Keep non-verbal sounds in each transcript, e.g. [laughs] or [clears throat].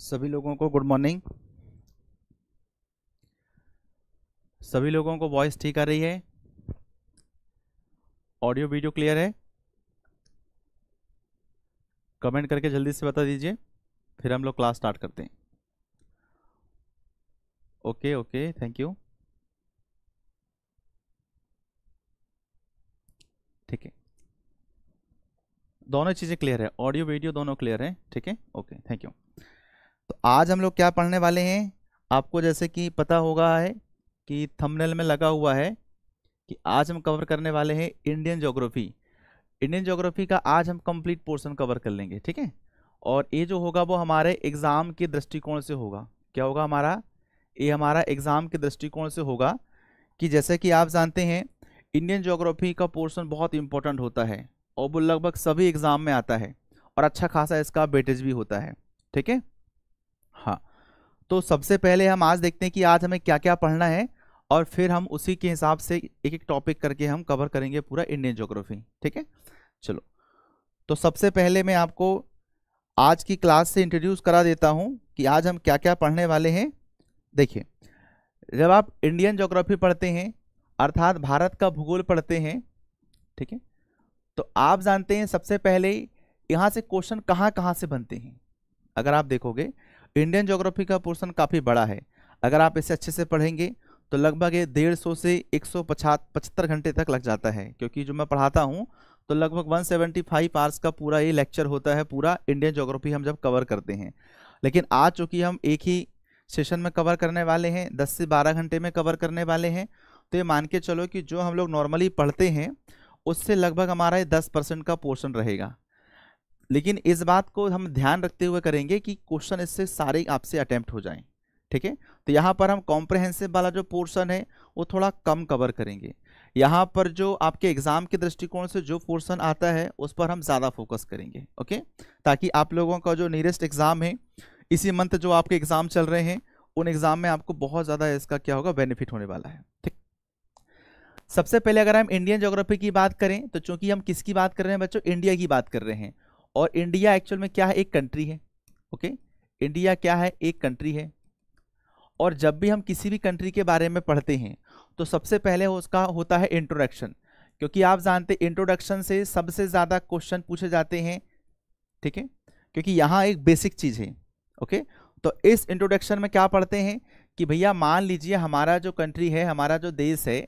सभी लोगों को गुड मॉर्निंग सभी लोगों को वॉइस ठीक आ रही है ऑडियो वीडियो क्लियर है कमेंट करके जल्दी से बता दीजिए फिर हम लोग क्लास स्टार्ट करते हैं ओके ओके थैंक यू ठीक है दोनों चीज़ें क्लियर है ऑडियो वीडियो दोनों क्लियर है ठीक है ओके थैंक यू तो आज हम लोग क्या पढ़ने वाले हैं आपको जैसे कि पता होगा है कि थंबनेल में लगा हुआ है कि आज हम कवर करने वाले हैं इंडियन जोग्राफी इंडियन जोग्राफी का आज हम कंप्लीट पोर्शन कवर कर लेंगे ठीक है और ये जो होगा वो हमारे एग्ज़ाम के दृष्टिकोण से होगा क्या होगा हमारा ये हमारा एग्ज़ाम के दृष्टिकोण से होगा कि जैसे कि आप जानते हैं इंडियन जोग्राफी का पोर्शन बहुत इंपॉर्टेंट होता है और वो लगभग सभी एग्ज़ाम में आता है और अच्छा खासा इसका बेटेज भी होता है ठीक है हाँ तो सबसे पहले हम आज देखते हैं कि आज हमें क्या क्या पढ़ना है और फिर हम उसी के हिसाब से एक एक टॉपिक करके हम कवर करेंगे पूरा इंडियन जोग्राफी ठीक है चलो तो सबसे पहले मैं आपको आज की क्लास से इंट्रोड्यूस करा देता हूँ कि आज हम क्या क्या पढ़ने वाले हैं देखिए जब आप इंडियन जोग्राफी पढ़ते हैं अर्थात भारत का भूगोल पढ़ते हैं ठीक है तो आप जानते हैं सबसे पहले यहाँ से क्वेश्चन कहाँ कहाँ से बनते हैं अगर आप देखोगे इंडियन जोग्राफी का पोर्सन काफ़ी बड़ा है अगर आप इसे अच्छे से पढ़ेंगे तो लगभग ये डेढ़ सौ से एक सौ पचहत्तर घंटे तक लग जाता है क्योंकि जो मैं पढ़ाता हूँ तो लगभग 175 सेवेंटी फाइव आवर्स का पूरा ये लेक्चर होता है पूरा इंडियन जोग्राफी हम जब कवर करते हैं लेकिन आज चूँकि हम एक ही सेशन में कवर करने वाले हैं दस से बारह घंटे में कवर करने वाले हैं तो ये मान के चलो कि जो हम लोग नॉर्मली पढ़ते हैं उससे लगभग हमारा ये दस परसेंट का पोर्शन रहेगा लेकिन इस बात को हम ध्यान रखते हुए करेंगे कि क्वेश्चन इससे सारे आपसे अटैम्प्ट हो जाएं ठीक है तो यहाँ पर हम कॉम्प्रहेंसिव वाला जो पोर्शन है वो थोड़ा कम कवर करेंगे यहाँ पर जो आपके एग्ज़ाम के दृष्टिकोण से जो पोर्सन आता है उस पर हम ज़्यादा फोकस करेंगे ओके ताकि आप लोगों का जो नियरेस्ट एग्ज़ाम है इसी मंथ जो आपके एग्ज़ाम चल रहे हैं उन एग्ज़ाम में आपको बहुत ज़्यादा इसका क्या होगा बेनिफिट होने वाला है ठीक सबसे पहले अगर हम इंडियन ज्योग्राफी की बात करें तो चूंकि हम किसकी बात कर रहे हैं बच्चों इंडिया की बात कर रहे हैं और इंडिया एक्चुअल में क्या है एक कंट्री है ओके okay? इंडिया क्या है एक कंट्री है और जब भी हम किसी भी कंट्री के बारे में पढ़ते हैं तो सबसे पहले उसका होता है इंट्रोडक्शन क्योंकि आप जानते हैं इंट्रोडक्शन से सबसे ज़्यादा क्वेश्चन पूछे जाते हैं ठीक है क्योंकि यहाँ एक बेसिक चीज़ है ओके तो इस इंट्रोडक्शन में क्या पढ़ते हैं कि भैया मान लीजिए हमारा जो कंट्री है हमारा जो देश है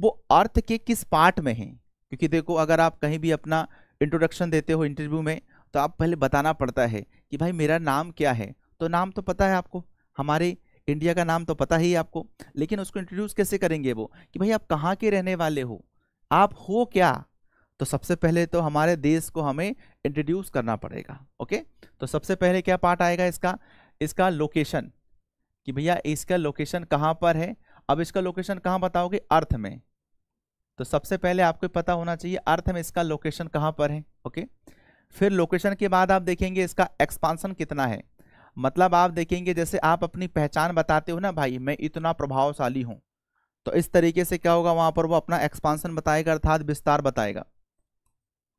वो अर्थ के किस पार्ट में है क्योंकि देखो अगर आप कहीं भी अपना इंट्रोडक्शन देते हो इंटरव्यू में तो आप पहले बताना पड़ता है कि भाई मेरा नाम क्या है तो नाम तो पता है आपको हमारे इंडिया का नाम तो पता ही है आपको लेकिन उसको इंट्रोड्यूस कैसे करेंगे वो कि भाई आप कहाँ के रहने वाले हो आप हो क्या तो सबसे पहले तो हमारे देश को हमें इंट्रोड्यूस करना पड़ेगा ओके तो सबसे पहले क्या पार्ट आएगा इसका इसका लोकेशन कि भैया इसका लोकेशन कहाँ पर है अब इसका लोकेशन कहाँ बताओगे अर्थ में तो सबसे पहले आपको पता होना चाहिए अर्थ में इसका लोकेशन कहाँ पर है ओके फिर लोकेशन के बाद आप देखेंगे इसका एक्सपांसन कितना है मतलब आप देखेंगे जैसे आप अपनी पहचान बताते हो ना भाई मैं इतना प्रभावशाली हूँ तो इस तरीके से क्या होगा वहाँ पर वो अपना एक्सपांसन बताएगा अर्थात विस्तार बताएगा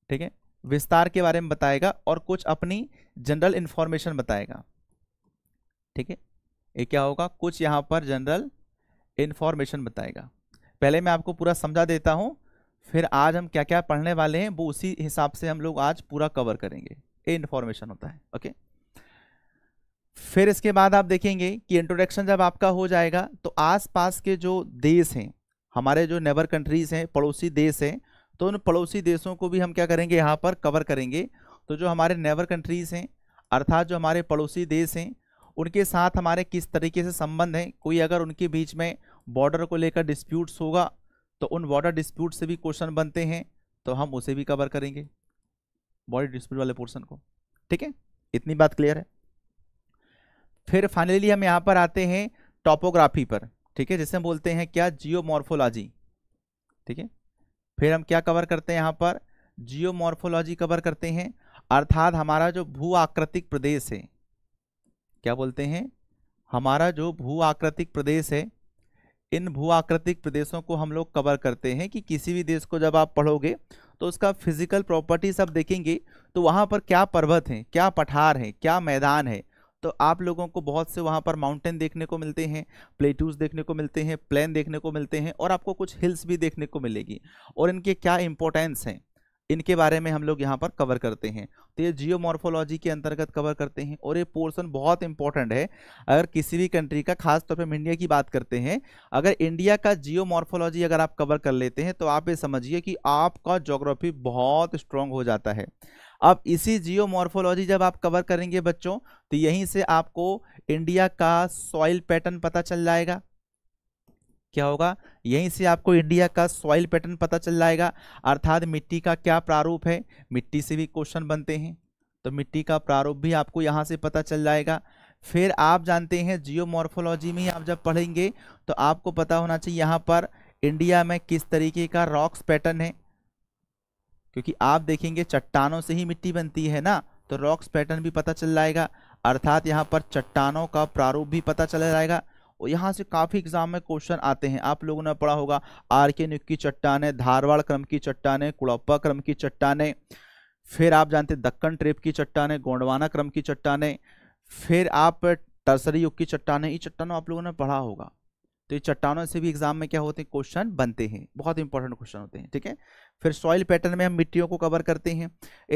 ठीक है विस्तार के बारे में बताएगा और कुछ अपनी जनरल इन्फॉर्मेशन बताएगा ठीक है ये क्या होगा कुछ यहाँ पर जनरल इन्फॉर्मेशन बताएगा पहले मैं आपको पूरा समझा देता हूँ फिर आज हम क्या क्या पढ़ने वाले हैं वो उसी हिसाब से हम लोग आज पूरा कवर करेंगे ये इन्फॉर्मेशन होता है ओके फिर इसके बाद आप देखेंगे कि इंट्रोडक्शन जब आपका हो जाएगा तो आसपास के जो देश हैं हमारे जो नेबर कंट्रीज़ हैं पड़ोसी देश हैं तो उन पड़ोसी देशों को भी हम क्या करेंगे यहाँ पर कवर करेंगे तो जो हमारे नेबर कंट्रीज़ हैं अर्थात जो हमारे पड़ोसी देश हैं उनके साथ हमारे किस तरीके से संबंध हैं कोई अगर उनके बीच में बॉर्डर को लेकर डिस्प्यूट्स होगा तो उन बॉर्डर डिस्प्यूट से भी क्वेश्चन बनते हैं तो हम उसे भी कवर करेंगे बॉर्डर डिस्प्यूट वाले पोर्शन को ठीक है इतनी बात क्लियर है फिर फाइनली हम यहाँ पर आते हैं टॉपोग्राफी पर ठीक है जिसे हम बोलते हैं क्या जियोमॉर्फोलॉजी ठीक है फिर हम क्या कवर करते हैं यहाँ पर जियोमॉर्फोलॉजी कवर करते हैं अर्थात हमारा जो भू आकृतिक प्रदेश है क्या बोलते हैं हमारा जो भू आकृतिक प्रदेश है इन भू आकृतिक प्रदेशों को हम लोग कवर करते हैं कि किसी भी देश को जब आप पढ़ोगे तो उसका फिजिकल प्रॉपर्टीज आप देखेंगे तो वहाँ पर क्या पर्वत हैं क्या पठार हैं क्या मैदान है तो आप लोगों को बहुत से वहाँ पर माउंटेन देखने को मिलते हैं प्लेटूज देखने को मिलते हैं प्लेन देखने को मिलते हैं और आपको कुछ हिल्स भी देखने को मिलेगी और इनके क्या इंपॉर्टेंस हैं इनके बारे में हम लोग यहाँ पर कवर करते हैं तो ये जियोमॉर्फोलॉजी के अंतर्गत कवर करते हैं और ये पोर्शन बहुत इंपॉर्टेंट है अगर किसी भी कंट्री का खास तौर पर इंडिया की बात करते हैं अगर इंडिया का जियोमॉर्फोलॉजी अगर आप कवर कर लेते हैं तो आप ये समझिए कि आपका जोग्राफी बहुत स्ट्रांग हो जाता है अब इसी जियोमॉर्फोलॉजी जब आप कवर करेंगे बच्चों तो यहीं से आपको इंडिया का सॉइल पैटर्न पता चल जाएगा क्या होगा यहीं से आपको इंडिया का सॉइल पैटर्न पता चल जाएगा अर्थात मिट्टी का क्या प्रारूप है मिट्टी से भी क्वेश्चन बनते हैं तो मिट्टी का प्रारूप भी आपको यहाँ से पता चल जाएगा फिर आप जानते हैं जियोमॉर्फोलॉजी में आप जब पढ़ेंगे तो आपको पता होना चाहिए यहाँ पर इंडिया में किस तरीके का रॉक्स पैटर्न है क्योंकि आप देखेंगे चट्टानों से ही मिट्टी बनती है ना तो रॉक्स पैटर्न भी पता चल जाएगा अर्थात यहाँ पर चट्टानों का प्रारूप भी पता चला जाएगा यहाँ से काफ़ी एग्जाम में क्वेश्चन आते हैं आप लोगों ने पढ़ा होगा आर के न्यूक की चट्टाने धारवाड़ क्रम की चट्टाने कुड़प्पा क्रम की चट्टाने फिर आप जानते दक्कन ट्रेप की चट्टाने गोंडवाना क्रम की चट्टाने फिर आप टर्सरी युग की चट्टाने ये चट्टानों आप लोगों ने पढ़ा होगा तो ये चट्टानों से भी एग्जाम में क्या होते हैं क्वेश्चन बनते हैं बहुत इंपॉर्टेंट क्वेश्चन होते हैं ठीक है फिर सॉइल पैटर्न में हम मिट्टियों को कवर करते हैं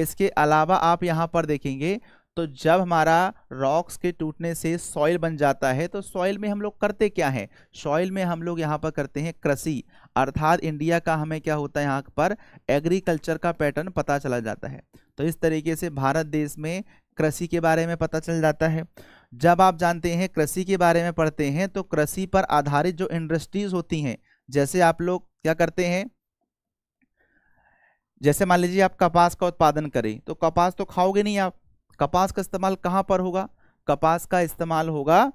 इसके अलावा आप यहाँ पर देखेंगे तो जब हमारा रॉक्स के टूटने से सॉइल बन जाता है तो सॉइल में हम लोग करते क्या है सॉइल में हम लोग यहाँ पर करते हैं कृषि अर्थात इंडिया का हमें क्या होता है यहाँ पर एग्रीकल्चर का पैटर्न पता चला जाता है तो इस तरीके से भारत देश में कृषि के बारे में पता चल जाता है जब आप जानते हैं कृषि के बारे में पढ़ते हैं तो कृषि पर आधारित जो इंडस्ट्रीज़ होती हैं जैसे आप लोग क्या करते हैं जैसे मान लीजिए आप कपास का उत्पादन करें तो कपास तो खाओगे नहीं आप कपास का इस्तेमाल कहाँ पर होगा कपास का इस्तेमाल होगा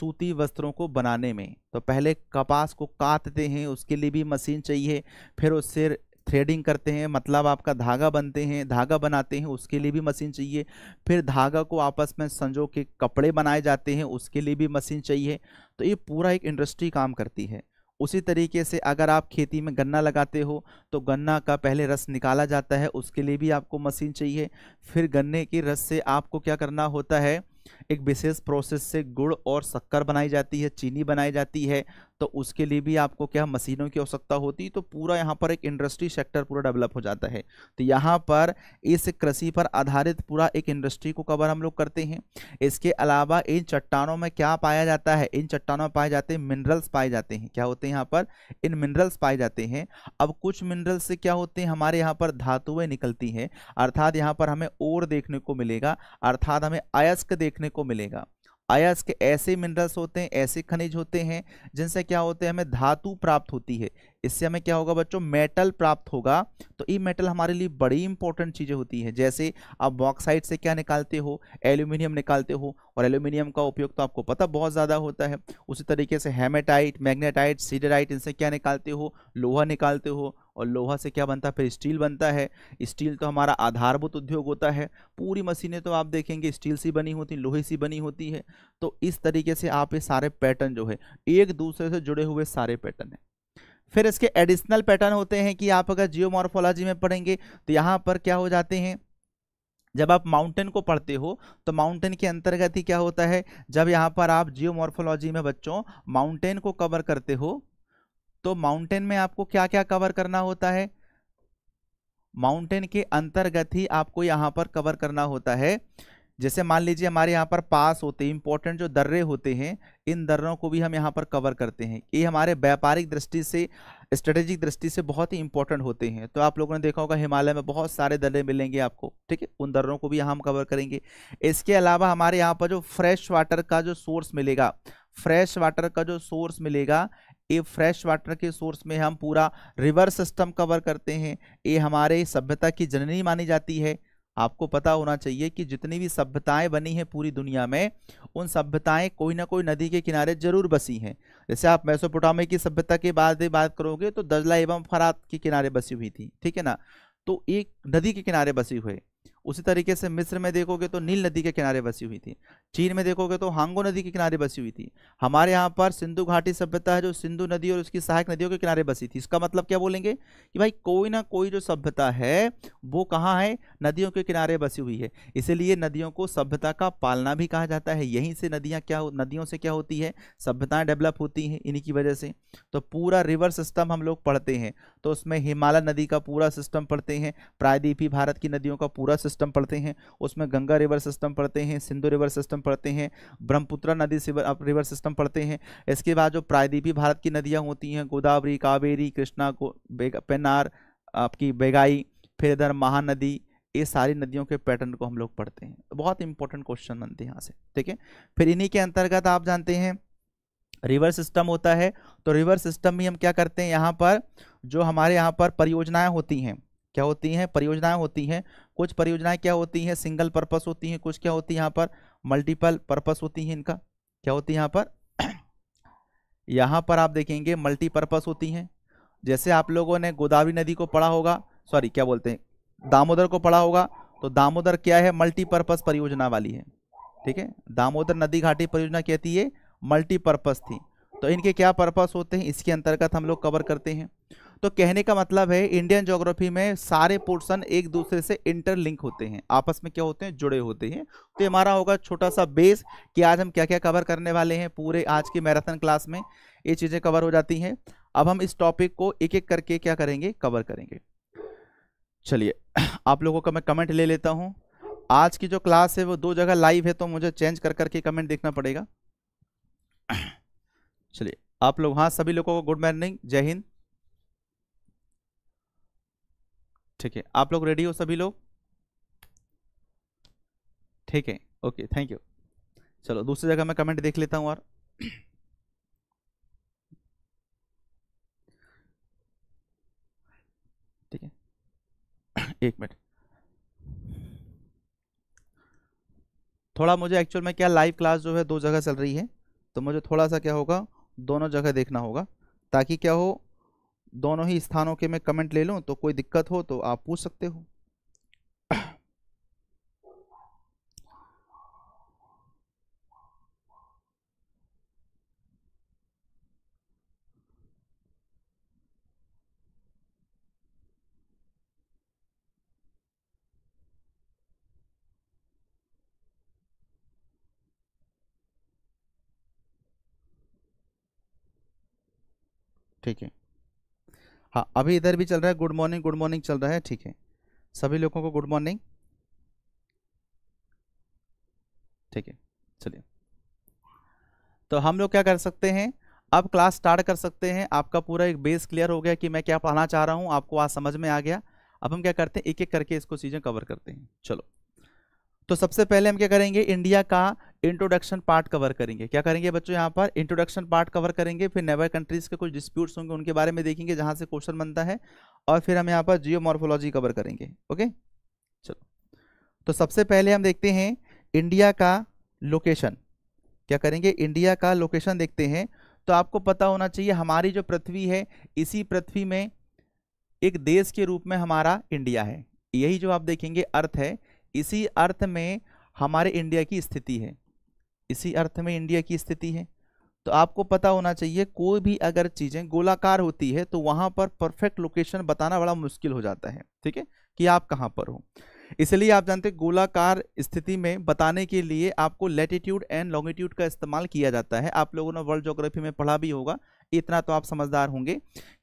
सूती वस्त्रों को बनाने में तो पहले कपास को काटते हैं उसके लिए भी मशीन चाहिए फिर उससे थ्रेडिंग करते हैं मतलब आपका धागा बनते हैं धागा बनाते हैं उसके लिए भी मशीन चाहिए फिर धागा को आपस में संजो के कपड़े बनाए जाते हैं उसके लिए भी मशीन चाहिए तो ये पूरा एक इंडस्ट्री काम करती है उसी तरीके से अगर आप खेती में गन्ना लगाते हो तो गन्ना का पहले रस निकाला जाता है उसके लिए भी आपको मशीन चाहिए फिर गन्ने के रस से आपको क्या करना होता है एक विशेष प्रोसेस से गुड़ और शक्कर बनाई जाती है चीनी बनाई जाती है तो उसके लिए भी आपको क्या मशीनों की आवश्यकता होती तो पूरा यहाँ पर एक इंडस्ट्री सेक्टर पूरा डेवलप हो जाता है तो यहाँ पर इस कृषि पर आधारित पूरा एक इंडस्ट्री को कवर हम लोग करते हैं इसके अलावा इन चट्टानों में क्या पाया जाता है इन चट्टानों में पाए जाते हैं मिनरल्स पाए जाते हैं क्या होते हैं यहाँ पर इन मिनरल्स पाए जाते हैं अब कुछ मिनरल्स से क्या होते हैं हमारे यहाँ पर धातुएँ निकलती हैं अर्थात यहाँ पर हमें ओर देखने को मिलेगा अर्थात हमें अयस्क देखने को मिलेगा आयास के ऐसे मिनरल्स होते हैं ऐसे खनिज होते हैं जिनसे क्या होते हैं हमें धातु प्राप्त होती है इससे हमें क्या होगा बच्चों मेटल प्राप्त होगा तो ये मेटल हमारे लिए बड़ी इंपॉर्टेंट चीज़ें होती हैं जैसे आप बॉक्साइड से क्या निकालते हो एल्यूमिनियम निकालते हो और एल्यूमिनियम का उपयोग तो आपको पता बहुत ज़्यादा होता है उसी तरीके से हेमेटाइट मैग्नेटाइट सीडेराइट इनसे क्या निकालते हो लोहा निकालते हो और लोहा से क्या बनता है फिर स्टील बनता है स्टील तो हमारा आधारभूत उद्योग होता है पूरी मशीनें तो आप देखेंगे स्टील सी बनी होती लोहे सी बनी होती है तो इस तरीके से आप ये सारे पैटर्न जो है एक दूसरे से जुड़े हुए सारे पैटर्न हैं फिर इसके एडिशनल पैटर्न होते हैं कि आप अगर जियोमॉर्फोलॉजी में पढ़ेंगे तो यहाँ पर क्या हो जाते हैं जब आप माउंटेन को पढ़ते हो तो माउंटेन के अंतर्गत ही क्या होता है जब यहाँ पर आप जियोमॉर्फोलॉजी में बच्चों माउंटेन को कवर करते हो तो माउंटेन में आपको क्या क्या कवर करना होता है माउंटेन के अंतर्गत ही आपको यहाँ पर कवर करना होता है जैसे मान लीजिए हमारे यहाँ पर पास होते हैं इंपॉर्टेंट जो दर्रे होते हैं इन दर्रों को भी हम यहाँ पर कवर करते हैं ये हमारे व्यापारिक दृष्टि से स्ट्रेटेजिक दृष्टि से बहुत ही इंपॉर्टेंट होते हैं तो आप लोगों ने देखा होगा हिमालय में बहुत सारे दर्रे मिलेंगे आपको ठीक है उन दर्रों को भी हम कवर करेंगे इसके अलावा हमारे यहाँ पर जो फ्रेश वाटर का जो सोर्स मिलेगा फ्रेश वाटर का जो सोर्स मिलेगा ए फ्रेश वाटर के सोर्स में हम पूरा रिवर सिस्टम कवर करते हैं ये हमारे सभ्यता की जननी मानी जाती है आपको पता होना चाहिए कि जितनी भी सभ्यताएं बनी हैं पूरी दुनिया में उन सभ्यताएं कोई ना कोई नदी के किनारे जरूर बसी हैं जैसे आप मैसोपोटामे की सभ्यता के बाद बात करोगे तो दजला एवं फरात के किनारे बसी हुई थी ठीक है ना तो एक नदी के किनारे बसी हुए उसी तरीके से मिस्र में देखोगे तो नील नदी के किनारे बसी हुई थी चीन में देखोगे तो हांगो नदी के किनारे बसी हुई थी हमारे यहाँ पर सिंधु घाटी सभ्यता है जो सिंधु नदी और उसकी सहायक नदियों के किनारे बसी थी इसका मतलब क्या बोलेंगे कि भाई कोई ना कोई जो सभ्यता है वो कहाँ है नदियों के किनारे बसी हुई है इसीलिए नदियों को सभ्यता का पालना भी कहा जाता है यहीं से नदियाँ क्या नदियों से क्या होती है सभ्यताएँ डेवलप होती हैं इन्हीं की वजह से तो पूरा रिवर सिस्टम हम लोग पढ़ते हैं तो उसमें हिमालय नदी का पूरा सिस्टम पढ़ते हैं प्रायद्वीपी भारत की नदियों का पूरा सिस्टम सिस्टम पढ़ते हैं उसमें गंगा रिवर सिस्टम पढ़ते हैं सिंधु रिवर सिस्टम पढ़ते हैं ब्रह्मपुत्रा नदी रिवर सिस्टम पढ़ते हैं इसके बाद जो प्रायद्वीपी भारत की नदियाँ होती हैं गोदावरी कावेरी कृष्णा को पेनार आपकी बेगाई फिर इधर महानदी ये सारी नदियों के पैटर्न को हम लोग पढ़ते हैं बहुत इंपॉर्टेंट क्वेश्चन बनते हैं यहाँ से ठीक है फिर इन्हीं के अंतर्गत आप जानते हैं रिवर सिस्टम होता है तो रिवर सिस्टम में हम क्या करते हैं यहाँ पर जो हमारे यहाँ पर परियोजनाएं होती हैं क्या होती हैं परियोजनाएं होती हैं कुछ परियोजनाएं क्या होती हैं सिंगल पर्पस होती हैं कुछ क्या होती है यहाँ पर मल्टीपल पर्पस होती हैं इनका क्या होती है यहाँ पर [clears throat] यहाँ पर आप देखेंगे मल्टीपर्पस होती हैं जैसे आप लोगों ने गोदावरी नदी को पढ़ा होगा सॉरी क्या बोलते हैं दामोदर को पढ़ा होगा तो दामोदर क्या है मल्टीपर्पस परियोजना वाली है ठीक है दामोदर नदी घाटी परियोजना कहती है मल्टीपर्पस थी तो इनके क्या पर्पस होते हैं इसके अंतर्गत हम लोग कवर करते हैं तो कहने का मतलब है इंडियन जोग्राफी में सारे पोर्शन एक दूसरे से इंटरलिंक होते हैं आपस में क्या होते हैं जुड़े होते हैं तो ये हमारा होगा छोटा सा बेस कि आज हम क्या क्या कवर करने वाले हैं पूरे आज की मैराथन क्लास में ये चीज़ें कवर हो जाती हैं अब हम इस टॉपिक को एक एक करके क्या करेंगे कवर करेंगे चलिए [clears throat] आप लोगों का मैं कमेंट ले लेता हूँ आज की जो क्लास है वो दो जगह लाइव है तो मुझे चेंज कर करके कमेंट देखना पड़ेगा [clears throat] चलिए आप लोग हाँ सभी लोगों को गुड मॉर्निंग जय हिंद ठीक है आप लोग रेडी हो सभी लोग ठीक है ओके थैंक यू चलो दूसरी जगह मैं कमेंट देख लेता हूँ और ठीक है एक मिनट थोड़ा मुझे एक्चुअल में क्या लाइव क्लास जो है दो जगह चल रही है तो मुझे थोड़ा सा क्या होगा दोनों जगह देखना होगा ताकि क्या हो दोनों ही स्थानों के मैं कमेंट ले लूँ तो कोई दिक्कत हो तो आप पूछ सकते हो ठीक है हाँ अभी इधर भी चल रहा है गुड मॉर्निंग गुड मॉर्निंग चल रहा है ठीक है सभी लोगों को गुड मॉर्निंग ठीक है चलिए तो हम लोग क्या कर सकते हैं अब क्लास स्टार्ट कर सकते हैं आपका पूरा एक बेस क्लियर हो गया कि मैं क्या पढ़ाना चाह रहा हूँ आपको आज समझ में आ गया अब हम क्या करते हैं एक एक करके इसको चीज़ें कवर करते हैं चलो तो सबसे पहले हम क्या करेंगे इंडिया का इंट्रोडक्शन पार्ट कवर करेंगे क्या करेंगे बच्चों यहाँ पर इंट्रोडक्शन पार्ट कवर करेंगे फिर नेबर कंट्रीज़ के कुछ डिस्प्यूट्स होंगे उनके बारे में देखेंगे जहाँ से क्वेश्चन बनता है और फिर हम यहाँ पर जियोमॉर्फोलॉजी कवर करेंगे ओके चलो तो सबसे पहले हम देखते हैं इंडिया का लोकेशन क्या करेंगे इंडिया का लोकेशन देखते हैं तो आपको पता होना चाहिए हमारी जो पृथ्वी है इसी पृथ्वी में एक देश के रूप में हमारा इंडिया है यही जो आप देखेंगे अर्थ है इसी अर्थ में हमारे इंडिया की स्थिति है इसी अर्थ में इंडिया की स्थिति है तो आपको पता होना चाहिए कोई भी अगर चीज़ें गोलाकार होती है तो वहाँ पर परफेक्ट लोकेशन बताना बड़ा मुश्किल हो जाता है ठीक है कि आप कहाँ पर हो इसलिए आप जानते हैं गोलाकार स्थिति में बताने के लिए आपको लेटिट्यूड एंड लॉन्गिट्यूड का इस्तेमाल किया जाता है आप लोगों ने वर्ल्ड जोग्राफी में पढ़ा भी होगा इतना तो आप समझदार होंगे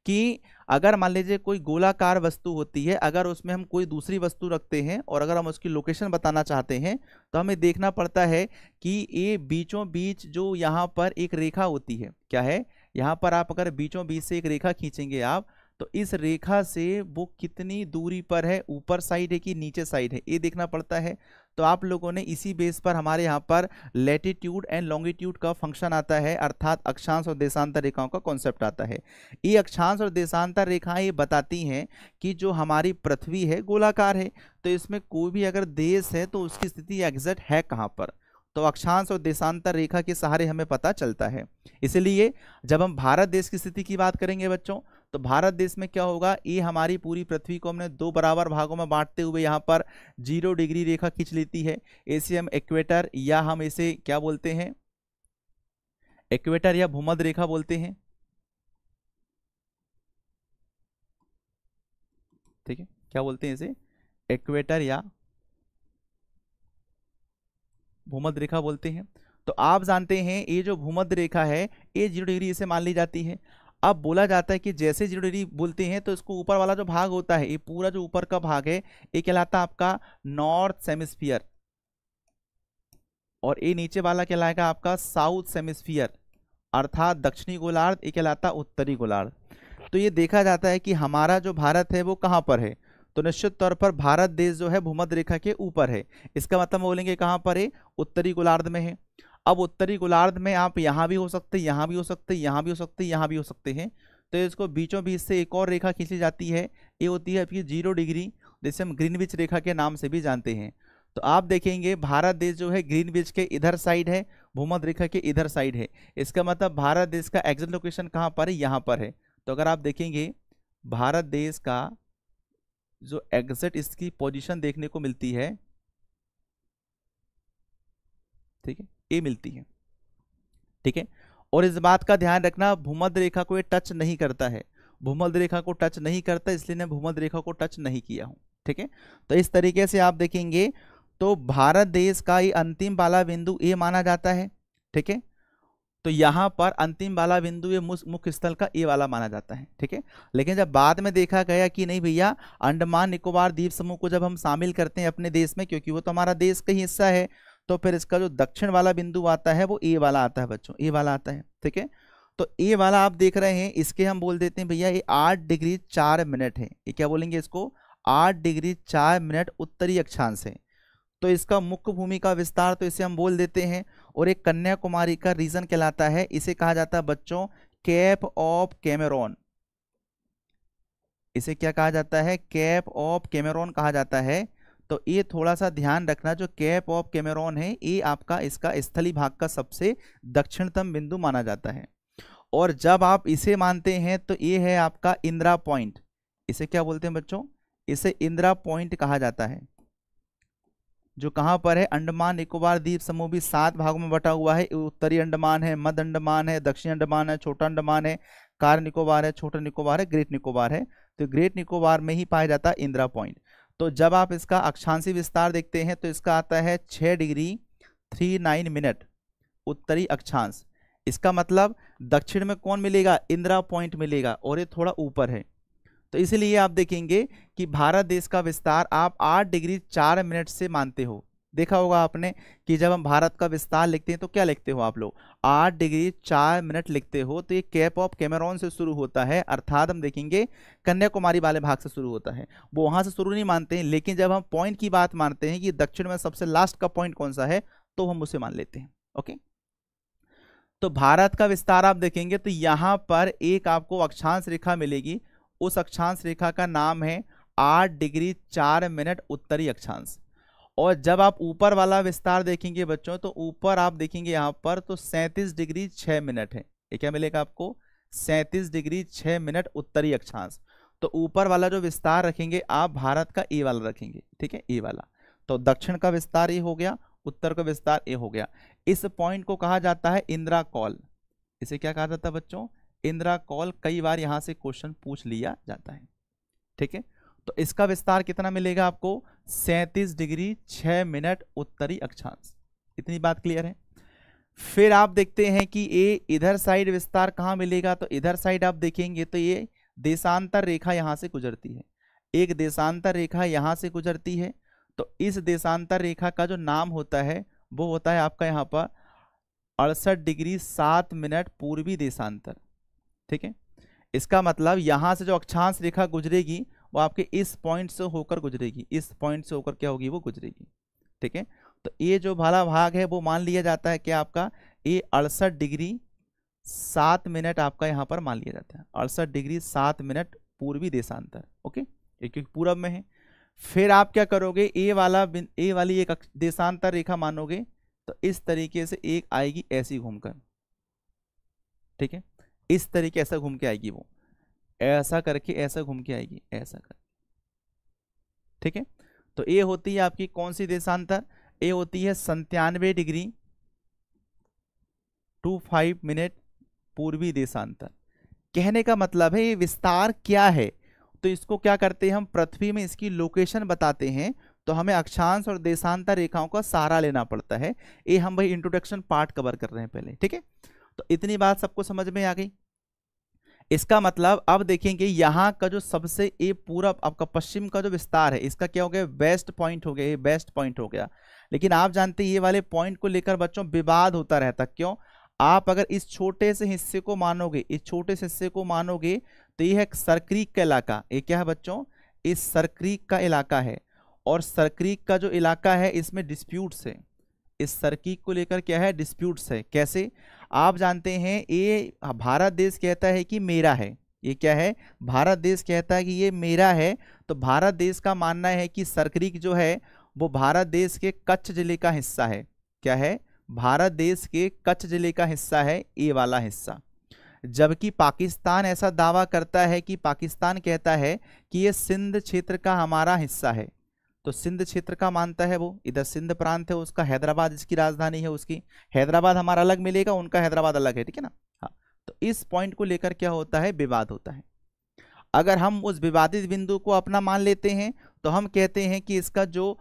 कि अगर मान लीजिए कोई गोलाकार वस्तु होती है अगर उसमें हम कोई दूसरी वस्तु रखते हैं और अगर हम उसकी लोकेशन बताना चाहते हैं तो हमें देखना पड़ता है कि ये बीचों बीच जो यहाँ पर एक रेखा होती है क्या है यहाँ पर आप अगर बीचों बीच से एक रेखा खींचेंगे आप तो इस रेखा से वो कितनी दूरी पर है ऊपर साइड है कि नीचे साइड है ये देखना पड़ता है तो आप लोगों ने इसी बेस पर हमारे यहाँ पर लेटिट्यूड एंड लॉन्गिट्यूड का फंक्शन आता है अर्थात अक्षांश और देशांतर रेखाओं का कॉन्सेप्ट आता है ये अक्षांश और देशांतर रेखाएं ये बताती हैं कि जो हमारी पृथ्वी है गोलाकार है तो इसमें कोई भी अगर देश है तो उसकी स्थिति एग्जैक्ट है कहाँ पर तो अक्षांश और देशांतर रेखा के सहारे हमें पता चलता है इसलिए जब हम भारत देश की स्थिति की बात करेंगे बच्चों तो भारत देश में क्या होगा ये हमारी पूरी पृथ्वी को हमने दो बराबर भागों में बांटते हुए यहाँ पर जीरो डिग्री रेखा खींच लेती है इसे हम एक्वेटर या हम इसे क्या बोलते हैं एक्वेटर या भूमध रेखा बोलते हैं ठीक है क्या बोलते हैं इसे एक्वेटर या भूमध रेखा बोलते हैं तो आप जानते हैं ये जो भूमध रेखा है ये जीरो डिग्री इसे मान ली जाती है अब बोला जाता है कि जैसे जीरो डिग्री बोलते हैं तो इसको ऊपर वाला जो भाग होता है ये पूरा जो ऊपर का भाग है ये कहलाता है आपका नॉर्थ सेमिस्फियर और ये नीचे वाला कहलाएगा आपका साउथ सेमिस्फियर अर्थात दक्षिणी गोलार्ध ये कहलाता उत्तरी गोलार्ध तो ये देखा जाता है कि हमारा जो भारत है वो कहाँ पर है तो निश्चित तौर पर भारत देश जो है भूमध्य रेखा के ऊपर है इसका मतलब बोलेंगे कहाँ पर है उत्तरी गोलार्ध में है अब उत्तरी गोलार्ध में आप यहाँ भी हो सकते यहाँ भी हो सकते यहाँ भी हो सकते यहाँ भी हो सकते हैं तो इसको बीचों बीच से एक और रेखा खींची जाती है ये होती है आपकी जीरो डिग्री जिसे हम ग्रीनविच रेखा के नाम से भी जानते हैं तो आप देखेंगे भारत देश जो है ग्रीन बीच के इधर साइड है भूमध रेखा के इधर साइड है इसका मतलब भारत देश का एग्जैक्ट लोकेशन कहाँ पर है यहाँ पर है तो अगर आप देखेंगे भारत देश का जो एग्जैक्ट इसकी पोजीशन देखने को मिलती है ठीक है ए मिलती है ठीक है और इस बात का ध्यान रखना भूमध्य रेखा को ये टच नहीं करता है भूमध्य रेखा को टच नहीं करता इसलिए मैं भूमध्य रेखा को टच नहीं किया हूँ ठीक है तो इस तरीके से आप देखेंगे तो भारत देश का ये अंतिम बाला बिंदु ए माना जाता है ठीक है तो यहाँ पर अंतिम बाला बिंदु ये मुख्य स्थल का ए वाला माना जाता है ठीक है लेकिन जब बाद में देखा गया कि नहीं भैया अंडमान निकोबार द्वीप समूह को जब हम शामिल करते हैं अपने देश में क्योंकि वो तो हमारा देश का ही हिस्सा है तो फिर इसका जो दक्षिण वाला बिंदु आता है वो ए वाला आता है बच्चों ए वाला आता है ठीक है तो ए वाला आप देख रहे हैं इसके हम बोल देते हैं भैया ये आठ डिग्री चार मिनट है ये क्या बोलेंगे इसको आठ डिग्री चार मिनट उत्तरी अक्षांश है तो इसका मुख्य भूमि का विस्तार तो इसे हम बोल देते हैं और एक कन्याकुमारी का रीजन कहलाता है इसे कहा जाता है बच्चों कैप ऑफ कैमेरॉन इसे क्या कहा जाता है कैप ऑफ कैमेरॉन कहा जाता है तो ये थोड़ा सा ध्यान रखना जो कैप ऑफ कैमेरॉन है ये आपका इसका स्थली भाग का सबसे दक्षिणतम बिंदु माना जाता है और जब आप इसे मानते हैं तो ये है आपका इंदिरा पॉइंट इसे क्या बोलते हैं बच्चों इसे इंदिरा पॉइंट कहा जाता है जो कहाँ पर है अंडमान निकोबार द्वीप समूह भी सात भागों में बटा हुआ है उत्तरी अंडमान है मध्य अंडमान है दक्षिण अंडमान है छोटा अंडमान है कार निकोबार है छोटा निकोबार है ग्रेट निकोबार है तो ग्रेट निकोबार में ही पाया जाता है इंदिरा पॉइंट तो जब आप इसका अक्षांशी विस्तार देखते हैं तो इसका आता है छः डिग्री थ्री नाइन मिनट उत्तरी अक्षांश इसका मतलब दक्षिण में कौन मिलेगा इंदिरा पॉइंट मिलेगा और ये थोड़ा ऊपर है तो इसीलिए आप देखेंगे कि भारत देश का विस्तार आप आठ डिग्री चार मिनट से मानते हो देखा होगा आपने कि जब हम भारत का विस्तार लिखते हैं तो क्या लिखते हो आप लोग आठ डिग्री चार मिनट लिखते हो तो ये कैप ऑफ कैमरॉन से शुरू होता है अर्थात हम देखेंगे कन्याकुमारी वाले भाग से शुरू होता है वो वहाँ से शुरू नहीं मानते हैं लेकिन जब हम पॉइंट की बात मानते हैं कि दक्षिण में सबसे लास्ट का पॉइंट कौन सा है तो हम उसे मान लेते हैं ओके तो भारत का विस्तार आप देखेंगे तो यहाँ पर एक आपको अक्षांश रेखा मिलेगी उस अक्षांश रेखा का नाम है आठ डिग्री चार मिनट उत्तरी अक्षांश और जब आप ऊपर वाला विस्तार देखेंगे बच्चों तो ऊपर आप देखेंगे यहाँ पर तो सैंतीस डिग्री छः मिनट है ये क्या मिलेगा आपको सैंतीस डिग्री छः मिनट उत्तरी अक्षांश तो ऊपर वाला जो विस्तार रखेंगे आप भारत का ए वाला रखेंगे ठीक है ए वाला तो दक्षिण का विस्तार ये हो गया उत्तर का विस्तार ये हो गया इस पॉइंट को कहा जाता है इंदिरा कॉल इसे क्या कहा जाता है बच्चों इंदिरा कॉल कई बार यहाँ से क्वेश्चन पूछ लिया जाता है ठीक है तो इसका विस्तार कितना मिलेगा आपको सैंतीस डिग्री छः मिनट उत्तरी अक्षांश इतनी बात क्लियर है फिर आप देखते हैं कि ये इधर साइड विस्तार कहाँ मिलेगा तो इधर साइड आप देखेंगे तो ये देशांतर रेखा यहाँ से गुजरती है एक देशांतर रेखा यहाँ से गुजरती है तो इस देशांतर रेखा का जो नाम होता है वो होता है आपका यहाँ पर अड़सठ डिग्री सात मिनट पूर्वी देशांतर ठीक है इसका मतलब यहाँ से जो अक्षांश रेखा गुजरेगी वो आपके इस पॉइंट से होकर गुजरेगी इस पॉइंट से होकर क्या होगी वो गुजरेगी ठीक है तो ये जो भाला भाग है वो मान लिया जाता है क्या आपका ये अड़सठ डिग्री सात मिनट आपका यहाँ पर मान लिया जाता है अड़सठ डिग्री सात मिनट पूर्वी देशांतर ओके ये क्योंकि पूरब में है फिर आप क्या करोगे ए वाला ए वाली एक देशांतर रेखा मानोगे तो इस तरीके से एक आएगी ऐसी घूमकर ठीक है इस तरीके ऐसा घूम के आएगी वो ऐसा करके ऐसा घूम के आएगी ऐसा कर ठीक है तो ए होती है आपकी कौन सी देशांतर ए होती है संतानवे डिग्री टू फाइव मिनट पूर्वी देशांतर कहने का मतलब है ये विस्तार क्या है तो इसको क्या करते हैं हम पृथ्वी में इसकी लोकेशन बताते हैं तो हमें अक्षांश और देशांतर रेखाओं का सहारा लेना पड़ता है ये हम भाई इंट्रोडक्शन पार्ट कवर कर रहे हैं पहले ठीक है तो इतनी बात सबको समझ में आ गई इसका मतलब अब देखेंगे यहाँ का जो सबसे ये पूरा आपका पश्चिम का जो विस्तार है इसका क्या हो गया वेस्ट पॉइंट हो गया ये वेस्ट पॉइंट हो गया लेकिन आप जानते ये वाले पॉइंट को लेकर बच्चों विवाद होता रहता क्यों आप अगर इस छोटे से हिस्से को मानोगे इस छोटे से हिस्से को मानोगे तो ये है सरक्रीक का इलाका ये क्या है बच्चों इस सरक्रीक का इलाका है और सरक्रीक का जो इलाका है इसमें डिस्प्यूट्स है इस सरक्रीक को लेकर क्या है डिस्प्यूट्स है कैसे आप जानते हैं ये भारत देश कहता है कि मेरा है ये क्या है भारत देश कहता है कि ये मेरा है तो भारत देश का मानना है कि सरक्रिक जो है वो भारत देश के कच्छ जिले का हिस्सा है क्या है भारत देश के कच्छ जिले का हिस्सा है ए वाला हिस्सा जबकि पाकिस्तान ऐसा दावा करता है कि पाकिस्तान कहता है कि ये सिंध क्षेत्र का हमारा हिस्सा है तो सिंध क्षेत्र का मानता है वो इधर सिंध प्रांत है उसका हैदराबाद इसकी राजधानी है उसकी हैदराबाद हमारा अलग मिलेगा उनका हैदराबाद अलग है ठीक है ना हाँ तो इस पॉइंट को लेकर क्या होता है विवाद होता है अगर हम उस विवादित बिंदु को अपना मान लेते हैं तो हम कहते हैं कि इसका जो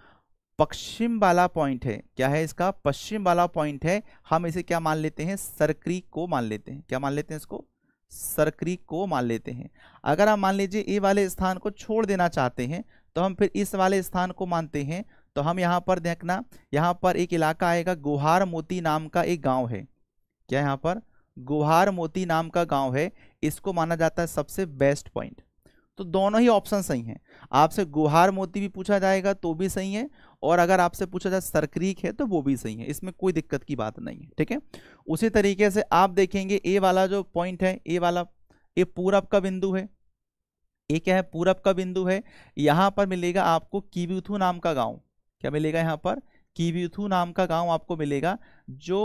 पश्चिम वाला पॉइंट है क्या है इसका पश्चिम वाला पॉइंट है हम इसे क्या मान लेते हैं सरक्रीक को मान लेते हैं क्या मान लेते हैं इसको सरक्रीक को मान लेते हैं अगर आप मान लीजिए ए वाले स्थान को छोड़ देना चाहते हैं तो हम फिर इस वाले स्थान को मानते हैं तो हम यहाँ पर देखना यहाँ पर एक इलाका आएगा गुहार मोती नाम का एक गांव है क्या यहाँ पर गुहार मोती नाम का गांव है इसको माना जाता है सबसे बेस्ट पॉइंट तो दोनों ही ऑप्शन सही हैं आपसे गुहार मोती भी पूछा जाएगा तो भी सही है और अगर आपसे पूछा जाए सरक्रीक है तो वो भी सही है इसमें कोई दिक्कत की बात नहीं है ठीक है उसी तरीके से आप देखेंगे ए वाला जो पॉइंट है ए वाला ये पूरब का बिंदु है ये क्या है पूरब का बिंदु है यहाँ पर मिलेगा आपको कीबीथू नाम का गाँव क्या मिलेगा यहाँ पर कीबीथू नाम का गाँव आपको मिलेगा जो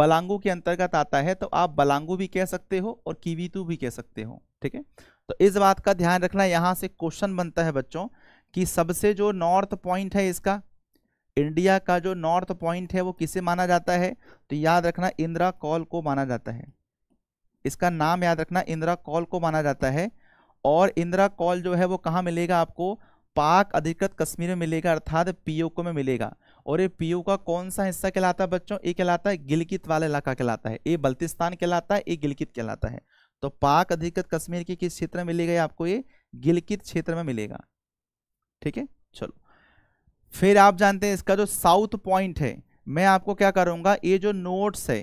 बलांगू के अंतर्गत आता है तो आप बलांगू भी कह सकते हो और कीबीतू भी कह सकते हो ठीक है तो इस बात का ध्यान रखना यहाँ से क्वेश्चन बनता है बच्चों कि सबसे जो नॉर्थ पॉइंट है इसका इंडिया का जो नॉर्थ पॉइंट है वो किसे माना जाता है तो याद रखना इंदिरा कॉल को माना जाता है इसका नाम याद रखना इंदिरा कॉल को माना जाता है और इंदिरा कॉल जो है वो कहाँ मिलेगा आपको पाक अधिकृत कश्मीर में मिलेगा अर्थात पीओको में मिलेगा और ये पीओ का कौन सा हिस्सा कहलाता है बच्चों ये कहलाता है गिलगित वाला इलाका कहलाता है ये बल्तिस्तान कहलाता है ये गिलगित कहलाता है तो पाक अधिकृत कश्मीर के किस क्षेत्र में मिलेगा आपको ये गिलगित क्षेत्र में मिलेगा ठीक है चलो फिर आप जानते हैं इसका जो साउथ पॉइंट है मैं आपको क्या करूँगा ये जो नोट्स है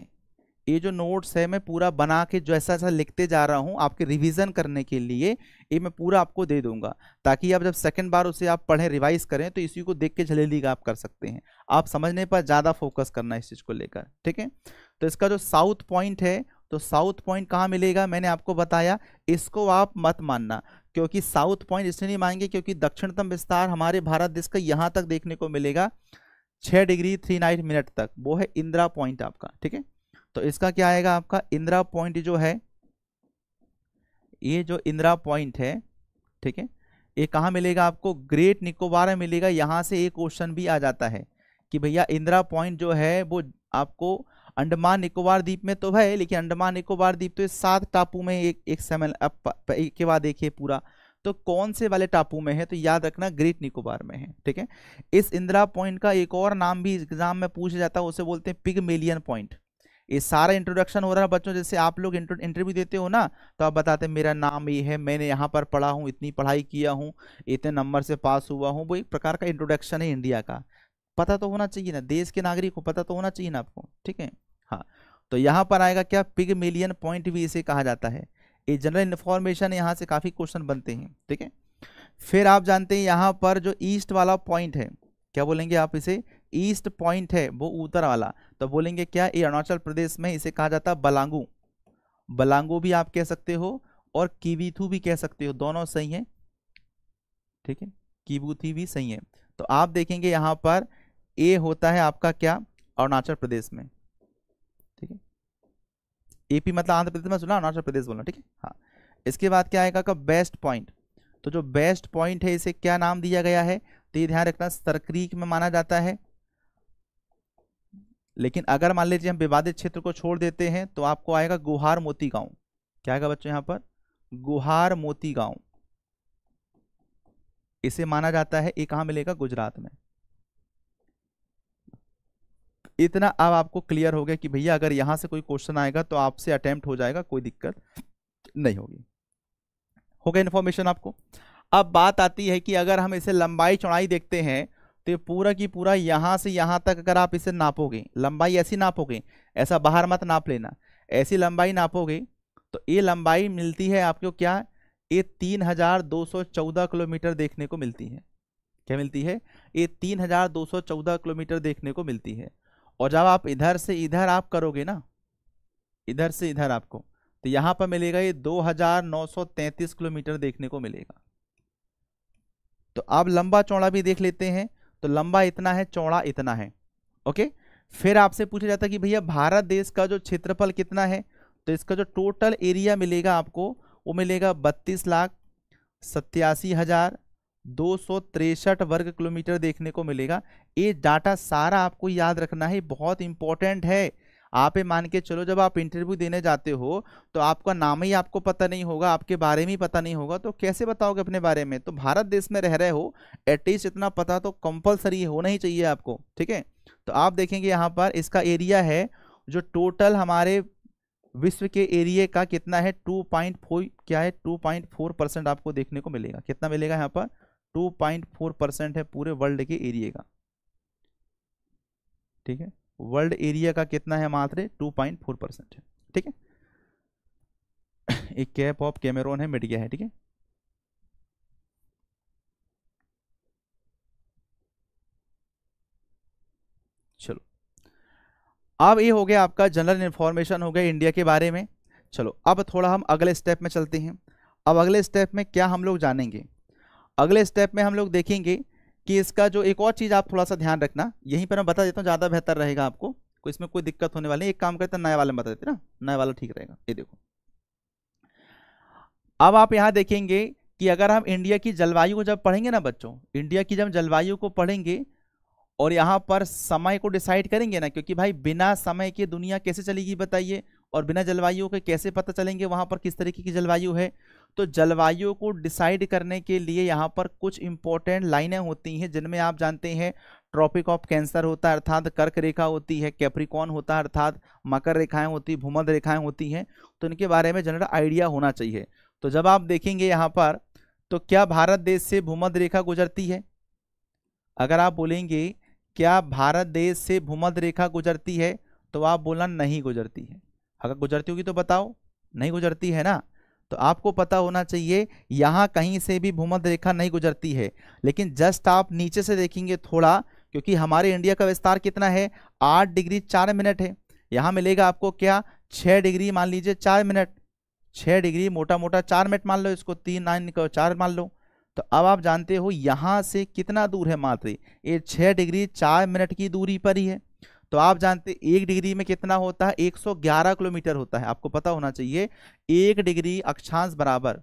ये जो नोट्स है मैं पूरा बना के जैसा ऐसा लिखते जा रहा हूँ आपके रिवीजन करने के लिए ये मैं पूरा आपको दे दूंगा ताकि आप जब सेकंड बार उसे आप पढ़ें रिवाइज करें तो इसी को देख के झलेली आप कर सकते हैं आप समझने पर ज़्यादा फोकस करना इस चीज़ को लेकर ठीक है तो इसका जो साउथ पॉइंट है तो साउथ पॉइंट कहाँ मिलेगा मैंने आपको बताया इसको आप मत मानना क्योंकि साउथ पॉइंट इसलिए नहीं मांगे क्योंकि दक्षिणतम विस्तार हमारे भारत देश का यहाँ तक देखने को मिलेगा छः डिग्री थ्री नाइन मिनट तक वो है इंदिरा पॉइंट आपका ठीक है तो इसका क्या आएगा आपका इंदिरा पॉइंट जो है ये जो इंदिरा पॉइंट है ठीक है ये कहाँ मिलेगा आपको ग्रेट निकोबार मिलेगा यहाँ से एक क्वेश्चन भी आ जाता है कि भैया इंदिरा पॉइंट जो है वो आपको अंडमान निकोबार द्वीप में तो है लेकिन अंडमान निकोबार द्वीप तो सात टापू में एक एक समय के बाद देखिए पूरा तो कौन से वाले टापू में है तो याद रखना ग्रेट निकोबार में है ठीक है इस इंदिरा पॉइंट का एक और नाम भी एग्जाम में पूछा जाता है उसे बोलते हैं पिग पॉइंट ये सारा इंट्रोडक्शन हो रहा है बच्चों जैसे आप लोग इंटरव्यू देते हो ना तो आप बताते मेरा नाम ये है मैंने यहाँ पर पढ़ा हूँ इतनी पढ़ाई किया हूँ इतने नंबर से पास हुआ हूँ वो एक प्रकार का इंट्रोडक्शन है इंडिया का पता तो होना चाहिए ना देश के नागरिक को पता तो होना चाहिए ना आपको ठीक है हाँ तो यहाँ पर आएगा क्या पिग मिलियन पॉइंट भी इसे कहा जाता है ये जनरल इन्फॉर्मेशन यहाँ से काफ़ी क्वेश्चन बनते हैं ठीक है फिर आप जानते हैं यहाँ पर जो ईस्ट वाला पॉइंट है क्या बोलेंगे आप इसे ईस्ट पॉइंट है वो उत्तर वाला तो बोलेंगे क्या ये अरुणाचल प्रदेश में इसे कहा जाता है बलांगू बलांगू भी आप कह सकते हो और कीवीथू भी कह सकते हो दोनों सही हैं ठीक है कीबूथी भी सही है तो आप देखेंगे यहाँ पर ए होता है आपका क्या अरुणाचल प्रदेश में ठीक है एपी मतलब आंध्र प्रदेश में सुना अरुणाचल प्रदेश बोलना ठीक है हाँ इसके बाद क्या आएगा का बेस्ट पॉइंट तो जो बेस्ट पॉइंट है इसे क्या नाम दिया गया है तो ये ध्यान रखना सरक्रीक में माना जाता है लेकिन अगर मान लीजिए हम विवादित क्षेत्र को छोड़ देते हैं तो आपको आएगा गुहार मोती गांव क्या आएगा बच्चों यहां पर गुहार मोती गांव इसे माना जाता है ये कहां मिलेगा गुजरात में इतना अब आपको क्लियर हो गया कि भैया अगर यहां से कोई क्वेश्चन आएगा तो आपसे अटैम्प्ट हो जाएगा कोई दिक्कत नहीं होगी हो गया इंफॉर्मेशन आपको अब बात आती है कि अगर हम इसे लंबाई चौड़ाई देखते हैं तो ये पूरा की पूरा यहाँ से यहाँ तक अगर आप इसे नापोगे लंबाई ऐसी नापोगे ऐसा बाहर मत नाप लेना ऐसी लंबाई नापोगे तो ये लंबाई मिलती है आपको क्या ये तीन हजार दो सौ चौदह किलोमीटर देखने को मिलती है क्या मिलती है ये तीन हजार दो सौ चौदह किलोमीटर देखने को मिलती है और जब आप इधर से इधर आप करोगे ना इधर से इधर आपको तो यहाँ पर मिलेगा ये दो हजार नौ सौ तैंतीस किलोमीटर देखने को मिलेगा तो आप लंबा चौड़ा भी देख लेते हैं तो लंबा इतना है चौड़ा इतना है ओके फिर आपसे पूछा जाता है कि भैया भारत देश का जो क्षेत्रफल कितना है तो इसका जो टोटल एरिया मिलेगा आपको वो मिलेगा बत्तीस लाख सत्यासी हज़ार दो सौ तिरसठ वर्ग किलोमीटर देखने को मिलेगा ये डाटा सारा आपको याद रखना है बहुत इंपॉर्टेंट है आप ये मान के चलो जब आप इंटरव्यू देने जाते हो तो आपका नाम ही आपको पता नहीं होगा आपके बारे में ही पता नहीं होगा तो कैसे बताओगे अपने बारे में तो भारत देश में रह रहे हो एटलीस्ट इतना पता तो कंपलसरी होना ही चाहिए आपको ठीक है तो आप देखेंगे यहाँ पर इसका एरिया है जो टोटल हमारे विश्व के एरिए का कितना है टू पॉइंट फोर क्या है टू पॉइंट फोर परसेंट आपको देखने को मिलेगा कितना मिलेगा यहाँ पर टू पॉइंट फोर परसेंट है पूरे वर्ल्ड के एरिए का ठीक है वर्ल्ड एरिया का कितना है मात्र 2.4 परसेंट है ठीक है एक कैप ऑफ कैमेरोन है मिट गया है ठीक है चलो अब ये हो गया आपका जनरल इन्फॉर्मेशन हो गया इंडिया के बारे में चलो अब थोड़ा हम अगले स्टेप में चलते हैं अब अगले स्टेप में क्या हम लोग जानेंगे अगले स्टेप में हम लोग देखेंगे कि इसका जो एक और चीज़ आप थोड़ा सा ध्यान रखना यहीं पर मैं बता देता हूँ ज़्यादा बेहतर रहेगा आपको कोई इसमें कोई दिक्कत होने वाली एक काम करते हैं नया वाला बता देते ना नए वाला ठीक रहेगा ये देखो अब आप यहाँ देखेंगे कि अगर हम इंडिया की जलवायु को जब पढ़ेंगे ना बच्चों इंडिया की जब जलवायु को पढ़ेंगे और यहाँ पर समय को डिसाइड करेंगे ना क्योंकि भाई बिना समय के दुनिया कैसे चलेगी बताइए और बिना जलवायु के कैसे पता चलेंगे वहाँ पर किस तरीके की जलवायु है तो जलवायु को डिसाइड करने के लिए यहाँ पर कुछ इंपॉर्टेंट लाइनें होती हैं जिनमें आप जानते हैं ट्रॉपिक ऑफ कैंसर होता है अर्थात कर्क रेखा होती है कैप्रिकॉन होता है अर्थात मकर रेखाएं होती है भूमध रेखाएं होती हैं तो इनके बारे में जनरल आइडिया होना चाहिए तो जब आप देखेंगे यहाँ पर तो क्या भारत देश से भूमध रेखा गुजरती है अगर आप बोलेंगे क्या भारत देश से भूमध रेखा गुजरती है तो आप बोलना नहीं गुजरती है अगर गुजरती होगी तो बताओ नहीं गुजरती है ना तो आपको पता होना चाहिए यहाँ कहीं से भी भूमध्य रेखा नहीं गुजरती है लेकिन जस्ट आप नीचे से देखेंगे थोड़ा क्योंकि हमारे इंडिया का विस्तार कितना है आठ डिग्री चार मिनट है यहाँ मिलेगा आपको क्या छः डिग्री मान लीजिए चार मिनट छः डिग्री मोटा मोटा चार मिनट मान लो इसको तीन नाइन को चार मान लो तो अब आप जानते हो यहाँ से कितना दूर है मात्र ये छः डिग्री चार मिनट की दूरी पर ही है तो आप जानते एक डिग्री में कितना होता है 111 किलोमीटर होता है आपको पता होना चाहिए एक डिग्री अक्षांश बराबर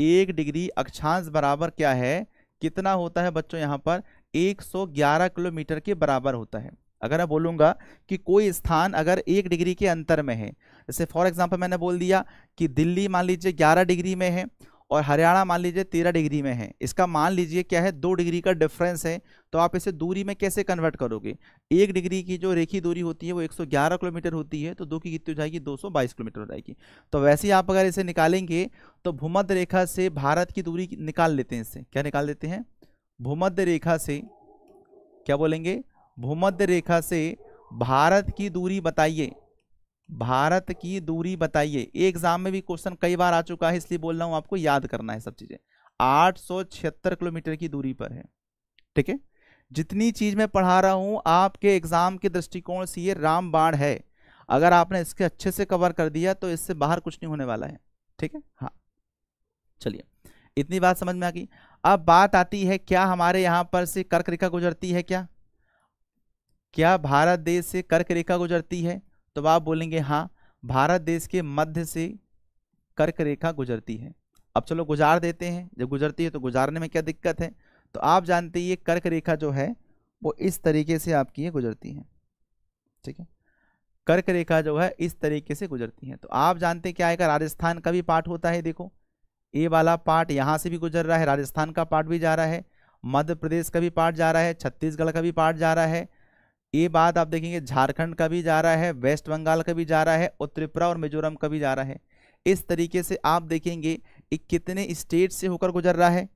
एक डिग्री अक्षांश बराबर क्या है कितना होता है बच्चों यहाँ पर 111 किलोमीटर के बराबर होता है अगर मैं बोलूँगा कि कोई स्थान अगर एक डिग्री के अंतर में है जैसे फॉर एग्जाम्पल मैंने बोल दिया कि दिल्ली मान लीजिए ग्यारह डिग्री में है और हरियाणा मान लीजिए तेरह डिग्री में है इसका मान लीजिए क्या है दो डिग्री का डिफरेंस है तो आप इसे दूरी में कैसे कन्वर्ट करोगे एक डिग्री की जो रेखी दूरी होती है वो 111 किलोमीटर होती है तो दो की कितनी हो जाएगी 222 किलोमीटर हो जाएगी तो वैसे ही आप अगर इसे निकालेंगे तो भूमध्य रेखा से भारत की दूरी निकाल लेते हैं इससे क्या निकाल देते हैं भूमध्य रेखा से क्या बोलेंगे भूमध्य रेखा से भारत की दूरी बताइए भारत की दूरी बताइए ये एग्जाम में भी क्वेश्चन कई बार आ चुका है इसलिए बोल रहा हूं आपको याद करना है सब चीज़ें आठ किलोमीटर की दूरी पर है ठीक है जितनी चीज़ मैं पढ़ा रहा हूं आपके एग्ज़ाम के दृष्टिकोण से ये रामबाण है अगर आपने इसके अच्छे से कवर कर दिया तो इससे बाहर कुछ नहीं होने वाला है ठीक है हाँ चलिए इतनी बात समझ में आ गई अब बात आती है क्या हमारे यहां पर से कर्क रेखा गुजरती है क्या क्या भारत देश से कर्क रेखा गुजरती है तो आप बोलेंगे हाँ भारत देश के मध्य से कर्क रेखा गुजरती है अब चलो गुजार देते हैं जब गुजरती है तो गुजारने में क्या दिक्कत है तो आप जानते हैं ये कर्क रेखा जो है वो इस तरीके से आपकी ये गुजरती है ठीक है कर्क रेखा जो है इस तरीके से गुजरती है तो आप जानते क्या आएगा राजस्थान का भी पार्ट होता है देखो ए वाला पार्ट यहाँ से भी गुजर रहा है राजस्थान का पार्ट भी जा रहा है मध्य प्रदेश का भी पार्ट जा रहा है छत्तीसगढ़ का भी पार्ट जा रहा है ये बात आप देखेंगे झारखंड का भी जा रहा है वेस्ट बंगाल का भी जा रहा है और त्रिपुरा और मिजोरम का भी जा रहा है इस तरीके से आप देखेंगे एक कितने स्टेट से होकर गुजर रहा है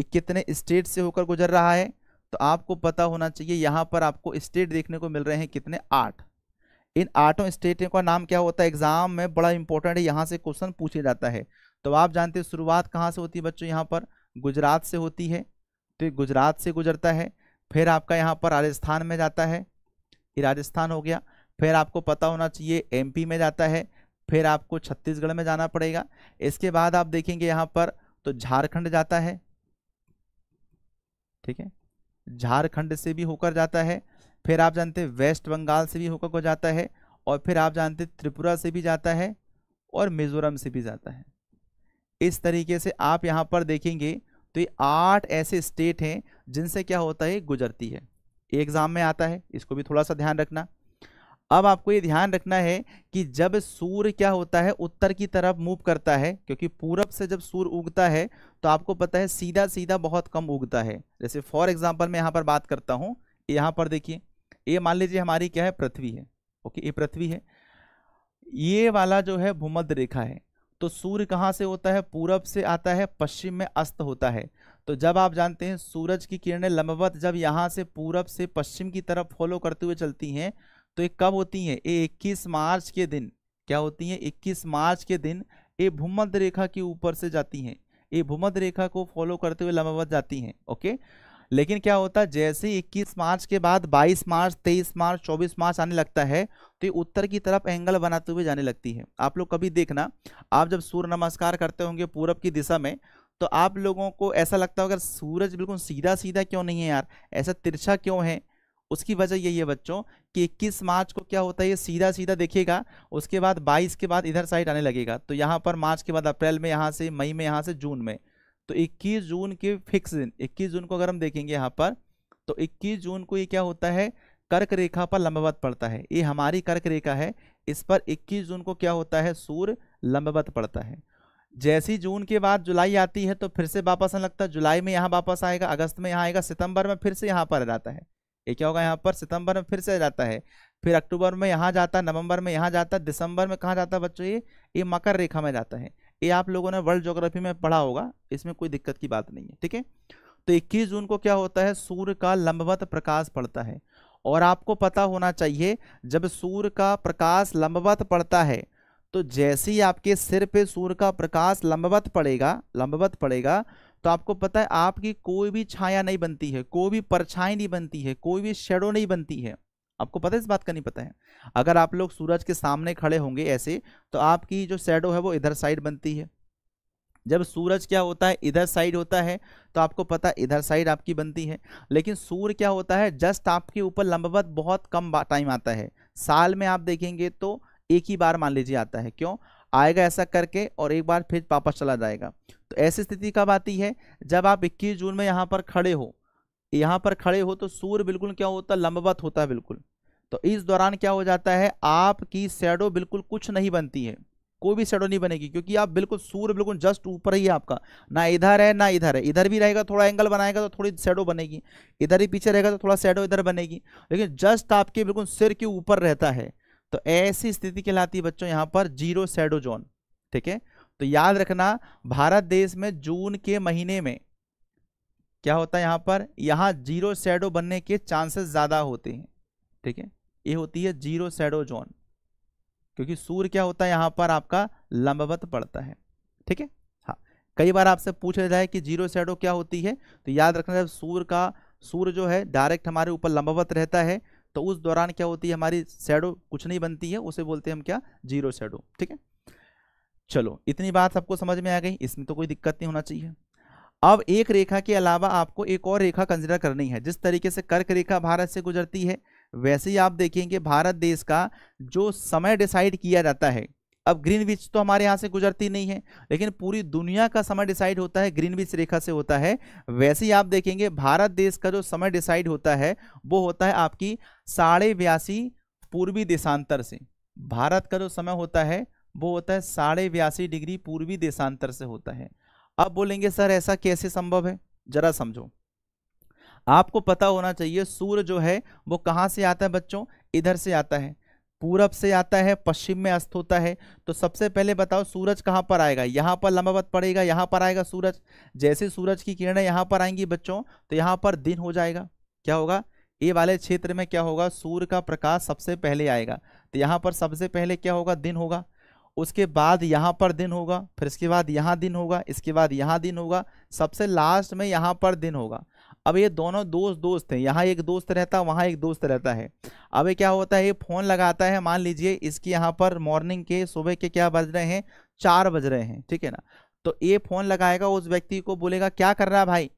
एक कितने स्टेट से होकर गुजर रहा है तो आपको पता होना चाहिए यहाँ पर आपको स्टेट देखने को मिल रहे हैं कितने आठ इन आठों स्टेटों का नाम क्या होता है एग्जाम में बड़ा इंपॉर्टेंट है यहाँ से क्वेश्चन पूछे जाता है तो आप जानते हो शुरुआत कहाँ से होती है बच्चों यहाँ पर गुजरात से होती है तो गुजरात से गुजरता है फिर आपका यहाँ पर राजस्थान में जाता है ये राजस्थान हो गया फिर आपको पता होना चाहिए एमपी में जाता है फिर आपको छत्तीसगढ़ में जाना पड़ेगा इसके बाद आप देखेंगे यहाँ पर तो झारखंड जाता है ठीक है झारखंड से भी होकर जाता है फिर आप जानते हैं वेस्ट बंगाल से भी होकर को जाता है और फिर आप जानते हैं त्रिपुरा से भी जाता है और मिजोरम से भी जाता है इस तरीके से आप यहाँ पर देखेंगे तो ये आठ ऐसे स्टेट हैं जिनसे क्या होता है गुजरती है एग्ज़ाम में आता है इसको भी थोड़ा सा ध्यान रखना अब आपको ये ध्यान रखना है कि जब सूर्य क्या होता है उत्तर की तरफ मूव करता है क्योंकि पूरब से जब सूर्य उगता है तो आपको पता है सीधा सीधा बहुत कम उगता है जैसे फॉर एग्जाम्पल मैं यहाँ पर बात करता हूँ यहाँ पर देखिए ये मान लीजिए हमारी क्या है पृथ्वी है ओके ये पृथ्वी है ये वाला जो है भूमध्य रेखा है तो सूर्य कहाँ से होता है पूरब से आता है पश्चिम में अस्त होता है तो जब आप जानते हैं सूरज की किरणें लंबवत जब यहाँ से पूरब से पश्चिम की तरफ फॉलो करते हुए चलती हैं तो ये कब होती हैं ये 21 मार्च के दिन क्या होती हैं 21 मार्च के दिन ये भूमध्य रेखा के ऊपर से जाती हैं ये भूमध्य रेखा को फॉलो करते हुए लंबवत जाती हैं ओके लेकिन क्या होता है जैसे ही 21 मार्च के बाद 22 मार्च 23 मार्च 24 मार्च आने लगता है तो ये उत्तर की तरफ एंगल बनाते हुए जाने लगती है आप लोग कभी देखना आप जब सूर्य नमस्कार करते होंगे पूरब की दिशा में तो आप लोगों को ऐसा लगता होगा सूरज बिल्कुल सीधा सीधा क्यों नहीं है यार ऐसा तिरछा क्यों है उसकी वजह यही है बच्चों कि इक्कीस मार्च को क्या होता है ये सीधा सीधा देखेगा उसके बाद बाईस के बाद इधर साइड आने लगेगा तो यहाँ पर मार्च के बाद अप्रैल में यहाँ से मई में यहाँ से जून में तो इक्कीस जून के फिक्स दिन इक्कीस जून को अगर हम देखेंगे यहाँ पर तो इक्कीस जून को ये क्या होता है कर्क रेखा पर लंबवत पड़ता है ये हमारी कर्क रेखा है इस पर इक्कीस जून को क्या होता है सूर्य लंबवत पड़ता है जैसी जून के बाद जुलाई आती है तो फिर से वापस आने लगता है जुलाई में यहाँ वापस आएगा अगस्त में यहाँ आएगा सितंबर में फिर से यहाँ पर जाता है ये क्या होगा यहाँ पर सितंबर में फिर से जाता है फिर अक्टूबर में यहाँ जाता है नवंबर में यहाँ जाता है दिसंबर में कहाँ जाता है बच्चों ये ये मकर रेखा में जाता है ये आप लोगों ने वर्ल्ड ज्योग्राफी में पढ़ा होगा इसमें कोई दिक्कत की बात नहीं है ठीक है तो इक्कीस जून को क्या होता है सूर्य का लंबवत प्रकाश पड़ता है और आपको पता होना चाहिए जब सूर्य का प्रकाश लंबवत पड़ता है तो जैसे ही आपके सिर पे सूर्य का प्रकाश लंबवत पड़ेगा लंबवत पड़ेगा तो आपको पता है आपकी कोई भी छाया नहीं बनती है कोई भी परछाई नहीं बनती है कोई भी शेडो नहीं बनती है आपको पता है इस बात का नहीं पता है अगर आप लोग सूरज के सामने खड़े होंगे ऐसे तो आपकी जो शेडो है वो इधर साइड बनती है जब सूरज क्या होता है इधर साइड होता है तो आपको पता है इधर साइड आपकी बनती है लेकिन सूर्य क्या होता है जस्ट आपके ऊपर लंबवत बहुत कम टाइम आता है साल में आप देखेंगे तो एक ही बार मान लीजिए आता है क्यों आएगा ऐसा करके और एक बार फिर वापस चला जाएगा तो ऐसी स्थिति कब आती है जब आप 21 जून में यहाँ पर खड़े हो यहाँ पर खड़े हो तो सूर्य बिल्कुल क्या होता है लंबवत होता है बिल्कुल तो इस दौरान क्या हो जाता है आपकी शेडो बिल्कुल कुछ नहीं बनती है कोई भी शेडो नहीं बनेगी क्योंकि आप बिल्कुल सूर्य बिल्कुल जस्ट ऊपर ही है आपका ना इधर है ना इधर है इधर भी रहेगा थोड़ा एंगल बनाएगा तो थोड़ी शेडो बनेगी इधर ही पीछे रहेगा तो थोड़ा शेडो इधर बनेगी लेकिन जस्ट आपके बिल्कुल सिर के ऊपर रहता है तो ऐसी स्थिति कहलाती है बच्चों यहां पर जीरो सेडो जोन ठीक है तो याद रखना भारत देश में जून के महीने में क्या होता है यहां पर यहां जीरो सेडो बनने के चांसेस ज़्यादा होते हैं ठीक है ये होती है जीरो सेडो जोन क्योंकि सूर्य क्या होता है यहां पर आपका लंबवत पड़ता है ठीक है हाँ कई बार आपसे पूछा जाए कि जीरो सेडो क्या होती है तो याद रखना जब सूर्य का सूर्य जो है डायरेक्ट हमारे ऊपर लंबवत रहता है तो उस दौरान क्या होती है हमारी शेडो कुछ नहीं बनती है उसे बोलते हैं हम क्या जीरो शेडो ठीक है चलो इतनी बात आपको समझ में आ गई इसमें तो कोई दिक्कत नहीं होना चाहिए अब एक रेखा के अलावा आपको एक और रेखा कंसिडर करनी है जिस तरीके से कर्क रेखा भारत से गुजरती है वैसे ही आप देखेंगे भारत देश का जो समय डिसाइड किया जाता है अब विच तो हमारे यहाँ से गुजरती नहीं है लेकिन पूरी दुनिया का समय डिसाइड होता है ग्रीन विच रेखा से होता है वैसे ही आप देखेंगे भारत देश का जो समय डिसाइड होता है वो होता है आपकी साढ़े बयासी पूर्वी देशांतर से भारत का जो समय होता है वो होता है साढ़े बयासी डिग्री पूर्वी देशांतर से होता है अब बोलेंगे सर ऐसा कैसे संभव है जरा समझो आपको पता होना चाहिए सूर्य जो है वो कहाँ से आता है बच्चों इधर से आता है पूरब से आता है पश्चिम में अस्त होता है तो सबसे पहले बताओ सूरज कहाँ पर आएगा यहाँ पर लंबावत पड़ेगा यहाँ पर आएगा सूरज जैसे सूरज की किरणें यहाँ पर आएंगी बच्चों तो यहाँ पर दिन हो जाएगा क्या होगा ये वाले क्षेत्र में क्या होगा सूर्य का प्रकाश सबसे पहले आएगा तो यहाँ पर सबसे पहले क्या होगा दिन होगा उसके बाद यहाँ पर दिन होगा फिर इसके बाद यहाँ दिन होगा इसके बाद यहाँ दिन होगा सबसे लास्ट में यहाँ पर दिन होगा अब ये दोनों दोस्त दोस्त हैं यहाँ एक दोस्त रहता है वहाँ एक दोस्त रहता है अब ये क्या होता है ये फ़ोन लगाता है मान लीजिए इसकी यहाँ पर मॉर्निंग के सुबह के क्या बज रहे हैं चार बज रहे हैं ठीक है ना तो ये फ़ोन लगाएगा उस व्यक्ति को बोलेगा क्या कर रहा है भाई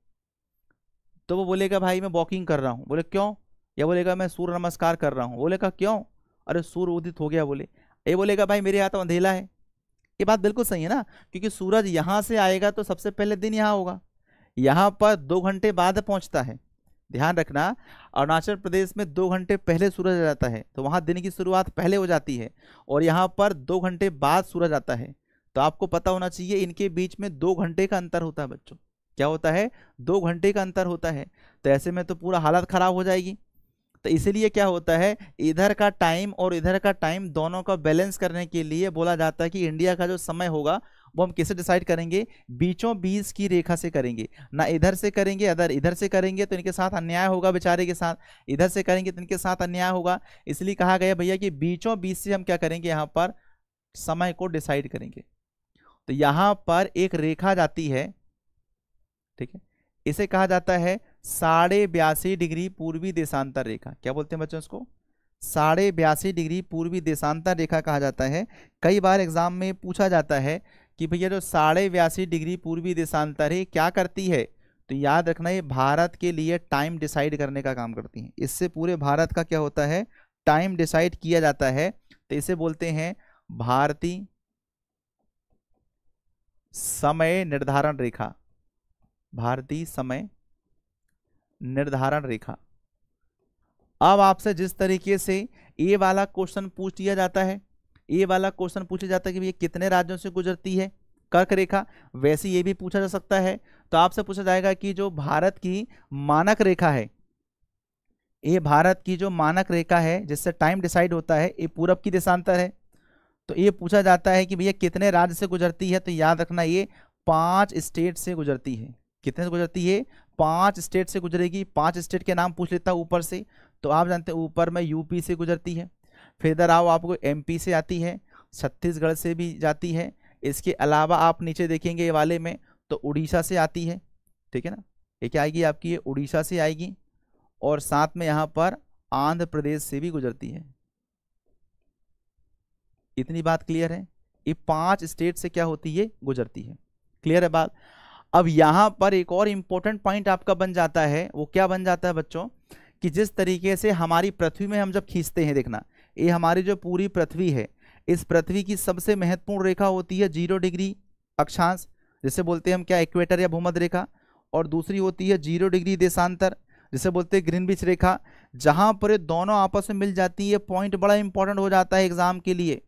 तो वो बोलेगा भाई मैं वॉकिंग कर रहा हूँ बोले क्यों या बोलेगा मैं सूर्य नमस्कार कर रहा हूँ बोलेगा क्यों अरे सूर्य उदित हो गया बोले ये बोलेगा भाई मेरे यहाँ तो अंधेला है ये बात बिल्कुल सही है ना क्योंकि सूरज यहाँ से आएगा तो सबसे पहले दिन यहाँ होगा यहाँ पर दो घंटे बाद पहुँचता है ध्यान रखना अरुणाचल प्रदेश में दो घंटे पहले सूरज आ जाता है तो वहाँ दिन की शुरुआत पहले हो जाती है और यहाँ पर दो घंटे बाद सूरज आता है तो आपको पता होना चाहिए इनके बीच में दो घंटे का अंतर होता है बच्चों क्या होता है दो घंटे का अंतर होता है तो ऐसे में तो पूरा हालत ख़राब हो जाएगी तो इसीलिए क्या होता है इधर का टाइम और इधर का टाइम दोनों का बैलेंस करने के लिए बोला जाता है कि इंडिया का जो समय होगा वो हम किससे डिसाइड करेंगे बीचों बीच की रेखा से करेंगे ना इधर से करेंगे अदर इधर से करेंगे तो इनके साथ अन्याय होगा बेचारे के साथ इधर से करेंगे तो इनके साथ अन्याय होगा इसलिए कहा गया भैया कि बीचों बीच से हम क्या करेंगे यहाँ पर समय को डिसाइड करेंगे तो यहाँ पर एक रेखा जाती है ठीक है इसे कहा जाता है साढ़े बयासी डिग्री पूर्वी देशांतर रेखा क्या बोलते हैं बच्चों इसको साढ़े बयासी डिग्री पूर्वी देशांतर रेखा कहा जाता है कई बार एग्जाम में पूछा जाता है कि भैया जो साढ़े बयासी डिग्री पूर्वी देशांतर है क्या करती है तो याद रखना ये भारत के लिए टाइम डिसाइड करने का काम करती है इससे पूरे भारत का क्या होता है टाइम डिसाइड किया जाता है तो इसे बोलते हैं भारतीय समय निर्धारण रेखा भारतीय समय निर्धारण रेखा अब आपसे जिस तरीके से ए वाला क्वेश्चन पूछ लिया जाता है ए वाला क्वेश्चन पूछा जाता है कि भैया कितने राज्यों से गुजरती है कर्क रेखा वैसे ये भी पूछा जा सकता है तो आपसे पूछा जाएगा कि जो भारत की मानक रेखा है ये भारत की जो मानक रेखा है जिससे टाइम डिसाइड होता है ये पूरब की देशांतर है तो ये पूछा जाता है कि भैया कितने राज्य से गुजरती है तो याद रखना ये पांच स्टेट से गुजरती है कितने से गुजरती है पांच स्टेट से गुजरेगी पांच स्टेट के नाम पूछ लेता ऊपर से तो आप जानते हैं ऊपर में यूपी से गुजरती है फिर इधर आओ आपको एमपी से आती है छत्तीसगढ़ से भी जाती है इसके अलावा आप नीचे देखेंगे वाले में तो उड़ीसा से आती है ठीक है ना ये क्या आएगी आपकी ये उड़ीसा से आएगी और साथ में यहाँ पर आंध्र प्रदेश से भी गुजरती है इतनी बात क्लियर है ये पांच स्टेट से क्या होती है गुजरती है क्लियर है बात अब यहां पर एक और इंपॉर्टेंट पॉइंट आपका बन जाता है वो क्या बन जाता है बच्चों कि जिस तरीके से हमारी पृथ्वी में हम जब खींचते हैं देखना ये हमारी जो पूरी पृथ्वी है इस पृथ्वी की सबसे महत्वपूर्ण रेखा होती है जीरो डिग्री अक्षांश जिसे बोलते हैं हम क्या इक्वेटर या भूमध रेखा और दूसरी होती है जीरो डिग्री देशांतर जिसे बोलते हैं ग्रीन बीच रेखा जहां पर दोनों आपस में मिल जाती है पॉइंट बड़ा इंपॉर्टेंट हो जाता है एग्ज़ाम के लिए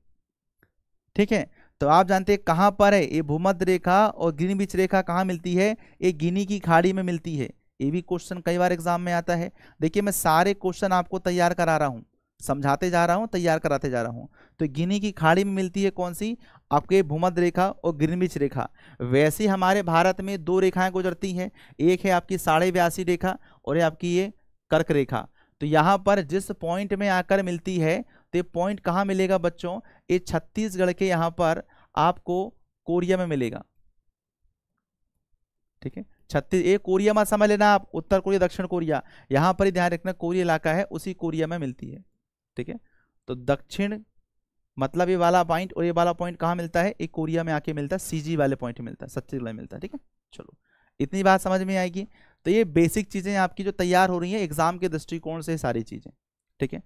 ठीक है तो आप जानते हैं कहाँ पर है ये भूमध्य रेखा और ग्रीन बीच रेखा कहाँ मिलती है ये गिनी की खाड़ी में मिलती है ये भी क्वेश्चन कई बार एग्जाम में आता है देखिए मैं सारे क्वेश्चन आपको तैयार करा रहा हूँ समझाते जा रहा हूँ तैयार कराते जा रहा हूँ तो गिनी की खाड़ी में मिलती है कौन सी आपके भूमध्य रेखा और बीच रेखा वैसे हमारे भारत में दो रेखाएं गुजरती हैं एक है आपकी साढ़े बयासी रेखा और आपकी ये कर्क रेखा तो यहाँ पर जिस पॉइंट में आकर मिलती है तो पॉइंट कहाँ मिलेगा बच्चों ये छत्तीसगढ़ के यहाँ पर आपको कोरिया में मिलेगा ठीक है छत्तीस ये कोरिया मत समझ लेना आप उत्तर कोरिया दक्षिण कोरिया यहाँ पर ही ध्यान रखना कोरिया इलाका है उसी कोरिया में मिलती है ठीक है तो दक्षिण मतलब ये वाला पॉइंट और ये वाला पॉइंट कहाँ मिलता है एक कोरिया में आके मिलता है सीजी वाले पॉइंट मिलता है छत्तीसगढ़ में मिलता है ठीक है चलो इतनी बात समझ में आएगी तो ये बेसिक चीज़ें आपकी जो तैयार हो रही हैं एग्ज़ाम के दृष्टिकोण से सारी चीज़ें ठीक है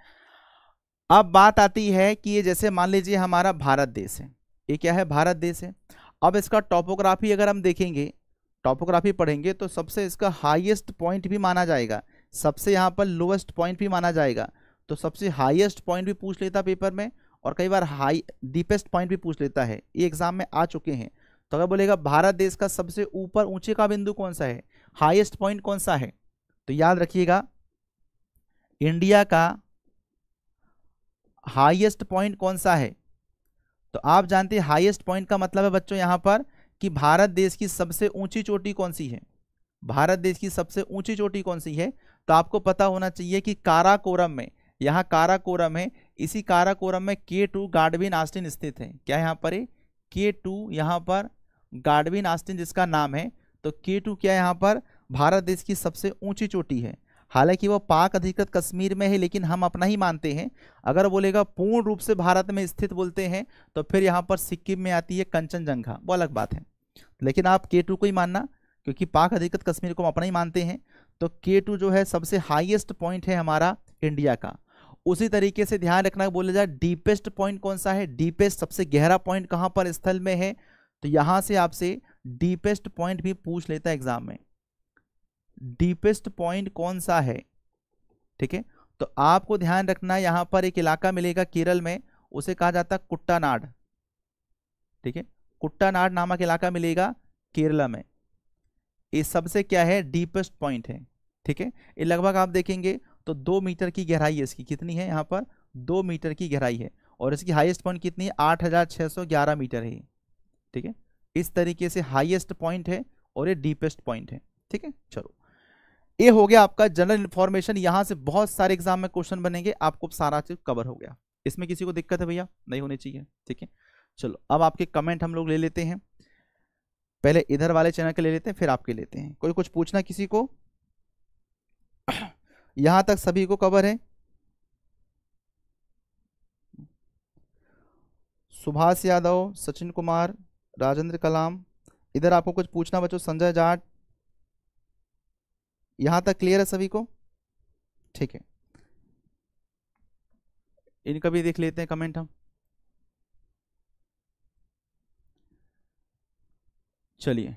अब बात आती है कि ये जैसे मान लीजिए हमारा भारत देश है ये क्या है भारत देश है अब इसका टॉपोग्राफी अगर हम देखेंगे टॉपोग्राफी पढ़ेंगे तो सबसे इसका हाईएस्ट पॉइंट भी माना जाएगा सबसे यहाँ पर लोएस्ट पॉइंट भी माना जाएगा तो सबसे हाईएस्ट पॉइंट भी पूछ लेता पेपर में और कई बार हाई डीपेस्ट पॉइंट भी पूछ लेता है ये एग्ज़ाम में आ चुके हैं तो अगर बोलेगा भारत देश का सबसे ऊपर ऊंचे का बिंदु कौन सा है हाइएस्ट पॉइंट कौन सा है तो याद रखिएगा इंडिया का हाईएस्ट पॉइंट कौन सा है तो आप जानते हैं हाईएस्ट पॉइंट का मतलब है बच्चों यहाँ पर कि भारत देश की सबसे ऊंची चोटी कौन सी है भारत देश की सबसे ऊंची चोटी कौन सी है तो आपको पता होना चाहिए कि काराकोरम में यहाँ काराकोरम है इसी काराकोरम में के टू गार्डविन आस्टिन स्थित है क्या यहाँ पर है के टू यहाँ पर गार्डविन आस्टिन जिसका नाम है तो के टू क्या यहाँ पर भारत देश की सबसे ऊंची चोटी है हालांकि वह पाक अधिकृत कश्मीर में है लेकिन हम अपना ही मानते हैं अगर बोलेगा पूर्ण रूप से भारत में स्थित बोलते हैं तो फिर यहाँ पर सिक्किम में आती है कंचनजंघा वो अलग बात है लेकिन आप के टू को ही मानना क्योंकि पाक अधिकृत कश्मीर को हम अपना ही मानते हैं तो के टू जो है सबसे हाइएस्ट पॉइंट है हमारा इंडिया का उसी तरीके से ध्यान रखना बोले जाए डीपेस्ट पॉइंट कौन सा है डीपेस्ट सबसे गहरा पॉइंट कहाँ पर स्थल में है तो यहाँ से आपसे डीपेस्ट पॉइंट भी पूछ लेता है एग्जाम में डीपेस्ट पॉइंट कौन सा है ठीक है तो आपको ध्यान रखना है यहाँ पर एक इलाका मिलेगा केरल में उसे कहा जाता है कुट्टानाड ठीक है कुट्टानाड नामक इलाका मिलेगा केरला में ये सबसे क्या है डीपेस्ट पॉइंट है ठीक है ये लगभग आप देखेंगे तो दो मीटर की गहराई है इसकी कितनी है यहाँ पर दो मीटर की गहराई है और इसकी हाईएस्ट पॉइंट कितनी है आठ हज़ार छः सौ ग्यारह मीटर है ठीक है इस तरीके से हाईएस्ट पॉइंट है और ये डीपेस्ट पॉइंट है ठीक है चलो ये हो गया आपका जनरल इन्फॉर्मेशन यहाँ से बहुत सारे एग्जाम में क्वेश्चन बनेंगे आपको सारा चीज कवर हो गया इसमें किसी को दिक्कत है भैया नहीं होनी चाहिए ठीक है चलो अब आपके कमेंट हम लोग ले लेते हैं पहले इधर वाले चैनल के ले लेते हैं फिर आपके लेते हैं कोई कुछ पूछना किसी को [clears throat] यहां तक सभी को कवर है सुभाष यादव सचिन कुमार राजेंद्र कलाम इधर आपको कुछ पूछना बच्चों संजय जाट यहां तक क्लियर है सभी को ठीक है इनका भी देख लेते हैं कमेंट हम चलिए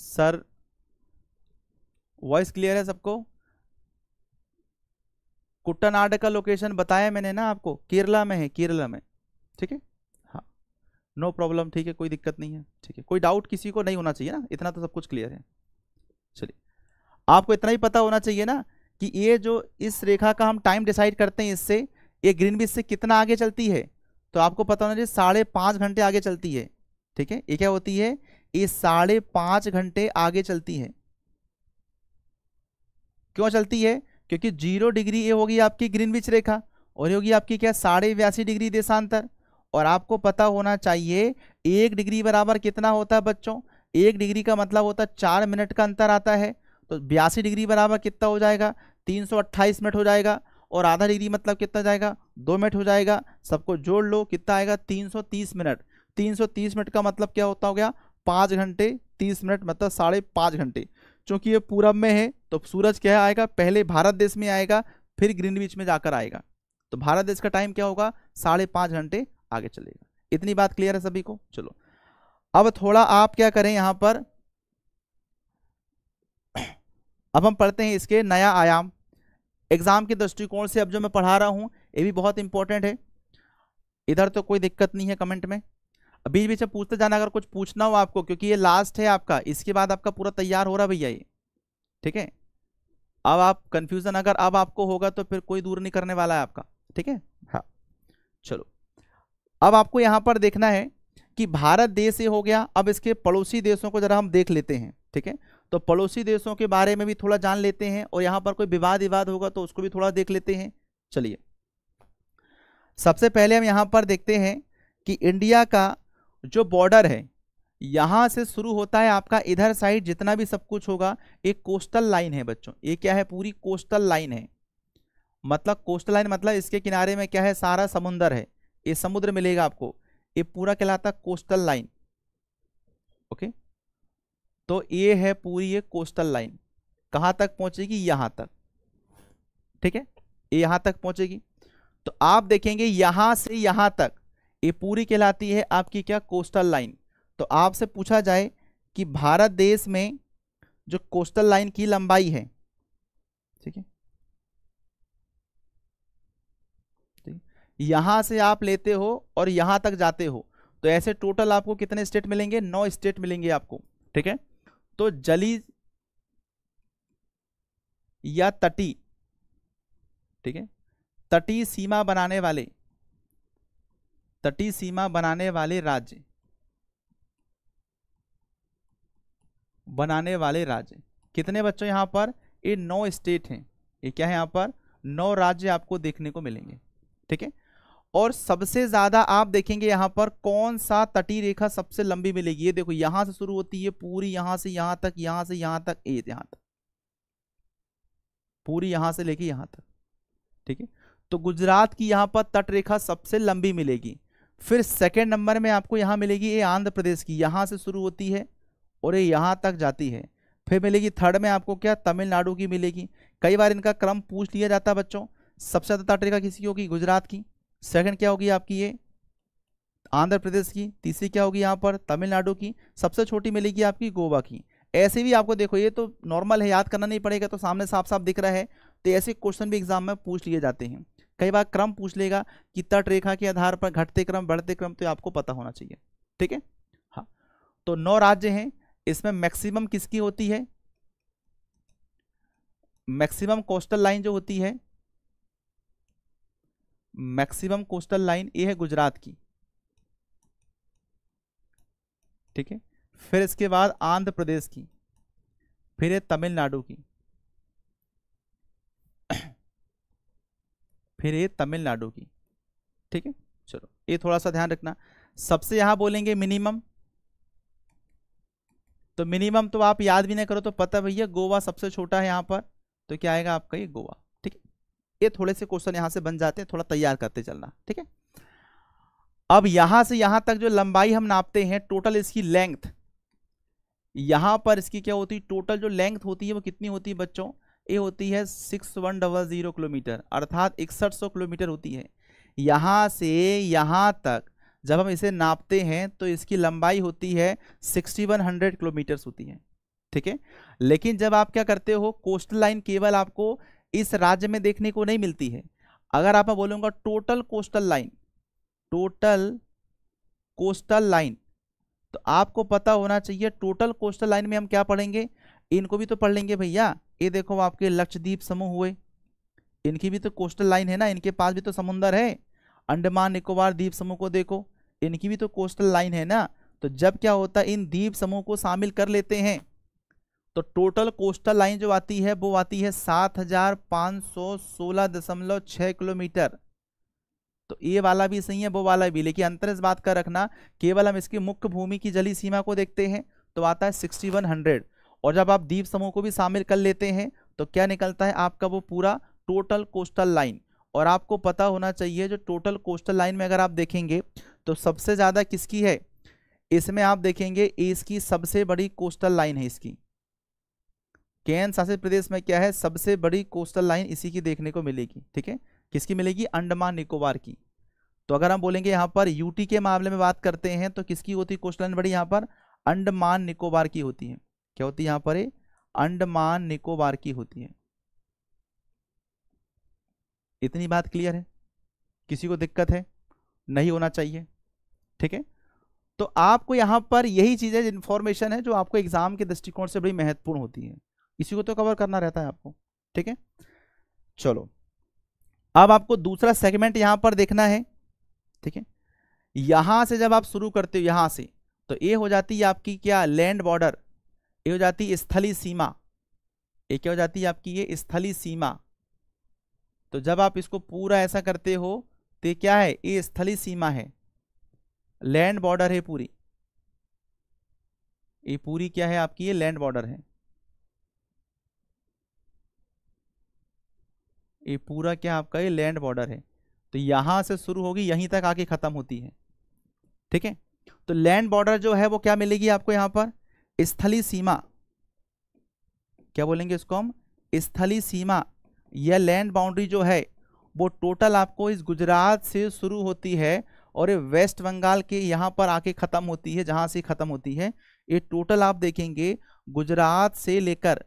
सर वॉइस क्लियर है सबको कुट्टनाड का लोकेशन बताया मैंने ना आपको केरला में है केरला में ठीक है नो प्रॉब्लम ठीक है कोई दिक्कत नहीं है ठीक है कोई डाउट किसी को नहीं होना चाहिए ना इतना तो सब कुछ क्लियर है चलिए आपको इतना ही पता होना चाहिए ना कि ये जो इस रेखा का हम टाइम डिसाइड करते हैं इससे ये ग्रीन बीच से कितना आगे चलती है तो आपको पता होना चाहिए साढ़े पाँच घंटे आगे चलती है ठीक है ये क्या होती है ये साढ़े पाँच घंटे आगे चलती है क्यों चलती है क्योंकि जीरो डिग्री ये होगी आपकी ग्रीन बीच रेखा और ये होगी आपकी क्या साढ़े बयासी डिग्री देशांतर और आपको पता होना चाहिए एक डिग्री बराबर कितना होता है बच्चों एक डिग्री का मतलब होता है चार मिनट का अंतर आता है तो बयासी डिग्री बराबर कितना हो जाएगा तीन सौ अट्ठाईस मिनट हो जाएगा और आधा डिग्री मतलब कितना जाएगा दो मिनट हो जाएगा सबको जोड़ लो कितना आएगा तीन सौ तीस मिनट तीन सौ तीस मिनट का मतलब क्या होता हो गया पाँच घंटे तीस मिनट मतलब साढ़े पाँच घंटे चूँकि ये पूरब में है तो सूरज क्या आएगा पहले भारत देश में आएगा फिर ग्रीनविच में जाकर आएगा तो भारत देश का टाइम क्या होगा साढ़े पाँच घंटे आगे चलेगा इतनी बात क्लियर है सभी को चलो अब थोड़ा आप क्या करें यहां पर अब हम पढ़ते हैं इसके नया आयाम एग्जाम के दृष्टिकोण से अब जो मैं पढ़ा रहा हूं ये भी बहुत इंपॉर्टेंट है इधर तो कोई दिक्कत नहीं है कमेंट में बीच बीच में पूछते जाना अगर कुछ पूछना हो आपको क्योंकि ये लास्ट है आपका इसके बाद आपका पूरा तैयार हो रहा भैया ये ठीक है अब आप कंफ्यूजन अगर अब आपको होगा तो फिर कोई दूर नहीं करने वाला है आपका ठीक है हाँ चलो अब आपको यहां पर देखना है कि भारत देश ये हो गया अब इसके पड़ोसी देशों को ज़रा हम देख लेते हैं ठीक है तो पड़ोसी देशों के बारे में भी थोड़ा जान लेते हैं और यहां पर कोई विवाद विवाद होगा तो उसको भी थोड़ा देख लेते हैं चलिए सबसे पहले हम यहां पर देखते हैं कि इंडिया का जो बॉर्डर है यहां से शुरू होता है आपका इधर साइड जितना भी सब कुछ होगा एक कोस्टल लाइन है बच्चों ये क्या है पूरी कोस्टल लाइन है मतलब कोस्टल लाइन मतलब इसके किनारे में क्या है सारा समुंदर है ये समुद्र मिलेगा आपको ये पूरा कहलाता कोस्टल लाइन ओके तो ये है पूरी ये कोस्टल लाइन कहाँ तक पहुँचेगी यहाँ तक ठीक है ये यहाँ तक पहुँचेगी तो आप देखेंगे यहाँ से यहाँ तक ये पूरी कहलाती है आपकी क्या कोस्टल लाइन तो आपसे पूछा जाए कि भारत देश में जो कोस्टल लाइन की लंबाई है ठीक है यहाँ से आप लेते हो और यहाँ तक जाते हो तो ऐसे टोटल आपको कितने स्टेट मिलेंगे नौ स्टेट मिलेंगे आपको ठीक है तो जली या तटी ठीक है तटी सीमा बनाने वाले तटी सीमा बनाने वाले राज्य बनाने वाले राज्य कितने बच्चों यहाँ पर ये नौ स्टेट हैं ये क्या है यहाँ पर नौ राज्य आपको देखने को मिलेंगे ठीक है और सबसे ज़्यादा आप देखेंगे यहाँ पर कौन सा तटी रेखा सबसे लंबी मिलेगी ये देखो यहाँ से शुरू होती है पूरी यहाँ से यहाँ तक यहाँ से यहाँ तक ए यहाँ तक पूरी यहाँ से लेके यहाँ तक ठीक है तो गुजरात की यहाँ पर तट रेखा सबसे लंबी मिलेगी फिर सेकेंड नंबर में आपको यहाँ मिलेगी ये आंध्र प्रदेश की यहाँ से शुरू होती है और ये यहाँ तक जाती है फिर मिलेगी थर्ड में आपको क्या तमिलनाडु की मिलेगी कई बार इनका क्रम पूछ लिया जाता है बच्चों सबसे ज़्यादा तट रेखा किसी की होगी गुजरात की सेकंड क्या होगी आपकी ये आंध्र प्रदेश की तीसरी क्या होगी यहाँ पर तमिलनाडु की सबसे छोटी मिलेगी आपकी गोवा की ऐसे भी आपको देखो ये तो नॉर्मल है याद करना नहीं पड़ेगा तो सामने साफ साफ दिख रहा है तो ऐसे क्वेश्चन भी एग्जाम में पूछ लिए जाते हैं कई बार क्रम पूछ लेगा कि तट रेखा के आधार पर घटते क्रम बढ़ते क्रम तो आपको पता होना चाहिए ठीक है हाँ तो नौ राज्य हैं इसमें मैक्सिमम किसकी होती है मैक्सिमम कोस्टल लाइन जो होती है मैक्सिमम कोस्टल लाइन ए है गुजरात की ठीक है फिर इसके बाद आंध्र प्रदेश की फिर है तमिलनाडु की [clears throat] फिर ये तमिलनाडु की ठीक है चलो ये थोड़ा सा ध्यान रखना सबसे यहां बोलेंगे मिनिमम तो मिनिमम तो आप याद भी नहीं करो तो पता भैया गोवा सबसे छोटा है यहां पर तो क्या आएगा आपका ये गोवा ये थोड़े से क्वेश्चन यहाँ से बन जाते हैं थोड़ा तैयार करते चलना ठीक है अब यहाँ से यहाँ तक जो लंबाई हम नापते हैं टोटल इसकी लेंथ यहाँ पर इसकी क्या होती है टोटल जो लेंथ होती है वो कितनी होती है बच्चों ये होती है six one double zero kilometre अर्थात इकसठ सौ किलोमीटर होती है यहाँ से यहाँ तक जब हम इसे नापते हैं तो इसकी लंबाई होती है सिक्सटी वन हंड्रेड किलोमीटर्स होती है ठीक है लेकिन जब आप क्या करते हो कोस्टल लाइन केवल आपको इस राज्य में देखने को नहीं मिलती है अगर आप मैं बोलूँगा total coastal line total coastal line तो आपको पता होना चाहिए टोटल कोस्टल लाइन में हम क्या पढ़ेंगे इनको भी तो पढ़ लेंगे भैया ये देखो आपके लक्षद्वीप समूह हुए इनकी भी तो कोस्टल लाइन है ना इनके पास भी तो समुंदर है अंडमान निकोबार द्वीप समूह को देखो इनकी भी तो कोस्टल लाइन है ना तो जब क्या होता है इन द्वीप समूह को शामिल कर लेते हैं तो टोटल कोस्टल लाइन जो आती है वो आती है सात हजार पाँच सौ सोलह दशमलव छः किलोमीटर तो ये वाला भी सही है वो वाला भी लेकिन अंतर इस बात का रखना केवल हम इसकी मुख्य भूमि की जली सीमा को देखते हैं तो आता है सिक्सटी वन हंड्रेड और जब आप द्वीप समूह को भी शामिल कर लेते हैं तो क्या निकलता है आपका वो पूरा टोटल कोस्टल लाइन और आपको पता होना चाहिए जो टोटल कोस्टल लाइन में अगर आप देखेंगे तो सबसे ज़्यादा किसकी है इसमें आप देखेंगे इसकी सबसे बड़ी कोस्टल लाइन है इसकी केन शासित प्रदेश में क्या है सबसे बड़ी कोस्टल लाइन इसी की देखने को मिलेगी ठीक है किसकी मिलेगी अंडमान निकोबार की तो अगर हम बोलेंगे यहाँ पर यूटी के मामले में बात करते हैं तो किसकी होती है कोस्टल लाइन बड़ी यहाँ पर अंडमान निकोबार की होती है क्या होती है यहाँ पर अंडमान निकोबार की होती है इतनी बात क्लियर है किसी को दिक्कत है नहीं होना चाहिए ठीक है तो आपको यहां पर यही चीज़ें इंफॉर्मेशन है जो आपको एग्ज़ाम के दृष्टिकोण से बड़ी महत्वपूर्ण होती है इसी को तो कवर करना रहता है आपको ठीक है चलो अब आपको दूसरा सेगमेंट यहां पर देखना है ठीक है यहां से जब आप शुरू करते हो यहां से तो ये हो जाती है आपकी क्या लैंड बॉर्डर ये हो जाती है स्थली सीमा ये क्या हो जाती है आपकी ये स्थली सीमा तो जब आप इसको पूरा ऐसा करते हो तो ये क्या है ये स्थली सीमा है लैंड बॉर्डर है पूरी ये पूरी क्या है आपकी ये लैंड बॉर्डर है ये पूरा क्या आपका ये लैंड बॉर्डर है तो यहाँ से शुरू होगी यहीं तक आके ख़त्म होती है ठीक है तो लैंड बॉर्डर जो है वो क्या मिलेगी आपको यहाँ पर स्थली सीमा क्या बोलेंगे इसको हम स्थली सीमा यह लैंड बाउंड्री जो है वो टोटल आपको इस गुजरात से शुरू होती है और ये वेस्ट बंगाल के यहाँ पर आके ख़त्म होती है जहाँ से ख़त्म होती है ये टोटल आप देखेंगे गुजरात से लेकर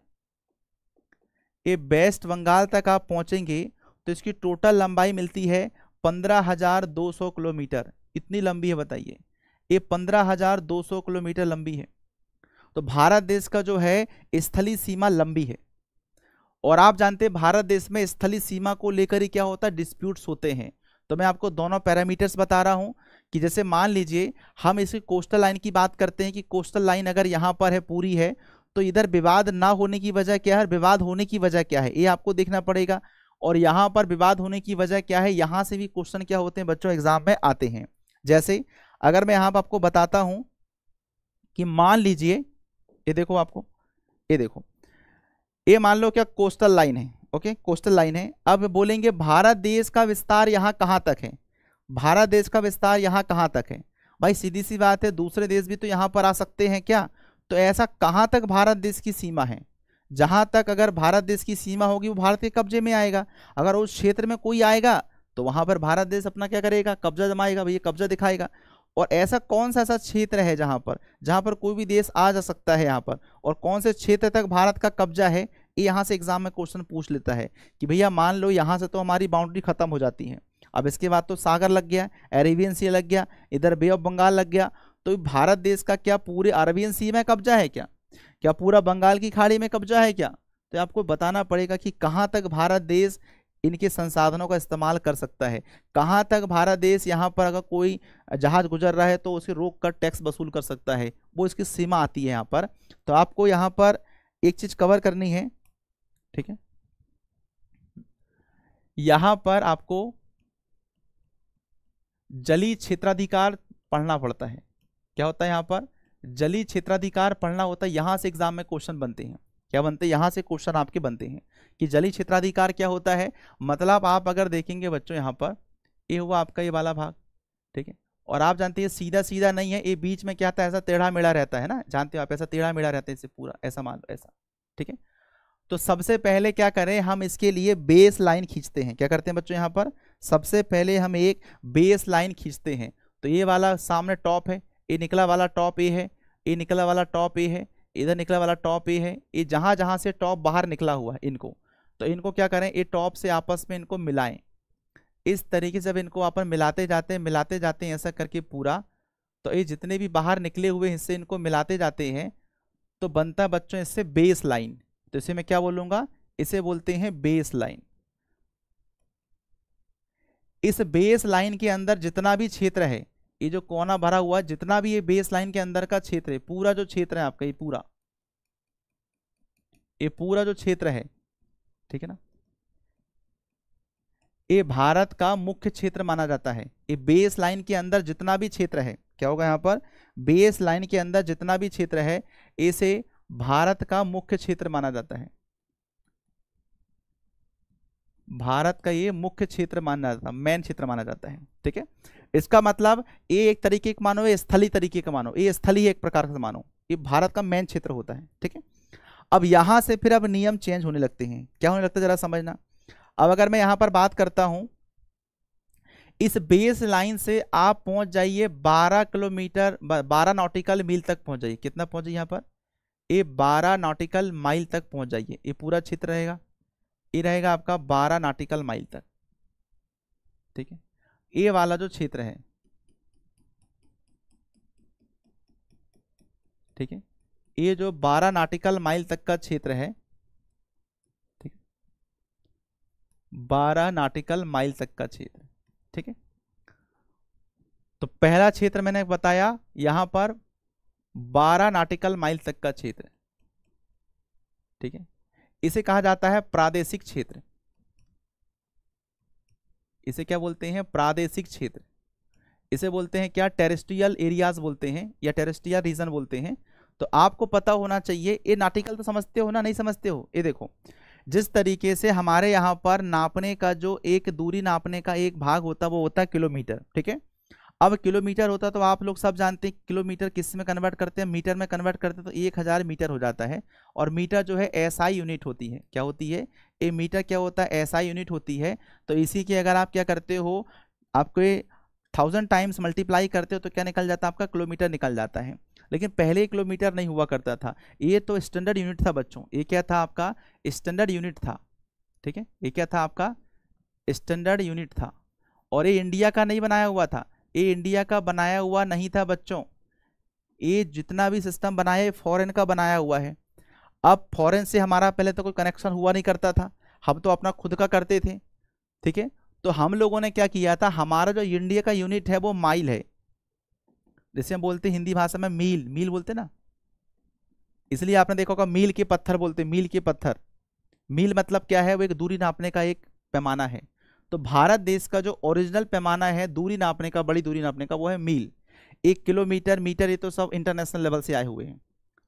ये वेस्ट बंगाल तक आप पहुँचेंगे तो इसकी टोटल लंबाई मिलती है पंद्रह हज़ार दो सौ किलोमीटर इतनी लंबी है बताइए ये 15,200 किलोमीटर लंबी है तो भारत देश का जो है स्थली सीमा लंबी है और आप जानते हैं भारत देश में स्थली सीमा को लेकर ही क्या होता है डिस्प्यूट्स होते हैं तो मैं आपको दोनों पैरामीटर्स बता रहा हूँ कि जैसे मान लीजिए हम इसकी कोस्टल लाइन की बात करते हैं कि कोस्टल लाइन अगर यहाँ पर है पूरी है तो इधर विवाद ना होने की वजह क्या है विवाद होने की वजह क्या है ये आपको देखना पड़ेगा और यहाँ पर विवाद होने की वजह क्या है यहाँ से भी क्वेश्चन क्या होते हैं बच्चों एग्जाम में आते हैं जैसे अगर मैं यहाँ पर आपको बताता हूँ कि मान लीजिए ये देखो आपको ये देखो ये मान लो क्या कोस्टल लाइन है ओके कोस्टल लाइन है अब बोलेंगे भारत देश का विस्तार यहाँ कहाँ तक है भारत देश का विस्तार यहाँ कहाँ तक है भाई सीधी सी बात है दूसरे देश भी तो यहाँ पर आ सकते हैं क्या तो ऐसा कहाँ तक भारत देश की सीमा है जहाँ तक अगर भारत देश की सीमा होगी वो भारत के कब्जे में आएगा अगर उस क्षेत्र में कोई आएगा तो वहाँ पर भारत देश अपना क्या करेगा कब्जा जमाएगा भैया कब्जा दिखाएगा और ऐसा कौन सा ऐसा क्षेत्र है जहाँ पर जहाँ पर कोई भी देश आ जा सकता है यहाँ पर और कौन से क्षेत्र तक भारत का कब्जा है ये यहाँ से एग्जाम में क्वेश्चन पूछ लेता है कि भैया मान लो यहाँ से तो हमारी बाउंड्री खत्म हो जाती है अब इसके बाद तो सागर लग गया अरेबियन सी लग गया इधर बे ऑफ बंगाल लग गया तो भारत देश का क्या पूरे अरबियन सी में कब्जा है क्या क्या पूरा बंगाल की खाड़ी में कब्जा है क्या तो आपको बताना पड़ेगा कि कहाँ तक भारत देश इनके संसाधनों का इस्तेमाल कर सकता है कहाँ तक भारत देश यहाँ पर अगर कोई जहाज़ गुजर रहा है तो उसे रोक कर टैक्स वसूल कर सकता है वो इसकी सीमा आती है यहाँ पर तो आपको यहाँ पर एक चीज़ कवर करनी है ठीक है यहाँ पर आपको जली क्षेत्राधिकार पढ़ना पड़ता है क्या होता है यहाँ पर जली क्षेत्राधिकार पढ़ना होता है यहाँ से एग्जाम में क्वेश्चन बनते हैं क्या बनते हैं यहाँ से क्वेश्चन आपके बनते हैं कि जली क्षेत्राधिकार क्या होता है मतलब आप अगर देखेंगे बच्चों यहाँ पर ये हुआ आपका ये वाला भाग ठीक है और आप जानते हैं सीधा सीधा नहीं है ये बीच में क्या था है ऐसा टेढ़ा मेढ़ा रहता है ना जानते हो आप ऐसा टेढ़ा मेढ़ा रहता है इसे पूरा ऐसा मान लो ऐसा ठीक है तो सबसे पहले क्या करें हम इसके लिए बेस लाइन खींचते हैं क्या करते हैं बच्चों यहाँ पर सबसे पहले हम एक बेस लाइन खींचते हैं तो ये वाला सामने टॉप है ये निकला वाला टॉप ए है ये निकला वाला टॉप ए है इधर निकला वाला टॉप ए है ये जहाँ जहाँ से टॉप बाहर निकला हुआ है इनको तो इनको क्या करें ये टॉप से आपस में इनको मिलाएं इस तरीके से जब इनको अपन मिलाते जाते हैं मिलाते जाते हैं ऐसा करके पूरा तो ये जितने भी बाहर निकले हुए हिस्से इनको मिलाते जाते हैं तो बनता बच्चों इससे बेस लाइन तो इसे मैं क्या बोलूँगा इसे बोलते हैं बेस लाइन इस बेस लाइन के अंदर जितना भी क्षेत्र है ये जो कोना भरा हुआ है जितना भी ये बेस लाइन के अंदर का क्षेत्र है पूरा जो क्षेत्र है आपका ये पूरा ये पूरा जो क्षेत्र है ठीक है ना ये भारत का मुख्य क्षेत्र माना जाता है ये बेस लाइन के अंदर जितना भी क्षेत्र है क्या होगा यहां पर बेस लाइन के अंदर जितना भी क्षेत्र है इसे भारत का मुख्य क्षेत्र माना जाता है भारत का ये मुख्य क्षेत्र माना जाता है मेन क्षेत्र माना जाता है ठीक है इसका मतलब ये एक तरीके का मानो ये स्थलीय तरीके का मानो ये स्थलीय एक प्रकार का मानो ये भारत का मेन क्षेत्र होता है ठीक है अब यहाँ से फिर अब नियम चेंज होने लगते हैं क्या होने लगता है जरा समझना अब अगर मैं यहाँ पर बात करता हूँ इस बेस लाइन से आप पहुँच जाइए 12 किलोमीटर 12 नॉटिकल मील तक पहुँच जाइए कितना पहुँच यहाँ पर ये 12 नॉटिकल माइल तक पहुँच जाइए ये पूरा क्षेत्र रहेगा ये रहेगा आपका 12 नॉटिकल माइल तक ठीक है ए वाला जो क्षेत्र है ठीक है ये जो 12 नाटिकल माइल तक का क्षेत्र है ठीक है 12 नाटिकल माइल तक का क्षेत्र ठीक है तो पहला क्षेत्र मैंने बताया यहां पर 12 नाटिकल माइल तक का क्षेत्र ठीक है इसे कहा जाता है प्रादेशिक क्षेत्र इसे क्या बोलते हैं प्रादेशिक क्षेत्र इसे बोलते हैं क्या टेरेस्ट्रियल एरियाज बोलते हैं या टेरेस्ट्रियल रीजन बोलते हैं तो आपको पता होना चाहिए ये नाटिकल तो समझते हो ना नहीं समझते हो ये देखो जिस तरीके से हमारे यहाँ पर नापने का जो एक दूरी नापने का एक भाग होता है वो होता है किलोमीटर ठीक है अब किलोमीटर होता तो आप लोग सब जानते हैं किलोमीटर किस में कन्वर्ट करते हैं मीटर में कन्वर्ट करते हैं तो एक हज़ार मीटर हो जाता है और मीटर जो है एसआई यूनिट होती है क्या होती है ए मीटर क्या होता है एसआई यूनिट होती है तो इसी की अगर आप क्या करते हो आपको थाउजेंड टाइम्स मल्टीप्लाई करते हो तो क्या निकल जाता है आपका किलोमीटर निकल जाता है लेकिन पहले किलोमीटर नहीं हुआ करता था ये तो स्टैंडर्ड यूनिट था बच्चों ये क्या था आपका स्टैंडर्ड यूनिट था ठीक है ये क्या था आपका स्टैंडर्ड यूनिट था और ये इंडिया का नहीं बनाया हुआ था ये इंडिया का बनाया हुआ नहीं था बच्चों ये जितना भी सिस्टम बनाया है फॉरेन का बनाया हुआ है अब फॉरेन से हमारा पहले तो कोई कनेक्शन हुआ नहीं करता था हम तो अपना खुद का करते थे ठीक है तो हम लोगों ने क्या किया था हमारा जो इंडिया का यूनिट है वो माइल है जैसे हम बोलते हिंदी भाषा में मील मील बोलते ना इसलिए आपने देखा होगा मील के पत्थर बोलते मील के पत्थर मील मतलब क्या है वो एक दूरी नापने का एक पैमाना है तो भारत देश का जो ओरिजिनल पैमाना है दूरी नापने का बड़ी दूरी नापने का वो है मील एक किलोमीटर मीटर ये तो सब इंटरनेशनल लेवल से आए हुए हैं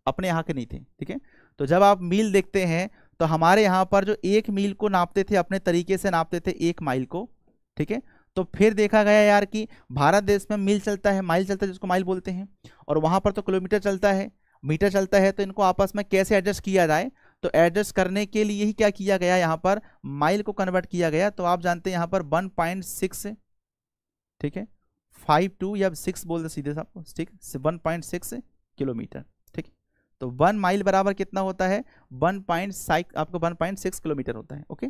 अपने यहाँ के नहीं थे ठीक है तो जब आप मील देखते हैं तो हमारे यहाँ पर जो एक मील को नापते थे अपने तरीके से नापते थे एक माइल को ठीक है तो फिर देखा गया यार कि भारत देश में मील चलता है माइल चलता है जिसको माइल बोलते हैं और वहाँ पर तो किलोमीटर चलता है मीटर चलता है तो इनको आपस में कैसे एडजस्ट किया जाए तो एडजस्ट करने के लिए ही क्या किया गया यहाँ पर माइल को कन्वर्ट किया गया तो आप जानते हैं यहाँ पर वन पॉइंट सिक्स ठीक है फाइव टू या सिक्स बोल दे सीधे साहब ठीक वन पॉइंट सिक्स किलोमीटर ठीक तो वन माइल बराबर कितना होता है वन पॉइंट साइक आपका वन पॉइंट सिक्स किलोमीटर होता है ओके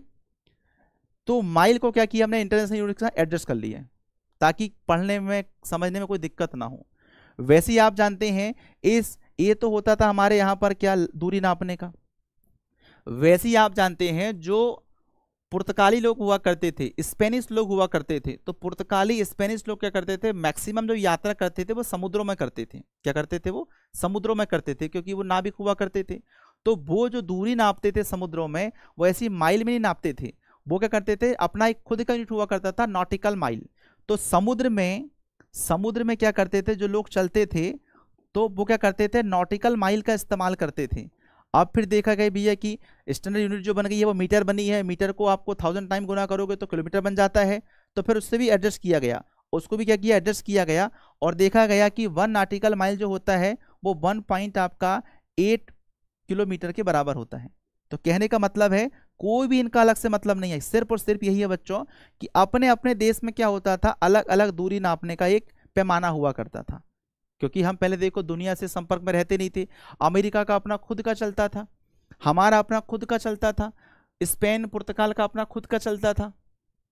तो माइल को क्या किया हमने इंटरनेशनल यूनिट के साथ एडजस्ट कर लिया ताकि पढ़ने में समझने में कोई दिक्कत ना हो वैसे ही आप जानते हैं इस ये तो होता था हमारे यहाँ पर क्या दूरी नापने का वैसे ही आप जानते हैं जो पुर्तगाली लोग हुआ करते थे स्पेनिश लोग हुआ करते थे तो पुर्तगाली स्पेनिश लोग क्या करते थे मैक्सिमम जो यात्रा करते थे वो समुद्रों में करते थे क्या करते थे वो समुद्रों में करते थे क्योंकि वो नाभिक हुआ करते थे तो वो जो दूरी नापते थे समुद्रों में वो ऐसी माइल में नहीं नापते थे वो क्या करते थे अपना एक खुद का यूनिट हुआ करता था नॉटिकल माइल तो समुद्र में समुद्र में क्या करते थे जो लोग चलते थे तो वो क्या करते थे नॉटिकल माइल का इस्तेमाल करते थे अब फिर देखा गया भैया कि स्टैंडर्ड यूनिट जो बन गई है वो मीटर बनी है मीटर को आपको थाउजेंड टाइम गुना करोगे तो किलोमीटर बन जाता है तो फिर उससे भी एडजस्ट किया गया उसको भी क्या किया एडजस्ट किया गया और देखा गया कि वन नाटिकल माइल जो होता है वो वन पॉइंट आपका एट किलोमीटर के बराबर होता है तो कहने का मतलब है कोई भी इनका अलग से मतलब नहीं है सिर्फ और सिर्फ यही है बच्चों कि अपने अपने देश में क्या होता था अलग अलग दूरी नापने का एक पैमाना हुआ करता था क्योंकि हम पहले देखो दुनिया से संपर्क में रहते नहीं थे अमेरिका का अपना खुद का चलता था हमारा अपना खुद का चलता था स्पेन पुर्तगाल का अपना खुद का चलता था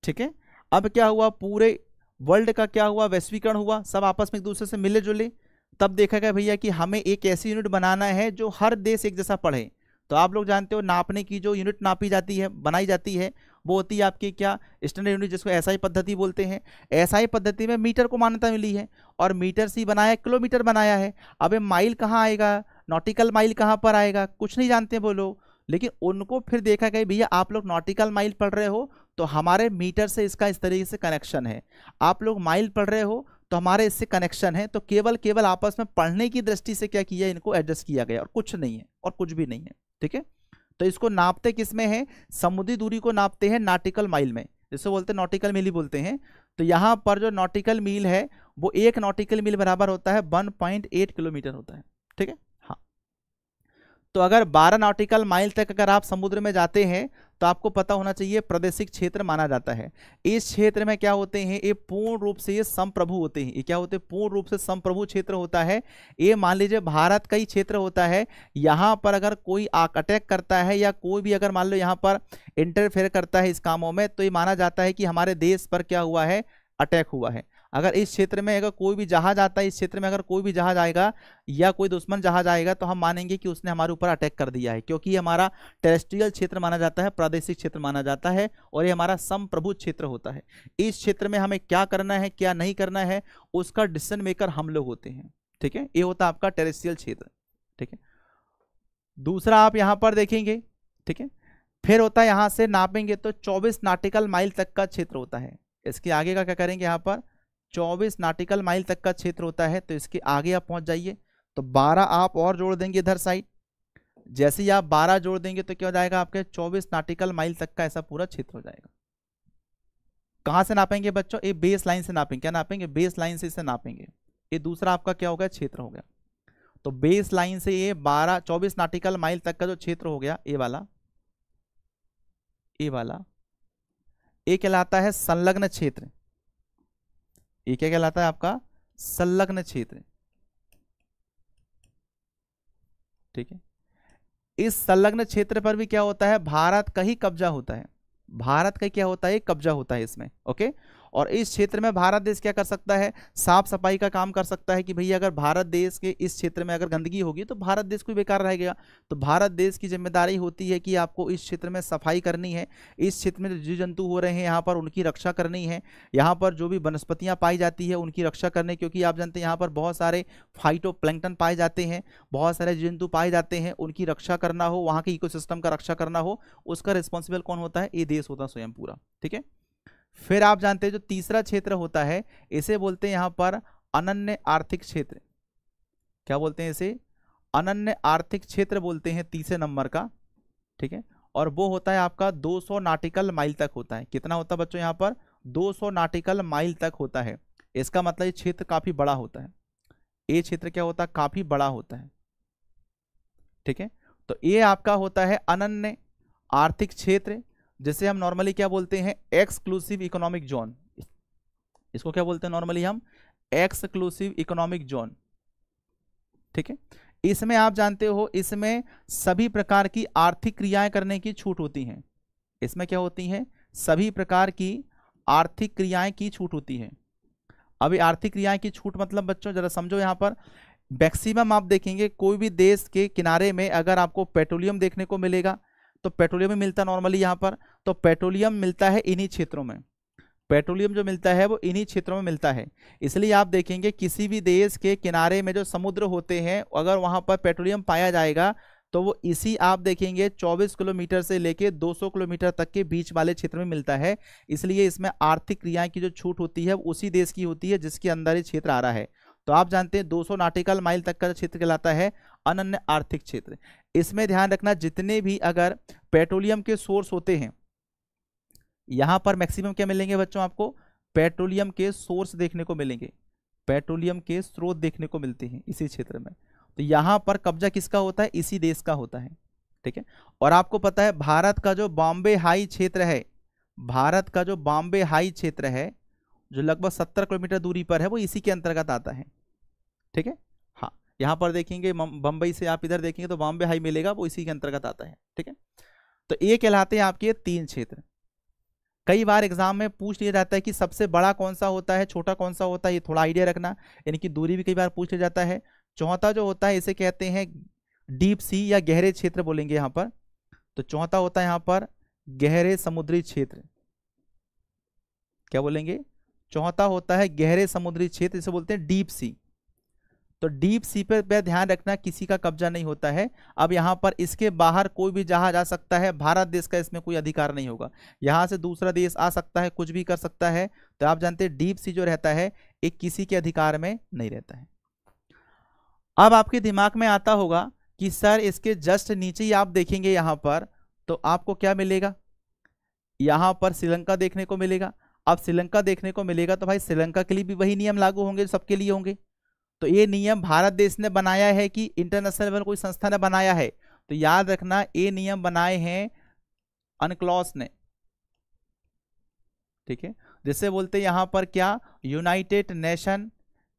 ठीक है अब क्या हुआ पूरे वर्ल्ड का क्या हुआ वैश्वीकरण हुआ सब आपस में एक दूसरे से मिले जुले तब देखा गया भैया कि हमें एक ऐसी यूनिट बनाना है जो हर देश एक जैसा पढ़े तो आप लोग जानते हो नापने की जो यूनिट नापी जाती है बनाई जाती है वो होती है आपकी क्या स्टैंडर्ड यूनिट जिसको ही पद्धति बोलते हैं ही पद्धति में मीटर को मान्यता मिली है और मीटर से बनाया किलोमीटर बनाया है अब माइल कहाँ आएगा नॉटिकल माइल कहाँ पर आएगा कुछ नहीं जानते वो लोग लेकिन उनको फिर देखा गया भैया आप लोग नॉटिकल माइल पढ़ रहे हो तो हमारे मीटर से इसका इस तरीके से कनेक्शन है आप लोग माइल पढ़ रहे हो तो हमारे इससे कनेक्शन है तो केवल केवल आपस में पढ़ने की दृष्टि से क्या किया इनको एडजस्ट किया गया और कुछ नहीं है और कुछ भी नहीं है ठीक है तो इसको नापते किस में है समुद्री दूरी को नापते हैं नाटिकल माइल में जैसे बोलते हैं नॉटिकल मील ही बोलते हैं तो यहाँ पर जो नॉटिकल मील है वो एक नॉटिकल मील बराबर होता है वन पॉइंट एट किलोमीटर होता है ठीक है तो अगर 12 नॉटिकल माइल तक अगर आप समुद्र में जाते हैं तो आपको पता होना चाहिए प्रादेशिक क्षेत्र माना जाता है इस क्षेत्र में क्या होते हैं ये पूर्ण रूप से ये संप्रभु होते हैं ये क्या होते हैं पूर्ण रूप से संप्रभु क्षेत्र होता है ये मान लीजिए भारत का ही क्षेत्र होता है यहाँ पर अगर कोई अटैक करता है या कोई भी अगर मान लो यहाँ पर इंटरफेयर करता है इस कामों में तो ये माना जाता है कि हमारे देश पर क्या हुआ है अटैक हुआ है अगर इस क्षेत्र में अगर कोई भी जहाज आता है इस क्षेत्र में अगर कोई भी जहाज आएगा या कोई दुश्मन जहाज आएगा तो हम मानेंगे कि उसने हमारे ऊपर अटैक कर दिया है क्योंकि ये हमारा टेरेस्ट्रियल क्षेत्र माना जाता है प्रादेशिक क्षेत्र माना जाता है और ये हमारा प्रभु क्षेत्र होता है इस क्षेत्र में हमें क्या करना है क्या नहीं करना है उसका डिसीजन मेकर हम लोग होते हैं ठीक है ये होता है आपका टेरेस्ट्रियल क्षेत्र ठीक है दूसरा आप यहाँ पर देखेंगे ठीक है फिर होता है यहाँ से नापेंगे तो 24 नाटिकल माइल तक का क्षेत्र होता है इसके आगे का क्या करेंगे यहाँ पर चौबीस नाटिकल माइल तक का क्षेत्र होता है तो इसके आगे आप पहुंच जाइए तो बारह आप और जोड़ देंगे इधर साइड जैसे ही आप बारह जोड़ देंगे तो क्या हो जाएगा आपके चौबीस नाटिकल माइल तक का ऐसा पूरा क्षेत्र हो जाएगा कहाँ से नापेंगे बच्चों ये बेस लाइन से नापेंगे क्या नापेंगे बेस लाइन से इसे नापेंगे ये दूसरा आपका क्या हो गया क्षेत्र हो गया तो बेस लाइन से ये बारह चौबीस नाटिकल माइल तक का जो क्षेत्र हो गया ये वाला ये वाला ये कहलाता है संलग्न क्षेत्र ये क्या कहलाता है आपका संलग्न क्षेत्र ठीक है इस संलग्न क्षेत्र पर भी क्या होता है भारत का ही कब्जा होता है भारत का क्या होता है कब्जा होता है इसमें ओके और इस क्षेत्र में भारत देश क्या कर सकता है साफ सफाई का काम कर सकता है कि भैया अगर भारत देश के इस क्षेत्र में अगर गंदगी होगी तो भारत देश को बेकार रह गया तो भारत देश की जिम्मेदारी होती है कि आपको इस क्षेत्र में सफाई करनी है इस क्षेत्र में जीव जंतु हो रहे हैं यहाँ पर उनकी रक्षा करनी है यहाँ पर जो भी वनस्पतियाँ पाई जाती है उनकी रक्षा करने क्योंकि आप जानते हैं यहाँ पर बहुत सारे फाइटो पाए जाते हैं बहुत सारे जीव जंतु पाए जाते हैं उनकी रक्षा करना हो वहाँ के इकोसिस्टम का रक्षा करना हो उसका रिस्पॉन्सिबल कौन होता है ये देश होता है स्वयं पूरा ठीक है फिर आप जानते हैं जो तीसरा क्षेत्र होता है इसे बोलते हैं यहां पर अनन्य आर्थिक क्षेत्र क्या बोलते हैं इसे अनन्य आर्थिक क्षेत्र बोलते हैं तीसरे नंबर का ठीक है और वो होता है आपका 200 नाटिकल माइल तक होता है कितना होता है बच्चों यहाँ पर 200 नाटिकल माइल तक होता है इसका मतलब ये क्षेत्र काफ़ी बड़ा होता है ये क्षेत्र क्या होता है काफ़ी बड़ा होता है ठीक है तो ये आपका होता है अनन्य आर्थिक क्षेत्र जिसे हम नॉर्मली क्या बोलते हैं एक्सक्लूसिव इकोनॉमिक जोन इसको क्या बोलते हैं नॉर्मली हम एक्सक्लूसिव इकोनॉमिक जोन ठीक है इसमें आप जानते हो इसमें सभी प्रकार की आर्थिक क्रियाएं करने की छूट होती हैं इसमें क्या होती हैं सभी प्रकार की आर्थिक क्रियाएं की छूट होती है अभी आर्थिक क्रियाएं की छूट मतलब बच्चों जरा समझो यहां पर मैक्सिमम आप देखेंगे कोई भी देश के किनारे में अगर आपको पेट्रोलियम देखने को मिलेगा तो पेट्रोलियम ही मिलता है नॉर्मली यहाँ पर तो पेट्रोलियम मिलता है इन्हीं क्षेत्रों में पेट्रोलियम जो मिलता है वो इन्हीं क्षेत्रों में मिलता है इसलिए आप देखेंगे किसी भी देश के किनारे में जो समुद्र होते हैं अगर वहाँ पर पेट्रोलियम पाया जाएगा तो वो इसी आप देखेंगे 24 किलोमीटर से लेके 200 किलोमीटर तक के बीच वाले क्षेत्र में मिलता है इसलिए इसमें आर्थिक क्रियाएं की जो छूट होती है उसी देश की होती है जिसके अंदर ये क्षेत्र आ रहा है तो आप जानते हैं 200 नाटिकल माइल तक का क्षेत्र कहलाता है अनन्य आर्थिक क्षेत्र इसमें ध्यान रखना जितने भी अगर पेट्रोलियम के सोर्स होते हैं यहां पर मैक्सिमम क्या मिलेंगे बच्चों आपको पेट्रोलियम के सोर्स देखने को मिलेंगे पेट्रोलियम के स्रोत देखने को मिलते हैं इसी क्षेत्र में तो यहां पर कब्जा किसका होता है इसी देश का होता है ठीक है और आपको पता है भारत का जो बॉम्बे हाई क्षेत्र है भारत का जो बॉम्बे हाई क्षेत्र है जो लगभग सत्तर किलोमीटर दूरी पर है वो इसी के अंतर्गत आता है ठीक है यहाँ पर देखेंगे बम्बई से आप इधर देखेंगे तो बॉम्बे हाई मिलेगा वो इसी के अंतर्गत आता है ठीक है तो ये कहलाते हैं आपके तीन क्षेत्र कई बार एग्जाम में पूछ लिया जाता है कि सबसे बड़ा कौन सा होता है छोटा कौन सा होता है ये थोड़ा आइडिया रखना यानी कि दूरी भी कई बार पूछ लिया जाता है चौथा जो होता है इसे कहते हैं डीप सी या गहरे क्षेत्र बोलेंगे यहाँ पर तो चौथा होता है यहाँ पर गहरे समुद्री क्षेत्र क्या बोलेंगे चौथा होता है गहरे समुद्री क्षेत्र इसे बोलते हैं डीप सी तो डीप सी पे, पे ध्यान रखना किसी का कब्जा नहीं होता है अब यहाँ पर इसके बाहर कोई भी जहाज आ सकता है भारत देश का इसमें कोई अधिकार नहीं होगा यहाँ से दूसरा देश आ सकता है कुछ भी कर सकता है तो आप जानते हैं डीप सी जो रहता है ये किसी के अधिकार में नहीं रहता है अब आपके दिमाग में आता होगा कि सर इसके जस्ट नीचे ही आप देखेंगे यहाँ पर तो आपको क्या मिलेगा यहाँ पर श्रीलंका देखने को मिलेगा अब श्रीलंका देखने को मिलेगा तो भाई श्रीलंका के लिए भी वही नियम लागू होंगे सबके लिए होंगे तो ये नियम भारत देश ने बनाया है कि इंटरनेशनल लेवल कोई संस्था ने बनाया है तो याद रखना ये नियम बनाए हैं अनक्लॉस ने ठीक है जैसे बोलते हैं पर क्या यूनाइटेड नेशन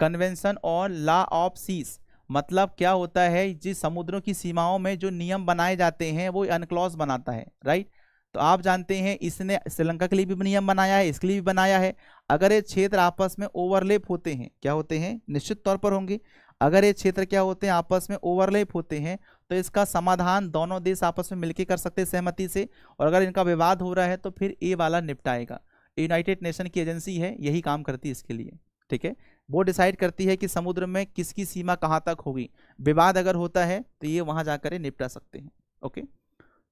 कन्वेंशन और लॉ ऑफ सीस मतलब क्या होता है जिस समुद्रों की सीमाओं में जो नियम बनाए जाते हैं वो अनकलॉस बनाता है राइट तो आप जानते हैं इसने श्रीलंका के लिए भी नियम बनाया है इसके लिए भी बनाया है अगर ये क्षेत्र आपस में ओवरलेप होते हैं क्या होते हैं निश्चित तौर पर होंगे अगर ये क्षेत्र क्या होते हैं आपस में ओवरलेप होते हैं तो इसका समाधान दोनों देश आपस में मिलकर कर सकते हैं सहमति से और अगर इनका विवाद हो रहा है तो फिर ए वाला निपटाएगा यूनाइटेड नेशन की एजेंसी है यही काम करती है इसके लिए ठीक है वो डिसाइड करती है कि समुद्र में किसकी सीमा कहाँ तक होगी विवाद अगर होता है तो ये वहाँ जा निपटा सकते हैं ओके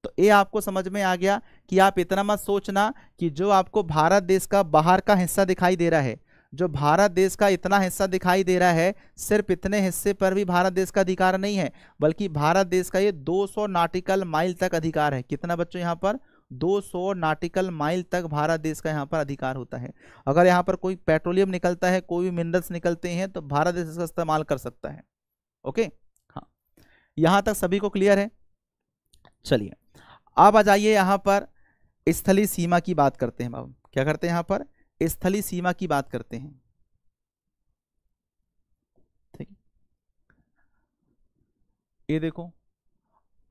तो ये आपको समझ में आ गया कि आप इतना मत सोचना कि जो आपको भारत देश का बाहर का हिस्सा दिखाई दे रहा है जो भारत देश का इतना हिस्सा दिखाई दे रहा है सिर्फ इतने हिस्से पर भी भारत देश का अधिकार नहीं है बल्कि भारत देश का ये 200 नाटिकल माइल तक अधिकार है कितना बच्चों यहाँ पर 200 नाटिकल माइल तक भारत देश का यहाँ पर अधिकार होता है अगर यहाँ पर कोई पेट्रोलियम निकलता है कोई भी मिनरल्स निकलते हैं तो भारत देश इसका इस्तेमाल कर सकता है ओके हाँ यहाँ तक सभी को क्लियर है चलिए आप आ जाइए यहाँ पर स्थली सीमा की बात करते हैं अब क्या करते हैं यहाँ पर स्थली सीमा की बात करते हैं ठीक ये देखो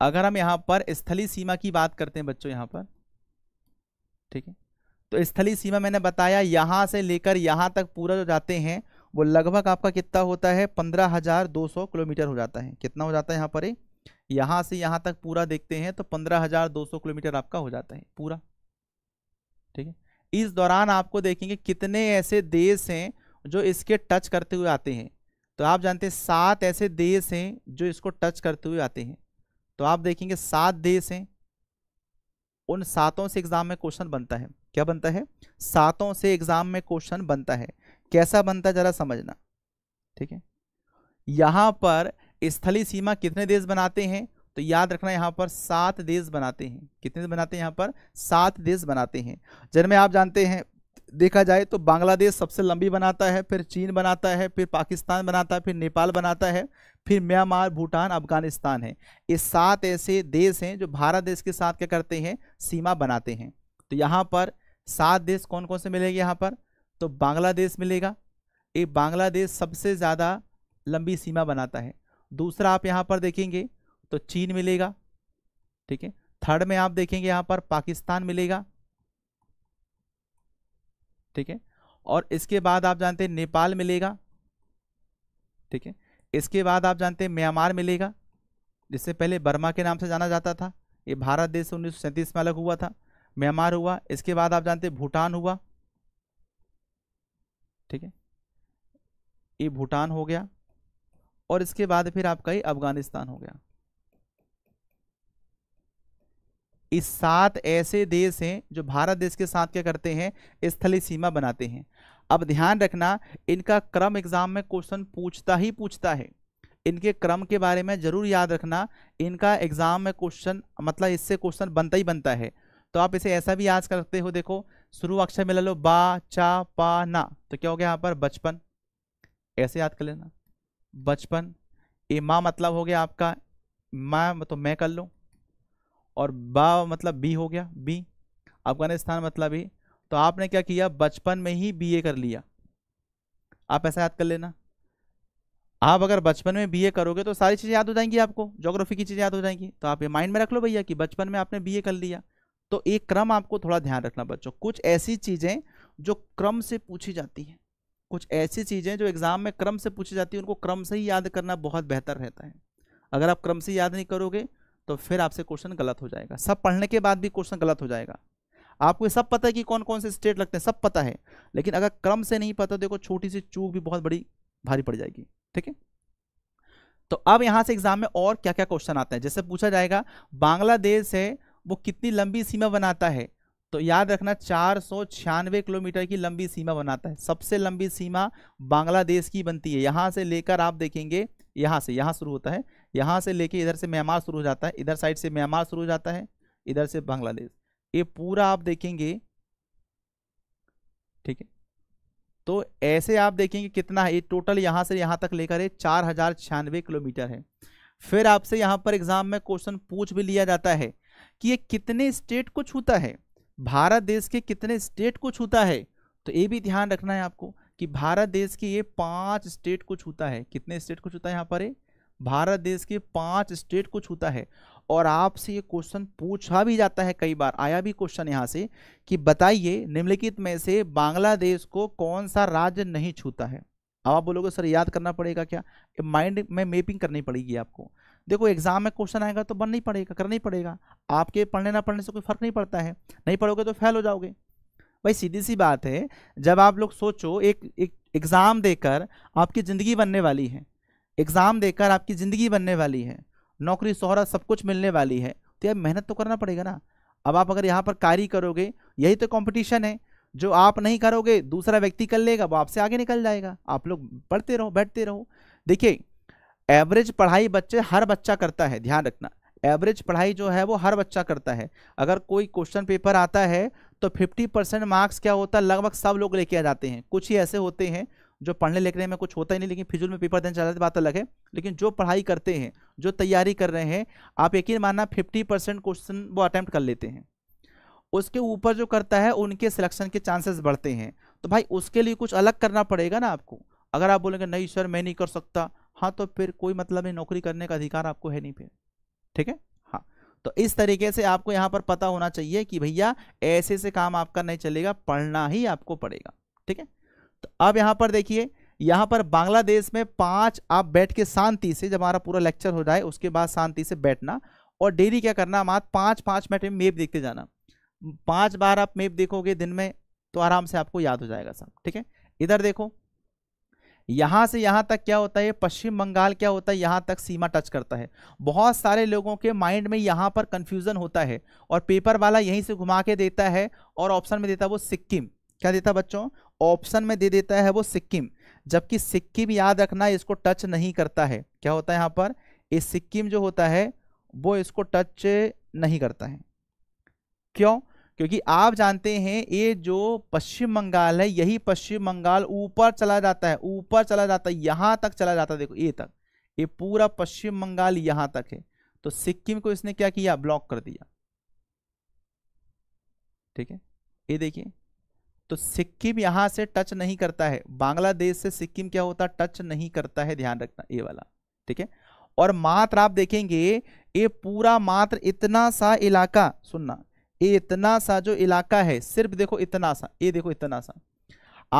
अगर हम यहाँ पर स्थली सीमा की बात करते हैं बच्चों यहाँ पर ठीक है तो स्थली सीमा मैंने बताया यहाँ से लेकर यहाँ तक पूरा जो जाते हैं वो लगभग आपका कितना होता है पंद्रह हजार दो सौ किलोमीटर हो जाता है कितना हो जाता है यहाँ पर यहाँ से यहाँ तक पूरा देखते हैं तो 15,200 किलोमीटर आपका हो जाता है पूरा ठीक है इस दौरान आपको देखेंगे कितने ऐसे देश हैं जो इसके टच करते हुए आते हैं तो आप जानते हैं सात ऐसे देश हैं जो इसको टच करते हुए आते हैं तो आप देखेंगे सात देश हैं उन सातों से एग्ज़ाम में क्वेश्चन बनता है क्या बनता है सातों से एग्ज़ाम में क्वेश्चन बनता है कैसा बनता है ज़रा समझना ठीक है यहां पर स्थली सीमा कितने देश बनाते हैं तो याद रखना यहाँ पर सात देश बनाते हैं कितने बनाते हैं यहाँ पर सात देश बनाते हैं जिनमें आप जानते हैं देखा जाए तो बांग्लादेश सबसे लंबी बनाता है फिर चीन बनाता है फिर पाकिस्तान बनाता है फिर नेपाल बनाता है फिर म्यांमार भूटान अफगानिस्तान है ये सात ऐसे देश हैं जो भारत देश के साथ क्या करते हैं सीमा बनाते हैं तो यहाँ पर सात देश कौन कौन से मिलेंगे यहाँ पर तो बांग्लादेश मिलेगा ये बांग्लादेश सबसे ज़्यादा लंबी सीमा बनाता है दूसरा आप यहाँ पर देखेंगे तो चीन मिलेगा ठीक है थर्ड में आप देखेंगे यहाँ पर पाकिस्तान मिलेगा ठीक है और इसके बाद आप जानते हैं नेपाल मिलेगा ठीक है इसके बाद आप जानते हैं म्यांमार मिलेगा जिससे पहले बर्मा के नाम से जाना जाता था ये भारत देश उन्नीस में अलग हुआ था म्यांमार हुआ इसके बाद आप जानते हैं भूटान हुआ ठीक है ये भूटान हो गया और इसके बाद फिर आपका ही अफगानिस्तान हो गया इस सात ऐसे देश हैं जो भारत देश के साथ क्या करते हैं स्थली सीमा बनाते हैं अब ध्यान रखना इनका क्रम एग्जाम में क्वेश्चन पूछता ही पूछता है इनके क्रम के बारे में जरूर याद रखना इनका एग्जाम में क्वेश्चन मतलब इससे क्वेश्चन बनता ही बनता है तो आप इसे ऐसा भी याद करते हो देखो शुरू अक्षर मिला लो बा चा पा ना तो क्या हो गया यहाँ पर बचपन ऐसे याद कर लेना बचपन ए माँ मतलब हो गया आपका माँ मतलब मैं कर लूँ और बा मतलब बी हो गया बी अफगानिस्तान मतलब ही तो आपने क्या किया बचपन में ही बीए कर लिया आप ऐसा याद कर लेना आप अगर बचपन में बीए करोगे तो सारी चीज़ें याद हो जाएंगी आपको जोग्राफी की चीज़ें याद हो जाएंगी तो आप ये माइंड में रख लो भैया कि बचपन में आपने बीए कर लिया तो एक क्रम आपको थोड़ा ध्यान रखना बच्चों कुछ ऐसी चीज़ें जो क्रम से पूछी जाती हैं कुछ ऐसी चीज़ें जो एग्ज़ाम में क्रम से पूछी जाती है उनको क्रम से ही याद करना बहुत बेहतर रहता है अगर आप क्रम से याद नहीं करोगे तो फिर आपसे क्वेश्चन गलत हो जाएगा सब पढ़ने के बाद भी क्वेश्चन गलत हो जाएगा आपको सब पता है कि कौन कौन से स्टेट लगते हैं सब पता है लेकिन अगर क्रम से नहीं पता देखो छोटी सी चूक भी बहुत बड़ी भारी पड़ जाएगी ठीक है तो अब यहाँ से एग्जाम में और क्या क्या क्वेश्चन आते हैं जैसे पूछा जाएगा बांग्लादेश है वो कितनी लंबी सीमा बनाता है तो याद रखना चार किलोमीटर की लंबी सीमा बनाता है सबसे लंबी सीमा बांग्लादेश की बनती है यहाँ से लेकर आप देखेंगे यहाँ से यहाँ शुरू होता है यहाँ से लेके इधर से म्यांमार शुरू हो जाता है इधर साइड से म्यांमार शुरू हो जाता है इधर से बांग्लादेश ये पूरा आप देखेंगे ठीक है तो ऐसे आप देखेंगे कितना है ये टोटल यहाँ से यहाँ तक लेकर ये चार हजार छियानवे किलोमीटर है फिर आपसे यहाँ पर एग्जाम में क्वेश्चन पूछ भी लिया जाता है कि ये कितने स्टेट को छूता है भारत देश के कितने स्टेट को छूता है तो ये भी ध्यान रखना है आपको कि भारत देश के ये पांच स्टेट को छूता है कितने स्टेट को छूता है यहाँ पर ये भारत देश के पांच स्टेट को छूता है और आपसे ये क्वेश्चन पूछा भी जाता है कई बार आया भी क्वेश्चन यहाँ से कि बताइए निम्नलिखित में से बांग्लादेश को कौन सा राज्य नहीं छूता है अब आप बोलोगे सर याद करना पड़ेगा क्या माइंड में मैपिंग करनी पड़ेगी आपको देखो एग्जाम में क्वेश्चन आएगा तो बनना ही पड़ेगा करना ही पड़ेगा आपके पढ़ने ना पढ़ने से कोई फर्क नहीं पड़ता है नहीं पढ़ोगे तो फेल हो जाओगे भाई सीधी सी बात है जब आप लोग सोचो एक एक एग्ज़ाम देकर आपकी ज़िंदगी बनने वाली है एग्ज़ाम देकर आपकी ज़िंदगी बनने वाली है नौकरी सोहरा सब कुछ मिलने वाली है तो यार मेहनत तो करना पड़ेगा ना अब आप अगर यहाँ पर कार्य करोगे यही तो कंपटीशन है जो आप नहीं करोगे दूसरा व्यक्ति कर लेगा वो आपसे आगे निकल जाएगा आप लोग पढ़ते रहो बैठते रहो देखिए एवरेज पढ़ाई बच्चे हर बच्चा करता है ध्यान रखना एवरेज पढ़ाई जो है वो हर बच्चा करता है अगर कोई क्वेश्चन पेपर आता है तो 50 परसेंट मार्क्स क्या होता है लगभग सब लोग लेके आ जाते हैं कुछ ही ऐसे होते हैं जो पढ़ने लिखने में कुछ होता ही नहीं लेकिन फिजुल में पेपर देने चलाते बात अलग है लेकिन जो पढ़ाई करते हैं जो तैयारी कर रहे हैं आप यकीन मानना फिफ्टी परसेंट क्वेश्चन वो अटैम्प्ट कर लेते हैं उसके ऊपर जो करता है उनके सिलेक्शन के चांसेस बढ़ते हैं तो भाई उसके लिए कुछ अलग करना पड़ेगा ना आपको अगर आप बोलेंगे नहीं सर मैं नहीं कर सकता हाँ तो फिर कोई मतलब नहीं नौकरी करने का अधिकार आपको है नहीं फिर ठीक है हाँ तो इस तरीके से आपको यहाँ पर पता होना चाहिए कि भैया ऐसे से काम आपका नहीं चलेगा पढ़ना ही आपको पड़ेगा ठीक है तो अब यहाँ पर देखिए यहाँ पर बांग्लादेश में पाँच आप बैठ के शांति से जब हमारा पूरा लेक्चर हो जाए उसके बाद शांति से बैठना और डेली क्या करना मात पाँच पाँच मिनट में मेप देखते जाना पाँच बार आप मेप देखोगे दिन में तो आराम से आपको याद हो जाएगा सब ठीक है इधर देखो यहाँ से यहाँ तक क्या होता है पश्चिम बंगाल क्या होता है यहाँ तक सीमा टच करता है बहुत सारे लोगों के माइंड में यहाँ पर कन्फ्यूज़न होता है और पेपर वाला यहीं से घुमा के देता है और ऑप्शन में देता है वो सिक्किम क्या देता है बच्चों ऑप्शन में दे देता है वो सिक्किम जबकि सिक्किम याद रखना इसको टच नहीं करता है क्या होता है यहाँ पर ये सिक्किम जो होता है वो इसको टच नहीं करता है क्यों क्योंकि आप जानते हैं ये जो पश्चिम बंगाल है यही पश्चिम बंगाल ऊपर चला जाता है ऊपर चला जाता है यहाँ तक चला जाता है देखो ये तक ये पूरा पश्चिम बंगाल यहाँ तक है तो सिक्किम को इसने क्या किया ब्लॉक कर दिया ठीक है ये देखिए तो सिक्किम यहां से टच नहीं करता है बांग्लादेश से सिक्किम क्या होता है टच नहीं करता है ध्यान रखना ये वाला ठीक है और मात्र आप देखेंगे ये पूरा मात्र इतना सा इलाका सुनना ये इतना सा जो इलाका है सिर्फ देखो इतना सा ये देखो इतना सा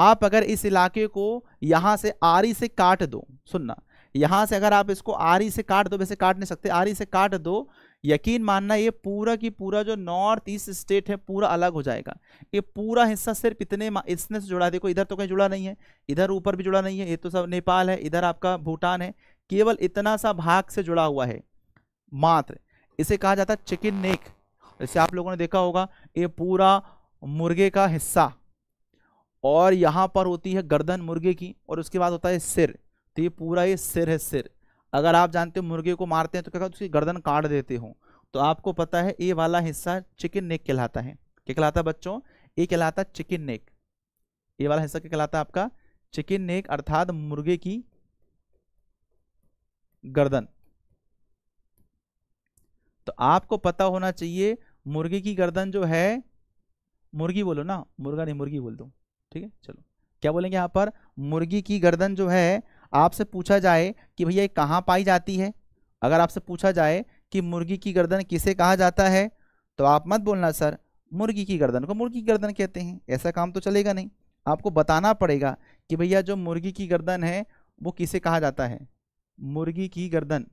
आप अगर इस इलाके को यहाँ से आरी से काट दो सुनना यहाँ से अगर आप इसको आरी से काट दो वैसे काट नहीं सकते आरी से काट दो यकीन मानना ये पूरा की पूरा जो नॉर्थ ईस्ट स्टेट है पूरा अलग हो जाएगा ये पूरा हिस्सा सिर्फ इतने इसने से जुड़ा देखो इधर तो कहीं जुड़ा नहीं है इधर ऊपर भी जुड़ा नहीं है ये तो सब नेपाल है इधर आपका भूटान है केवल इतना सा भाग से जुड़ा हुआ है मात्र इसे कहा जाता है चिकन नेक जैसे आप लोगों ने देखा होगा ये पूरा मुर्गे का हिस्सा और यहाँ पर होती है गर्दन मुर्गे की और उसके बाद होता है सिर तो ये पूरा ये सिर है सिर अगर आप जानते हो मुर्गे को मारते हैं तो क्या उसकी गर्दन काट देते हो तो आपको पता है ये वाला हिस्सा चिकन नेक कहलाता है क्या कहलाता है बच्चों ये कहलाता है चिकन नेक ये वाला हिस्सा क्या कहलाता है आपका चिकन नेक अर्थात मुर्गे की गर्दन तो आपको पता होना चाहिए मुर्गी की गर्दन जो है मुर्गी बोलो ना मुर्गा नहीं मुर्गी बोल दो ठीक है चलो क्या बोलेंगे यहाँ पर मुर्गी की गर्दन जो है आपसे पूछा जाए कि भैया ये कहाँ पाई जाती है अगर आपसे पूछा जाए कि मुर्गी की गर्दन किसे कहा जाता है तो आप मत बोलना सर मुर्गी की गर्दन को मुर्गी की गर्दन कहते हैं ऐसा काम तो चलेगा नहीं आपको बताना पड़ेगा कि भैया जो मुर्गी की गर्दन है वो किसे कहा जाता है मुर्गी की गर्दन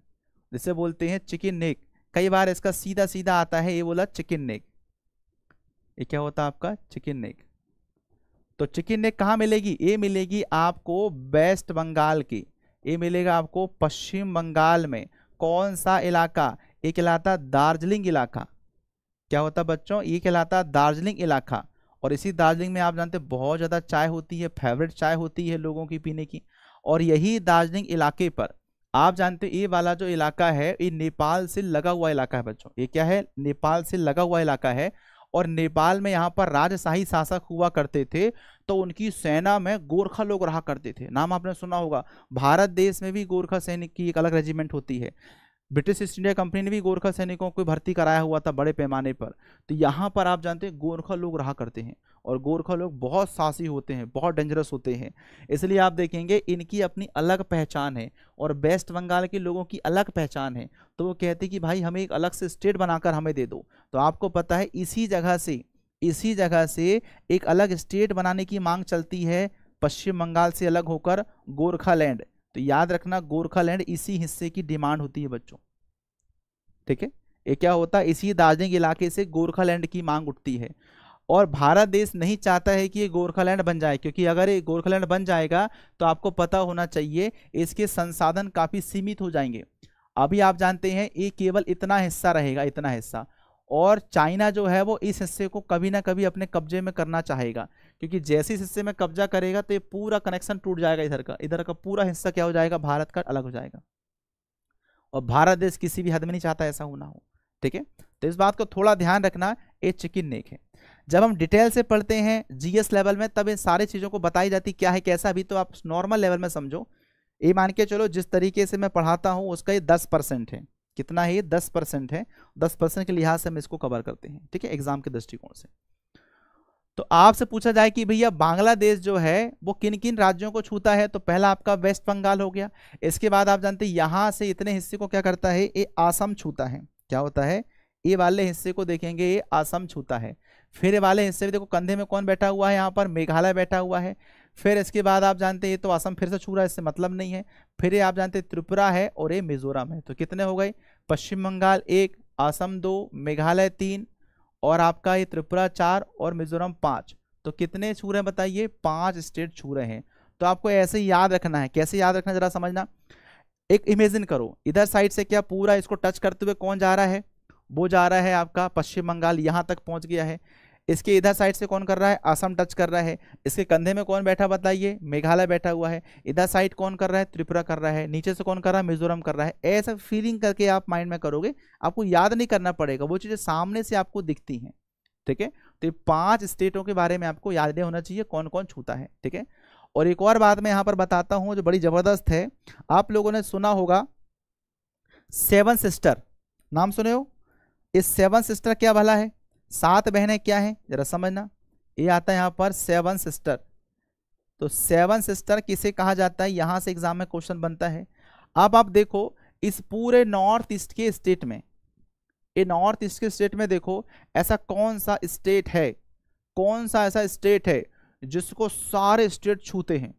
जिसे बोलते हैं चिकन नेक कई बार इसका सीधा सीधा आता है ये बोला चिकन नेक ये क्या होता है आपका चिकन नेक तो चिकन नेक कहाँ मिलेगी ये मिलेगी आपको वेस्ट बंगाल की ये मिलेगा आपको पश्चिम बंगाल में कौन सा इलाका ये कहलाता दार्जिलिंग इलाका क्या होता बच्चों ये कहलाता दार्जिलिंग इलाका और इसी दार्जिलिंग में आप जानते हैं बहुत ज़्यादा चाय होती है फेवरेट चाय होती है लोगों की पीने की और यही दार्जिलिंग इलाके पर आप जानते ये वाला जो इलाका है ये नेपाल से लगा हुआ इलाका है बच्चों ये क्या है नेपाल से लगा हुआ इलाका है और नेपाल में यहाँ पर राजशाही शासक हुआ करते थे तो उनकी सेना में गोरखा लोग रहा करते थे नाम आपने सुना होगा भारत देश में भी गोरखा सैनिक की एक अलग रेजिमेंट होती है ब्रिटिश ईस्ट इंडिया कंपनी ने भी गोरखा सैनिकों को भर्ती कराया हुआ था बड़े पैमाने पर तो यहाँ पर आप जानते हैं गोरखा लोग रहा करते हैं और गोरखा लोग बहुत साहसी होते हैं बहुत डेंजरस होते हैं इसलिए आप देखेंगे इनकी अपनी अलग पहचान है और वेस्ट बंगाल के लोगों की अलग पहचान है तो वो कहते कि भाई हमें एक अलग से स्टेट बनाकर हमें दे दो तो आपको पता है इसी जगह से इसी जगह से एक अलग स्टेट बनाने की मांग चलती है पश्चिम बंगाल से अलग होकर गोरखालैंड तो याद रखना गोरखालैंड इसी हिस्से की डिमांड होती है बच्चों ठीक है ये क्या होता है इसी दार्जिलिंग इलाके से गोरखालैंड की मांग उठती है और भारत देश नहीं चाहता है कि ये गोरखालैंड बन जाए क्योंकि अगर ये गोरखालैंड बन जाएगा तो आपको पता होना चाहिए इसके संसाधन काफ़ी सीमित हो जाएंगे अभी आप जानते हैं ये केवल इतना हिस्सा रहेगा इतना हिस्सा और चाइना जो है वो इस हिस्से को कभी ना कभी अपने कब्जे में करना चाहेगा क्योंकि जैसे इस हिस्से में कब्जा करेगा तो ये पूरा कनेक्शन टूट जाएगा इधर का इधर का पूरा हिस्सा क्या हो जाएगा भारत का अलग हो जाएगा और भारत देश किसी भी हद में नहीं चाहता ऐसा होना हो ठीक है तो इस बात को थोड़ा ध्यान रखना ये चिकन नेक है जब हम डिटेल से पढ़ते हैं जीएस लेवल में तब इन सारी चीज़ों को बताई जाती क्या है कैसा भी तो आप नॉर्मल लेवल में समझो ये मान के चलो जिस तरीके से मैं पढ़ाता हूँ उसका ये दस परसेंट है कितना है ये दस परसेंट है दस परसेंट के लिहाज से हम इसको कवर करते हैं ठीक है एग्जाम के दृष्टिकोण से तो आपसे पूछा जाए कि भैया बांग्लादेश जो है वो किन किन राज्यों को छूता है तो पहला आपका वेस्ट बंगाल हो गया इसके बाद आप जानते हैं यहां से इतने हिस्से को क्या करता है ये आसम छूता है क्या होता है ये वाले हिस्से को देखेंगे ये आसम छूता है फिर वाले हिस्से में देखो कंधे में कौन बैठा हुआ है यहाँ पर मेघालय बैठा हुआ है फिर इसके बाद आप जानते हैं ये तो आसम फिर से छू रहा है इससे मतलब नहीं है फिर ये आप जानते हैं त्रिपुरा है और ये मिजोरम है तो कितने हो गए पश्चिम बंगाल एक असम दो मेघालय तीन और आपका ये त्रिपुरा चार और मिजोरम पाँच तो कितने छू रहे हैं बताइए पाँच स्टेट छू रहे हैं तो आपको ऐसे याद रखना है कैसे याद रखना ज़रा समझना एक इमेजिन करो इधर साइड से क्या पूरा इसको टच करते हुए कौन जा रहा है वो जा रहा है आपका पश्चिम बंगाल यहाँ तक पहुँच गया है इसके इधर साइड से कौन कर रहा है असम टच कर रहा है इसके कंधे में कौन बैठा बताइए मेघालय बैठा हुआ है इधर साइड कौन कर रहा है त्रिपुरा कर रहा है नीचे से कौन कर रहा है मिजोरम कर रहा है ऐसा फीलिंग करके आप माइंड में करोगे आपको याद नहीं करना पड़ेगा वो चीज़ें सामने से आपको दिखती हैं ठीक है तो ये पांच स्टेटों के बारे में आपको यादें होना चाहिए कौन कौन छूता है ठीक है और एक और बात मैं यहाँ पर बताता हूँ जो बड़ी ज़बरदस्त है आप लोगों ने सुना होगा सेवन सिस्टर नाम सुने हो इस सेवन सिस्टर क्या भला है सात बहनें क्या हैं जरा समझना ये आता है यहाँ पर सेवन सिस्टर तो सेवन सिस्टर किसे कहा जाता है यहाँ से एग्जाम में क्वेश्चन बनता है अब आप देखो इस पूरे नॉर्थ ईस्ट के स्टेट में ये नॉर्थ ईस्ट के स्टेट में देखो ऐसा कौन सा स्टेट है कौन सा ऐसा स्टेट है जिसको सारे स्टेट छूते हैं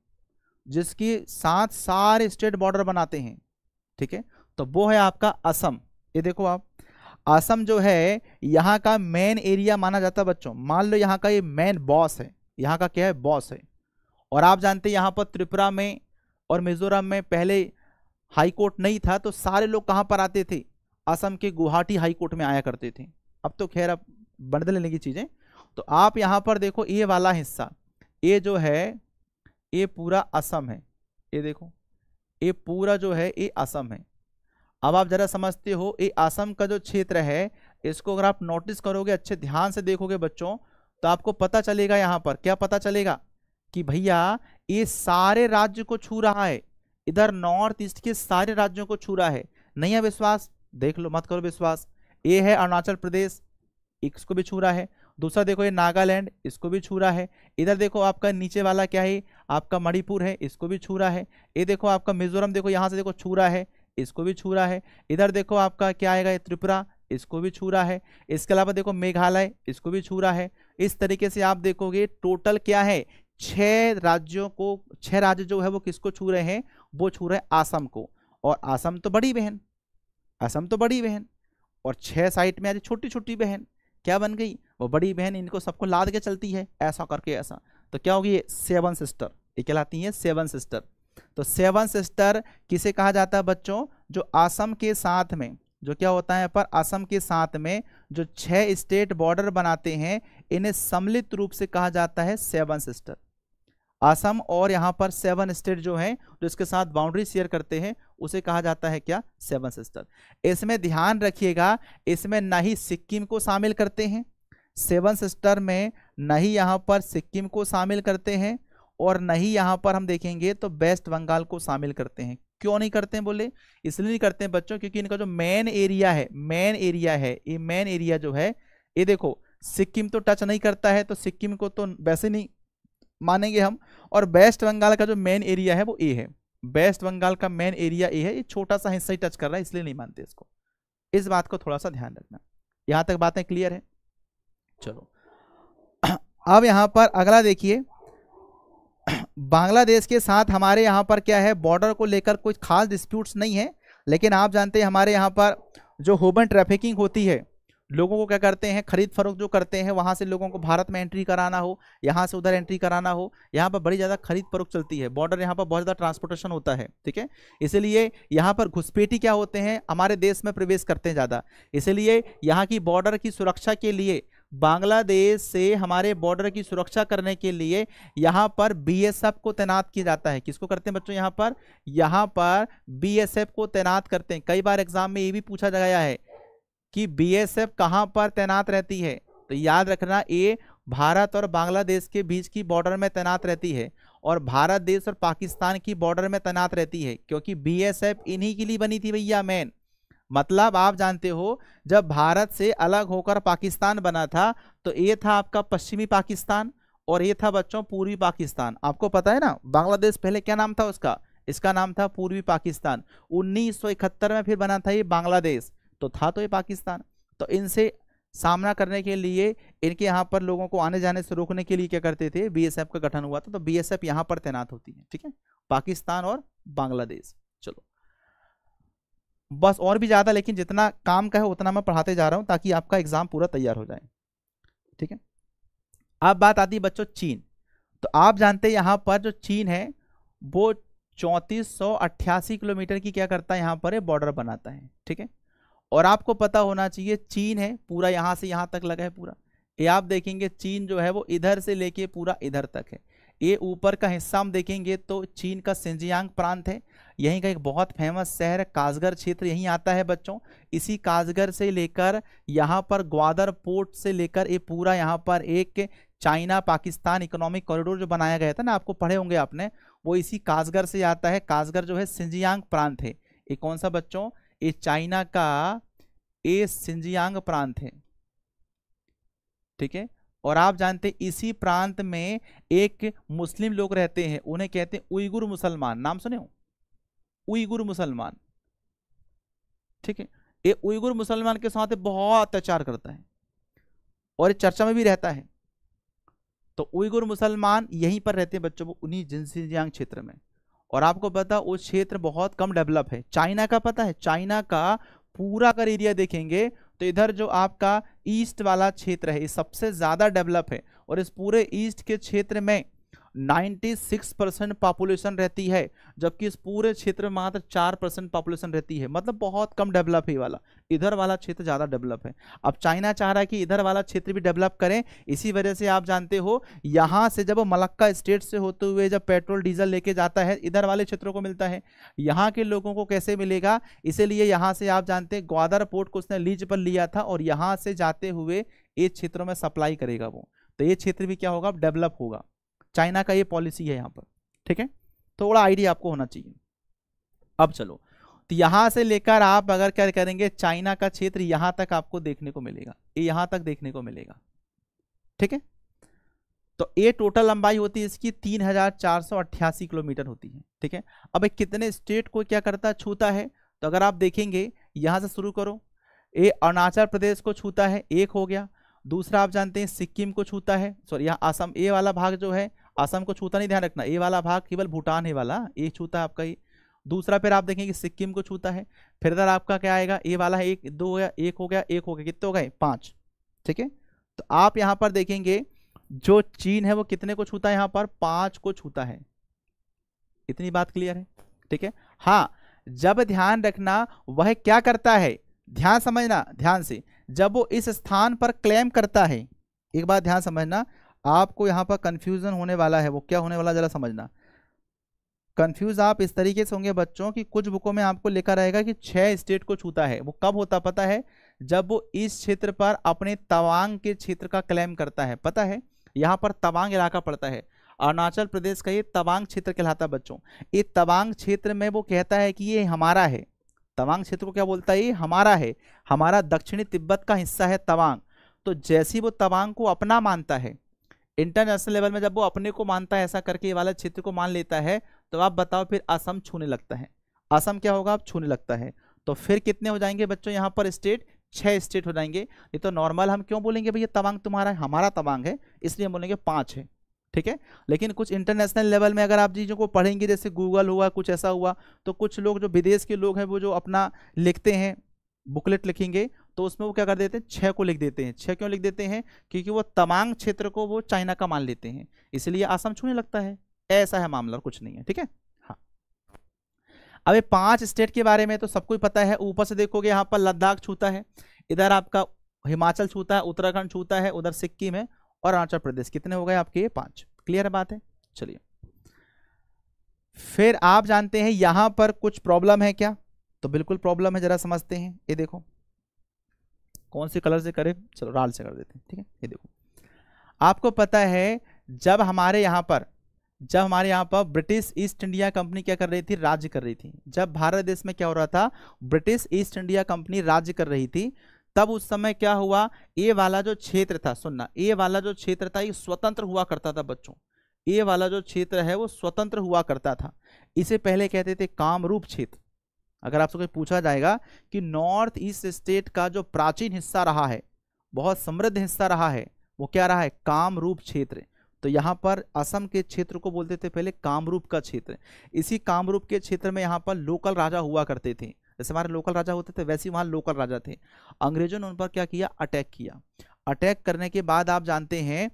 जिसके साथ सारे स्टेट बॉर्डर बनाते हैं ठीक है तो वो है आपका असम ये देखो आप असम जो है यहाँ का मेन एरिया माना जाता है बच्चों मान लो यहाँ का ये मेन बॉस है यहाँ का क्या है बॉस है और आप जानते हैं यहाँ पर त्रिपुरा में और मिजोरम में पहले हाई कोर्ट नहीं था तो सारे लोग कहाँ पर आते थे असम के गुवाहाटी हाई कोर्ट में आया करते थे अब तो खैर अब बदल लेने की चीज़ें तो आप यहाँ पर देखो ये वाला हिस्सा ये जो है ये पूरा असम है ये देखो ये पूरा जो है ये असम है अब आप जरा समझते हो ये असम का जो क्षेत्र है इसको अगर आप नोटिस करोगे अच्छे ध्यान से देखोगे बच्चों तो आपको पता चलेगा यहाँ पर क्या पता चलेगा कि भैया ये सारे राज्य को छू रहा है इधर नॉर्थ ईस्ट के सारे राज्यों को छू रहा है नहीं है विश्वास देख लो मत करो विश्वास ये है अरुणाचल प्रदेश इसको भी छू रहा है दूसरा देखो ये नागालैंड इसको भी छू रहा है इधर देखो आपका नीचे वाला क्या है आपका मणिपुर है इसको भी छू रहा है ये देखो आपका मिजोरम देखो यहाँ से देखो छू रहा है इसको भी छू रहा है इधर देखो आपका क्या आएगा त्रिपुरा इसको भी छू रहा है इसके अलावा देखो मेघालय इसको भी छू रहा है इस तरीके से आप देखोगे टोटल क्या है छह राज्यों को छह राज्य जो है वो किसको छू रहे हैं वो छू रहे हैं आसम को और आसम तो बड़ी बहन असम तो बड़ी बहन और छह साइट में आज छोटी छोटी बहन क्या बन गई वो बड़ी बहन इनको सबको लाद के चलती है ऐसा करके ऐसा तो क्या होगी सेवन सिस्टर ये कहलाती है सेवन सिस्टर तो सेवन सिस्टर किसे कहा जाता है बच्चों जो असम के साथ में जो क्या होता है पर असम के साथ में जो छह स्टेट बॉर्डर बनाते हैं इन्हें सम्मिलित रूप से कहा जाता है सेवन सिस्टर असम और यहाँ पर सेवन स्टेट जो है जो इसके साथ बाउंड्री शेयर करते हैं उसे कहा जाता है क्या सेवन सिस्टर इसमें ध्यान रखिएगा इसमें ना ही सिक्किम को शामिल करते हैं सेवन सिस्टर में ना ही यहाँ पर सिक्किम को शामिल करते हैं और नहीं यहाँ पर हम देखेंगे तो वेस्ट बंगाल को शामिल करते हैं क्यों नहीं करते हैं बोले इसलिए नहीं करते हैं बच्चों क्योंकि इनका जो मेन एरिया है मेन एरिया है ये मेन एरिया जो है ये देखो सिक्किम तो टच नहीं करता है तो सिक्किम को तो वैसे नहीं मानेंगे हम और वेस्ट बंगाल का जो मेन एरिया है वो ए है वेस्ट बंगाल का मेन एरिया ए है ये छोटा सा हिस्सा ही टच कर रहा है इसलिए नहीं मानते इसको इस बात को थोड़ा सा ध्यान रखना यहाँ तक बातें क्लियर है चलो [clears throat] अब यहाँ पर अगला देखिए बांग्लादेश के साथ हमारे यहाँ पर क्या है बॉर्डर को लेकर कुछ खास डिस्प्यूट्स नहीं है लेकिन आप जानते हैं हमारे यहाँ पर जो होबन ट्रैफिकिंग होती है लोगों को क्या करते हैं खरीद फरोख जो करते हैं वहाँ से लोगों को भारत में एंट्री कराना हो यहाँ से उधर एंट्री कराना हो यहाँ पर बड़ी ज़्यादा खरीद फरोख चलती है बॉर्डर यहाँ पर बहुत ज़्यादा ट्रांसपोर्टेशन होता है ठीक है इसीलिए यहाँ पर घुसपेटी क्या होते हैं हमारे देश में प्रवेश करते हैं ज़्यादा इसीलिए यहाँ की बॉर्डर की सुरक्षा के लिए बांग्लादेश से हमारे बॉर्डर की सुरक्षा करने के लिए यहाँ पर बीएसएफ को तैनात किया जाता है किसको करते हैं बच्चों यहाँ पर यहाँ पर बीएसएफ को तैनात करते हैं कई बार एग्जाम में ये भी पूछा गया है कि बीएसएफ कहाँ पर तैनात रहती है तो याद रखना ये भारत और बांग्लादेश के बीच की बॉर्डर में तैनात रहती है और भारत देश और पाकिस्तान की बॉर्डर में तैनात रहती है क्योंकि बी इन्हीं के लिए बनी थी भैया मैन मतलब आप जानते हो जब भारत से अलग होकर पाकिस्तान बना था तो ये था आपका पश्चिमी पाकिस्तान और ये था बच्चों पूर्वी पाकिस्तान आपको पता है ना बांग्लादेश पहले क्या नाम था उसका इसका नाम था पूर्वी पाकिस्तान उन्नीस में फिर बना था ये बांग्लादेश तो था तो ये पाकिस्तान तो इनसे सामना करने के लिए इनके यहाँ पर लोगों को आने जाने से रोकने के लिए क्या करते थे बीएसएफ का गठन हुआ था तो बीएसएफ यहाँ पर तैनात होती है ठीक है पाकिस्तान और बांग्लादेश बस और भी ज़्यादा लेकिन जितना काम का है उतना मैं पढ़ाते जा रहा हूँ ताकि आपका एग्ज़ाम पूरा तैयार हो जाए ठीक है अब बात आती है बच्चों चीन तो आप जानते हैं यहाँ पर जो चीन है वो चौंतीस किलोमीटर की क्या करता है यहाँ पर बॉर्डर बनाता है ठीक है और आपको पता होना चाहिए चीन है पूरा यहाँ से यहाँ तक लगा है पूरा ये आप देखेंगे चीन जो है वो इधर से लेके पूरा इधर तक है ये ऊपर का हिस्सा हम देखेंगे तो चीन का सिंजियांग प्रांत है यहीं का एक बहुत फेमस शहर काजगर क्षेत्र यहीं आता है बच्चों इसी काजगर से लेकर यहाँ पर ग्वादर पोर्ट से लेकर ये पूरा यहाँ पर एक चाइना पाकिस्तान इकोनॉमिक कॉरिडोर जो बनाया गया था ना आपको पढ़े होंगे आपने वो इसी काजगर से आता है काजगर जो है सिंजियांग प्रांत है ये कौन सा बच्चों ये चाइना का ए सिंजियांग प्रांत है ठीक है और आप जानते इसी प्रांत में एक मुस्लिम लोग रहते हैं उन्हें कहते हैं उइगुर मुसलमान नाम सुने हूं? उइगुर मुसलमान ठीक है ये उइगुर मुसलमान के साथ बहुत अत्याचार करता है और ये चर्चा में भी रहता है तो उइगुर मुसलमान यहीं पर रहते हैं बच्चों को उन्हीं जिनसियांग क्षेत्र में और आपको पता वो क्षेत्र बहुत कम डेवलप है चाइना का पता है चाइना का पूरा अगर एरिया देखेंगे तो इधर जो आपका ईस्ट वाला क्षेत्र है ये सबसे ज़्यादा डेवलप है और इस पूरे ईस्ट के क्षेत्र में 96 परसेंट पॉपुलेशन रहती है जबकि इस पूरे क्षेत्र में मात्र चार परसेंट पॉपुलेशन रहती है मतलब बहुत कम डेवलप है वाला इधर वाला क्षेत्र ज़्यादा डेवलप है अब चाइना चाह रहा है कि इधर वाला क्षेत्र भी डेवलप करें इसी वजह से आप जानते हो यहाँ से जब मलक्का स्टेट से होते हुए जब पेट्रोल डीजल लेके जाता है इधर वाले क्षेत्रों को मिलता है यहाँ के लोगों को कैसे मिलेगा इसीलिए यहाँ से आप जानते हैं ग्वादर पोर्ट को उसने लीज पर लिया था और यहाँ से जाते हुए इस क्षेत्रों में सप्लाई करेगा वो तो ये क्षेत्र भी क्या होगा डेवलप होगा चाइना का ये पॉलिसी है यहाँ पर ठीक है थोड़ा आइडिया आपको होना चाहिए अब चलो तो यहाँ से लेकर आप अगर क्या करेंगे चाइना का क्षेत्र यहाँ तक आपको देखने को मिलेगा ये यहाँ तक देखने को मिलेगा ठीक है तो ये टोटल लंबाई होती है इसकी तीन हजार चार सौ अट्ठासी किलोमीटर होती है ठीक है अब कितने स्टेट को क्या करता छूता है तो अगर आप देखेंगे यहाँ से शुरू करो ये अरुणाचल प्रदेश को छूता है एक हो गया दूसरा आप जानते हैं सिक्किम को छूता है सॉरी यहाँ आसम ए वाला भाग जो है असम को छूता नहीं ध्यान रखना ये वाला भाग केवल भूटान है वाला ये छूता आपका ही दूसरा फिर आप देखेंगे सिक्किम को छूता है फिर इधर आपका क्या आएगा ये वाला है एक दो हो गया एक हो गया एक हो गया कितने हो गए पाँच ठीक है तो आप यहाँ पर देखेंगे जो चीन है वो कितने को छूता है यहाँ पर पाँच को छूता है इतनी बात क्लियर है ठीक है हाँ जब ध्यान रखना वह क्या करता है ध्यान समझना ध्यान से जब वो इस स्थान पर क्लेम करता है एक बात ध्यान समझना आपको यहाँ पर कन्फ्यूज़न होने वाला है वो क्या होने वाला ज़रा समझना कन्फ्यूज आप इस तरीके से होंगे बच्चों कि कुछ बुकों में आपको लिखा रहेगा कि छः स्टेट को छूता है वो कब होता पता है जब वो इस क्षेत्र पर अपने तवांग के क्षेत्र का क्लेम करता है पता है यहाँ पर तवांग इलाका पड़ता है अरुणाचल प्रदेश का ये तवांग क्षेत्र कहलाता है बच्चों ये तवांग क्षेत्र में वो कहता है कि ये हमारा है तवांग क्षेत्र को क्या बोलता है ये हमारा है हमारा दक्षिणी तिब्बत का हिस्सा है तवांग तो जैसी वो तवांग को अपना मानता है इंटरनेशनल लेवल में जब वो अपने को मानता है ऐसा करके ये वाला क्षेत्र को मान लेता है तो आप बताओ फिर असम छूने लगता है असम क्या होगा आप छूने लगता है तो फिर कितने हो जाएंगे बच्चों यहाँ पर स्टेट छः स्टेट हो जाएंगे ये तो नॉर्मल हम क्यों बोलेंगे भैया तवांग तुम्हारा हमारा तवांग है इसलिए हम बोलेंगे पाँच है ठीक है लेकिन कुछ इंटरनेशनल लेवल में अगर आप चीज़ों को पढ़ेंगे जैसे गूगल हुआ कुछ ऐसा हुआ तो कुछ लोग जो विदेश के लोग हैं वो जो अपना लिखते हैं बुकलेट लिखेंगे तो उसमें वो क्या कर देते हैं छः को लिख देते हैं छः क्यों लिख देते हैं क्योंकि वो तमांग क्षेत्र को वो चाइना का मान लेते हैं इसलिए आसाम छूने लगता है ऐसा है मामला कुछ नहीं है ठीक है हाँ अब ये पांच स्टेट के बारे में तो सबको पता है ऊपर से देखोगे यहाँ पर लद्दाख छूता है इधर आपका हिमाचल छूता है उत्तराखंड छूता है उधर सिक्किम है और अरुणाचल प्रदेश कितने हो गए आपके ये पाँच क्लियर बात है चलिए फिर आप जानते हैं यहाँ पर कुछ प्रॉब्लम है क्या तो बिल्कुल प्रॉब्लम है जरा समझते हैं ये देखो कौन से कलर से करें चलो लाल से कर देते हैं ठीक है ये देखो आपको पता है जब हमारे यहाँ पर जब हमारे यहाँ पर ब्रिटिश ईस्ट इंडिया कंपनी क्या कर रही थी राज्य कर रही थी जब भारत देश में क्या हो रहा था ब्रिटिश ईस्ट इंडिया कंपनी राज्य कर रही थी तब उस समय क्या हुआ ए वाला जो क्षेत्र था सुनना ए वाला जो क्षेत्र था ये स्वतंत्र हुआ करता था बच्चों ए वाला जो क्षेत्र है वो स्वतंत्र हुआ करता था इसे पहले कहते थे कामरूप क्षेत्र अगर आपसे कोई पूछा जाएगा कि नॉर्थ ईस्ट स्टेट का जो प्राचीन हिस्सा रहा है बहुत समृद्ध हिस्सा रहा है वो क्या रहा है कामरूप क्षेत्र तो यहाँ पर असम के क्षेत्र को बोलते थे पहले कामरूप का क्षेत्र इसी कामरूप के क्षेत्र में यहाँ पर लोकल राजा हुआ करते थे जैसे हमारे लोकल राजा होते थे वैसे वहाँ लोकल राजा थे अंग्रेजों ने उन पर क्या किया अटैक किया अटैक करने के बाद आप जानते हैं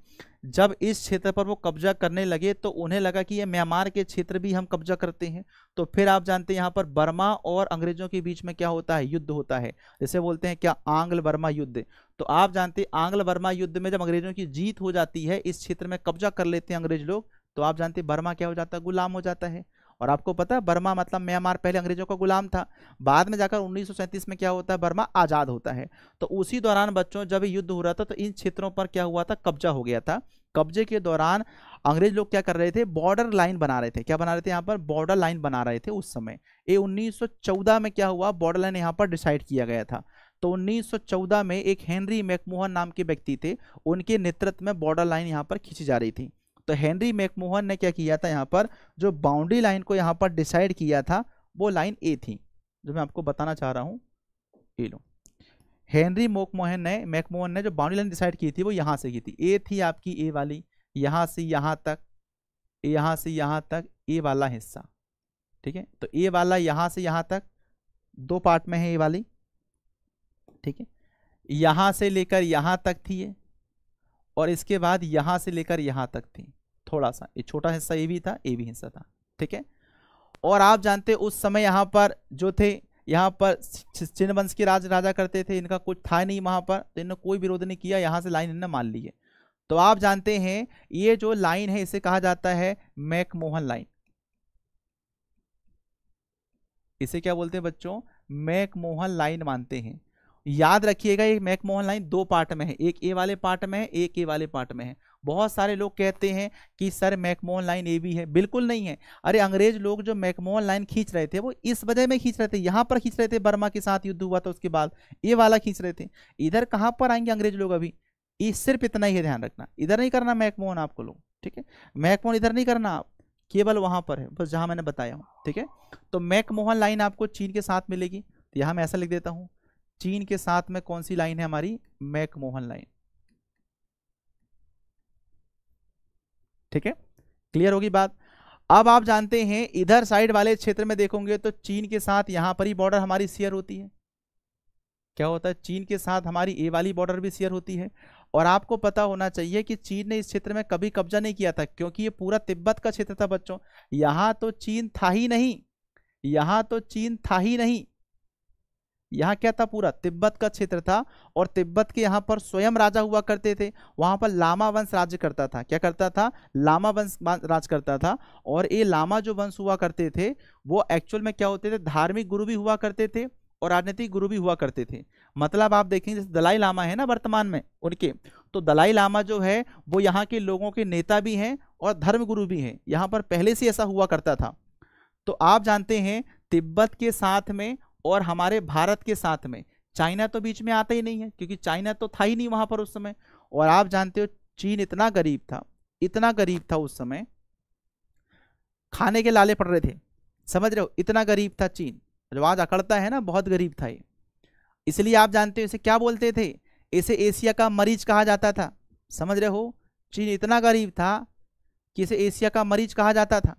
जब इस क्षेत्र पर वो कब्जा करने लगे तो उन्हें लगा कि ये म्यांमार के क्षेत्र भी हम कब्जा करते हैं तो फिर आप जानते हैं यहाँ पर बर्मा और अंग्रेजों के बीच में क्या होता है युद्ध होता है जैसे बोलते हैं क्या आंग्ल बर्मा युद्ध तो आप जानते हैं आंग्ल बर्मा युद्ध में जब अंग्रेजों की जीत हो जाती है इस क्षेत्र में कब्जा कर लेते हैं अंग्रेज लोग तो आप जानते हैं बर्मा क्या हो जाता है गुलाम हो जाता है और आपको पता है बर्मा मतलब म्यांमार पहले अंग्रेजों का गुलाम था बाद में जाकर उन्नीस में क्या होता है बर्मा आज़ाद होता है तो उसी दौरान बच्चों जब युद्ध हो रहा था तो इन क्षेत्रों पर क्या हुआ था कब्जा हो गया था कब्जे के दौरान अंग्रेज लोग क्या कर रहे थे बॉर्डर लाइन बना रहे थे क्या बना रहे थे यहाँ पर बॉर्डर लाइन बना रहे थे उस समय ये 1914 में क्या हुआ बॉर्डर लाइन यहाँ पर डिसाइड किया गया था तो 1914 में एक हेनरी मैकमोहन नाम के व्यक्ति थे उनके नेतृत्व में बॉर्डर लाइन यहाँ पर खींची जा रही थी तो हेनरी मैकमोहन ने क्या किया था यहाँ पर जो बाउंड्री लाइन को यहाँ पर डिसाइड किया था वो लाइन ए थी जो मैं आपको बताना चाह रहा हूँ ये लो हेनरी मोकमोहन ने मैकमोहन ने जो बाउंड्री लाइन डिसाइड की थी वो यहाँ से की थी ए थी आपकी ए वाली यहाँ से यहाँ तक यहाँ से यहाँ तक ए वाला हिस्सा ठीक है तो ए वाला यहाँ से यहाँ तक दो पार्ट में है ए वाली ठीक है यहाँ से लेकर यहाँ तक थी ये और इसके बाद यहाँ से लेकर यहाँ तक थी थोड़ा सा ये छोटा हिस्सा ये भी था ये भी हिस्सा था ठीक है और आप जानते उस समय यहाँ पर जो थे यहाँ पर चिन्ह वंश के राज राजा करते थे इनका कुछ था नहीं वहाँ पर तो इन्होंने कोई विरोध नहीं किया यहाँ से लाइन इन्होंने मान ली है तो आप जानते हैं ये जो लाइन है इसे कहा जाता है मैकमोहन लाइन इसे क्या बोलते हैं बच्चों मैकमोहन लाइन मानते हैं याद रखिएगा ये मैकमोहन लाइन दो पार्ट में है एक ए वाले पार्ट में है एक ए वाले पार्ट में है बहुत सारे लोग कहते हैं कि सर मैकमोहन लाइन ए भी है बिल्कुल नहीं है अरे अंग्रेज लोग जो मैकमोहन लाइन खींच रहे थे वो इस वजह में खींच रहे थे यहाँ पर खींच रहे थे बर्मा के साथ युद्ध हुआ था उसके बाद ये वाला खींच रहे थे इधर कहाँ पर आएंगे अंग्रेज लोग अभी ये सिर्फ इतना ही है ध्यान रखना इधर नहीं करना मैकमोहन आपको लोग ठीक है मैकमोहन इधर नहीं करना आप केवल वहाँ पर है बस जहाँ मैंने बताया ठीक है तो मैकमोहन लाइन आपको चीन के साथ मिलेगी तो यहाँ मैं ऐसा लिख देता हूँ चीन के साथ में कौन सी लाइन है हमारी मैकमोहन लाइन ठीक है क्लियर होगी बात अब आप जानते हैं इधर साइड वाले क्षेत्र में देखोगे तो चीन के साथ यहां पर ही बॉर्डर हमारी शेयर होती है क्या होता है चीन के साथ हमारी ए वाली बॉर्डर भी शेयर होती है और आपको पता होना चाहिए कि चीन ने इस क्षेत्र में कभी कब्जा नहीं किया था क्योंकि ये पूरा तिब्बत का क्षेत्र था बच्चों यहां तो चीन था ही नहीं यहां तो चीन था ही नहीं यहाँ क्या था पूरा तिब्बत का क्षेत्र था और तिब्बत के यहाँ पर स्वयं राजा हुआ करते थे वहाँ पर लामा वंश राज्य करता था क्या करता था लामा वंश राज करता था और ये लामा जो वंश हुआ करते थे वो एक्चुअल में क्या होते थे धार्मिक गुरु भी हुआ करते थे और राजनीतिक गुरु भी हुआ करते थे मतलब आप देखेंगे जैसे दलाई लामा है ना वर्तमान में उनके तो दलाई लामा जो है वो यहाँ के लोगों के नेता भी हैं और धर्म गुरु भी हैं यहाँ पर पहले से ऐसा हुआ करता था तो आप जानते हैं तिब्बत के साथ में और हमारे भारत के साथ में चाइना तो बीच में आता ही नहीं है क्योंकि चाइना तो था ही नहीं वहां पर उस समय और आप जानते हो चीन इतना गरीब था इतना गरीब था उस समय खाने के लाले पड़ रहे थे समझ रहे हो इतना गरीब था चीन जो आज अकड़ता है ना बहुत गरीब था ये इसलिए आप जानते हो इसे क्या बोलते थे इसे एशिया का मरीज कहा जाता था समझ रहे हो चीन इतना गरीब था कि इसे एशिया का मरीज कहा जाता था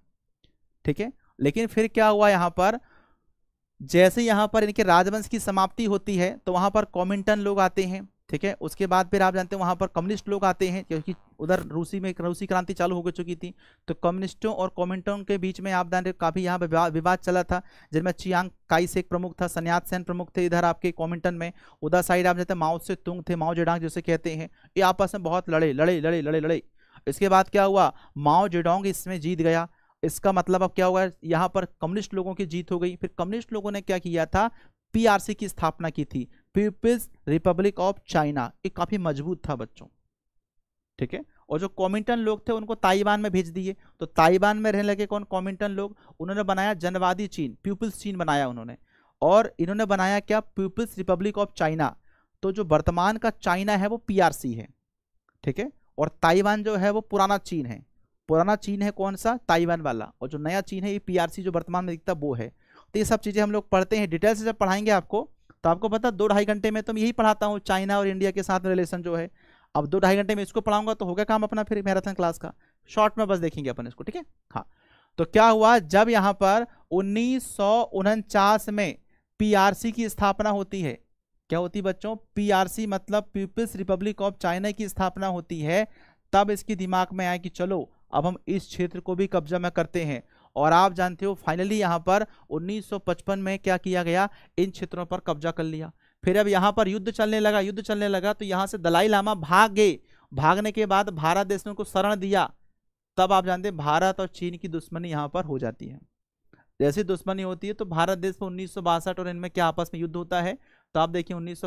ठीक है लेकिन फिर क्या हुआ यहाँ पर जैसे यहाँ पर इनके राजवंश की समाप्ति होती है तो वहाँ पर कॉमिंटन लोग आते हैं ठीक है उसके बाद फिर आप जानते हैं वहाँ पर कम्युनिस्ट लोग आते हैं क्योंकि उधर रूसी में रूसी क्रांति चालू हो चुकी थी तो कम्युनिस्टों और कॉमिंटन के बीच में आप जान रहे काफ़ी यहाँ पर विवाद चला था जिनमें चियांग काइस एक प्रमुख था सन्यात सेन प्रमुख थे इधर आपके कॉमिंटन में उधर साइड आप जानते हैं माओ से तुंग थे माओ जेडांग जिसे कहते हैं ये आपस में बहुत लड़े लड़े लड़े लड़े लड़े इसके बाद क्या हुआ माओ जेडोंग इसमें जीत गया इसका मतलब अब क्या होगा यहाँ पर कम्युनिस्ट लोगों की जीत हो गई फिर कम्युनिस्ट लोगों ने क्या किया था पीआरसी की स्थापना की थी पीपल्स रिपब्लिक ऑफ चाइना ये काफ़ी मजबूत था बच्चों ठीक है और जो कॉमिंटन लोग थे उनको ताइवान में भेज दिए तो ताइवान में रहने लगे कौन कॉमिंटन लोग उन्होंने बनाया जनवादी चीन पीपल्स चीन बनाया उन्होंने और इन्होंने बनाया क्या पीपल्स रिपब्लिक ऑफ चाइना तो जो वर्तमान का चाइना है वो पीआरसी है ठीक है और ताइवान जो है वो पुराना चीन है पुराना चीन है कौन सा ताइवान वाला और जो नया चीन है ये पीआरसी जो वर्तमान में दिखता वो है तो ये सब चीज़ें हम लोग पढ़ते हैं डिटेल से जब पढ़ाएंगे आपको तो आपको पता दो ढाई घंटे में तो मैं यही पढ़ाता हूँ चाइना और इंडिया के साथ रिलेशन जो है अब दो ढाई घंटे में इसको पढ़ाऊंगा तो होगा काम अपना फिर मैराथन क्लास का शॉर्ट में बस देखेंगे अपन इसको ठीक है हाँ तो क्या हुआ जब यहाँ पर उन्नीस में पी की स्थापना होती है क्या होती बच्चों पी मतलब पीपल्स रिपब्लिक ऑफ चाइना की स्थापना होती है तब इसके दिमाग में आया कि चलो अब हम इस क्षेत्र को भी कब्जा में करते हैं और आप जानते हो फाइनली यहाँ पर 1955 में क्या किया गया इन क्षेत्रों पर कब्जा कर लिया फिर अब यहाँ पर युद्ध चलने लगा युद्ध चलने लगा तो यहाँ से दलाई लामा भाग गए भागने के बाद भारत देश ने उनको शरण दिया तब आप जानते हैं भारत और चीन की दुश्मनी यहाँ पर हो जाती है जैसी दुश्मनी होती है तो भारत देश में उन्नीस और इनमें क्या आपस में युद्ध होता है तो आप देखिए उन्नीस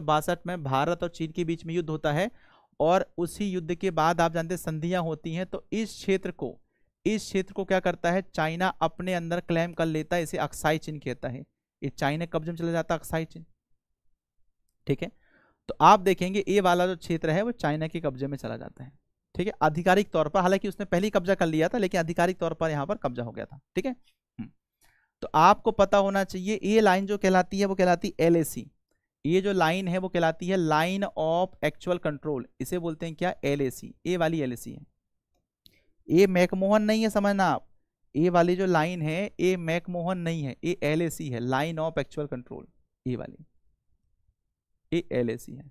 में भारत और चीन के बीच में युद्ध होता है और उसी युद्ध के बाद आप जानते हैं संधियां होती हैं तो इस क्षेत्र को इस क्षेत्र को क्या करता है चाइना अपने अंदर क्लेम कर लेता है इसे अक्साई चीन कहता है ये चाइना कब्जे में चला जाता है अक्साई चीन ठीक है तो आप देखेंगे ये वाला जो क्षेत्र है वो चाइना के कब्जे में चला जाता है ठीक है आधिकारिक तौर पर हालांकि उसने पहले कब्जा कर लिया था लेकिन आधिकारिक तौर पर यहाँ पर कब्जा हो गया था ठीक है हम्म। तो आपको पता होना चाहिए ये लाइन जो कहलाती है वो कहलाती है एल ये जो लाइन है वो कहलाती है लाइन ऑफ एक्चुअल कंट्रोल इसे बोलते हैं क्या एल ए वाली एल है ए मैकमोहन नहीं है समझना आप ए वाली जो लाइन है ए मैकमोहन नहीं है ए एल है line of actual control A वाली ए एल है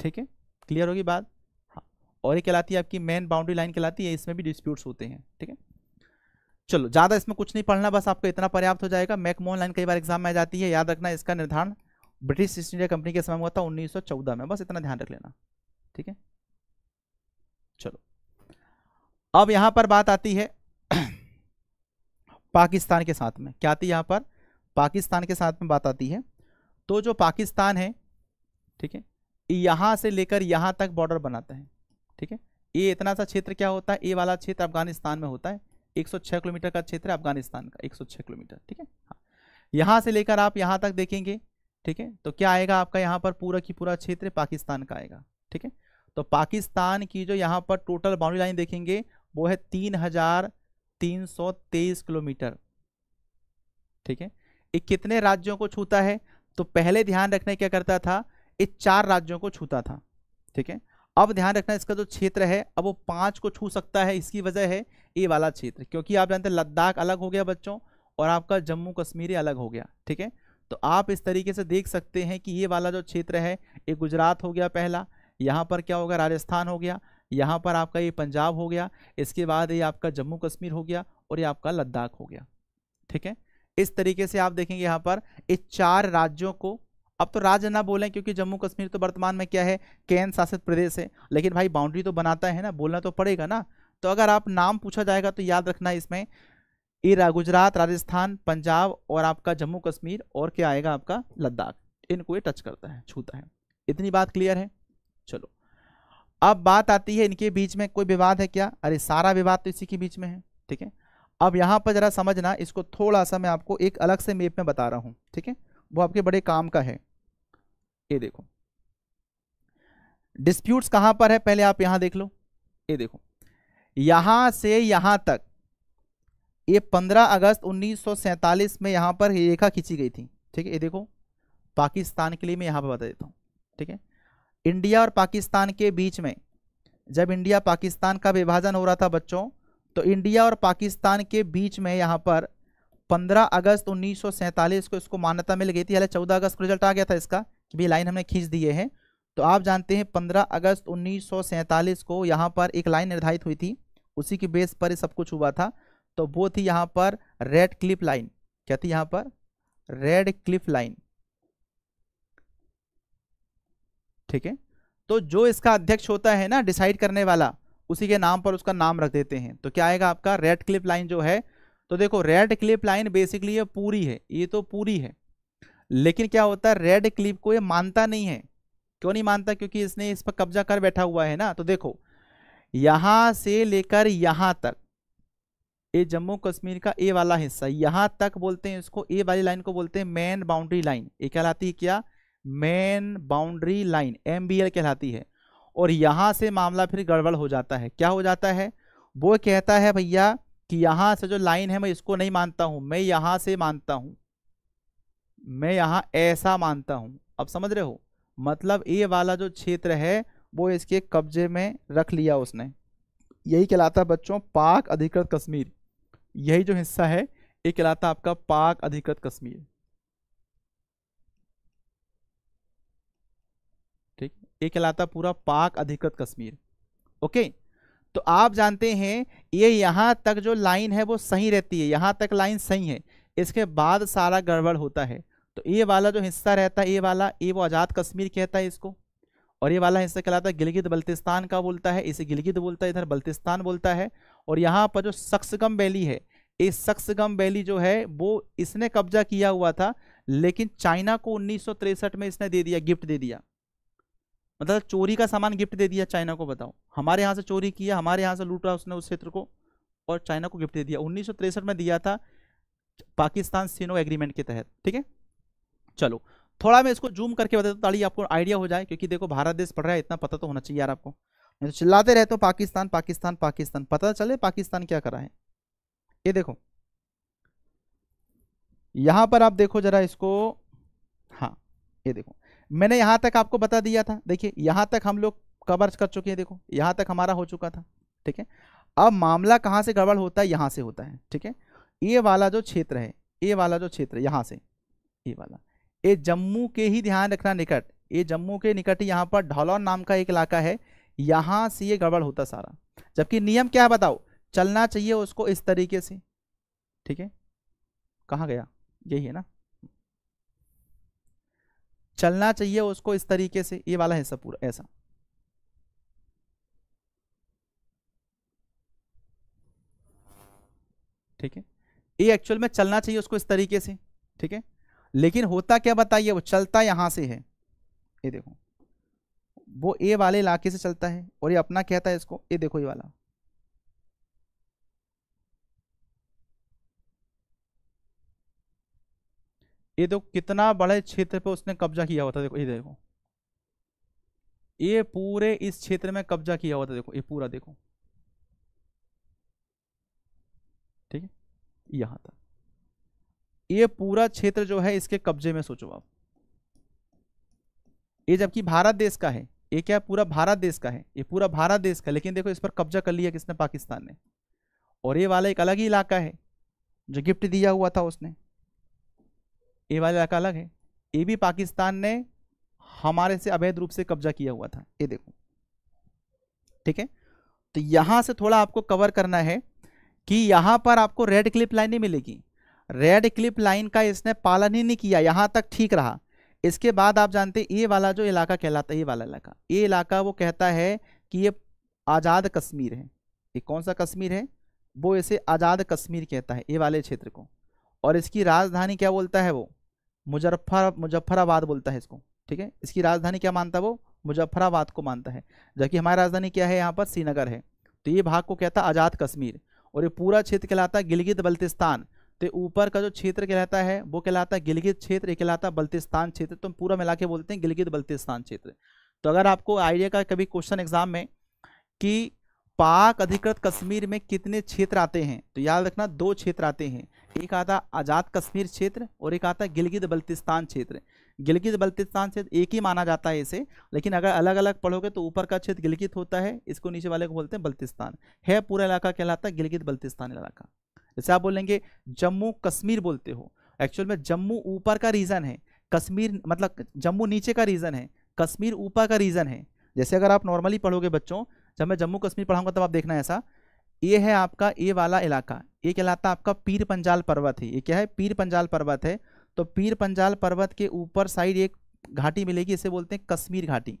ठीक है क्लियर होगी बात हाँ और ये कहलाती है आपकी मेन बाउंड्री लाइन कहलाती है इसमें भी डिस्प्यूट्स होते हैं ठीक है चलो ज़्यादा इसमें कुछ नहीं पढ़ना बस आपको इतना पर्याप्त हो जाएगा मैकमोहन लाइन कई बार एग्जाम में आ जाती है याद रखना इसका निर्धारण ब्रिटिश ईस्ट इंडिया कंपनी के समय हुआ था 1914 में बस इतना ध्यान रख लेना ठीक है चलो अब यहां पर बात आती है [clears throat] पाकिस्तान के साथ में क्या आती है यहां पर पाकिस्तान के साथ में बात आती है तो जो पाकिस्तान है ठीक है यहां से लेकर यहां तक बॉर्डर बनाता है ठीक है ये इतना सा क्षेत्र क्या होता है ए वाला क्षेत्र अफगानिस्तान में होता है 106 किलोमीटर का क्षेत्र है अफगानिस्तान का 106 किलोमीटर ठीक है हाँ से लेकर आप यहां तक देखेंगे ठीक है तो क्या आएगा आपका यहाँ पर पूरा की पूरा क्षेत्र पाकिस्तान का आएगा ठीक है तो पाकिस्तान की जो यहाँ पर टोटल बाउंड्री लाइन देखेंगे वो है तीन हजार तीन सौ तेईस किलोमीटर ठीक है ये कितने राज्यों को छूता है तो पहले ध्यान रखना क्या करता था ये चार राज्यों को छूता था ठीक है अब ध्यान रखना इसका जो क्षेत्र है अब वो पांच को छू सकता है इसकी वजह है ये वाला क्षेत्र क्योंकि आप जानते हैं लद्दाख अलग हो गया बच्चों और आपका जम्मू कश्मीर अलग हो गया ठीक है तो आप इस तरीके से देख सकते हैं कि ये वाला जो क्षेत्र है ये गुजरात हो गया पहला यहाँ पर क्या होगा राजस्थान हो गया यहाँ पर आपका ये पंजाब हो गया इसके बाद ये आपका जम्मू कश्मीर हो गया और ये आपका लद्दाख हो गया ठीक है इस तरीके से आप देखेंगे यहाँ पर इस चार राज्यों को अब तो राज्य ना बोलें क्योंकि जम्मू कश्मीर तो वर्तमान में क्या है केंद्र शासित प्रदेश है लेकिन भाई बाउंड्री तो बनाता है ना बोलना तो पड़ेगा ना तो अगर आप नाम पूछा जाएगा तो याद रखना इसमें इरा गुजरात राजस्थान पंजाब और आपका जम्मू कश्मीर और क्या आएगा आपका लद्दाख इनको ये टच करता है छूता है इतनी बात क्लियर है चलो अब बात आती है इनके बीच में कोई विवाद है क्या अरे सारा विवाद तो इसी के बीच में है ठीक है अब यहाँ पर जरा समझना इसको थोड़ा सा मैं आपको एक अलग से मेप में बता रहा हूँ ठीक है वो आपके बड़े काम का है ये देखो डिस्प्यूट्स कहाँ पर है पहले आप यहाँ देख लो ये देखो यहाँ से यहाँ तक ये 15 अगस्त 1947 में यहाँ पर रेखा खींची गई थी ठीक है ये देखो पाकिस्तान के लिए मैं यहाँ पर बता देता हूँ ठीक है इंडिया और पाकिस्तान के बीच में जब इंडिया पाकिस्तान का विभाजन हो रहा था बच्चों तो इंडिया और पाकिस्तान के बीच में यहाँ पर 15 अगस्त 1947 को इसको मान्यता मिल गई थी हालांकि 14 अगस्त को रिजल्ट आ गया था इसका भी लाइन हमने खींच दिए हैं तो आप जानते हैं 15 अगस्त 1947 को यहाँ पर एक लाइन निर्धारित हुई थी उसी के बेस पर सब कुछ हुआ था तो वो थी यहाँ पर रेड क्लिप लाइन क्या थी यहाँ पर रेड क्लिप लाइन ठीक है तो जो इसका अध्यक्ष होता है ना डिसाइड करने वाला उसी के नाम पर उसका नाम रख देते हैं तो क्या आएगा आपका रेड क्लिप लाइन जो है तो देखो रेड क्लिप लाइन बेसिकली ये पूरी है ये तो पूरी है लेकिन क्या होता है रेड क्लिप को ये मानता नहीं है क्यों नहीं मानता क्योंकि इसने इस पर कब्जा कर बैठा हुआ है ना तो देखो यहां से लेकर यहां तक ये जम्मू कश्मीर का ए वाला हिस्सा यहाँ तक बोलते हैं इसको ए वाली लाइन को बोलते हैं मेन बाउंड्री लाइन ये कहलाती है क्या मेन बाउंड्री लाइन एम कहलाती है और यहाँ से मामला फिर गड़बड़ हो जाता है क्या हो जाता है वो कहता है भैया कि यहाँ से जो लाइन है मैं इसको नहीं मानता हूँ मैं यहाँ से मानता हूँ मैं यहाँ ऐसा मानता हूँ अब समझ रहे हो मतलब ये वाला जो क्षेत्र है वो इसके कब्जे में रख लिया उसने यही कहलाता है बच्चों पाक अधिकृत कश्मीर यही जो हिस्सा है ये कहलाता है आपका पाक अधिकृत कश्मीर ठीक ये कहलाता पूरा पाक अधिकृत कश्मीर ओके तो आप जानते हैं ये यहां तक जो लाइन है वो सही रहती है यहां तक लाइन सही है इसके बाद सारा गड़बड़ होता है तो ये वाला जो हिस्सा रहता है ये वाला ये वो आज़ाद कश्मीर कहता है इसको और ये वाला हिस्सा कहलाता है गिलगित बल्तिस्तान का बोलता है इसे गिलगित बोलता है इधर बल्तिस्तान बोलता है और यहाँ पर जो सक्सगम वैली है ये सक्सगम वैली जो है वो इसने कब्जा किया हुआ था लेकिन चाइना को उन्नीस में इसने दे दिया गिफ्ट दे दिया मतलब चोरी का सामान गिफ्ट दे दिया चाइना को बताओ हमारे यहाँ से चोरी किया हमारे यहाँ से लूटा उसने उस क्षेत्र को और चाइना को गिफ्ट दे दिया उन्नीस में दिया था पाकिस्तान सिनो एग्रीमेंट के तहत ठीक है चलो थोड़ा मैं इसको जूम करके बताता हूँ ताली आपको आइडिया हो जाए क्योंकि देखो भारत देश पढ़ रहा है इतना पता तो होना चाहिए यार आपको तो चिल्लाते रहते हो तो पाकिस्तान पाकिस्तान पाकिस्तान पता चले पाकिस्तान क्या करा है ये देखो यहां पर आप देखो जरा इसको हाँ ये देखो मैंने यहां तक आपको बता दिया था देखिए यहां तक हम लोग कवर कर चुके हैं देखो यहां तक हमारा हो चुका था ठीक है अब मामला कहां से गड़बड़ होता है यहां से होता है ठीक है ये वाला जो क्षेत्र है ये वाला जो क्षेत्र यहां से ये वाला ये जम्मू के ही ध्यान रखना निकट ये जम्मू के निकट ही यहाँ पर ढौलौन नाम का एक इलाका है यहाँ से ये गड़बड़ होता सारा जबकि नियम क्या है बताओ चलना चाहिए उसको इस तरीके से ठीक है कहाँ गया यही है ना चलना चाहिए उसको इस तरीके से ये वाला हिस्सा पूरा ऐसा ठीक है ये एक्चुअल में चलना चाहिए उसको इस तरीके से ठीक है लेकिन होता क्या बताइए वो चलता यहां से है ये देखो वो ए वाले इलाके से चलता है और ये अपना कहता है इसको ये देखो ये वाला ये देखो कितना बड़े क्षेत्र पे उसने कब्जा किया हुआ था देखो ये देखो ये पूरे इस क्षेत्र में कब्जा किया हुआ था देखो ये पूरा देखो ठीक है यहां तक ये पूरा क्षेत्र जो है इसके कब्जे में सोचो आप ये जबकि भारत देश का है ये क्या पूरा भारत देश का है ये पूरा भारत देश का लेकिन देखो इस पर कब्जा कर लिया किसने पाकिस्तान ने और ये वाला एक अलग ही इलाका है जो गिफ्ट दिया हुआ था उसने ये वाला इलाका अलग है ये भी पाकिस्तान ने हमारे से अवैध रूप से कब्जा किया हुआ था ये देखो ठीक है तो यहां से थोड़ा आपको कवर करना है कि यहां पर आपको रेड क्लिप लाइन नहीं मिलेगी रेड क्लिप लाइन का इसने पालन ही नहीं किया यहां तक ठीक रहा इसके बाद आप जानते हैं ये वाला जो इलाका कहलाता है ये वाला इलाका ये इलाका वो कहता है कि ये आज़ाद कश्मीर है ये कौन सा कश्मीर है वो इसे आज़ाद कश्मीर कहता है ये वाले क्षेत्र को और इसकी राजधानी क्या बोलता है वो मुजफ्फर मुजफ्फराबाद बोलता है इसको ठीक है इसकी राजधानी क्या मानता है वो मुजफ्फराबाद को मानता है जबकि हमारी राजधानी क्या है यहाँ पर श्रीनगर है तो ये भाग को कहता है आज़ाद कश्मीर और ये पूरा क्षेत्र कहलाता है गिलगित बल्तिस्तान तो ऊपर का जो क्षेत्र कहलाता है वो कहलाता है गिलगित क्षेत्र ये कहलाता बल्तिस्तान क्षेत्र तो हम पूरा मिला के बोलते हैं गिलगित बल्तिस्तान क्षेत्र तो अगर आपको आइडिया का कभी क्वेश्चन एग्जाम में कि पाक अधिकृत कश्मीर में कितने क्षेत्र आते हैं तो याद रखना दो क्षेत्र आते हैं एक आता आज़ाद कश्मीर क्षेत्र और एक आता गिलगित बल्तिस्तान क्षेत्र गिलगित बल्तिस्तान क्षेत्र एक ही माना जाता है इसे लेकिन अगर अलग अलग पढ़ोगे तो ऊपर का क्षेत्र गिलगित होता है इसको नीचे वाले को बोलते हैं बल्तिस्तान है पूरा इलाका कहलाता है गिलगित बल्तिस्तान इलाका जैसे आप बोलेंगे जम्मू कश्मीर बोलते हो एक्चुअल में जम्मू ऊपर का रीज़न है कश्मीर मतलब जम्मू नीचे का रीज़न है कश्मीर ऊपर का रीज़न है जैसे अगर आप नॉर्मली पढ़ोगे बच्चों जब मैं जम्मू कश्मीर पढ़ाऊंगा तब आप देखना ऐसा ये है आपका ए वाला इलाका एक इलाका आपका पीर पंजाल पर्वत है ये क्या है पीर पंजाल पर्वत है तो पीर पंजाल पर्वत के ऊपर साइड एक घाटी मिलेगी इसे बोलते हैं कश्मीर घाटी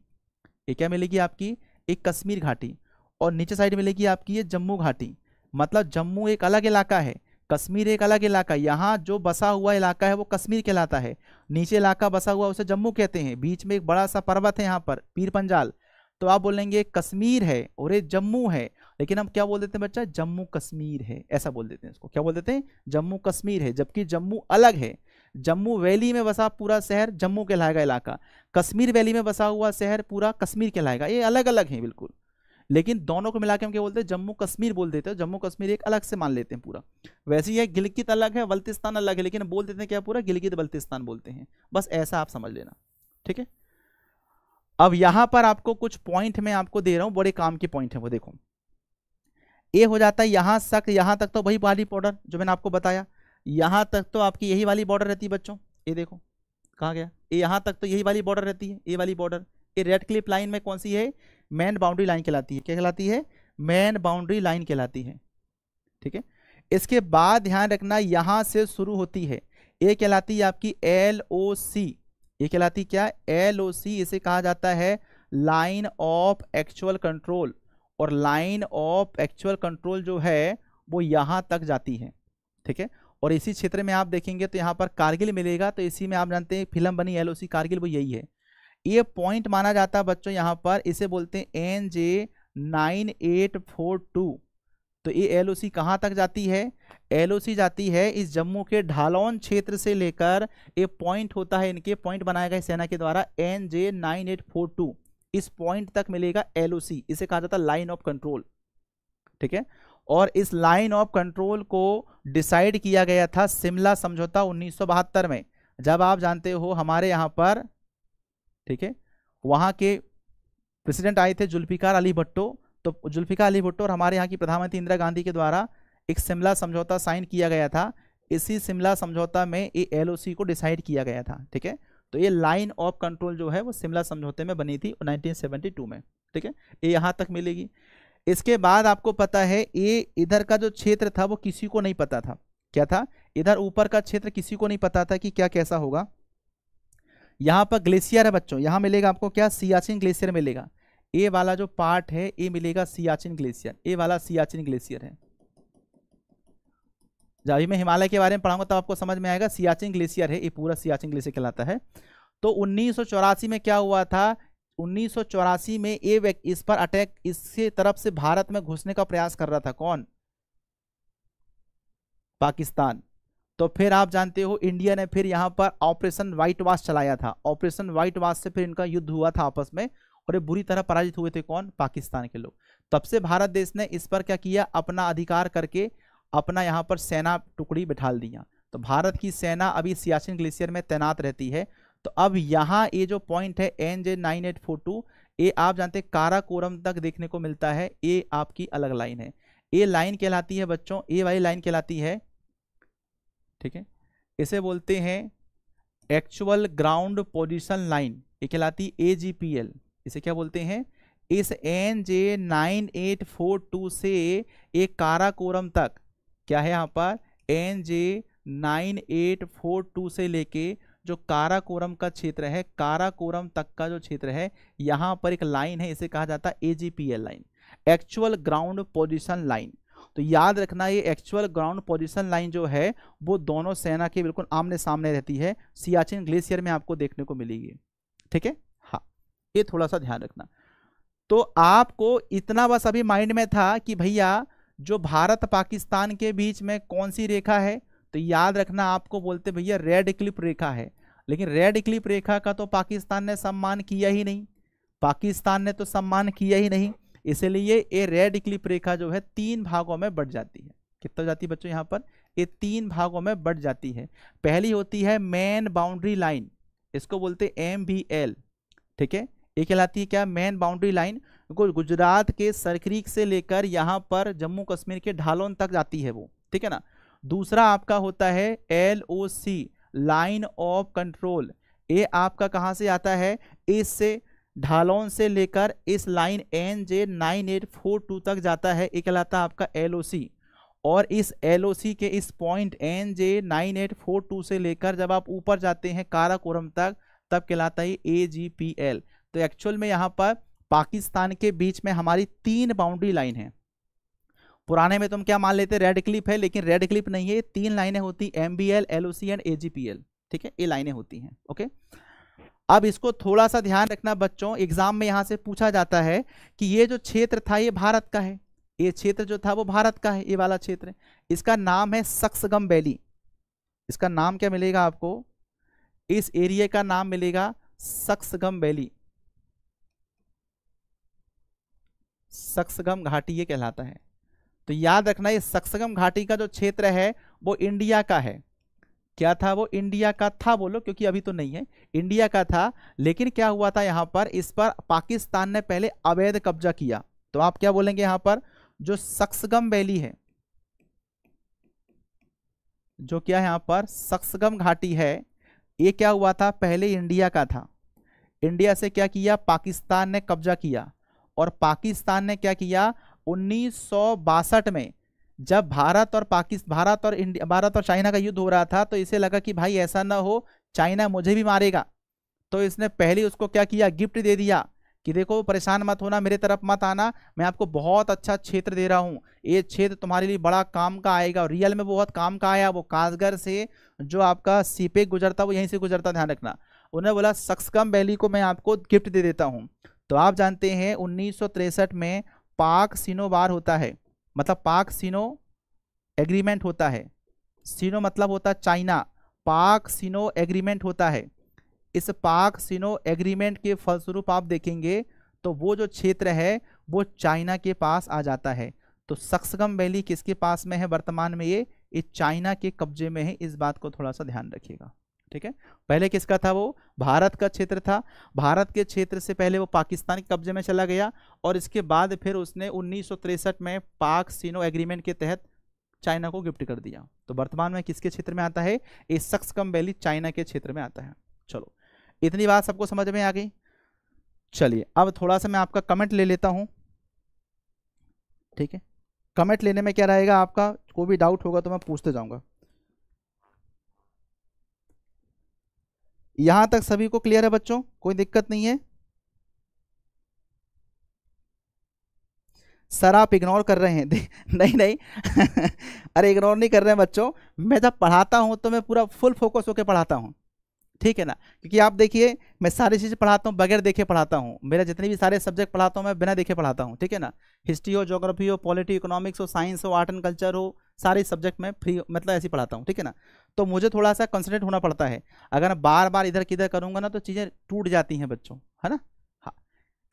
ये क्या मिलेगी आपकी एक कश्मीर घाटी और नीचे साइड मिलेगी आपकी ये जम्मू घाटी मतलब जम्मू एक अलग इलाका है कश्मीर एक अलग इलाका यहाँ जो बसा हुआ इलाका है वो कश्मीर कहलाता है नीचे इलाका बसा हुआ उसे जम्मू कहते हैं बीच में एक बड़ा सा पर्वत है यहाँ पर पीर पंजाल तो आप बोलेंगे कश्मीर है और ये जम्मू है लेकिन हम क्या बोल देते हैं बच्चा जम्मू कश्मीर है ऐसा बोल देते हैं इसको क्या बोल देते हैं जम्मू कश्मीर है जबकि जम्मू अलग है जम्मू वैली में बसा पूरा शहर जम्मू कहलाएगा इलाका कश्मीर वैली में बसा हुआ शहर पूरा कश्मीर कहलाएगा ये अलग अलग है बिल्कुल लेकिन दोनों को मिला के हम क्या बोलते हैं जम्मू कश्मीर बोल देते हैं जम्मू कश्मीर एक अलग से मान लेते हैं पूरा वैसे यह गिलगित अलग है बल्तिस्तान अलग है लेकिन बोल देते हैं क्या पूरा गिलगित बल्तिस्तान बोलते हैं बस ऐसा आप समझ लेना ठीक है अब यहां पर आपको कुछ पॉइंट मैं आपको दे रहा हूं बड़े काम के पॉइंट है वो देखो ए हो जाता है यहां तक यहां तक तो वही वाली बॉर्डर जो मैंने आपको बताया यहां तक तो आपकी यही वाली बॉर्डर रहती है बच्चों ये देखो कहा गया ए यहाँ तक तो यही वाली बॉर्डर रहती है ए वाली बॉर्डर ये रेड क्लिप लाइन में कौन सी है मैन बाउंड्री लाइन कहलाती है क्या कहलाती है मैन बाउंड्री लाइन कहलाती है ठीक है इसके बाद ध्यान रखना यहां से शुरू होती है ये कहलाती है आपकी एल ओ सी ये कहलाती क्या एल ओ सी इसे कहा जाता है लाइन ऑफ एक्चुअल कंट्रोल और लाइन ऑफ एक्चुअल कंट्रोल जो है वो यहां तक जाती है ठीक है और इसी क्षेत्र में आप देखेंगे तो यहाँ पर कारगिल मिलेगा तो इसी में आप जानते हैं फिल्म बनी एल ओ सी कारगिल वो यही है ये पॉइंट माना जाता है बच्चों यहाँ पर इसे बोलते हैं N J nine eight four two तो ये एल ओ सी कहाँ तक जाती है एल ओ सी जाती है इस जम्मू के ढालौन क्षेत्र से लेकर ये पॉइंट होता है इनके पॉइंट बनाया गया सेना के द्वारा N J nine eight four two इस पॉइंट तक मिलेगा एल ओ सी इसे कहा जाता है लाइन ऑफ कंट्रोल ठीक है और इस लाइन ऑफ कंट्रोल को डिसाइड किया गया था शिमला समझौता उन्नीस में जब आप जानते हो हमारे यहाँ पर ठीक है वहाँ के प्रेसिडेंट आए थे जुल्फिकार अली भट्टो तो जुल्फिकार अली भट्टो और हमारे यहाँ की प्रधानमंत्री इंदिरा गांधी के द्वारा एक शिमला समझौता साइन किया गया था इसी शिमला समझौता में ये एल को डिसाइड किया गया था ठीक है तो ये लाइन ऑफ कंट्रोल जो है वो शिमला समझौते में बनी थी 1972 में ठीक है ये यहाँ तक मिलेगी इसके बाद आपको पता है ये इधर का जो क्षेत्र था वो किसी को नहीं पता था क्या था इधर ऊपर का क्षेत्र किसी को नहीं पता था कि क्या कैसा होगा यहाँ पर ग्लेशियर है बच्चों यहाँ मिलेगा आपको क्या सियाचिन ग्लेशियर मिलेगा ए वाला जो पार्ट है ए मिलेगा सियाचिन ग्लेशियर ए वाला सियाचिन ग्लेशियर है जब अभी मैं हिमालय के बारे में पढ़ाऊंगा तब आपको समझ में आएगा सियाचिन ग्लेशियर है ये पूरा सियाचिन ग्लेशियर कहलाता है तो उन्नीस में क्या हुआ था उन्नीस में व्यक्ति इस पर अटैक इसके तरफ से भारत में घुसने का प्रयास कर रहा था कौन पाकिस्तान तो फिर आप जानते हो इंडिया ने फिर यहाँ पर ऑपरेशन व्हाइट वाश चलाया था ऑपरेशन व्हाइट वाश से फिर इनका युद्ध हुआ था आपस में और ये बुरी तरह पराजित हुए थे कौन पाकिस्तान के लोग तब से भारत देश ने इस पर क्या किया अपना अधिकार करके अपना यहाँ पर सेना टुकड़ी बिठा दिया तो भारत की सेना अभी सियाचिन ग्लेशियर में तैनात रहती है तो अब यहाँ ये जो पॉइंट है N J nine eight four two ये आप जानते हैं काराकोरम तक देखने को मिलता है ये आपकी अलग लाइन है ये लाइन कहलाती है बच्चों ये वाली लाइन कहलाती है ठीक है इसे बोलते हैं एक्चुअल ग्राउंड पोजिशन लाइन ये कहलाती है ए इसे क्या बोलते हैं इस N J nine eight four two से एक काराकोरम तक क्या है यहाँ पर N J nine eight four two से लेके जो काराकोरम का क्षेत्र है काराकोरम तक का जो क्षेत्र है यहाँ पर एक लाइन है इसे कहा जाता है A line actual ground position line तो याद रखना ये एक्चुअल ग्राउंड पोजिशन लाइन जो है वो दोनों सेना के बिल्कुल आमने सामने रहती है सियाचिन ग्लेशियर में आपको देखने को मिलेगी ठीक है हाँ ये थोड़ा सा ध्यान रखना तो आपको इतना बस अभी माइंड में था कि भैया जो भारत पाकिस्तान के बीच में कौन सी रेखा है तो याद रखना आपको बोलते भैया रेड क्लिप रेखा है लेकिन रेड क्लिप रेखा का तो पाकिस्तान ने सम्मान किया ही नहीं पाकिस्तान ने तो सम्मान किया ही नहीं इसलिए ये रेड क्लिप रेखा जो है तीन भागों में बढ़ जाती है कितना जाती है बच्चों यहाँ पर ये तीन भागों में बढ़ जाती है पहली होती है मेन बाउंड्री लाइन इसको बोलते एम बी एल ठीक है ये कहलाती है क्या मेन बाउंड्री लाइन गुजरात के सरक्रीक से लेकर यहाँ पर जम्मू कश्मीर के ढालोन तक जाती है वो ठीक है ना दूसरा आपका होता है L O C line of control ये आपका कहाँ से आता है इससे ढालोन से लेकर इस line N J nine eight four two तक जाता है एक कहलाता आपका एल ओ सी और इस एल ओ सी के इस point N J nine eight four two से लेकर जब आप ऊपर जाते हैं काराकोरम तक तब कहलाता है ए जी पी एल तो एक्चुअल में यहाँ पर पाकिस्तान के बीच में हमारी तीन बाउंड्री लाइन है पुराने में तुम तो क्या मान लेते रेड क्लिप है लेकिन रेड क्लिप नहीं है तीन लाइनें होती M B L L O C and A G P L ठीक है ये लाइनें होती हैं ओके okay? अब इसको थोड़ा सा ध्यान रखना बच्चों एग्जाम में यहां से पूछा जाता है कि ये जो क्षेत्र था ये भारत का है ये क्षेत्र जो था वो भारत का है ये वाला क्षेत्र इसका नाम है सक्सगम वैली इसका नाम क्या मिलेगा आपको इस एरिया का नाम मिलेगा सक्सगम वैली सक्सगम घाटी ये कहलाता है तो याद रखना ये सक्सगम घाटी का जो क्षेत्र है वो इंडिया का है क्या था वो इंडिया का था बोलो क्योंकि अभी तो नहीं है इंडिया का था लेकिन क्या हुआ था यहाँ पर इस पर पाकिस्तान ने पहले अवैध कब्जा किया तो आप क्या बोलेंगे यहाँ पर जो सक्सगम वैली है जो क्या है यहाँ पर सक्सगम घाटी है ये क्या हुआ था पहले इंडिया का था इंडिया से क्या किया पाकिस्तान ने कब्जा किया और पाकिस्तान ने क्या किया उन्नीस में जब भारत और पाकिस्तान भारत और इंडिया भारत और चाइना का युद्ध हो रहा था तो इसे लगा कि भाई ऐसा ना हो चाइना मुझे भी मारेगा तो इसने पहले उसको क्या किया गिफ्ट दे दिया कि देखो परेशान मत होना मेरे तरफ मत आना मैं आपको बहुत अच्छा क्षेत्र दे रहा हूँ ये क्षेत्र तुम्हारे लिए बड़ा काम का आएगा और रियल में बहुत काम का आया वो काजगर से जो आपका सीपे गुजरता वो यहीं से गुजरता ध्यान रखना उन्हें बोला सक्सकम वैली को मैं आपको गिफ्ट दे देता हूँ तो आप जानते हैं उन्नीस में पाक सिनोबार होता है मतलब पाक सिनो एग्रीमेंट होता है सिनो मतलब होता है चाइना पाक सिनो एग्रीमेंट होता है इस पाक सिनो एग्रीमेंट के फलस्वरूप आप देखेंगे तो वो जो क्षेत्र है वो चाइना के पास आ जाता है तो सक्सगम वैली किसके पास में है वर्तमान में ये ये चाइना के कब्जे में है इस बात को थोड़ा सा ध्यान रखिएगा ठीक है पहले किसका था वो भारत का क्षेत्र था भारत के क्षेत्र से पहले वो पाकिस्तान के कब्जे में चला गया और इसके बाद फिर उसने उन्नीस में पाक सीनो एग्रीमेंट के तहत चाइना को गिफ्ट कर दिया तो वर्तमान में किसके क्षेत्र में आता है ए कम वैली चाइना के क्षेत्र में आता है चलो इतनी बात सबको समझ में आ गई चलिए अब थोड़ा सा मैं आपका कमेंट ले लेता हूँ ठीक है कमेंट लेने में क्या रहेगा आपका कोई भी डाउट होगा तो मैं पूछते जाऊँगा यहां तक सभी को क्लियर है बच्चों कोई दिक्कत नहीं है सर आप इग्नोर कर रहे हैं नहीं नहीं [laughs] अरे इग्नोर नहीं कर रहे हैं बच्चों मैं जब पढ़ाता हूं तो मैं पूरा फुल फोकस होकर पढ़ाता हूं ठीक है ना क्योंकि आप देखिए मैं सारी चीज़ें पढ़ाता हूँ बगैर देखे पढ़ाता हूँ मेरा जितने भी सारे सब्जेक्ट पढ़ाता हूँ मैं बिना देखे पढ़ाता हूँ ठीक है ना हिस्ट्री हो जोग्राफी हो पॉलिटी इकोनॉमिक्स हो साइंस हो आर्ट एंड कल्चर हो सारे सब्जेक्ट में फ्री मतलब ऐसे पढ़ाता हूँ ठीक है ना तो मुझे थोड़ा सा कंसनट्रेट होना पड़ता है अगर बार बार इधर किधर करूँगा ना तो चीज़ें टूट जाती हैं बच्चों है ना हाँ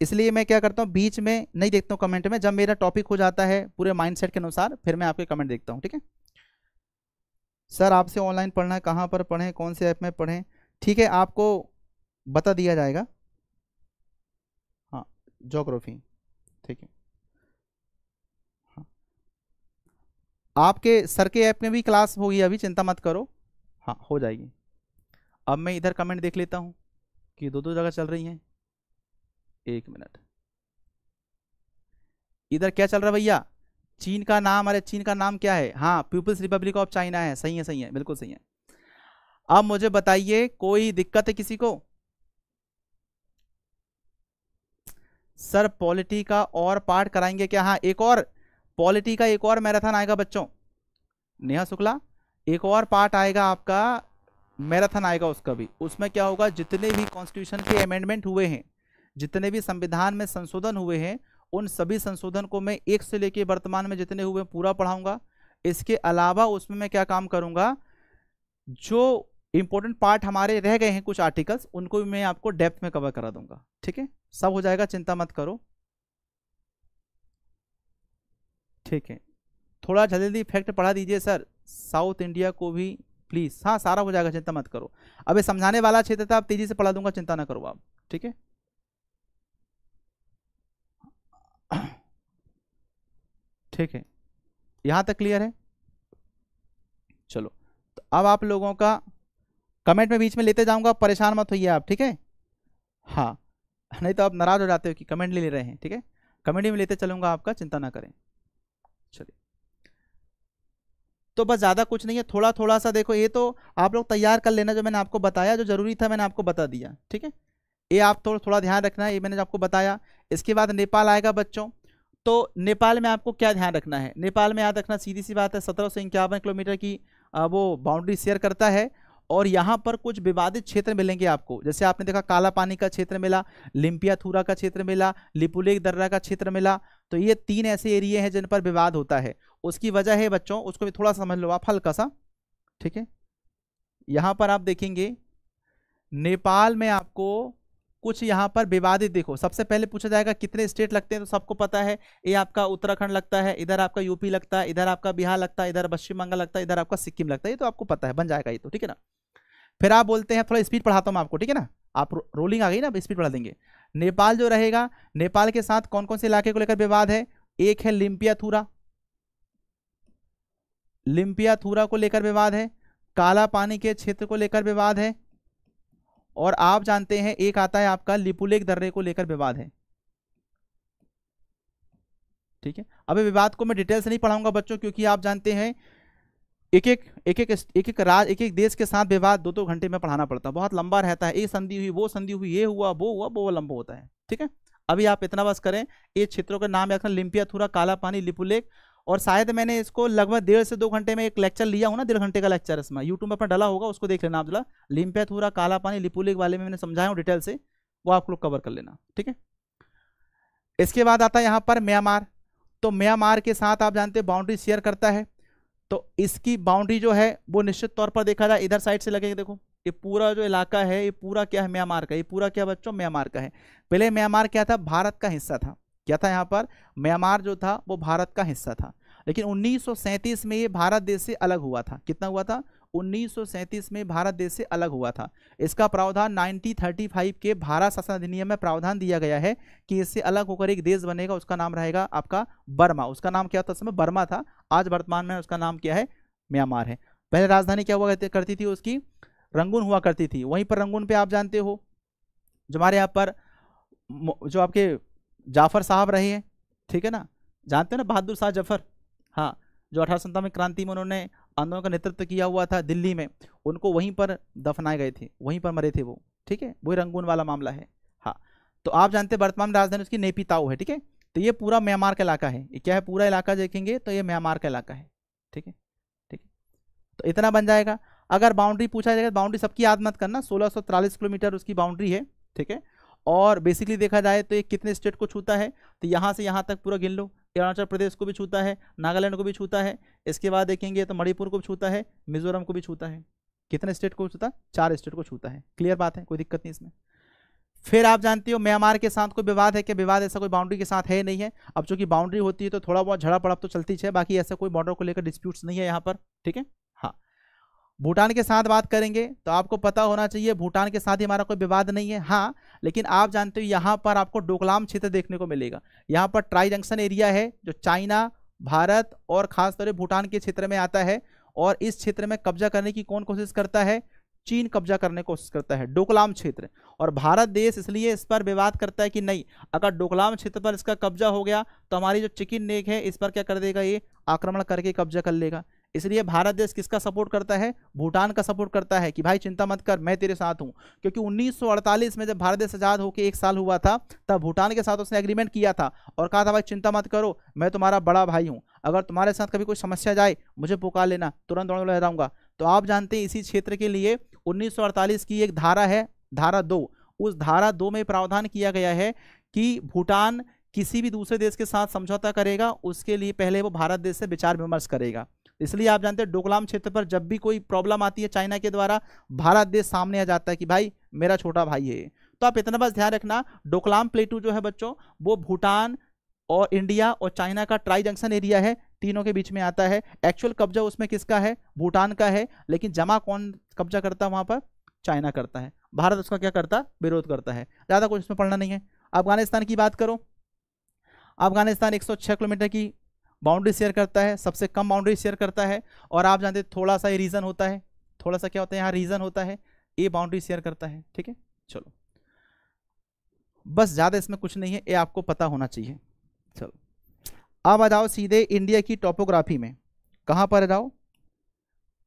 इसलिए मैं क्या करता हूँ बीच में नहीं देखता हूँ कमेंट में जब मेरा टॉपिक हो जाता है पूरे माइंडसेट के अनुसार फिर मैं आपके कमेंट देखता हूँ ठीक है सर आपसे ऑनलाइन पढ़ना है कहाँ पर पढ़ें कौन से ऐप में पढ़ें ठीक है आपको बता दिया जाएगा हाँ जोग्राफी ठीक है हाँ आपके सर के ऐप में भी क्लास होगी अभी चिंता मत करो हाँ हो जाएगी अब मैं इधर कमेंट देख लेता हूँ कि दो दो जगह चल रही हैं एक मिनट इधर क्या चल रहा है भैया चीन का नाम अरे चीन का नाम क्या है हाँ पीपल्स रिपब्लिक ऑफ चाइना है सही है सही है बिल्कुल सही है आप मुझे बताइए कोई दिक्कत है किसी को सर पॉलिटी का और पार्ट कराएंगे क्या हाँ एक और पॉलिटी का एक और मैराथन आएगा बच्चों नेहा शुक्ला एक और पार्ट आएगा आपका मैराथन आएगा उसका भी उसमें क्या होगा जितने भी कॉन्स्टिट्यूशन के अमेंडमेंट हुए हैं जितने भी संविधान में संशोधन हुए हैं उन सभी संशोधन को मैं एक से लेके वर्तमान में जितने हुए पूरा पढ़ाऊंगा इसके अलावा उसमें मैं क्या काम करूंगा जो इंपॉर्टेंट पार्ट हमारे रह गए हैं कुछ आर्टिकल्स उनको भी मैं आपको डेप्थ में कवर करा दूंगा ठीक है सब हो जाएगा चिंता मत करो ठीक है थोड़ा जल्दी जल्दी फैक्ट पढ़ा दीजिए सर साउथ इंडिया को भी प्लीज़ हाँ सारा हो जाएगा चिंता मत करो अब समझाने वाला क्षेत्र था आप तेज़ी से पढ़ा दूंगा चिंता ना करो आप ठीक है ठीक है यहां तक क्लियर है चलो तो अब आप लोगों का कमेंट में बीच में लेते जाऊंगा परेशान मत होइए आप ठीक है हाँ नहीं तो आप नाराज़ हो जाते हो कि कमेंट ले ले रहे हैं ठीक है कमेंट में लेते चलूंगा आपका चिंता ना करें चलिए तो बस ज़्यादा कुछ नहीं है थोड़ा थोड़ा सा देखो ये तो आप लोग तैयार कर लेना जो मैंने आपको बताया जो ज़रूरी था मैंने आपको बता दिया ठीक है ये आप थोड़ा थोड़ा ध्यान रखना है ये मैंने आपको बताया इसके बाद नेपाल आएगा बच्चों तो नेपाल में आपको क्या ध्यान रखना है नेपाल में याद रखना सीधी सी बात है सत्रह किलोमीटर की वो बाउंड्री शेयर करता है और यहाँ पर कुछ विवादित क्षेत्र मिलेंगे आपको जैसे आपने देखा काला पानी का क्षेत्र मिला थूरा का क्षेत्र मिला लिपुलेक दर्रा का क्षेत्र मिला तो ये तीन ऐसे एरिए हैं जिन पर विवाद होता है उसकी वजह है बच्चों उसको भी थोड़ा समझ लो आप हल्का सा ठीक है यहाँ पर आप देखेंगे नेपाल में आपको कुछ यहाँ पर विवादित देखो सबसे पहले पूछा जाएगा कितने स्टेट लगते हैं तो सबको पता है ये आपका उत्तराखंड लगता है इधर आपका यूपी लगता है इधर आपका बिहार लगता है इधर पश्चिम बंगाल लगता है इधर आपका सिक्किम लगता है ये तो आपको पता है बन जाएगा ये तो ठीक है ना फिर आप बोलते हैं थोड़ा स्पीड पढ़ाता हूँ आपको ठीक है ना आप रोलिंग आ गई ना स्पीड बढ़ा देंगे नेपाल जो रहेगा नेपाल के साथ कौन कौन से इलाके को लेकर विवाद है एक है लिम्पिया थूरा लिम्पिया थूरा को लेकर विवाद है काला पानी के क्षेत्र को लेकर विवाद है और आप जानते हैं एक आता है आपका लिपुलेक दर्रे को लेकर विवाद है ठीक है अभी विवाद को मैं डिटेल से नहीं पढ़ाऊंगा बच्चों क्योंकि आप जानते हैं एक एक एक एक एक एक राज एक एक देश के साथ विवाद दो दो तो घंटे में पढ़ाना पड़ता है बहुत लंबा रहता है ये संधि हुई वो संधि हुई ये हुआ वो हुआ वो लंबा होता है ठीक है अभी आप इतना बस करें ये क्षेत्रों का नाम रखना लिम्पिया थुरा काला पानी लिपुलेक और शायद मैंने इसको लगभग डेढ़ से दो घंटे में एक लेक्चर लिया हूँ ना डेढ़ घंटे का लेक्चर इसमें यूट्यूब में अपना डला होगा उसको देख लेना आप जला लिम्पिया थुरा काला पानी लिपुलेक वाले में मैंने समझाया हूँ डिटेल से वो आप लोग कवर कर लेना ठीक है इसके बाद आता है यहाँ पर म्यांमार तो म्यांमार के साथ आप जानते हैं बाउंड्री शेयर करता है तो इसकी बाउंड्री जो है वो निश्चित तौर पर देखा जाए इधर साइड से लगेगा देखो ये पूरा जो इलाका है ये पूरा क्या है म्यांमार का ये पूरा क्या बच्चों म्यांमार का है पहले म्यांमार क्या था भारत का हिस्सा था क्या था यहाँ पर म्यांमार जो था वो भारत का हिस्सा था लेकिन उन्नीस में ये भारत देश से अलग हुआ था कितना हुआ था 1937 में भारत देश से अलग हुआ था इसका प्रावधान 1935 के भारत शासन अधिनियम में प्रावधान दिया गया है कि इससे अलग होकर एक देश बनेगा उसका नाम रहेगा आपका बर्मा उसका नाम क्या था समय बर्मा था आज वर्तमान में उसका नाम क्या है म्यांमार है पहले राजधानी क्या हुआ करती थी उसकी रंगून हुआ करती थी वहीं पर रंगून पर आप जानते हो जो हमारे यहाँ पर जो आपके जाफर साहब रहे हैं ठीक है ना जानते हो ना बहादुर शाह जफर हाँ जो अठारह में क्रांति में उन्होंने आंदोलन का नेतृत्व किया हुआ था दिल्ली में उनको वहीं पर दफनाए गए थे वहीं पर मरे थे वो ठीक है वही रंगून वाला मामला है हाँ तो आप जानते हैं वर्तमान राजधानी उसकी नेपिताओ है ठीक है तो ये पूरा म्यांमार का इलाका है ये क्या है पूरा इलाका देखेंगे तो ये म्यांमार का इलाका है ठीक है ठीक है तो इतना बन जाएगा अगर बाउंड्री पूछा जाएगा बाउंड्री सबकी याद मत करना सोलह किलोमीटर उसकी बाउंड्री है ठीक है और बेसिकली देखा जाए तो ये कितने स्टेट को छूता है तो यहाँ से यहाँ तक पूरा गिन लो अरुणाचल प्रदेश को भी छूता है नागालैंड को भी छूता है इसके बाद देखेंगे तो मणिपुर को भी छूता है मिजोरम को भी छूता है कितने स्टेट को छूता चार स्टेट को छूता है क्लियर बात है कोई दिक्कत नहीं इसमें फिर आप जानती हो म्यांमार के साथ कोई विवाद है कि विवाद ऐसा कोई बाउंड्री के साथ है नहीं है अब चूंकि बाउंड्री होती है तो थोड़ा बहुत झड़ा पड़प तो चलती है बाकी ऐसा कोई बॉर्डर को लेकर डिस्प्यूट्स नहीं है यहाँ पर ठीक है भूटान के साथ बात करेंगे तो आपको पता होना चाहिए भूटान के साथ ही हमारा कोई विवाद नहीं है हाँ लेकिन आप जानते हो यहाँ पर आपको डोकलाम क्षेत्र देखने को मिलेगा यहाँ पर ट्राई जंक्शन एरिया है जो चाइना भारत और खासतौर पर भूटान के क्षेत्र में आता है और इस क्षेत्र में कब्जा करने की कौन कोशिश करता है चीन कब्जा करने की कोशिश करता है डोकलाम क्षेत्र और भारत देश इसलिए इस पर विवाद करता है कि नहीं अगर डोकलाम क्षेत्र पर इसका कब्जा हो गया तो हमारी जो चिकन नेक है इस पर क्या कर देगा ये आक्रमण करके कब्जा कर लेगा इसलिए भारत देश किसका सपोर्ट करता है भूटान का सपोर्ट करता है कि भाई चिंता मत कर मैं तेरे साथ हूँ क्योंकि 1948 में जब भारत देश आज़ाद होकर एक साल हुआ था तब भूटान के साथ उसने एग्रीमेंट किया था और कहा था भाई चिंता मत करो मैं तुम्हारा बड़ा भाई हूँ अगर तुम्हारे साथ कभी कोई समस्या जाए मुझे पुकार लेना तुरंत दौड़ लहराऊंगा तो आप जानते हैं इसी क्षेत्र के लिए उन्नीस की एक धारा है धारा दो उस धारा दो में प्रावधान किया गया है कि भूटान किसी भी दूसरे देश के साथ समझौता करेगा उसके लिए पहले वो भारत देश से विचार विमर्श करेगा इसलिए आप जानते हैं डोकलाम क्षेत्र पर जब भी कोई प्रॉब्लम आती है चाइना के द्वारा भारत देश सामने आ जाता है कि भाई मेरा छोटा भाई है तो आप इतना बस ध्यान रखना डोकलाम प्लेटू जो है बच्चों वो भूटान और इंडिया और चाइना का ट्राई जंक्शन एरिया है तीनों के बीच में आता है एक्चुअल कब्जा उसमें किसका है भूटान का है लेकिन जमा कौन कब्जा करता है वहाँ पर चाइना करता है भारत उसका क्या करता विरोध करता है ज़्यादा कुछ उसमें पढ़ना नहीं है अफगानिस्तान की बात करो अफगानिस्तान 106 किलोमीटर की बाउंड्री शेयर करता है सबसे कम बाउंड्री शेयर करता है और आप जानते हैं थोड़ा सा ये रीज़न होता है थोड़ा सा क्या होता है यहाँ रीज़न होता है ए बाउंड्री शेयर करता है ठीक है चलो बस ज़्यादा इसमें कुछ नहीं है ये आपको पता होना चाहिए चलो अब आ जाओ सीधे इंडिया की टोपोग्राफी में कहाँ पर जाओ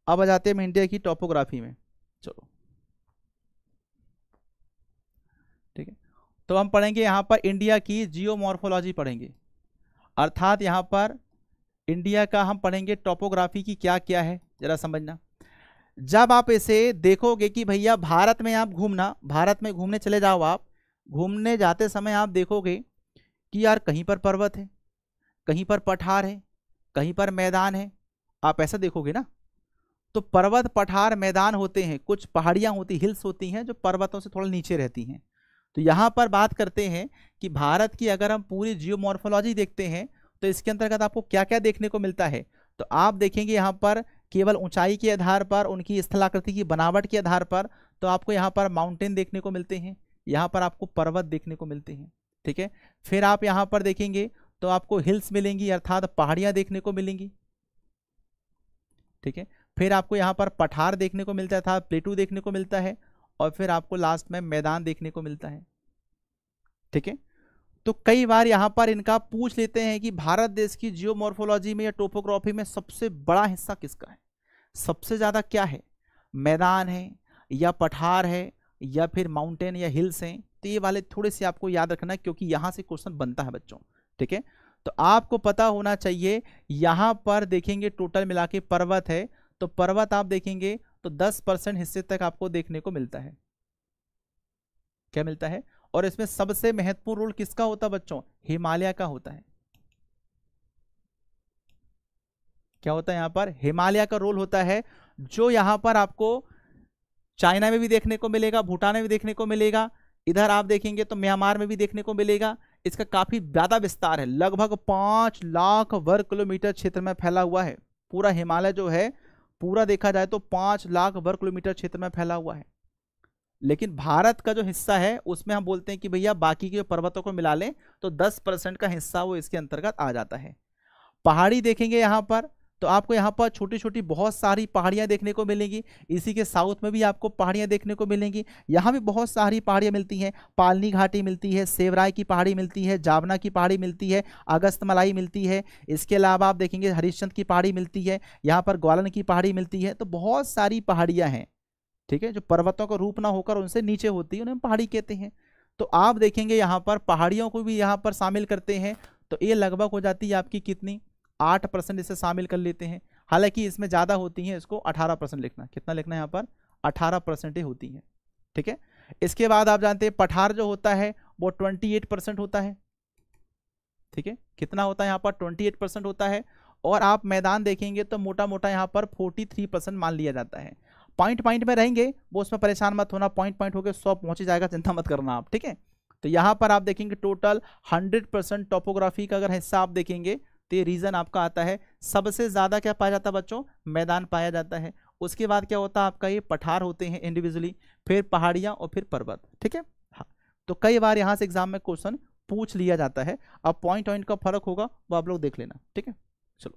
अब आ जाते हैं इंडिया की टोपोग्राफी में चलो ठीक है तो हम पढ़ेंगे यहाँ पर इंडिया की जियो पढ़ेंगे अर्थात यहाँ पर इंडिया का हम पढ़ेंगे टोपोग्राफी की क्या क्या है ज़रा समझना जब आप इसे देखोगे कि भैया भारत में आप घूमना भारत में घूमने चले जाओ आप घूमने जाते समय आप देखोगे कि यार कहीं पर पर्वत है कहीं पर पठार है कहीं पर मैदान है आप ऐसा देखोगे ना तो पर्वत पठार मैदान होते हैं कुछ पहाड़ियाँ होती हिल्स होती हैं जो पर्वतों से थोड़ा नीचे रहती हैं तो यहाँ पर बात करते हैं कि भारत की अगर हम पूरी जियोमॉर्फोलॉजी देखते हैं तो इसके अंतर्गत आपको क्या क्या देखने को मिलता है तो आप देखेंगे यहाँ पर केवल ऊंचाई के आधार पर उनकी स्थलाकृति की बनावट के आधार पर तो आपको यहाँ पर माउंटेन देखने को मिलते हैं यहाँ पर आपको पर्वत देखने को मिलते हैं ठीक है फिर आप यहाँ पर देखेंगे तो आपको हिल्स मिलेंगी अर्थात पहाड़ियाँ देखने को मिलेंगी ठीक है फिर आपको यहाँ पर पठार देखने को मिलता है अर्थात प्लेटू देखने को मिलता है और फिर आपको लास्ट में मैदान देखने को मिलता है ठीक है तो कई बार यहां पर इनका पूछ लेते हैं कि भारत देश की जियोमोर्फोलॉजी में या टोपोग्राफी में सबसे बड़ा हिस्सा किसका है सबसे ज़्यादा क्या है मैदान है या पठार है या फिर माउंटेन या हिल्स हैं तो ये वाले थोड़े से आपको याद रखना है क्योंकि यहां से क्वेश्चन बनता है बच्चों ठीक है तो आपको पता होना चाहिए यहां पर देखेंगे टोटल मिला के पर्वत है तो पर्वत आप देखेंगे तो दस परसेंट हिस्से तक आपको देखने को मिलता है क्या मिलता है और इसमें सबसे महत्वपूर्ण रोल किसका होता है बच्चों हिमालय का होता है क्या होता है यहां पर हिमालय का रोल होता है जो यहां पर आपको चाइना में भी देखने को मिलेगा भूटान में भी देखने को मिलेगा इधर आप देखेंगे तो म्यांमार में भी देखने को मिलेगा इसका काफ़ी ज़्यादा विस्तार है लगभग पांच लाख वर्ग किलोमीटर क्षेत्र में फैला हुआ है पूरा हिमालय जो है पूरा देखा जाए तो पाँच लाख वर्ग किलोमीटर क्षेत्र में फैला हुआ है लेकिन भारत का जो हिस्सा है उसमें हम बोलते हैं कि भैया बाकी के पर्वतों को मिला लें तो 10 परसेंट का हिस्सा वो इसके अंतर्गत आ जाता है पहाड़ी देखेंगे यहाँ पर तो आपको यहाँ पर छोटी छोटी बहुत सारी पहाड़ियाँ देखने को मिलेंगी इसी के साउथ में भी आपको पहाड़ियाँ देखने को मिलेंगी यहाँ भी बहुत सारी पहाड़ियाँ मिलती हैं पालनी घाटी मिलती है सेवराय की पहाड़ी मिलती है जावना की पहाड़ी मिलती है अगस्त मलाई मिलती है इसके अलावा आप देखेंगे हरिश्चंद की पहाड़ी मिलती है यहाँ पर ग्वालन की पहाड़ी मिलती है तो बहुत सारी पहाड़ियाँ हैं ठीक है जो पर्वतों का रूप ना होकर उनसे नीचे होती है उन्हें पहाड़ी कहते हैं तो आप देखेंगे यहाँ पर पहाड़ियों को भी यहाँ पर शामिल करते हैं तो ये लगभग हो जाती है आपकी कितनी आठ परसेंट इसे शामिल कर लेते हैं हालांकि इसमें ज़्यादा होती हैं इसको अठारह परसेंट लिखना कितना लिखना है यहाँ पर अठारह परसेंट ही होती हैं ठीक है इसके बाद आप जानते हैं पठार जो होता है वो ट्वेंटी एट परसेंट होता है ठीक है कितना होता है यहाँ पर ट्वेंटी एट परसेंट होता है और आप मैदान देखेंगे तो मोटा मोटा यहाँ पर फोर्टी थ्री परसेंट मान लिया जाता है पॉइंट पॉइंट में रहेंगे वो उसमें परेशान मत होना पॉइंट पॉइंट होकर सौ पहुँच जाएगा चिंता मत करना आप ठीक है तो यहाँ पर आप देखेंगे टोटल हंड्रेड परसेंट टोपोग्राफी का अगर हिस्सा आप देखेंगे तो ये रीज़न आपका आता है सबसे ज़्यादा क्या पाया जाता है बच्चों मैदान पाया जाता है उसके बाद क्या होता है आपका ये पठार होते हैं इंडिविजुअली फिर पहाड़ियाँ और फिर पर्वत ठीक है हाँ तो कई बार यहाँ से एग्जाम में क्वेश्चन पूछ लिया जाता है अब पॉइंट पॉइंट का फर्क होगा वो आप लोग देख लेना ठीक है चलो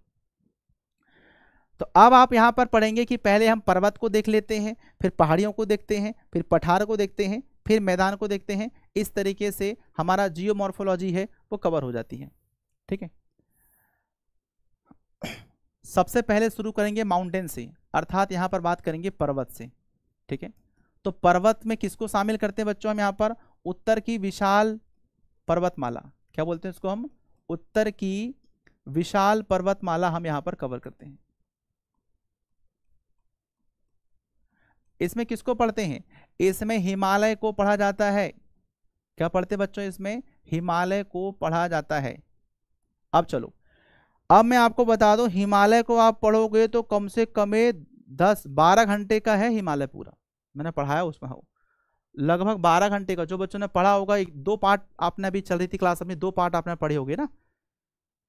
तो अब आप यहाँ पर पढ़ेंगे कि पहले हम पर्वत को देख लेते हैं फिर पहाड़ियों को देखते हैं फिर पठार को देखते हैं फिर मैदान को देखते हैं इस तरीके से हमारा जियोमॉर्फोलॉजी है वो कवर हो जाती है ठीक है सबसे पहले शुरू करेंगे माउंटेन से अर्थात यहाँ पर बात करेंगे पर्वत से ठीक है तो पर्वत में किसको शामिल करते हैं बच्चों हम यहाँ पर उत्तर की विशाल पर्वतमाला क्या बोलते हैं इसको हम उत्तर की विशाल पर्वतमाला हम यहाँ पर कवर करते हैं इसमें किसको पढ़ते हैं इसमें हिमालय को पढ़ा जाता है क्या पढ़ते बच्चों इसमें हिमालय को पढ़ा जाता है अब चलो अब मैं आपको बता दूं हिमालय को आप पढ़ोगे तो कम से कम दस बारह घंटे का है हिमालय पूरा मैंने पढ़ाया उसमें हो लगभग बारह घंटे का जो बच्चों ने पढ़ा होगा एक दो पार्ट आपने अभी चल रही थी क्लास अपनी दो पार्ट आपने पढ़े होगे ना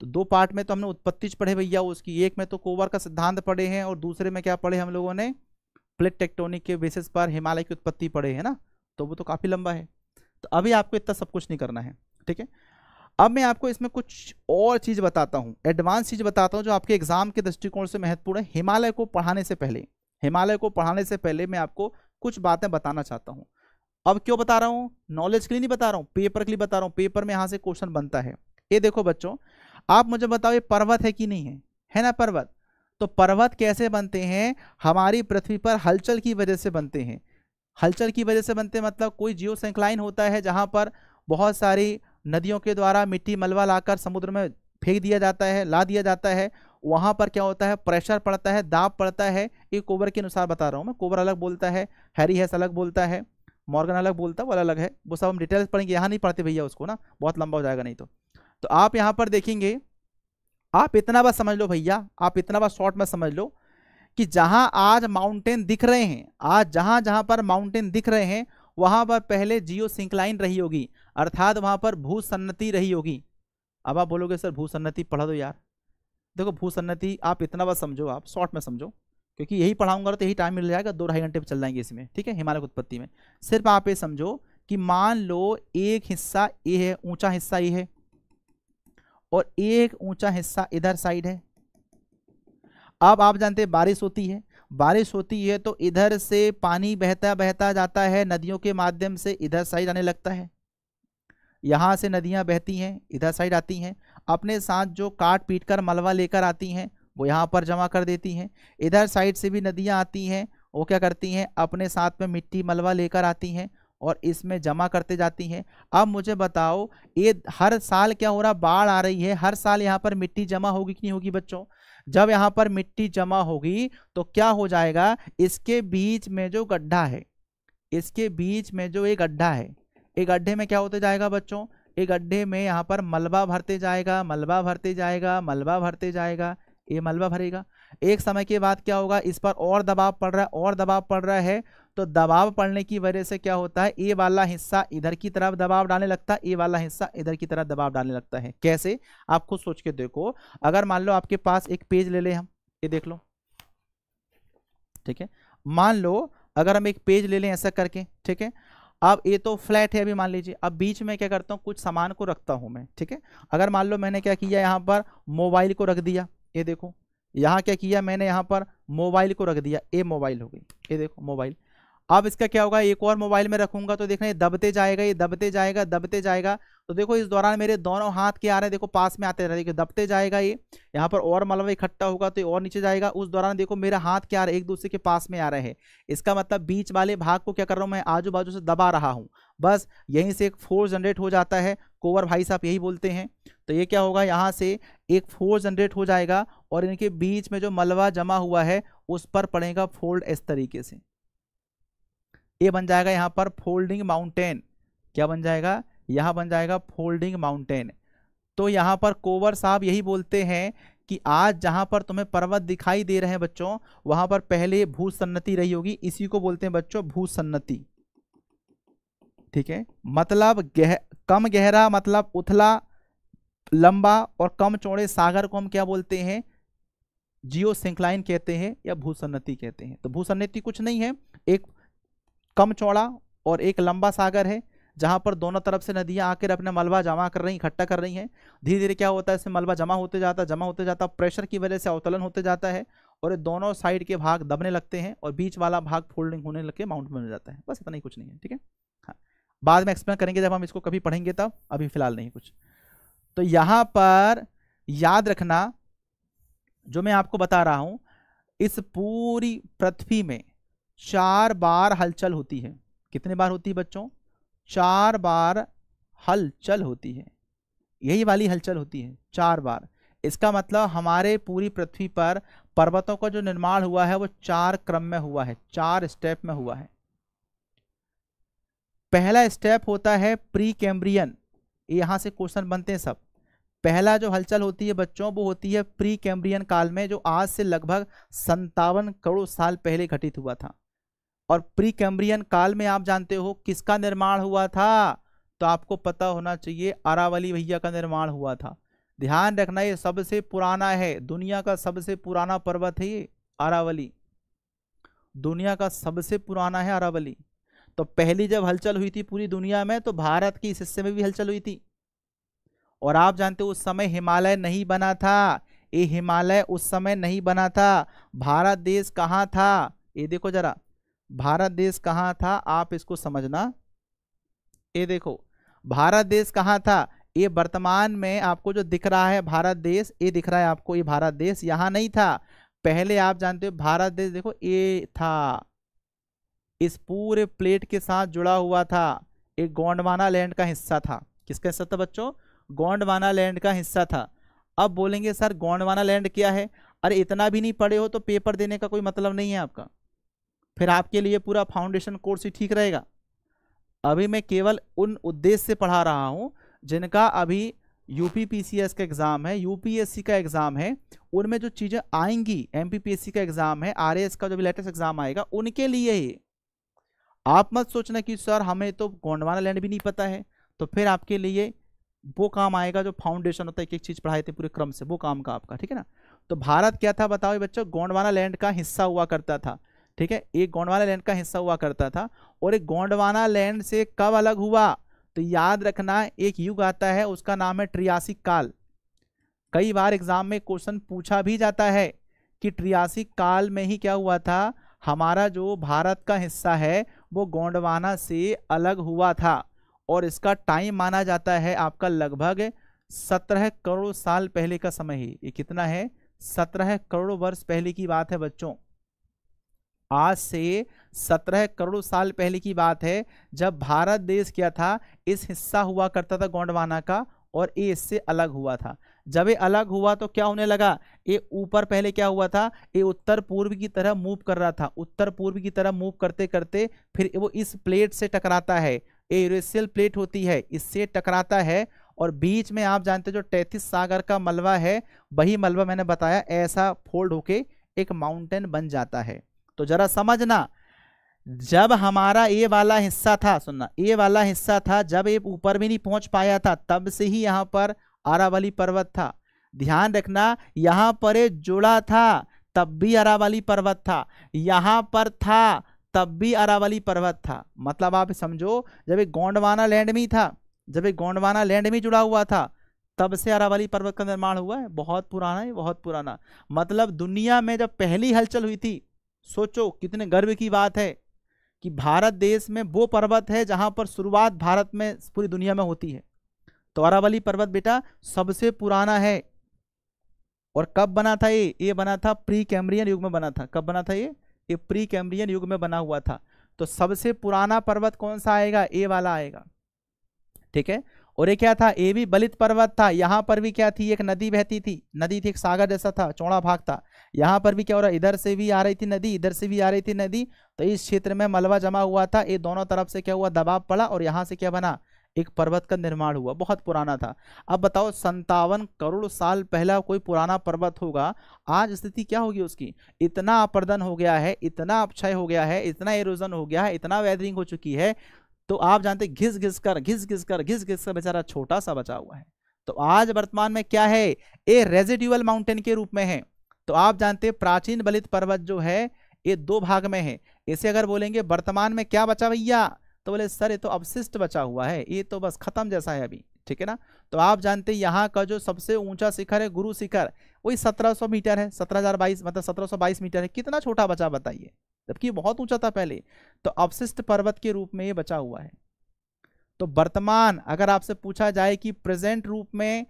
तो दो पार्ट में तो हमने उत्पत्ति पढ़े भैया उसकी एक में तो कोवर का सिद्धांत पढ़े हैं और दूसरे में क्या पढ़े हम लोगों ने प्लेट टेक्टोनिक के बेसिस पर हिमालय की उत्पत्ति पढ़े है ना तो वो तो काफ़ी लंबा है तो अभी आपको इतना सब कुछ नहीं करना है ठीक है अब मैं आपको इसमें कुछ और चीज़ बताता हूँ एडवांस चीज़ बताता हूं जो आपके एग्जाम के दृष्टिकोण से महत्वपूर्ण है हिमालय को पढ़ाने से पहले हिमालय को पढ़ाने से पहले मैं आपको कुछ बातें बताना चाहता हूं अब क्यों बता रहा हूँ नॉलेज के लिए नहीं बता रहा हूँ पेपर के लिए बता रहा हूँ पेपर में यहां से क्वेश्चन बनता है ये देखो बच्चों आप मुझे बताओ ये पर्वत है कि नहीं है है ना पर्वत तो पर्वत कैसे बनते हैं हमारी पृथ्वी पर हलचल की वजह से बनते हैं हलचल की वजह से बनते हैं मतलब कोई जियो होता है जहां पर बहुत सारी नदियों के द्वारा मिट्टी मलबा लाकर समुद्र में फेंक दिया जाता है ला दिया जाता है वहाँ पर क्या होता है प्रेशर पड़ता है दाब पड़ता है ये कोबर के अनुसार बता रहा हूँ मैं कोबर अलग बोलता है हैरी हैस अलग बोलता है मॉर्गन अलग बोलता है वो अलग है वो सब हम डिटेल्स पढ़ेंगे यहाँ नहीं पढ़ते भैया उसको ना बहुत लंबा हो जाएगा नहीं तो तो आप यहाँ पर देखेंगे आप इतना बस समझ लो भैया आप इतना बस शॉर्ट में समझ लो कि जहाँ आज माउंटेन दिख रहे हैं आज जहाँ जहाँ पर माउंटेन दिख रहे हैं वहाँ पर पहले जियो सिंकलाइन रही होगी अर्थात वहाँ पर भू सन्नति रही होगी अब आप बोलोगे सर भू सन्नति पढ़ा दो यार देखो भू सन्नति आप इतना बार समझो आप शॉर्ट में समझो क्योंकि यही पढ़ाऊंगा तो यही टाइम मिल जाएगा दो ढाई घंटे पर चल जाएंगे इसमें ठीक है हिमालय उत्पत्ति में सिर्फ आप ये समझो कि मान लो एक हिस्सा ये है ऊंचा हिस्सा ये है और एक ऊंचा हिस्सा इधर साइड है अब आप जानते हैं बारिश होती है बारिश होती है तो इधर से पानी बहता बहता जाता है नदियों के माध्यम से इधर साइड आने लगता है यहाँ से नदियाँ बहती हैं इधर साइड आती हैं अपने साथ जो काट पीट कर मलबा लेकर आती हैं वो यहाँ पर जमा कर देती हैं इधर साइड से भी नदियाँ आती हैं वो क्या करती हैं अपने साथ में मिट्टी मलबा लेकर आती हैं और इसमें जमा करते जाती हैं अब मुझे बताओ ये हर साल क्या हो रहा बाढ़ आ रही है हर साल यहाँ पर मिट्टी जमा होगी कि नहीं होगी बच्चों जब यहाँ पर मिट्टी जमा होगी तो क्या हो जाएगा इसके बीच में जो गड्ढा है इसके बीच में जो एक गड्ढा है एक गड्ढे में क्या होते जाएगा बच्चों एक गड्ढे में यहाँ पर मलबा भरते जाएगा मलबा भरते जाएगा मलबा भरते जाएगा ये मलबा भरेगा एक समय के बाद क्या होगा इस पर और दबाव पड़ रहा है और दबाव पड़ रहा है तो दबाव पड़ने की वजह से क्या होता है ए वाला हिस्सा इधर की तरफ दबाव डालने लगता है ए वाला हिस्सा इधर की तरफ दबाव डालने लगता है कैसे आप खुद सोच के देखो अगर मान लो आपके पास एक पेज ले ले हम ये देख लो ठीक है मान लो अगर हम एक पेज ले लें ऐसा करके ठीक है अब ये तो फ्लैट है अभी मान लीजिए अब बीच में क्या करता हूँ कुछ सामान को रखता हूँ मैं ठीक है अगर मान लो मैंने क्या किया यहाँ पर मोबाइल को रख दिया ये देखो यहाँ क्या किया मैंने यहाँ पर मोबाइल को रख दिया ए मोबाइल हो गई ये देखो मोबाइल अब इसका क्या होगा एक और मोबाइल में रखूंगा तो देखना ये दबते जाएगा ये दबते जाएगा दबते जाएगा तो देखो इस दौरान मेरे दोनों हाथ के आ रहे हैं देखो पास में आते रहे देखो दबते जाएगा ये यहाँ पर और मतलब इकट्ठा होगा तो ये और नीचे जाएगा उस दौरान देखो मेरा हाथ क्या आ रहा है एक दूसरे के पास में आ रहे हैं इसका मतलब बीच वाले भाग को क्या कर रहा हूँ मैं आजू बाजू से दबा रहा हूँ बस यहीं से एक फोर्स जनरेट हो जाता है कोवर भाई साहब यही बोलते हैं तो ये क्या होगा यहाँ से एक फोर्स जनरेट हो जाएगा और इनके बीच में जो मलबा जमा हुआ है उस पर पड़ेगा फोल्ड इस तरीके से ये बन जाएगा यहाँ पर फोल्डिंग माउंटेन क्या बन जाएगा यहाँ बन जाएगा फोल्डिंग माउंटेन तो यहाँ पर कोवर साहब यही बोलते हैं कि आज जहाँ पर तुम्हें पर्वत दिखाई दे रहे हैं बच्चों वहाँ पर पहले भू सन्नति रही होगी इसी को बोलते हैं बच्चों भू सन्नति ठीक है मतलब गह कम गहरा मतलब उथला लंबा और कम चौड़े सागर को हम क्या बोलते हैं जियो सिंक्लाइन कहते हैं या भूसन्नति कहते हैं तो भूसन्नति कुछ नहीं है एक कम चौड़ा और एक लंबा सागर है जहाँ पर दोनों तरफ से नदियाँ आकर अपने मलबा जमा कर रही इकट्ठा कर रही हैं धीरे धीरे क्या होता है इसमें मलबा जमा होते जाता जमा होते जाता प्रेशर की वजह से अवतलन होते जाता है और ये दोनों साइड के भाग दबने लगते हैं और बीच वाला भाग फोल्डिंग होने लग के माउंट बन जाता है बस इतना ही कुछ नहीं है ठीक है हाँ बाद में एक्सप्लेन करेंगे जब हम इसको कभी पढ़ेंगे तब अभी फिलहाल नहीं कुछ तो यहाँ पर याद रखना जो मैं आपको बता रहा हूँ इस पूरी पृथ्वी में चार बार हलचल होती है कितने बार होती है बच्चों चार बार हलचल होती है यही वाली हलचल होती है चार बार इसका मतलब हमारे पूरी पृथ्वी पर पर्वतों का जो निर्माण हुआ है वो चार क्रम में हुआ है चार स्टेप में हुआ है पहला स्टेप होता है प्री कैम्ब्रियन यहां से क्वेश्चन बनते हैं सब पहला जो हलचल होती है बच्चों वो होती है प्री कैम्ब्रियन काल में जो आज से लगभग संतावन करोड़ साल पहले घटित हुआ था और प्री कैम्ब्रियन काल में आप जानते हो किसका निर्माण हुआ था तो आपको पता होना चाहिए अरावली भैया का निर्माण हुआ था ध्यान रखना ये सबसे पुराना है दुनिया का सबसे पुराना पर्वत है ये अरावली दुनिया का सबसे पुराना है अरावली तो पहली जब हलचल हुई थी पूरी दुनिया में तो भारत के इस हिस्से में भी हलचल हुई थी और आप जानते हो उस समय हिमालय नहीं बना था ये हिमालय उस समय नहीं बना था भारत देश कहाँ था ये देखो जरा भारत देश कहाँ था आप इसको समझना ये देखो भारत देश कहाँ था ये वर्तमान में आपको जो दिख रहा है भारत देश ये दिख रहा है आपको ये भारत देश यहाँ नहीं था पहले आप जानते हो भारत देश देखो ये था इस पूरे प्लेट के साथ जुड़ा हुआ था एक गोंडवाना लैंड का हिस्सा था किसका हिस्सा था बच्चों गोंडवाना लैंड का हिस्सा था अब बोलेंगे सर गोंडवाना लैंड क्या है अरे इतना भी नहीं पढ़े हो तो पेपर देने का कोई मतलब नहीं है आपका फिर आपके लिए पूरा फाउंडेशन कोर्स ही ठीक रहेगा अभी मैं केवल उन उद्देश्य से पढ़ा रहा हूँ जिनका अभी यू का एग्ज़ाम है यूपीएससी का एग्ज़ाम है उनमें जो चीज़ें आएंगी एम का एग्ज़ाम है आर का जो भी लेटेस्ट एग्ज़ाम आएगा उनके लिए ही आप मत सोचना कि सर हमें तो गोंडवाना लैंड भी नहीं पता है तो फिर आपके लिए वो काम आएगा जो फाउंडेशन होता है एक एक चीज़ पढ़ाए थे पूरे क्रम से वो काम का आपका ठीक है ना तो भारत क्या था बताओ बच्चों गोंडवाना लैंड का हिस्सा हुआ करता था ठीक है एक गोंडवाना लैंड का हिस्सा हुआ करता था और एक गोंडवाना लैंड से कब अलग हुआ तो याद रखना एक युग आता है उसका नाम है ट्रियासिक काल कई बार एग्जाम में क्वेश्चन पूछा भी जाता है कि ट्रियासिक काल में ही क्या हुआ था हमारा जो भारत का हिस्सा है वो गोंडवाना से अलग हुआ था और इसका टाइम माना जाता है आपका लगभग सत्रह करोड़ साल पहले का समय ही ये कितना है सत्रह करोड़ वर्ष पहले की बात है बच्चों आज से सत्रह करोड़ साल पहले की बात है जब भारत देश क्या था इस हिस्सा हुआ करता था गोंडवाना का और ये इससे अलग हुआ था जब ये अलग हुआ तो क्या होने लगा ये ऊपर पहले क्या हुआ था ये उत्तर पूर्व की तरह मूव कर रहा था उत्तर पूर्व की तरह मूव करते करते फिर वो इस प्लेट से टकराता है ये यूरेशियल प्लेट होती है इससे टकराता है और बीच में आप जानते हो जो टैथिस सागर का मलबा है वही मलबा मैंने बताया ऐसा फोल्ड होके एक माउंटेन बन जाता है तो जरा समझना जब हमारा ए वाला हिस्सा था सुनना ए वाला हिस्सा था जब ये ऊपर भी नहीं पहुंच पाया था तब से ही यहाँ पर अरावली पर्वत था ध्यान रखना यहाँ पर ये जुड़ा था तब भी अरावली पर्वत था यहाँ पर था तब भी अरावली पर्वत था मतलब आप समझो जब ये गोंडवाना लैंड में था जब ये गोंडवाना लैंड में जुड़ा हुआ था तब से अरावली पर्वत का निर्माण हुआ है बहुत पुराना है बहुत पुराना मतलब दुनिया में जब पहली हलचल हुई थी सोचो कितने गर्व की बात है कि भारत देश में वो पर्वत है जहाँ पर शुरुआत भारत में पूरी दुनिया में होती है तो अरावली पर्वत बेटा सबसे पुराना है और कब बना था ये ये बना था प्री कैम्ब्रियन युग में बना था कब बना था ये ये प्री कैम्ब्रियन युग में बना हुआ था तो सबसे पुराना पर्वत कौन सा आएगा ए वाला आएगा ठीक है और ये क्या था ये भी बलित पर्वत था यहाँ पर भी क्या थी एक नदी बहती थी नदी थी एक सागर जैसा था चौड़ा भाग था यहाँ पर भी क्या हो रहा है इधर से भी आ रही थी नदी इधर से भी आ रही थी नदी तो इस क्षेत्र में मलबा जमा हुआ था ये दोनों तरफ से क्या हुआ दबाव पड़ा और यहाँ से क्या बना एक पर्वत का निर्माण हुआ बहुत पुराना था अब बताओ संतावन करोड़ साल पहला कोई पुराना पर्वत होगा आज स्थिति क्या होगी उसकी इतना अपर्दन हो गया है इतना अपक्षय हो गया है इतना एरोजन हो गया है इतना वेदरिंग हो चुकी है तो आप जानते घिस घिस कर घिस घिस कर घिस घिस कर बेचारा छोटा सा बचा हुआ है तो आज वर्तमान में क्या है ए रेजिड्यूअल माउंटेन के रूप में है तो आप जानते हैं प्राचीन बलित पर्वत जो है ये दो भाग में है इसे अगर बोलेंगे वर्तमान में क्या बचा भैया तो बोले सर ये तो अवशिष्ट बचा हुआ है ये तो बस खत्म जैसा है अभी ठीक है ना तो आप जानते हैं यहाँ का जो सबसे ऊंचा शिखर है गुरु शिखर वही 1700 मीटर है 17022 मतलब 1722 मीटर है कितना छोटा बचा बताइए जबकि बहुत ऊंचा था पहले तो अवशिष्ट पर्वत के रूप में ये बचा हुआ है तो वर्तमान अगर आपसे पूछा जाए कि प्रेजेंट रूप में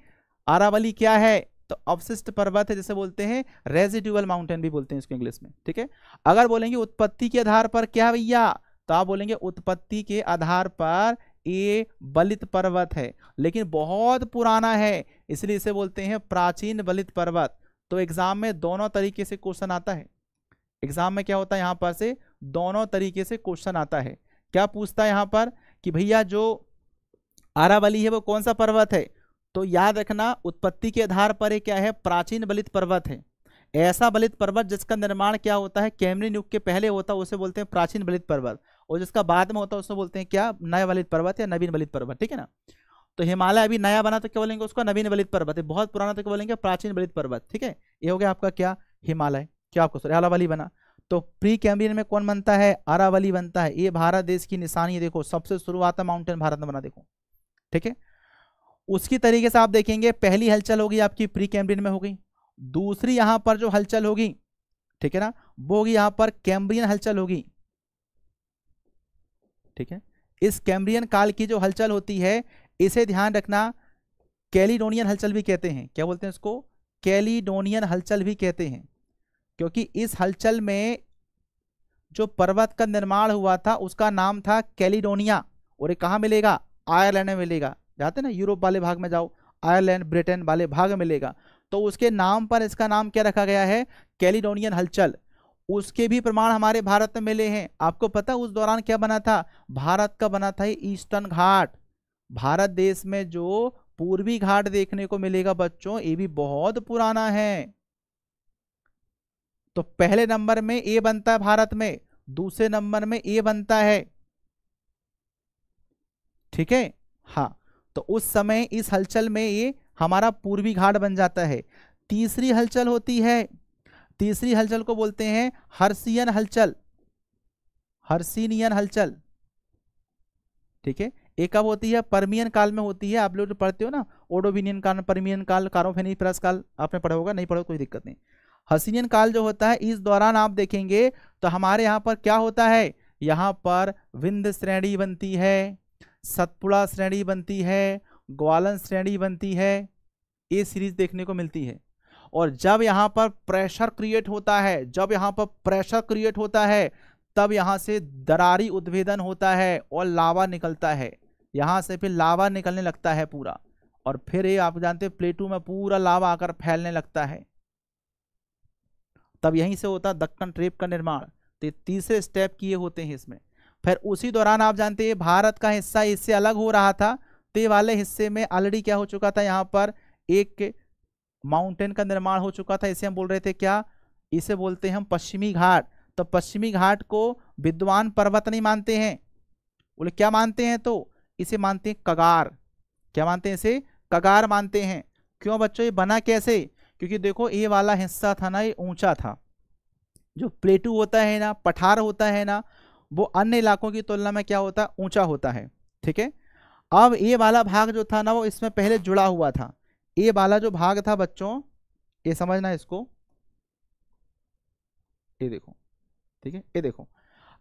आरावली क्या है तो अवशिष्ट पर्वत है जैसे बोलते हैं रेजिडुअल माउंटेन भी बोलते हैं इसको इंग्लिश में ठीक है अगर बोलेंगे उत्पत्ति के आधार पर क्या भैया तो आप बोलेंगे उत्पत्ति के आधार पर ये बलित पर्वत है लेकिन बहुत पुराना है इसलिए इसे बोलते हैं प्राचीन बलित पर्वत तो एग्जाम में दोनों तरीके से क्वेश्चन आता है एग्जाम में क्या होता है यहाँ पर से दोनों तरीके से क्वेश्चन आता है क्या पूछता है यहाँ पर कि भैया जो आरावली है वो कौन सा पर्वत है तो याद रखना उत्पत्ति के आधार पर ये क्या है प्राचीन बलित पर्वत है ऐसा बलित पर्वत जिसका निर्माण क्या होता है कैमरिन युग के पहले होता है उसे बोलते हैं प्राचीन बलित पर्वत और जिसका बाद में होता है उसे बोलते हैं क्या नया बलित पर्वत या नवीन बलित पर्वत ठीक है ना तो हिमालय अभी नया बना तो क्या बोलेंगे उसका नवीन बलित पर्वत है बहुत पुराना तो क्या बोलेंगे प्राचीन बलित पर्वत ठीक है ये हो गया आपका क्या हिमालय क्या आपको सॉरी बना तो प्री कैमरियन में कौन बनता है अरावली बनता है ये भारत देश की निशानी है देखो सबसे शुरुआत माउंटेन भारत में बना देखो ठीक है उसकी तरीके से आप देखेंगे पहली हलचल होगी आपकी प्री कैम्ब्रियन में हो गई दूसरी यहां पर जो हलचल होगी ठीक है ना वो होगी यहां पर कैम्ब्रियन हलचल होगी ठीक है इस कैम्ब्रियन काल की जो हलचल होती है इसे ध्यान रखना कैलिडोनियन हलचल भी कहते हैं क्या बोलते हैं इसको कैलिडोनियन हलचल भी कहते हैं क्योंकि इस हलचल में जो पर्वत का निर्माण हुआ था उसका नाम था कैलिडोनिया और ये कहाँ मिलेगा आयरलैंड में मिलेगा जाते ना यूरोप वाले भाग में जाओ आयरलैंड ब्रिटेन वाले भाग मिलेगा तो उसके नाम पर इसका नाम क्या रखा गया है कैलिडोनियन हलचल उसके भी प्रमाण हमारे भारत में मिले हैं आपको पता उस दौरान क्या बना था भारत का बना था ईस्टर्न घाट भारत देश में जो पूर्वी घाट देखने को मिलेगा बच्चों ये भी बहुत पुराना है तो पहले नंबर में ए बनता है भारत में दूसरे नंबर में ए बनता है ठीक है हाँ तो उस समय इस हलचल में ये हमारा पूर्वी घाट बन जाता है तीसरी हलचल होती है तीसरी हलचल को बोलते हैं हर्सियन हलचल हर्सिनियन हलचल ठीक है एक कब होती है परमियन काल में होती है आप लोग जो पढ़ते हो ना ओडोविनियन काल परमियन काल कारोफेनिफरस काल आपने पढ़ा होगा नहीं पढ़ो तो कोई दिक्कत नहीं हसीनियन काल जो होता है इस दौरान आप देखेंगे तो हमारे यहाँ पर क्या होता है यहाँ पर विंध श्रेणी बनती है सतपुड़ा श्रेणी बनती है ग्वालन श्रेणी बनती है ये सीरीज देखने को मिलती है और जब यहाँ पर प्रेशर क्रिएट होता है जब यहाँ पर प्रेशर क्रिएट होता है तब यहाँ से दरारी उद्भेदन होता है और लावा निकलता है यहाँ से फिर लावा निकलने लगता है पूरा और फिर ये आप जानते हैं प्लेटू में पूरा लावा आकर फैलने लगता है तब यहीं से होता है दक्कन ट्रेप का निर्माण तो तीसरे स्टेप किए होते हैं इसमें फिर उसी दौरान आप जानते हैं भारत का हिस्सा इससे अलग हो रहा था तो वाले हिस्से में ऑलरेडी क्या हो चुका था यहाँ पर एक माउंटेन का निर्माण हो चुका था इसे हम बोल रहे थे क्या इसे बोलते हैं हम पश्चिमी घाट तो पश्चिमी घाट को विद्वान पर्वत नहीं मानते हैं बोले क्या मानते हैं तो इसे मानते हैं कगार क्या मानते हैं इसे कगार मानते हैं क्यों बच्चों ये बना कैसे क्योंकि देखो ये वाला हिस्सा था ना ये ऊंचा था जो प्लेटू होता है ना पठार होता है ना वो अन्य इलाकों की तुलना में क्या होता है ऊंचा होता है ठीक है अब ये वाला भाग जो था ना वो इसमें पहले जुड़ा हुआ था ये वाला जो भाग था बच्चों ये समझना इसको ये देखो ठीक है ये देखो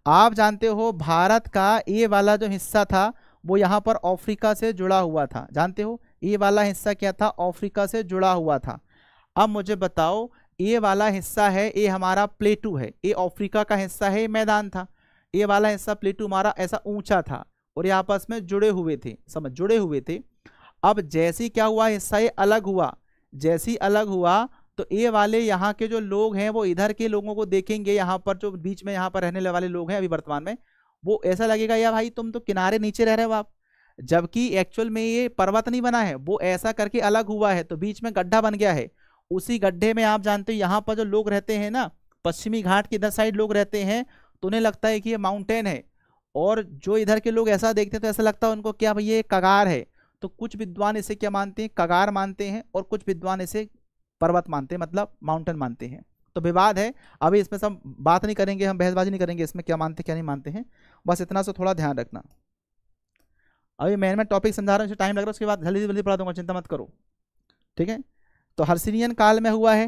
आप जानते हो भारत का ये वाला जो हिस्सा था वो यहां पर अफ्रीका से जुड़ा हुआ था जानते हो ये वाला हिस्सा क्या था अफ्रीका से जुड़ा हुआ था अब मुझे बताओ ये वाला हिस्सा है ये हमारा प्लेटू है ये अफ्रीका का हिस्सा है ये मैदान था ये वाला हिस्सा प्लेटू हमारा ऐसा ऊंचा था और ये आपस में जुड़े हुए थे समझ जुड़े हुए थे अब जैसे क्या हुआ हिस्सा ये अलग हुआ जैसी अलग हुआ तो ये वाले यहाँ के जो लोग हैं वो इधर के लोगों को देखेंगे यहाँ पर जो बीच में यहाँ पर रहने वाले लोग हैं अभी वर्तमान में वो ऐसा लगेगा या भाई तुम तो किनारे नीचे रह रहे हो आप जबकि एक्चुअल में ये पर्वत नहीं बना है वो ऐसा करके अलग हुआ है तो बीच में गड्ढा बन गया है उसी गड्ढे में आप जानते हो यहाँ पर जो लोग रहते हैं ना पश्चिमी घाट के इधर साइड लोग रहते हैं तो उन्हें लगता है कि ये माउंटेन है और जो इधर के लोग ऐसा देखते हैं तो ऐसा लगता है उनको क्या हाँ भाई ये कगार है तो कुछ विद्वान इसे क्या मानते हैं कगार मानते हैं और कुछ विद्वान इसे पर्वत मानते हैं मतलब माउंटेन मानते हैं तो विवाद है अभी इसमें सब बात नहीं करेंगे हम बहसबाजी नहीं करेंगे इसमें क्या मानते क्या नहीं मानते हैं बस इतना सा थोड़ा ध्यान रखना अभी मैं मैं टॉपिक समझा रहा हूँ टाइम लग रहा है उसके बाद जल्दी जल्दी पढ़ा दूंगा चिंता मत करो ठीक है तो हर्षिनियन काल में हुआ है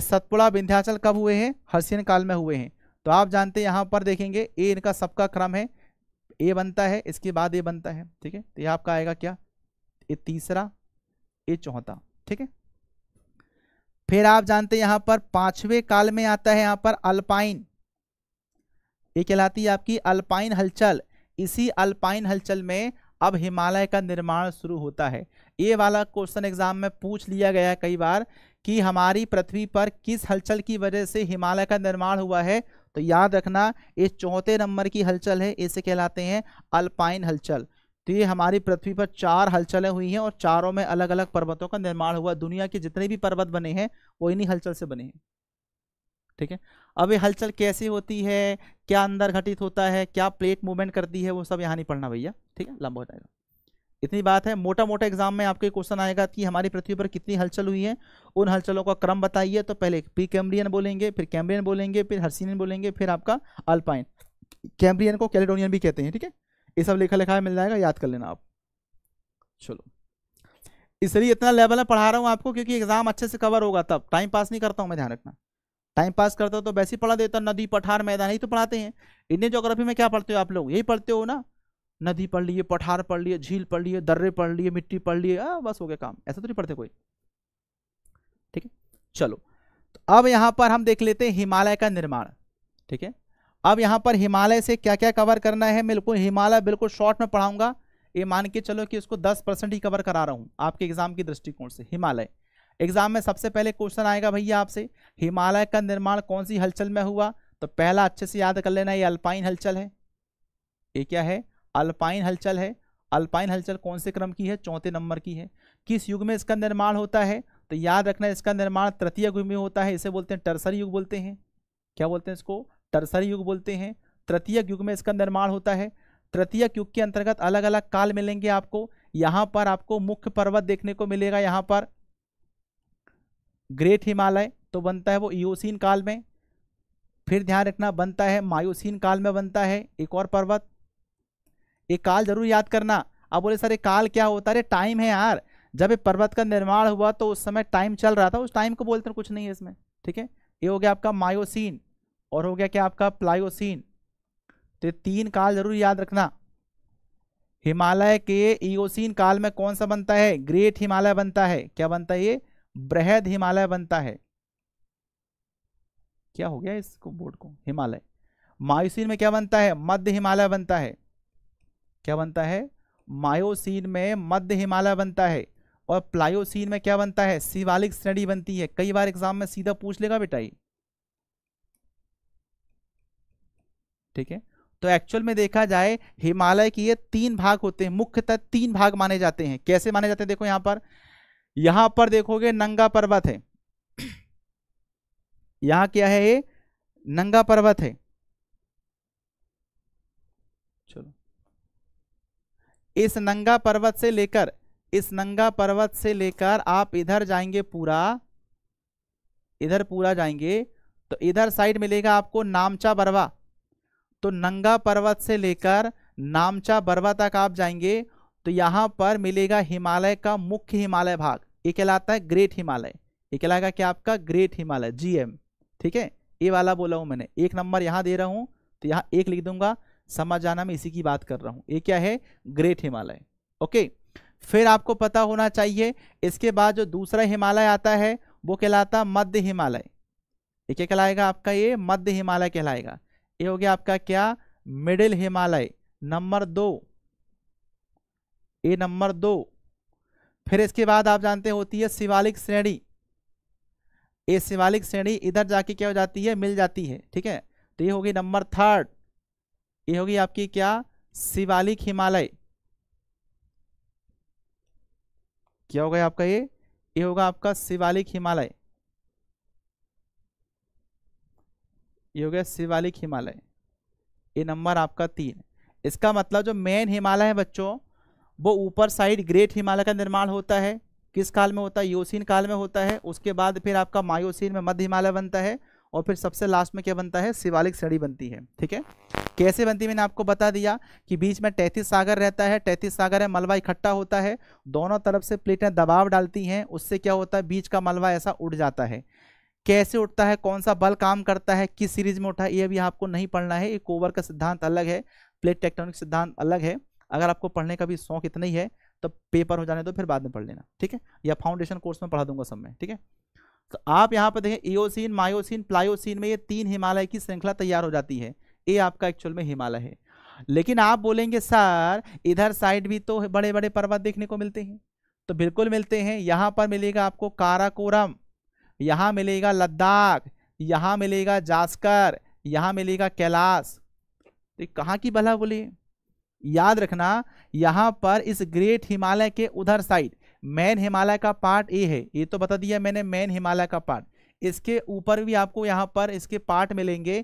इस सतपुड़ा विंध्याचल कब हुए हैं हर्षियन काल में हुए हैं तो आप जानते हैं यहाँ पर देखेंगे ए इनका सबका क्रम है ए बनता है इसके बाद ए बनता है ठीक है तो ये आपका आएगा क्या ए तीसरा ए चौथा ठीक है फिर आप जानते हैं यहाँ पर पांचवें काल में आता है यहाँ पर अल्पाइन ये कहलाती है आपकी अल्पाइन हलचल इसी अल्पाइन हलचल में अब हिमालय का निर्माण शुरू होता है ये वाला क्वेश्चन एग्जाम में पूछ लिया गया है कई बार कि हमारी पृथ्वी पर किस हलचल की वजह से हिमालय का निर्माण हुआ है तो याद रखना ये चौथे नंबर की हलचल है इसे कहलाते हैं अल्पाइन हलचल तो ये हमारी पृथ्वी पर चार हलचलें हुई हैं और चारों में अलग अलग पर्वतों का निर्माण हुआ दुनिया के जितने भी पर्वत बने हैं वो इन्हीं हलचल से बने हैं ठीक है अब ये हलचल कैसी होती है क्या अंदर घटित होता है क्या प्लेट मूवमेंट करती है वो सब यहाँ नहीं पढ़ना भैया ठीक है लंबा हो जाएगा इतनी बात है मोटा मोटा एग्जाम में आपके क्वेश्चन आएगा कि हमारी पृथ्वी पर कितनी हलचल हुई है उन हलचलों का क्रम बताइए तो पहले प्री कैम्ब्रियन बोलेंगे फिर कैम्ब्रियन बोलेंगे फिर हर्सिनियन बोलेंगे फिर आपका अल्पाइन कैम्ब्रियन को कैलिडोनियन भी कहते हैं ठीक है ये सब लिखा लिखा मिल जाएगा याद कर लेना आप चलो इसलिए इतना लेवल में पढ़ा रहा हूँ आपको क्योंकि एग्जाम अच्छे से कवर होगा तब टाइम पास नहीं करता हूँ मैं ध्यान रखना टाइम पास करता तो वैसे ही पढ़ा देता नदी पठार मैदान ही तो पढ़ाते हैं इंडियन ज्योग्राफी में क्या पढ़ते हो आप लोग यही पढ़ते हो ना नदी पढ़ लिए पठार पढ़ लिए झील पढ़ लिए दर्रे पढ़ लिए मिट्टी पढ़ लिए बस हो गया काम ऐसा तो नहीं पढ़ते कोई ठीक है चलो तो अब यहाँ पर हम देख लेते हैं हिमालय का निर्माण ठीक है अब यहां पर हिमालय से क्या क्या कवर करना है बिल्कुल हिमालय बिल्कुल शॉर्ट में पढ़ाऊंगा ये मान के चलो कि उसको 10 परसेंट ही कवर करा रहा हूं आपके एग्जाम के दृष्टिकोण से हिमालय एग्जाम में सबसे पहले क्वेश्चन आएगा भैया आपसे हिमालय का निर्माण कौन सी हलचल में हुआ तो पहला अच्छे से याद कर लेना ये अल्पाइन हलचल है ये क्या है अल्पाइन हलचल है अल्पाइन हलचल कौन से क्रम की है चौथे नंबर की है किस युग में इसका निर्माण होता है तो याद रखना इसका निर्माण तृतीय युग में होता है इसे बोलते हैं टर्सरी युग बोलते हैं क्या बोलते हैं इसको टर्सरी युग बोलते हैं तृतीय युग में इसका निर्माण होता है तृतीय युग के अंतर्गत अलग अलग काल मिलेंगे आपको यहाँ पर आपको मुख्य पर्वत देखने को मिलेगा यहाँ पर ग्रेट हिमालय तो बनता है वो ईओसीन काल में फिर ध्यान रखना बनता है मायोसिन काल में बनता है एक और पर्वत ये काल जरूर याद करना अब बोले सर ये काल क्या होता है टाइम है यार जब ये पर्वत का निर्माण हुआ तो उस समय टाइम चल रहा था उस टाइम को बोलते हैं कुछ नहीं है इसमें ठीक है ये हो गया आपका मायोसीन और हो गया क्या आपका प्लायोसीन तो ये तीन काल जरूर याद रखना हिमालय के ईओसिन काल में कौन सा बनता है ग्रेट हिमालय बनता है क्या बनता है ये बृहद हिमालय बनता है क्या हो गया इसको बोर्ड को हिमालय मायोसिन में क्या बनता है मध्य हिमालय बनता है क्या बनता है मायोसीन में मध्य हिमालय बनता है और प्लायोसीन में क्या बनता है शिवालिक श्रेणी बनती है कई बार एग्जाम में सीधा पूछ लेगा बेटा ये ठीक है तो एक्चुअल में देखा जाए हिमालय के ये तीन भाग होते हैं मुख्यतः तीन भाग माने जाते हैं कैसे माने जाते हैं देखो यहां पर यहां पर देखोगे नंगा पर्वत है [clears throat] यहां क्या है ये नंगा पर्वत है इस नंगा पर्वत से लेकर इस नंगा पर्वत से लेकर आप इधर जाएंगे पूरा इधर पूरा जाएंगे तो इधर साइड मिलेगा आपको नामचा बरवा तो नंगा पर्वत से लेकर नामचा बरवा तक आप जाएंगे तो यहां पर मिलेगा हिमालय का मुख्य हिमालय भाग ये कहलाता है ग्रेट हिमालय ये कहलाएगा क्या आपका ग्रेट हिमालय जीएम ठीक है ये वाला बोला हूं मैंने एक नंबर यहां दे रहा हूं तो यहां एक लिख दूंगा समाजाना में इसी की बात कर रहा हूं ये क्या है ग्रेट हिमालय ओके फिर आपको पता होना चाहिए इसके बाद जो दूसरा हिमालय आता है वो कहलाता मध्य हिमालय ये क्या कहलाएगा आपका ये मध्य हिमालय कहलाएगा ये हो गया आपका क्या मिडिल हिमालय नंबर दो ये नंबर दो फिर इसके बाद आप जानते होती है शिवालिक श्रेणी ये शिवालिक श्रेणी इधर जाके क्या हो जाती है मिल जाती है ठीक है तो ये होगी नंबर थर्ड ये होगी आपकी क्या शिवालिक हिमालय क्या होगा आपका ये ये होगा आपका शिवालिक हिमालय ये हो गया शिवालिक हिमालय ये नंबर आपका तीन इसका मतलब जो मेन हिमालय है बच्चों वो ऊपर साइड ग्रेट हिमालय का निर्माण होता है किस काल में होता है योसिन काल में होता है उसके बाद फिर आपका मायोसिन में मध्य हिमालय बनता है और फिर सबसे लास्ट में क्या बनता है शिवालिक श्रेणी बनती है ठीक है कैसे बनती मैंने आपको बता दिया कि बीच में टैथिस सागर रहता है टैथिस सागर है मलबा इकट्ठा होता है दोनों तरफ से प्लेटें दबाव डालती हैं उससे क्या होता है बीच का मलबा ऐसा उड़ जाता है कैसे उठता है कौन सा बल काम करता है किस सीरीज में उठा है ये भी आपको नहीं पढ़ना है ये कोवर का सिद्धांत अलग है प्लेट टेक्टोनिक सिद्धांत अलग है अगर आपको पढ़ने का भी शौक इतना ही है तो पेपर हो जाने दो तो फिर बाद में पढ़ लेना ठीक है या फाउंडेशन कोर्स में पढ़ा दूंगा सब में ठीक है तो आप यहाँ पर देखें ईओसिन मायोसिन प्लायोसिन में ये तीन हिमालय की श्रृंखला तैयार हो जाती है ये आपका एक्चुअल में हिमालय है लेकिन आप बोलेंगे सर इधर साइड भी तो बड़े बड़े पर्वत देखने को मिलते हैं तो बिल्कुल मिलते हैं यहाँ पर मिलेगा आपको काराकोरम यहाँ मिलेगा लद्दाख यहाँ मिलेगा जास्कर यहाँ मिलेगा कैलाश तो कहाँ की भला बोले याद रखना यहाँ पर इस ग्रेट हिमालय के उधर साइड मैन हिमालय का पार्ट ए है ये तो बता दिया मैंने मैन हिमालय का पार्ट इसके ऊपर भी आपको यहाँ पर इसके पार्ट मिलेंगे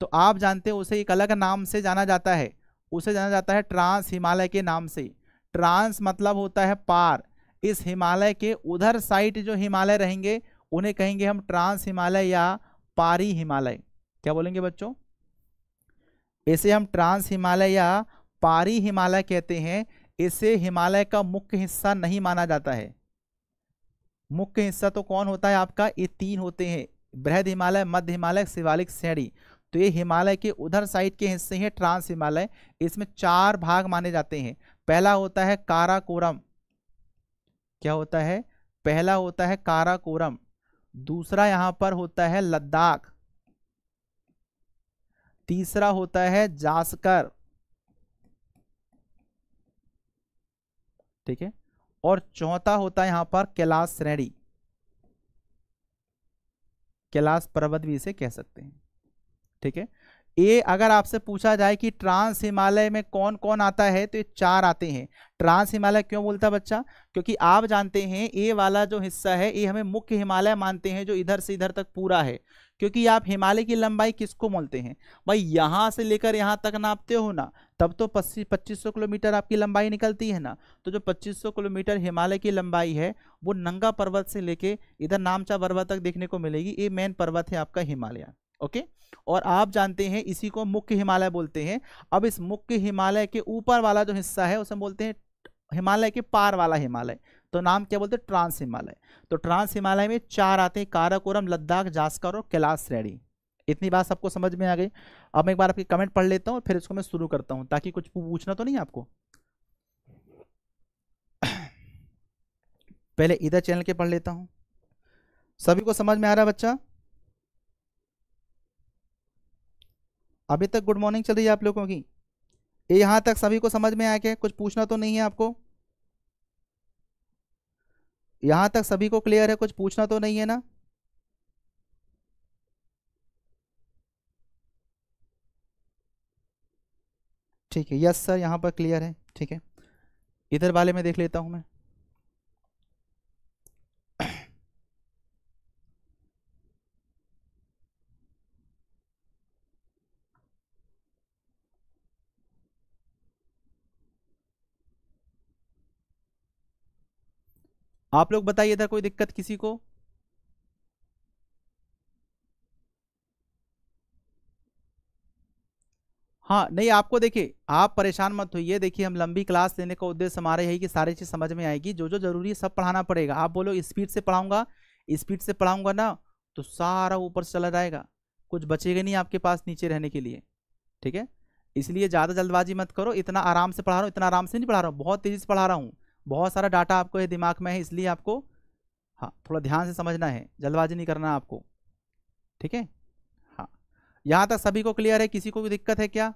तो आप जानते हो उसे एक अलग नाम से जाना जाता है उसे जाना जाता है ट्रांस हिमालय के नाम से ट्रांस मतलब होता है पार इस हिमालय के उधर साइड जो हिमालय रहेंगे उन्हें कहेंगे हम ट्रांस हिमालय या पारी हिमालय क्या बोलेंगे बच्चों इसे हम ट्रांस हिमालय या पारी हिमालय कहते हैं इसे हिमालय का मुख्य हिस्सा नहीं माना जाता है मुख्य हिस्सा तो कौन होता है आपका ये तीन होते हैं बृहद हिमालय मध्य हिमालय शिवालिक श्रेणी तो ये हिमालय के उधर साइड के हिस्से हैं ट्रांस हिमालय इसमें चार भाग माने जाते हैं पहला होता है काराकोरम क्या होता है पहला होता है काराकोरम दूसरा यहां पर होता है लद्दाख तीसरा होता है जासकर ठीक है और चौथा होता है यहां पर कैलाश श्रेणी कैलाश पर्वत भी इसे कह सकते हैं ठीक है ए अगर आपसे पूछा जाए कि ट्रांस हिमालय में कौन कौन आता है तो ये चार आते हैं ट्रांस हिमालय क्यों बोलता बच्चा क्योंकि आप जानते हैं ए वाला जो हिस्सा है ये हमें मुख्य हिमालय मानते हैं जो इधर से इधर तक पूरा है क्योंकि आप हिमालय की लंबाई किसको बोलते हैं भाई यहाँ से लेकर यहाँ तक नापते हो ना तब तो पच्चीस पच्चीस सौ किलोमीटर आपकी लंबाई निकलती है ना तो जो पच्चीस सौ किलोमीटर हिमालय की लंबाई है वो नंगा पर्वत से लेके इधर नामचा पर्वत तक देखने को मिलेगी ये मेन पर्वत है आपका हिमालय ओके और आप जानते हैं इसी को मुख्य हिमालय बोलते हैं अब इस मुख्य हिमालय के ऊपर वाला जो हिस्सा है उसे बोलते हैं हिमालय के पार वाला हिमालय तो नाम क्या बोलते हैं ट्रांस हिमालय तो ट्रांस हिमालय में चार आते हैं काराकोरम लद्दाख जास्कर और कैलाश श्रेणी इतनी बात सबको समझ में आ गई अब मैं एक बार आपकी कमेंट पढ़ लेता हूँ फिर इसको मैं शुरू करता हूँ ताकि कुछ पूछना तो नहीं आपको [coughs] पहले इधर चैनल के पढ़ लेता हूँ सभी को समझ में आ रहा है बच्चा अभी तक गुड मॉर्निंग चल रही है आप लोगों की ये तक सभी को समझ में आया क्या कुछ पूछना तो नहीं है आपको यहां तक सभी को क्लियर है कुछ पूछना तो नहीं है ना ठीक है यस सर यहां पर क्लियर है ठीक है इधर वाले में देख लेता हूं मैं आप लोग बताइए इधर कोई दिक्कत किसी को हाँ नहीं आपको देखिए आप परेशान मत होइए देखिए हम लंबी क्लास लेने का उद्देश्य हमारा यही कि सारी चीज़ समझ में आएगी जो जो जरूरी है सब पढ़ाना पड़ेगा आप बोलो स्पीड से पढ़ाऊंगा स्पीड से पढ़ाऊंगा ना तो सारा ऊपर से चला जाएगा कुछ बचेगा नहीं आपके पास नीचे रहने के लिए ठीक है इसलिए ज़्यादा जल्दबाजी मत करो इतना आराम से पढ़ा रहा हूँ इतना आराम से नहीं पढ़ा रहा हूँ बहुत तेज़ी से पढ़ा रहा हूँ बहुत सारा डाटा आपको ये दिमाग में है इसलिए आपको हाँ थोड़ा ध्यान से समझना है जल्दबाजी नहीं करना आपको ठीक है हाँ यहाँ तक सभी को क्लियर है किसी को भी दिक्कत है क्या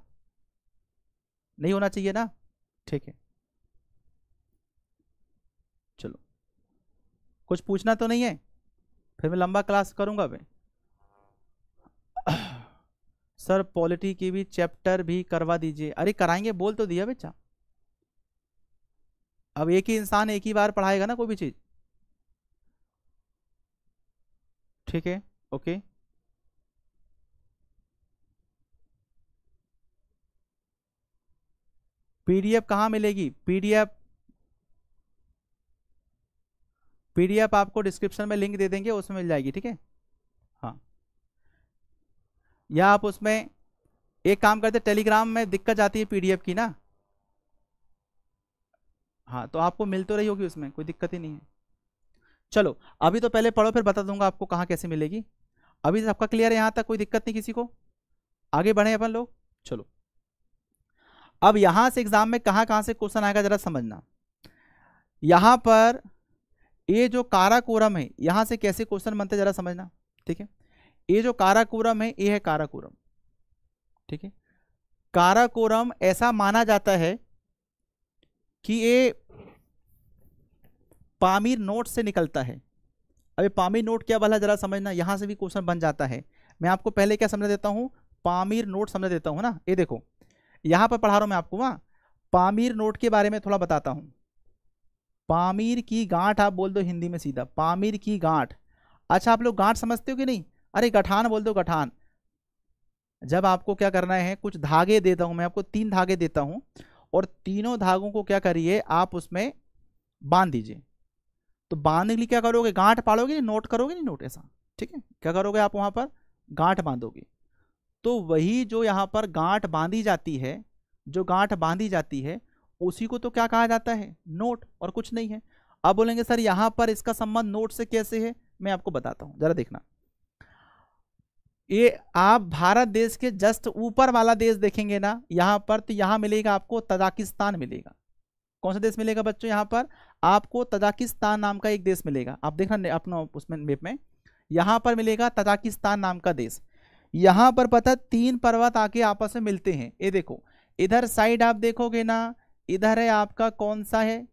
नहीं होना चाहिए ना ठीक है चलो कुछ पूछना तो नहीं है फिर मैं लंबा क्लास करूँगा मैं [coughs] सर पॉलिटी की भी चैप्टर भी करवा दीजिए अरे कराएंगे बोल तो दिया बेचा अब एक ही इंसान एक ही बार पढ़ाएगा ना कोई भी चीज़ ठीक है ओके पीडीएफ कहाँ मिलेगी पीडीएफ पीडीएफ आपको डिस्क्रिप्शन में लिंक दे देंगे उसमें मिल जाएगी ठीक है हाँ या आप उसमें एक काम करते टेलीग्राम में दिक्कत आती है पीडीएफ की ना हाँ तो आपको मिल तो रही होगी उसमें कोई दिक्कत ही नहीं है चलो अभी तो पहले पढ़ो फिर बता दूंगा आपको कहाँ कैसे मिलेगी अभी तो सबका क्लियर है यहाँ तक कोई दिक्कत नहीं किसी को आगे बढ़े अपन लोग चलो अब यहाँ से एग्जाम में कहाँ कहाँ से क्वेश्चन आएगा जरा समझना यहाँ पर ये जो काराकोरम है यहाँ से कैसे क्वेश्चन बनते जरा समझना ठीक है ये जो काराकोरम है ये है काराकोरम ठीक है काराकोरम ऐसा माना जाता है कि ये पामीर नोट से निकलता है अब ये पामीर नोट क्या वाला ज़रा समझना यहाँ से भी क्वेश्चन बन जाता है मैं आपको पहले क्या समझा देता हूँ पामीर नोट समझा देता हूँ ना ये देखो यहाँ पर पढ़ा रहा हूँ मैं आपको वहाँ पामीर नोट के बारे में थोड़ा बताता हूँ पामीर की गांठ आप बोल दो हिंदी में सीधा पामीर की गांठ अच्छा आप लोग गांठ समझते हो कि नहीं अरे गठान बोल दो गठान जब आपको क्या करना है कुछ धागे देता हूँ मैं आपको तीन धागे देता हूँ और तीनों धागों को क्या करिए आप उसमें बांध दीजिए तो बांधने के लिए क्या करोगे गांठ पाड़ोगे नोट करोगे नहीं नोट ऐसा ठीक है क्या करोगे आप वहां पर गांठ बांधोगे तो वही जो यहाँ पर गांठ बांधी जाती है जो गांठ बांधी जाती है उसी को तो क्या कहा जाता है नोट और कुछ नहीं है अब बोलेंगे सर यहाँ पर इसका संबंध नोट से कैसे है मैं आपको बताता हूँ ज़रा देखना ये आप भारत देश के जस्ट ऊपर वाला देश देखेंगे ना यहाँ पर तो यहाँ मिलेगा आपको तजाकिस्तान मिलेगा कौन सा देश मिलेगा बच्चों यहाँ पर आपको तजाकिस्तान नाम का एक देश मिलेगा आप देखना अपना उसमें मेप में यहाँ पर मिलेगा तजाकिस्तान नाम का देश यहाँ पर पता तीन पर्वत आके आपस में मिलते हैं ये देखो इधर साइड आप देखोगे ना इधर है आपका कौन सा है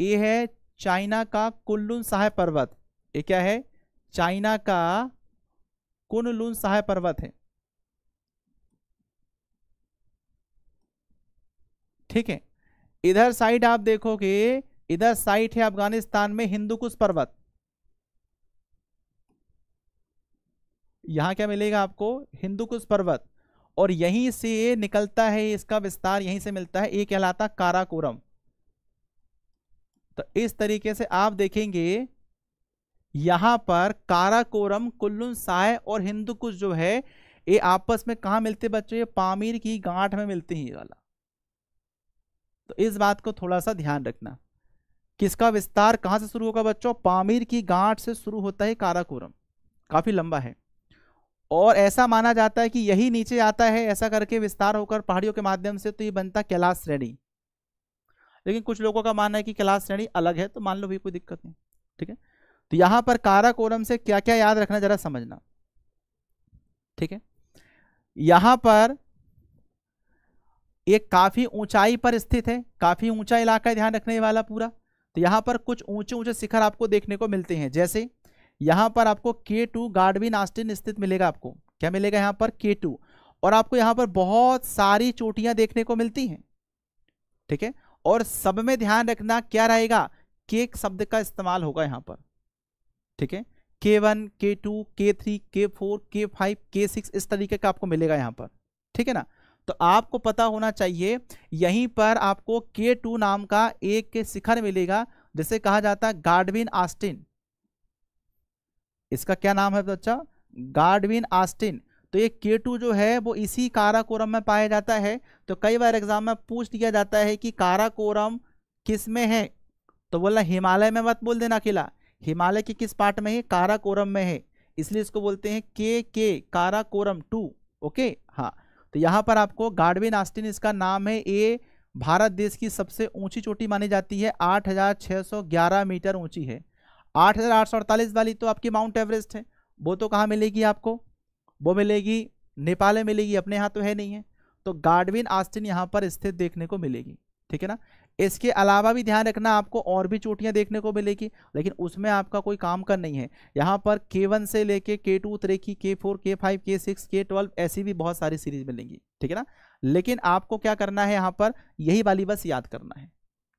ये है चाइना का कुल्लू साहेब पर्वत ये क्या है चाइना का कुन सहाय पर्वत है ठीक है इधर साइड आप देखोगे इधर साइड है अफगानिस्तान में हिंदुकुश पर्वत यहां क्या मिलेगा आपको हिंदुकुश पर्वत और यहीं से निकलता है इसका विस्तार यहीं से मिलता है ये कहलाता काराकोरम तो इस तरीके से आप देखेंगे यहाँ पर काराकोरम कुल्लू साय और हिंदू कुश जो है ये आपस में कहाँ मिलते बच्चों ये पामीर की गांठ में मिलते हैं ये वाला तो इस बात को थोड़ा सा ध्यान रखना किसका विस्तार कहाँ से शुरू होगा बच्चों पामीर की गांठ से शुरू होता है काराकोरम काफ़ी लंबा है और ऐसा माना जाता है कि यही नीचे आता है ऐसा करके विस्तार होकर पहाड़ियों के माध्यम से तो ये बनता कैलाश श्रेणी लेकिन कुछ लोगों का मानना है कि कैलाश श्रेणी अलग है तो मान लो भी कोई दिक्कत नहीं ठीक है तो यहां पर कारक ओरम से क्या क्या याद रखना जरा समझना ठीक है यहां पर एक काफी ऊंचाई पर स्थित है काफी ऊंचा इलाका ध्यान रखने वाला पूरा तो यहां पर कुछ ऊंचे ऊंचे शिखर आपको देखने को मिलते हैं जैसे यहां पर आपको के टू गार्डविन आस्टिन स्थित मिलेगा आपको क्या मिलेगा यहां पर के टू और आपको यहां पर बहुत सारी चोटियां देखने को मिलती हैं ठीक है और सब में ध्यान रखना क्या रहेगा केक शब्द का इस्तेमाल होगा यहां पर ठीक है के वन के टू के थ्री के फोर के फाइव के सिक्स इस तरीके का आपको मिलेगा यहाँ पर ठीक है ना तो आपको पता होना चाहिए यहीं पर आपको के टू नाम का एक शिखर मिलेगा जिसे कहा जाता है गार्डविन आस्टिन इसका क्या नाम है बच्चा गार्डविन आस्टिन तो ये के टू जो है वो इसी काराकोरम में पाया जाता है तो कई बार एग्जाम में पूछ लिया जाता है कि काराकोरम किस में है तो बोला हिमालय में मत बोल देना किला हिमालय के किस पार्ट में है काराकोरम में है इसलिए इसको बोलते हैं के के काराकोरम टू ओके हाँ तो यहाँ पर आपको गाडविन आस्टिन इसका नाम है ये भारत देश की सबसे ऊंची चोटी मानी जाती है 8,611 मीटर ऊंची है 8,848 वाली तो आपकी माउंट एवरेस्ट है वो तो कहाँ मिलेगी आपको वो मिलेगी नेपाल में मिलेगी अपने यहाँ तो है नहीं है तो गाडविन आस्टिन यहाँ पर स्थित देखने को मिलेगी ठीक है ना इसके अलावा भी ध्यान रखना आपको और भी चोटियां देखने को मिलेगी लेकिन उसमें आपका कोई काम का नहीं है यहाँ पर के वन से लेके के टू उतरे की के फोर के फाइव के सिक्स के ट्वेल्व ऐसी भी बहुत सारी सीरीज मिलेंगी ठीक है ना लेकिन आपको क्या करना है यहाँ पर यही वाली बस याद करना है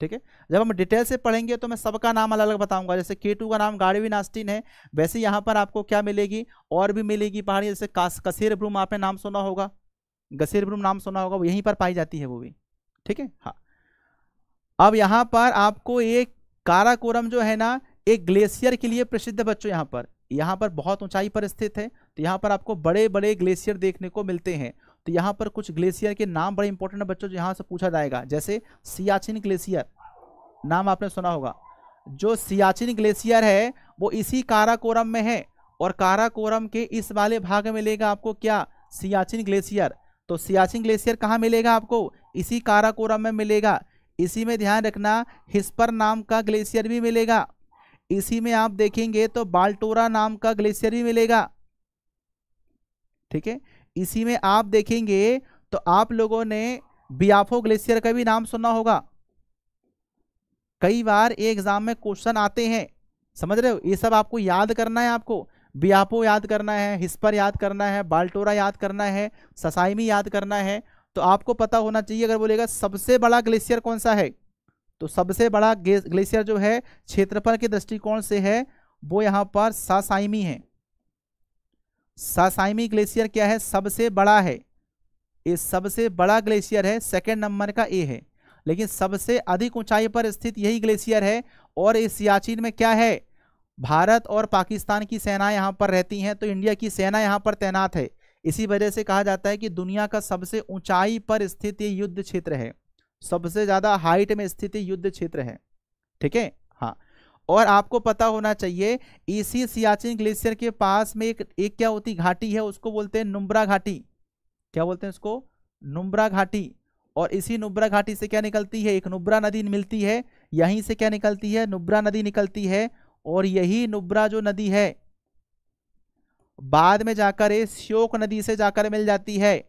ठीक है जब हम डिटेल से पढ़ेंगे तो मैं सबका नाम अलग अलग बताऊंगा जैसे के टू का नाम गाड़वी नास्टिन है वैसे यहाँ पर आपको क्या मिलेगी और भी मिलेगी पहाड़ी जैसे कसेर ब्रूम आपने नाम सुना होगा गसेर ब्रूम नाम सुना होगा यहीं पर पाई जाती है वो भी ठीक है हाँ अब यहाँ पर आपको एक काराकोरम जो है ना एक ग्लेशियर के लिए प्रसिद्ध बच्चों यहाँ पर यहाँ पर बहुत ऊंचाई पर स्थित है तो यहाँ पर आपको बड़े बड़े ग्लेशियर देखने को मिलते हैं तो यहाँ पर कुछ ग्लेशियर के नाम बड़े इंपॉर्टेंट बच्चों जो यहाँ से पूछा जाएगा जैसे सियाचिन ग्लेशियर नाम आपने सुना होगा जो सियाचिन ग्लेशियर है वो इसी काराकोरम में है और काराकोरम के इस वाले भाग में मिलेगा आपको क्या सियाचिन ग्लेशियर तो सियाचिन ग्लेशियर कहाँ मिलेगा आपको इसी काराकोरम में मिलेगा इसी में ध्यान रखना हिस्पर नाम का ग्लेशियर भी मिलेगा इसी में आप देखेंगे तो बाल्टोरा नाम का ग्लेशियर भी मिलेगा ठीक है इसी में आप देखेंगे तो आप लोगों ने बियाफो ग्लेशियर का भी नाम सुना होगा कई बार ये एग्ज़ाम में क्वेश्चन आते हैं समझ रहे हो ये सब आपको याद करना है आपको बियापो याद करना है हिस्पर याद करना है बाल्टोरा याद करना है ससाइमी याद करना है तो आपको पता होना चाहिए अगर बोलेगा सबसे बड़ा ग्लेशियर कौन सा है तो सबसे बड़ा ग्लेशियर जो है क्षेत्रफल के दृष्टिकोण से है वो यहां पर सासाइमी है सासाइमी ग्लेशियर क्या है सबसे बड़ा है ये सबसे बड़ा ग्लेशियर है सेकेंड नंबर का ए है लेकिन सबसे अधिक ऊंचाई पर स्थित यही ग्लेशियर है और इस सियाचिन में क्या है भारत और पाकिस्तान की सेना यहां पर रहती हैं तो इंडिया की सेना यहां पर तैनात है इसी वजह से कहा जाता है कि दुनिया का सबसे ऊंचाई पर स्थित ये युद्ध क्षेत्र है सबसे ज़्यादा हाइट में स्थित युद्ध क्षेत्र है ठीक है हाँ और आपको पता होना चाहिए इसी सियाचिन ग्लेशियर के पास में एक एक क्या होती घाटी है उसको बोलते हैं नुम्ब्रा घाटी क्या बोलते हैं उसको नुम्ब्रा घाटी और इसी नुब्रा घाटी से क्या निकलती है एक नुब्रा नदी मिलती है यहीं से क्या निकलती है नुब्रा नदी निकलती है और यही नुब्रा जो नदी है बाद में जाकर ये श्योक नदी से जाकर मिल जाती है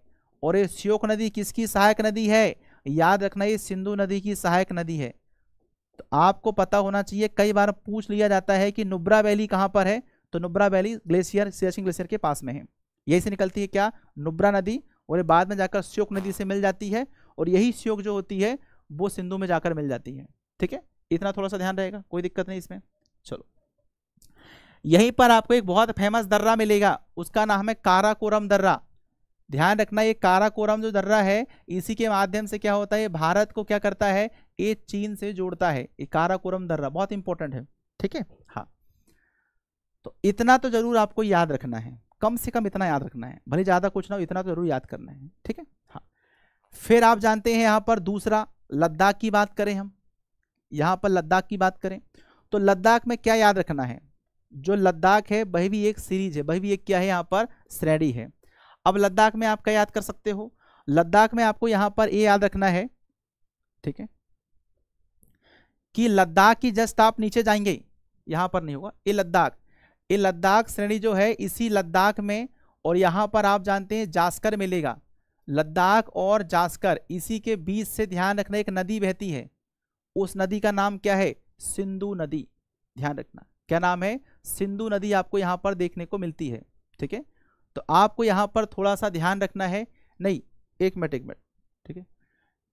और ये श्योक नदी किसकी सहायक नदी है याद रखना ये सिंधु नदी की सहायक नदी है तो आपको पता होना चाहिए कई बार पूछ लिया जाता है कि नुब्रा वैली कहाँ पर है तो Nubra valley glacier Siachen glacier के पास में है यही से निकलती है क्या नुब्रा नदी और ये बाद में जाकर श्योक नदी से मिल जाती है और यही श्योक जो होती है वो सिंधु में जाकर मिल जाती है ठीक है इतना थोड़ा सा ध्यान रहेगा कोई दिक्कत नहीं इसमें चलो यहीं पर आपको एक बहुत फेमस दर्रा मिलेगा उसका नाम है काराकोरम दर्रा ध्यान रखना ये काराकोरम जो दर्रा है इसी के माध्यम से क्या होता है भारत को क्या करता है ये चीन से जोड़ता है ये काराकोरम दर्रा बहुत इंपॉर्टेंट है ठीक है हाँ तो इतना तो जरूर आपको याद रखना है कम से कम इतना याद रखना है भले ज़्यादा कुछ ना हो इतना तो जरूर याद करना है ठीक है हाँ फिर आप जानते हैं यहाँ पर दूसरा लद्दाख की बात करें हम यहाँ पर लद्दाख की बात करें तो लद्दाख में क्या याद रखना है जो लद्दाख है वह भी एक सीरीज है वह भी एक क्या है यहाँ पर श्रेणी है अब लद्दाख में आप क्या याद कर सकते हो लद्दाख में आपको यहाँ पर ये याद रखना है ठीक है कि लद्दाख की जस्ट आप नीचे जाएंगे यहाँ पर नहीं होगा ये लद्दाख ये लद्दाख श्रेणी जो है इसी लद्दाख में और यहाँ पर आप जानते हैं जास्कर मिलेगा लद्दाख और जास्कर इसी के बीच से ध्यान रखना एक नदी बहती है उस नदी का नाम क्या है सिंधु नदी ध्यान रखना क्या नाम है सिंधु नदी आपको यहाँ पर देखने को मिलती है ठीक है तो आपको यहाँ पर थोड़ा सा ध्यान रखना है नहीं एक मिनट एक मिनट ठीक है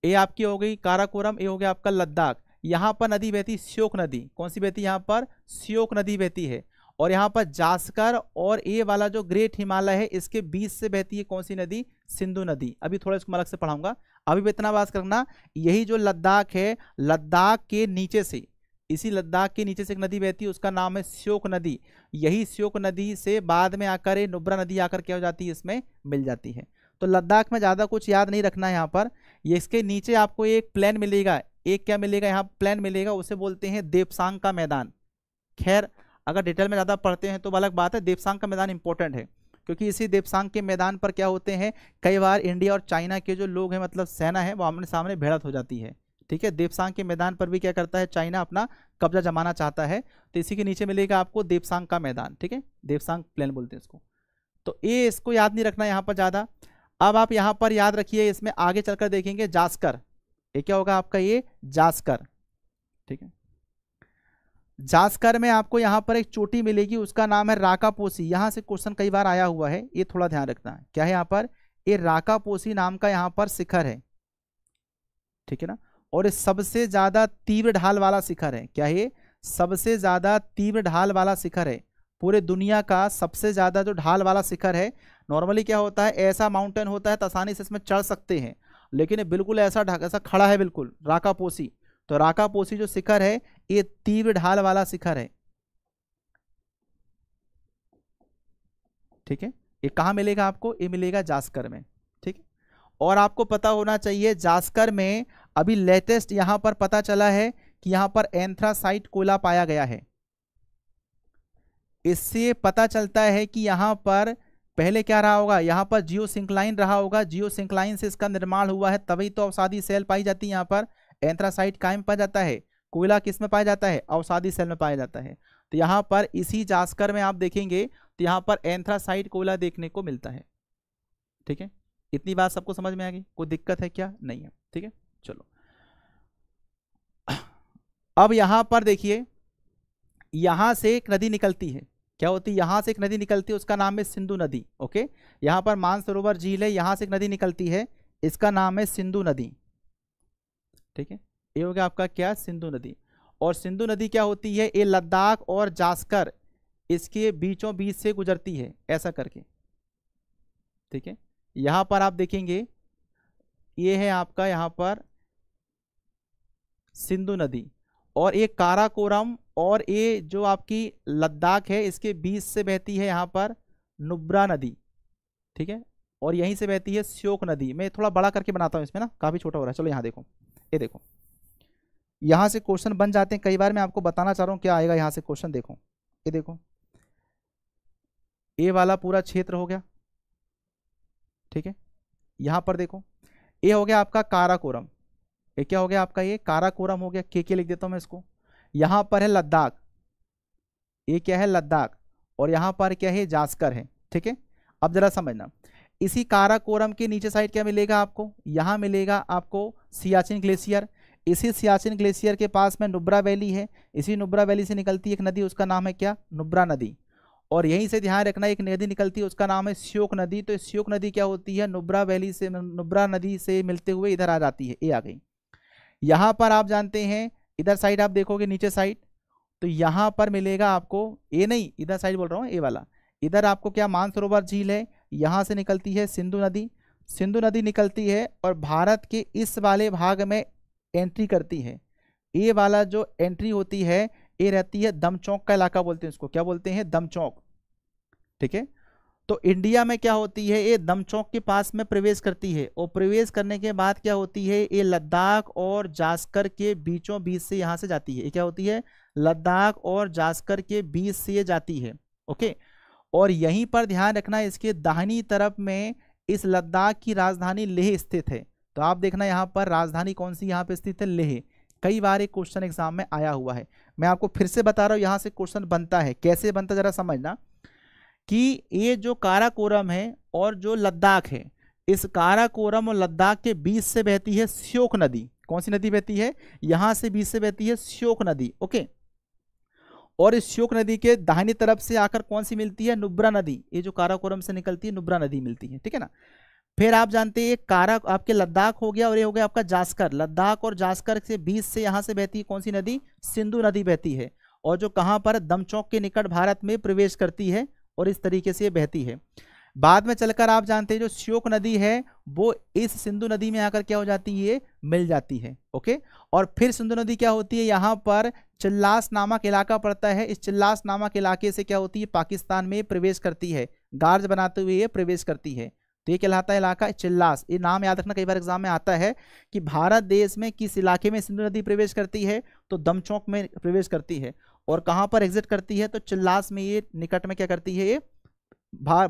ए आपकी हो गई काराकोरम ए हो गया आपका लद्दाख यहाँ पर नदी बहती श्योक नदी कौन सी बहती यहाँ पर श्योक नदी बहती है और यहाँ पर जास्कर और ए वाला जो ग्रेट हिमालय है इसके बीच से बहती है कौन सी नदी सिंधु नदी अभी थोड़ा इसको अलग से पढ़ाऊंगा अभी इतना बात करना यही जो लद्दाख है लद्दाख के नीचे से इसी लद्दाख के नीचे से एक नदी बहती है उसका नाम है श्योक नदी यही श्योक नदी से बाद में आकर नुब्रा नदी आकर क्या हो जाती है इसमें मिल जाती है तो लद्दाख में ज़्यादा कुछ याद नहीं रखना है यहाँ पर इसके नीचे आपको एक प्लान मिलेगा एक क्या मिलेगा यहाँ प्लान मिलेगा उसे बोलते हैं देवसांग का मैदान खैर अगर डिटेल में ज़्यादा पढ़ते हैं तो अलग बात है देवसांग का मैदान इंपॉर्टेंट है क्योंकि इसी देवसांग के मैदान पर क्या होते हैं कई बार इंडिया और चाइना के जो लोग हैं मतलब सेना है वो आमने सामने भिड़त हो जाती है ठीक है देवसांग के मैदान पर भी क्या करता है चाइना अपना कब्जा जमाना चाहता है तो इसी के नीचे मिलेगा आपको देवसांग का मैदान ठीक है देवसांग प्लेन बोलते हैं इसको तो ए इसको याद नहीं रखना यहाँ पर ज़्यादा अब आप यहाँ पर याद रखिए इसमें आगे चलकर देखेंगे जास्कर ये क्या होगा आपका ये जास्कर ठीक है जास्कर में आपको यहाँ पर एक चोटी मिलेगी उसका नाम है राकापोसी यहाँ से क्वेश्चन कई बार आया हुआ है ये थोड़ा ध्यान रखना है क्या है यहाँ पर ये राकापोसी नाम का यहाँ पर शिखर है ठीक है ना और ये सबसे ज़्यादा तीव्र ढाल वाला शिखर है क्या ये सबसे ज़्यादा तीव्र ढाल वाला शिखर है पूरे दुनिया का सबसे ज़्यादा जो ढाल वाला शिखर है नॉर्मली क्या होता है ऐसा माउंटेन होता है तो आसानी से इसमें चढ़ सकते हैं लेकिन बिल्कुल ऐसा ऐसा खड़ा है बिल्कुल राकापोसी तो राकापोसी जो शिखर है ये तीव्र ढाल वाला शिखर है ठीक है ये कहा मिलेगा आपको ये मिलेगा जास्कर में ठीक है और आपको पता होना चाहिए जास्कर में अभी लेटेस्ट यहां पर पता चला है कि यहां पर एंथ्रासाइट कोयला पाया गया है इससे पता चलता है कि यहां पर पहले क्या रहा होगा यहां पर जियो सिंक्लाइन रहा होगा जियो से इसका निर्माण हुआ है तभी तो औसादी सेल पाई जाती है यहां पर एंथ्रासाइट कायम पाया जाता है कोयला किस में पाया जाता है औसादी सेल में पाया जाता है तो यहां पर इसी जास्कर में आप देखेंगे तो यहां पर एंथ्रासाइट कोयला देखने को मिलता है ठीक है इतनी बात सबको समझ में आ गई कोई दिक्कत है क्या नहीं है ठीक है चलो अब यहां पर देखिए यहां से एक नदी निकलती है क्या होती है यहां से एक नदी निकलती है उसका नाम है सिंधु नदी ओके यहां पर मानसरोवर झील है यहां से एक नदी निकलती है इसका नाम है सिंधु नदी ठीक है ये हो गया आपका क्या सिंधु नदी और सिंधु नदी क्या होती है ये लद्दाख और जास्कर इसके बीचों बीच से गुजरती है ऐसा करके ठीक है यहां पर आप देखेंगे ये है आपका यहाँ पर सिंधु नदी और ये काराकोरम और ये जो आपकी लद्दाख है इसके बीच से बहती है यहाँ पर नुब्रा नदी ठीक है और यहीं से बहती है श्योक नदी मैं थोड़ा बड़ा करके बनाता हूँ इसमें ना काफ़ी छोटा हो रहा है चलो यहाँ देखो ये देखो यहाँ से क्वेश्चन बन जाते हैं कई बार मैं आपको बताना चाह रहा हूँ क्या आएगा यहाँ से क्वेश्चन देखो ये देखो ये वाला पूरा क्षेत्र हो गया ठीक है यहाँ पर देखो ये हो गया आपका काराकोरम ये क्या हो गया आपका ये काराकोरम हो गया के के लिख देता हूँ मैं इसको यहाँ पर है लद्दाख ये क्या है लद्दाख और यहाँ पर क्या है जास्कर है ठीक है अब जरा समझना इसी काराकोरम के नीचे साइड क्या मिलेगा आपको यहाँ मिलेगा आपको सियाचिन ग्लेशियर इसी सियाचिन ग्लेशियर के पास में नुब्रा वैली है इसी नुब्रा वैली से निकलती एक नदी उसका नाम है क्या नुब्रा नदी और यहीं से ध्यान रखना एक नदी निकलती है उसका नाम है श्योक नदी तो श्योक नदी क्या होती है नुब्रा वैली से नुब्रा नदी से मिलते हुए इधर आ जाती है ये आ गई यहाँ पर आप जानते हैं इधर साइड आप देखोगे नीचे साइड तो यहाँ पर मिलेगा आपको ए नहीं इधर साइड बोल रहा हूँ ए वाला इधर आपको क्या मानसरोवर झील है यहाँ से निकलती है सिंधु नदी सिंधु नदी निकलती है और भारत के इस वाले भाग में एंट्री करती है ए वाला जो एंट्री होती है ये रहती है दम चौक का इलाका बोलते हैं इसको क्या बोलते हैं दम चौक ठीक है तो इंडिया में क्या होती है ये दम चौक के पास में प्रवेश करती है और प्रवेश करने के बाद क्या होती है ये लद्दाख और जास्कर के बीचों बीच से यहां से जाती है ये क्या होती है लद्दाख और जास्कर के बीच से ये जाती है ओके और यहीं पर ध्यान रखना इसके दाहिनी तरफ में इस लद्दाख की राजधानी लेह स्थित है तो आप देखना यहाँ पर राजधानी कौन सी यहाँ पे स्थित है लेह कई बार एक क्वेश्चन एग्जाम में आया हुआ है मैं आपको फिर से बता रहा हूँ यहाँ से क्वेश्चन बनता है कैसे बनता ज़रा समझना कि ये जो काराकोरम है और जो लद्दाख है इस काराकोरम और लद्दाख के बीच से बहती है श्योक नदी कौन सी नदी बहती है यहाँ से बीच से बहती है श्योक नदी ओके और इस श्योक नदी के दाहिनी तरफ से आकर कौन सी मिलती है नुब्रा नदी ये जो काराकोरम से निकलती है नुब्रा नदी मिलती है ठीक है ना फिर आप जानते हैं कारा आपके लद्दाख हो गया और ये हो गया आपका जास्कर लद्दाख और जास्कर से बीच से यहाँ से बहती है कौन सी नदी सिंधु नदी बहती है और जो कहाँ पर दमचौक के निकट भारत में प्रवेश करती है और इस तरीके से बहती है बाद में चलकर आप जानते हैं जो श्योक नदी है वो इस सिंधु नदी में आकर क्या हो जाती है मिल जाती है ओके और फिर सिंधु नदी क्या होती है यहाँ पर चिल्लास नामक इलाका पड़ता है इस चिल्लास नामक इलाके से क्या होती है पाकिस्तान में प्रवेश करती है गार्ज बनाते हुए ये प्रवेश करती है तो ये कहलाता है इलाका चिल्लास ये नाम याद रखना कई बार एग्जाम में आता है कि भारत देश में किस इलाके में सिंधु नदी प्रवेश करती है तो दमचौक में प्रवेश करती है और कहाँ पर एग्जिट करती है तो चिल्लास में ये निकट में क्या करती है ये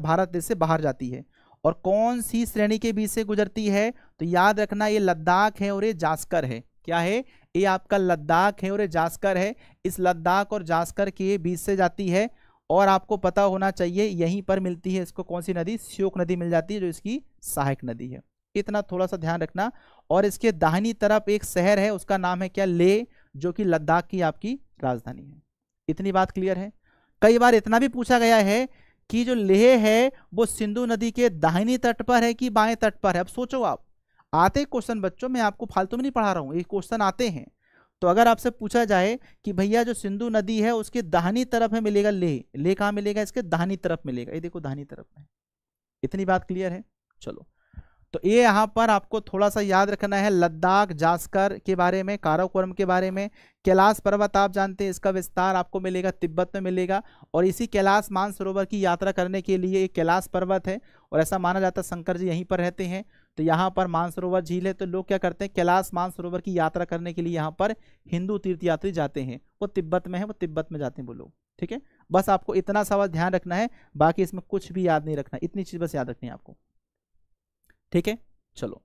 भारत देश से बाहर जाती है और कौन सी श्रेणी के बीच से गुजरती है तो याद रखना ये लद्दाख है और ये जास्कर है क्या है ये आपका लद्दाख है और ये जास्कर है इस लद्दाख और जास्कर के बीच से जाती है और आपको पता होना चाहिए यहीं पर मिलती है इसको कौन सी नदी श्योक नदी मिल जाती है जो इसकी सहायक नदी है इतना थोड़ा सा ध्यान रखना और इसके दाहिनी तरफ एक शहर है उसका नाम है क्या ले जो कि लद्दाख की आपकी राजधानी है इतनी बात क्लियर है कई बार इतना भी पूछा गया है कि जो लेह है वो सिंधु नदी के दाहिनी तट पर है कि बाएं तट पर है अब सोचो आप आते क्वेश्चन बच्चों मैं आपको फालतू में नहीं पढ़ा रहा हूँ ये क्वेश्चन आते हैं तो अगर आपसे पूछा जाए कि भैया जो सिंधु नदी है उसके दाहनी तरफ है मिलेगा लेह ले कहा मिलेगा इसके दाहनी तरफ मिलेगा ये देखो दाहनी तरफ में इतनी बात क्लियर है चलो तो ये यहाँ पर आपको थोड़ा सा याद रखना है लद्दाख जास्कर के बारे में काराकोरम के बारे में कैलाश पर्वत आप जानते हैं इसका विस्तार आपको मिलेगा तिब्बत में मिलेगा और इसी कैलाश मानसरोवर की यात्रा करने के लिए एक कैलाश पर्वत है और ऐसा माना जाता है शंकर जी यहीं पर रहते हैं तो यहाँ पर मानसरोवर झील है तो लोग क्या करते हैं कैलाश मानसरोवर की यात्रा करने के लिए यहाँ पर हिंदू तीर्थयात्री जाते हैं वो तिब्बत में है वो तिब्बत में जाते हैं वो लोग ठीक है बस आपको इतना सवाल ध्यान रखना है बाकी इसमें कुछ भी याद नहीं रखना इतनी चीज़ बस याद रखनी है आपको ठीक है चलो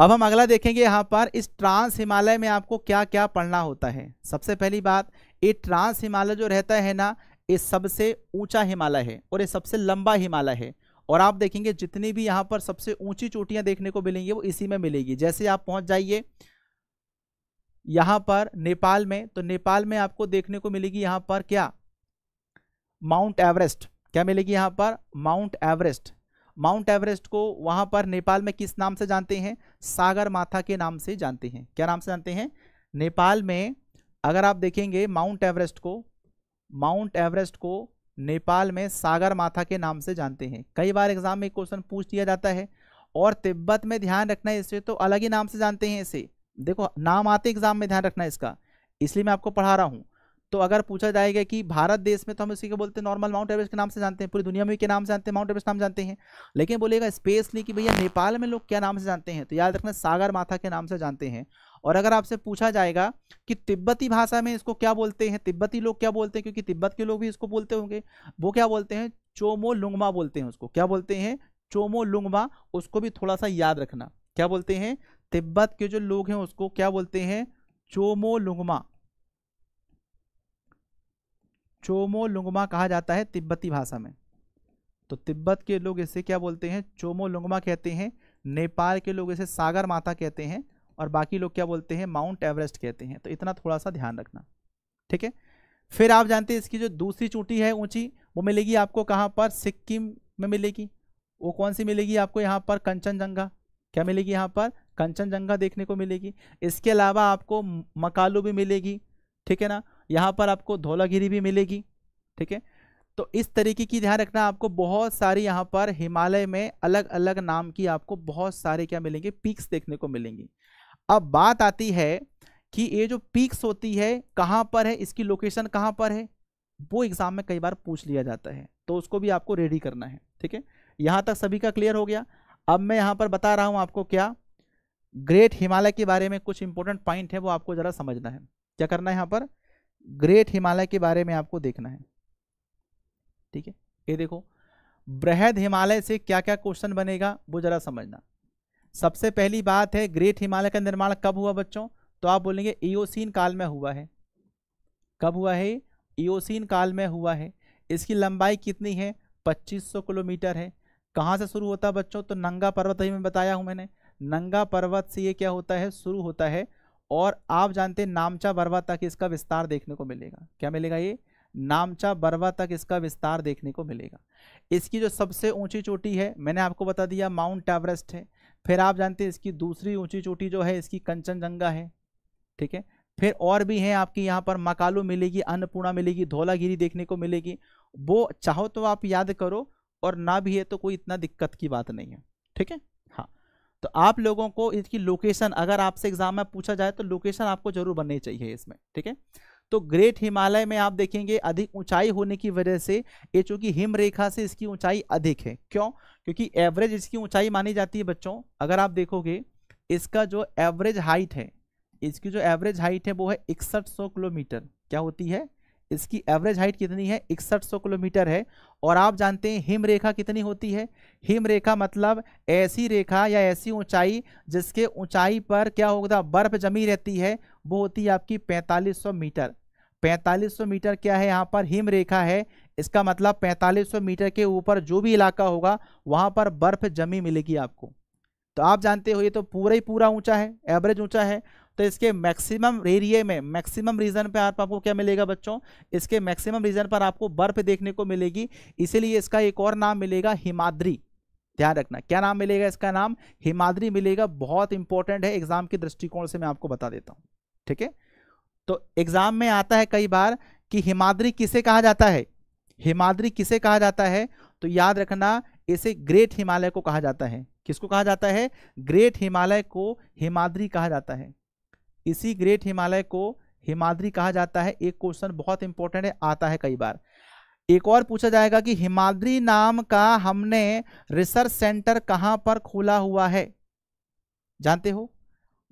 अब हम अगला देखेंगे यहाँ पर इस ट्रांस हिमालय में आपको क्या क्या पढ़ना होता है सबसे पहली बात ये ट्रांस हिमालय जो रहता है ना ये सबसे ऊंचा हिमालय है और ये सबसे लंबा हिमालय है और आप देखेंगे जितनी भी यहां पर सबसे ऊंची चोटियां देखने को मिलेंगी वो इसी में मिलेगी जैसे आप पहुंच जाइए यहां पर नेपाल में तो नेपाल में आपको देखने को मिलेगी यहां पर क्या माउंट एवरेस्ट क्या मिलेगी यहां पर माउंट एवरेस्ट माउंट एवरेस्ट को वहां पर नेपाल में किस नाम से जानते हैं सागर माथा के नाम से जानते हैं क्या नाम से जानते हैं नेपाल में अगर आप देखेंगे माउंट एवरेस्ट को माउंट एवरेस्ट को नेपाल में सागर माथा के नाम से जानते हैं कई बार एग्जाम में क्वेश्चन पूछ दिया जाता है और तिब्बत में ध्यान रखना है इसे तो अलग ही नाम से जानते हैं इसे देखो नाम आते एग्जाम में ध्यान रखना इसका इसलिए मैं आपको पढ़ा रहा हूँ तो अगर पूछा जाएगा कि भारत देश में तो हम इसी को बोलते हैं नॉर्मल माउंट एवरेस्ट के नाम से जानते हैं पूरी दुनिया में के नाम से जानते हैं माउंट एवरेस्ट नाम जानते हैं लेकिन बोलेगा नहीं कि भैया नेपाल में लोग क्या नाम से जानते हैं तो याद रखना सागर माथा के नाम से जानते हैं और अगर आपसे पूछा जाएगा कि तिब्बती भाषा में इसको क्या बोलते हैं तिब्बती लोग क्या बोलते हैं क्योंकि तिब्बत के लोग भी इसको बोलते होंगे वो क्या बोलते हैं चोमो लुंगमा बोलते हैं उसको क्या बोलते हैं चोमो लुंगमा उसको भी थोड़ा सा याद रखना क्या बोलते हैं तिब्बत के जो लोग हैं उसको क्या बोलते हैं चोमो लुंगमा चोमो लुंगमा कहा जाता है तिब्बती भाषा में तो तिब्बत के लोग इसे क्या बोलते हैं चोमो लुंगमा कहते हैं नेपाल के लोग इसे सागर माता कहते हैं और बाकी लोग क्या बोलते हैं माउंट एवरेस्ट कहते हैं तो इतना थोड़ा सा ध्यान रखना ठीक है फिर आप जानते हैं इसकी जो दूसरी चोटी है ऊंची वो मिलेगी आपको कहाँ पर सिक्किम में मिलेगी वो कौन सी मिलेगी आपको यहाँ पर कंचनजंगा क्या मिलेगी यहाँ पर कंचनजंगा देखने को मिलेगी इसके अलावा आपको मकालू भी मिलेगी ठीक है ना यहाँ पर आपको धौलागिरी भी मिलेगी ठीक है तो इस तरीके की ध्यान रखना आपको बहुत सारी यहाँ पर हिमालय में अलग अलग नाम की आपको बहुत सारे क्या मिलेंगे पीक्स देखने को मिलेंगी अब बात आती है कि ये जो पीक्स होती है कहाँ पर है इसकी लोकेशन कहाँ पर है वो एग्ज़ाम में कई बार पूछ लिया जाता है तो उसको भी आपको रेडी करना है ठीक है यहाँ तक सभी का क्लियर हो गया अब मैं यहाँ पर बता रहा हूँ आपको क्या ग्रेट हिमालय के बारे में कुछ इंपॉर्टेंट पॉइंट है वो आपको ज़रा समझना है क्या करना है यहाँ पर ग्रेट हिमालय के बारे में आपको देखना है ठीक है ये देखो बृहद हिमालय से क्या क्या क्वेश्चन बनेगा वो जरा समझना सबसे पहली बात है ग्रेट हिमालय का निर्माण कब हुआ बच्चों तो आप बोलेंगे ईओसीन काल में हुआ है कब हुआ है ईओसीन काल में हुआ है इसकी लंबाई कितनी है 2500 किलोमीटर है कहाँ से शुरू होता है बच्चों तो नंगा पर्वत ही मैं बताया हूँ मैंने नंगा पर्वत से ये क्या होता है शुरू होता है और आप जानते हैं नामचा बरवा तक इसका विस्तार देखने को मिलेगा क्या मिलेगा ये नामचा बरवा तक इसका विस्तार देखने को मिलेगा इसकी जो सबसे ऊंची चोटी है मैंने आपको बता दिया माउंट एवरेस्ट है फिर आप जानते हैं इसकी दूसरी ऊंची चोटी जो है इसकी कंचनजंगा है ठीक है फिर और भी हैं आपकी यहाँ पर मकालू मिलेगी अन्नपूर्णा मिलेगी धोलागिरी देखने को मिलेगी वो चाहो तो आप याद करो और ना भी है तो कोई इतना दिक्कत की बात नहीं है ठीक है तो आप लोगों को इसकी लोकेशन अगर आपसे एग्जाम में पूछा जाए तो लोकेशन आपको जरूर बननी चाहिए इसमें ठीक है तो ग्रेट हिमालय में आप देखेंगे अधिक ऊंचाई होने की वजह से ये चूंकि हिम रेखा से इसकी ऊंचाई अधिक है क्यों क्योंकि एवरेज इसकी ऊंचाई मानी जाती है बच्चों अगर आप देखोगे इसका जो एवरेज हाइट है इसकी जो एवरेज हाइट है वो है इकसठ किलोमीटर क्या होती है इसकी एवरेज हाइट कितनी है इकसठ किलोमीटर है और आप जानते हैं हिम रेखा कितनी होती है हिम रेखा मतलब ऐसी रेखा या ऐसी ऊंचाई जिसके ऊंचाई पर क्या होगा बर्फ जमी रहती है वो होती है आपकी 4500 मीटर 4500 मीटर क्या है यहाँ पर हिम रेखा है इसका मतलब 4500 मीटर के ऊपर जो भी इलाका होगा वहाँ पर बर्फ जमी मिलेगी आपको तो आप जानते हो ये तो पूरा ही पूरा ऊंचा है एवरेज ऊंचा है तो इसके मैक्सिमम एरिए में मैक्सिमम रीजन पे आप आपको क्या मिलेगा बच्चों इसके मैक्सिमम रीजन पर आपको बर्फ देखने को मिलेगी इसीलिए इसका एक और नाम मिलेगा हिमाद्री ध्यान रखना क्या नाम मिलेगा इसका नाम हिमाद्री मिलेगा बहुत इंपॉर्टेंट है एग्जाम के दृष्टिकोण से मैं आपको बता देता हूँ ठीक है तो एग्जाम में आता है कई बार कि हिमाद्री किसे कहा जाता है हिमाद्री किसे कहा जाता है तो याद रखना इसे ग्रेट हिमालय को कहा जाता है किसको कहा जाता है ग्रेट हिमालय को हिमाद्री कहा जाता है इसी ग्रेट हिमालय को हिमाद्री कहा जाता है एक क्वेश्चन बहुत इंपॉर्टेंट है आता है कई बार एक और पूछा जाएगा कि हिमाद्री नाम का हमने रिसर्च सेंटर कहां पर खोला हुआ है जानते हो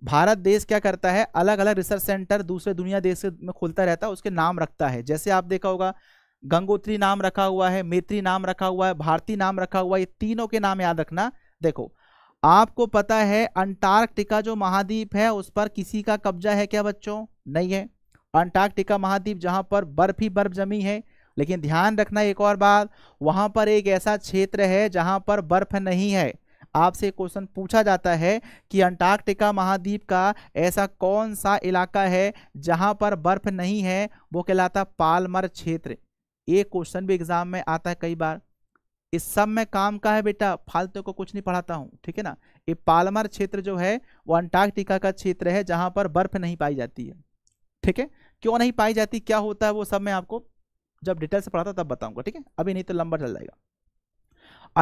भारत देश क्या करता है अलग अलग रिसर्च सेंटर दूसरे दुनिया देश में खोलता रहता है उसके नाम रखता है जैसे आप देखा होगा गंगोत्री नाम रखा हुआ है मेत्री नाम रखा हुआ है भारती नाम रखा हुआ है तीनों के नाम याद रखना देखो आपको पता है अंटार्कटिका जो महाद्वीप है उस पर किसी का कब्जा है क्या बच्चों नहीं है अंटार्कटिका महाद्वीप जहां पर बर्फ ही बर्फ जमी है लेकिन ध्यान रखना एक और बात वहां पर एक ऐसा क्षेत्र है जहां पर बर्फ नहीं है आपसे क्वेश्चन पूछा जाता है कि अंटार्कटिका महाद्वीप का ऐसा कौन सा इलाका है जहां पर बर्फ नहीं है वो कहलाता पालमर क्षेत्र ये क्वेश्चन भी एग्जाम में आता है कई बार इस सब में काम का है बेटा फालतू को कुछ नहीं पढ़ाता हूँ ठीक है ना ये पालमर क्षेत्र जो है वो अंटार्कटिका का क्षेत्र है जहाँ पर बर्फ नहीं पाई जाती है ठीक है क्यों नहीं पाई जाती क्या होता है वो सब मैं आपको जब डिटेल से पढ़ाता तब बताऊंगा ठीक है अभी नहीं तो लंबा चल जाएगा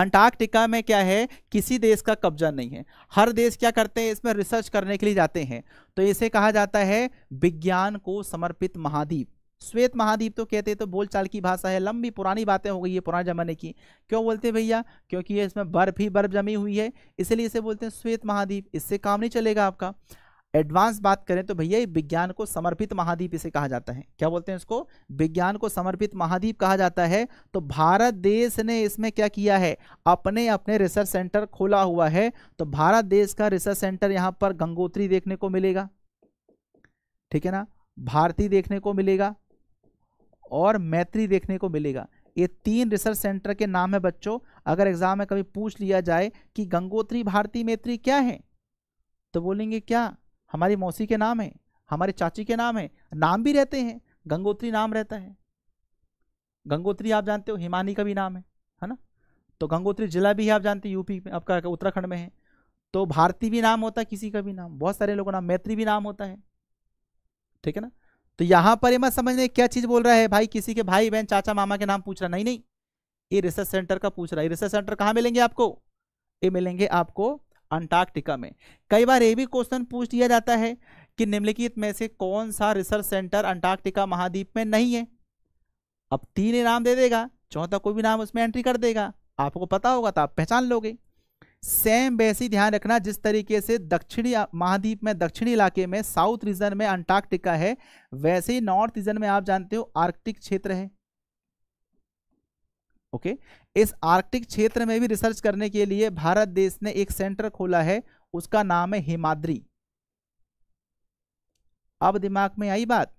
अंटार्कटिका में क्या है किसी देश का कब्जा नहीं है हर देश क्या करते हैं इसमें रिसर्च करने के लिए जाते हैं तो इसे कहा जाता है विज्ञान को समर्पित महाद्वीप श्वेत महाद्वीप तो कहते हैं तो बोलचाल की भाषा है लंबी पुरानी बातें हो गई है पुराने ज़माने की क्यों बोलते हैं भैया क्योंकि इसमें बर्फ़ ही बर्फ़ जमी हुई है इसलिए इसे बोलते हैं श्वेत महाद्वीप इससे काम नहीं चलेगा आपका एडवांस बात करें तो भैया विज्ञान को समर्पित महाद्वीप इसे कहा जाता है क्या बोलते हैं इसको विज्ञान को समर्पित महाद्वीप कहा जाता है तो भारत देश ने इसमें क्या किया है अपने अपने रिसर्च सेंटर खोला हुआ है तो भारत देश का रिसर्च सेंटर यहाँ पर गंगोत्री देखने को मिलेगा ठीक है ना भारती देखने को मिलेगा और मैत्री देखने को मिलेगा ये तीन रिसर्च सेंटर के नाम है बच्चों अगर एग्जाम में कभी पूछ लिया जाए कि गंगोत्री भारती मैत्री क्या है तो बोलेंगे क्या हमारी मौसी के नाम है हमारे चाची के नाम है नाम भी रहते हैं गंगोत्री नाम रहता है गंगोत्री आप जानते हो हिमानी का भी नाम है है ना तो गंगोत्री जिला भी है आप जानते हैं यूपी में आपका उत्तराखंड में है तो भारती भी नाम होता है किसी का भी नाम बहुत सारे लोगों का नाम मैत्री भी नाम होता है ठीक है ना तो यहां पर ये समझ नहीं क्या चीज़ बोल रहा है भाई किसी के भाई बहन चाचा मामा के नाम पूछ रहा नहीं नहीं ये रिसर्च सेंटर का पूछ रहा है रिसर्च सेंटर कहां मिलेंगे आपको ये मिलेंगे आपको अंटार्कटिका में कई बार ये भी क्वेश्चन पूछ दिया जाता है कि निम्नलिखित में से कौन सा रिसर्च सेंटर अंटार्कटिका महाद्वीप में नहीं है अब तीन नाम दे देगा चौथा कोई भी नाम उसमें एंट्री कर देगा आपको पता होगा तो आप पहचान लोगे सेम वैसी ध्यान रखना जिस तरीके से दक्षिणी महाद्वीप में दक्षिणी इलाके में साउथ रीजन में अंटार्कटिका है वैसे ही नॉर्थ रीजन में आप जानते हो आर्कटिक क्षेत्र है ओके okay? इस आर्कटिक क्षेत्र में भी रिसर्च करने के लिए भारत देश ने एक सेंटर खोला है उसका नाम है हिमाद्री अब दिमाग में आई बात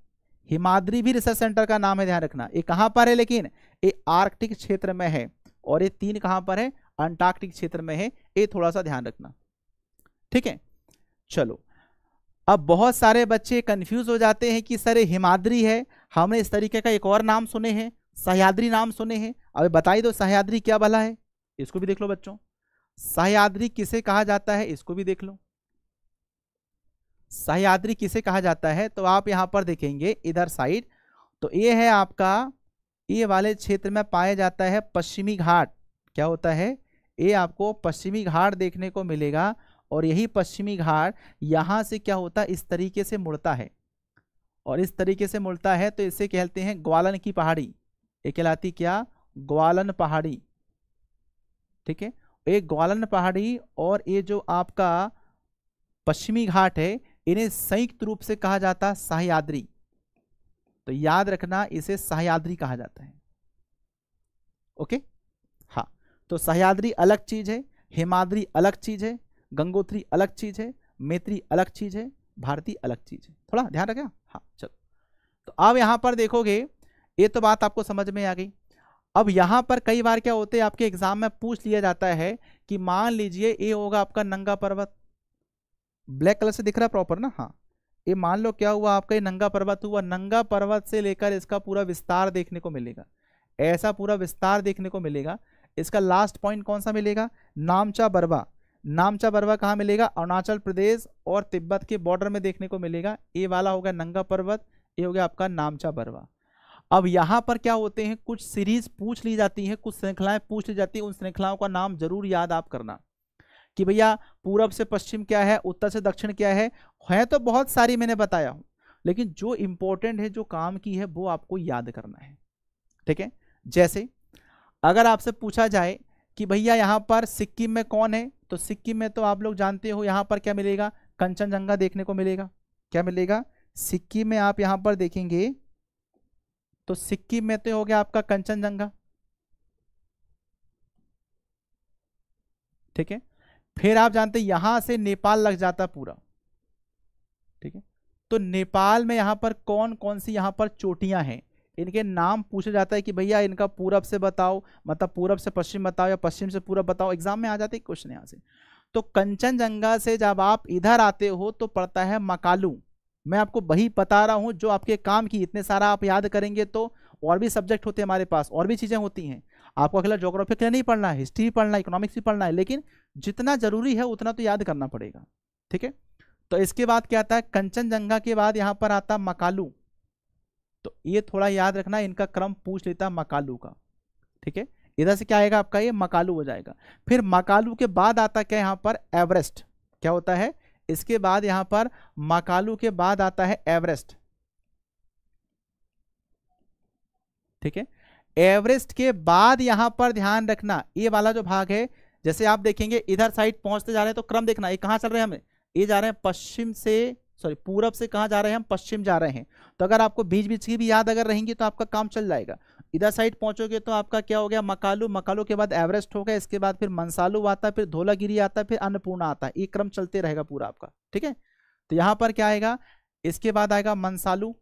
हिमाद्री भी रिसर्च सेंटर का नाम है ध्यान रखना ये कहां पर है लेकिन ये आर्कटिक क्षेत्र में है और ये तीन कहां पर है अंटार्कटिक क्षेत्र में है ये थोड़ा सा ध्यान रखना ठीक है चलो अब बहुत सारे बच्चे कंफ्यूज हो जाते हैं कि सर हिमाद्री है हमने इस तरीके का एक और नाम सुने हैं सहयाद्री नाम सुने हैं अब बताई दो सहयाद्री क्या भला है इसको भी देख लो बच्चों सहयाद्री किसे कहा जाता है इसको भी देख लो सहयाद्री किसे कहा जाता है तो आप यहां पर देखेंगे इधर साइड तो ये है आपका ये वाले क्षेत्र में पाया जाता है पश्चिमी घाट क्या होता है ये आपको पश्चिमी घाट देखने को मिलेगा और यही पश्चिमी घाट यहाँ से क्या होता है इस तरीके से मुड़ता है और इस तरीके से मुड़ता है तो इसे कहते हैं ग्वालन की पहाड़ी ये कहलाती क्या ग्वालन पहाड़ी ठीक है ये ग्वालन पहाड़ी और ये जो आपका पश्चिमी घाट है इन्हें संयुक्त रूप से कहा जाता है सहयाद्री तो याद रखना इसे सहयाद्री कहा जाता है ओके तो सहयाद्री अलग चीज़ है हेमाद्री अलग चीज़ है गंगोत्री अलग चीज़ है मेत्री अलग चीज़ है भारती अलग चीज़ है थोड़ा ध्यान रखें हाँ चलो तो अब यहाँ पर देखोगे ये तो बात आपको समझ में आ गई अब यहाँ पर कई बार क्या होते हैं आपके एग्जाम में पूछ लिया जाता है कि मान लीजिए ये होगा आपका नंगा पर्वत ब्लैक कलर से दिख रहा प्रॉपर ना हाँ ये मान लो क्या हुआ आपका ये नंगा पर्वत हुआ नंगा पर्वत से लेकर इसका पूरा विस्तार देखने को मिलेगा ऐसा पूरा विस्तार देखने को मिलेगा इसका लास्ट पॉइंट कौन सा मिलेगा नामचा बरवा नामचा बरवा कहाँ मिलेगा अरुणाचल प्रदेश और तिब्बत के बॉर्डर में देखने को मिलेगा ए वाला होगा नंगा पर्वत ये हो गया आपका नामचा बरवा अब यहाँ पर क्या होते हैं कुछ सीरीज पूछ ली जाती हैं कुछ श्रृंखलाएं पूछ ली जाती हैं उन श्रृंखलाओं का नाम जरूर याद आप करना कि भैया पूरब से पश्चिम क्या है उत्तर से दक्षिण क्या है हैं तो बहुत सारी मैंने बताया हूँ लेकिन जो इम्पोर्टेंट है जो काम की है वो आपको याद करना है ठीक है जैसे अगर आपसे पूछा जाए कि भैया यहाँ पर सिक्किम में कौन है तो सिक्किम में तो आप लोग जानते हो यहाँ पर क्या मिलेगा कंचनजंगा देखने को मिलेगा क्या मिलेगा सिक्किम में आप यहाँ पर देखेंगे तो सिक्किम में तो हो गया आपका कंचनजंगा ठीक है फिर आप जानते हैं यहां से नेपाल लग जाता पूरा ठीक है तो नेपाल में यहां पर कौन कौन सी यहां पर चोटियां हैं इनके नाम पूछे जाता है कि भैया इनका पूरब से बताओ मतलब पूरब से पश्चिम बताओ या पश्चिम से पूरब बताओ एग्जाम में आ जाते क्वेश्चन यहाँ से तो कंचनजंगा से जब आप इधर आते हो तो पड़ता है मकालू मैं आपको वही बता रहा हूँ जो आपके काम की इतने सारा आप याद करेंगे तो और भी सब्जेक्ट होते हैं हमारे पास और भी चीज़ें होती हैं आपको अकेला जोग्राफी के लिए नहीं पढ़ना है हिस्ट्री पढ़ना है इकोनॉमिक्स भी पढ़ना है लेकिन जितना ज़रूरी है उतना तो याद करना पड़ेगा ठीक है तो इसके बाद क्या आता है कंचनजंगा के बाद यहाँ पर आता मकालू तो ये थोड़ा याद रखना इनका क्रम पूछ लेता है मकालू का ठीक है इधर से क्या आएगा आपका ये मकालू हो जाएगा फिर मकालू के बाद आता क्या यहाँ पर एवरेस्ट क्या होता है इसके बाद यहां पर मकालू के बाद आता है एवरेस्ट ठीक है एवरेस्ट के बाद यहां पर ध्यान रखना ये वाला जो भाग है जैसे आप देखेंगे इधर साइड पहुंचते जा रहे हैं तो क्रम देखना ये कहां चल रहे हैं हमें ये जा रहे हैं पश्चिम से सॉरी पूरब से कहाँ जा रहे हैं हम पश्चिम जा रहे हैं तो अगर आपको बीच बीच की भी याद अगर रहेंगी तो आपका काम चल जाएगा इधर साइड पहुंचोगे तो आपका क्या हो गया मकालू मकालू के बाद एवरेस्ट हो गया इसके बाद फिर मनसालू आता है फिर धोलागिरी आता है फिर अन्नपूर्णा आता है ये क्रम चलते रहेगा पूरा आपका ठीक है तो यहाँ पर क्या आएगा इसके बाद आएगा मनसालू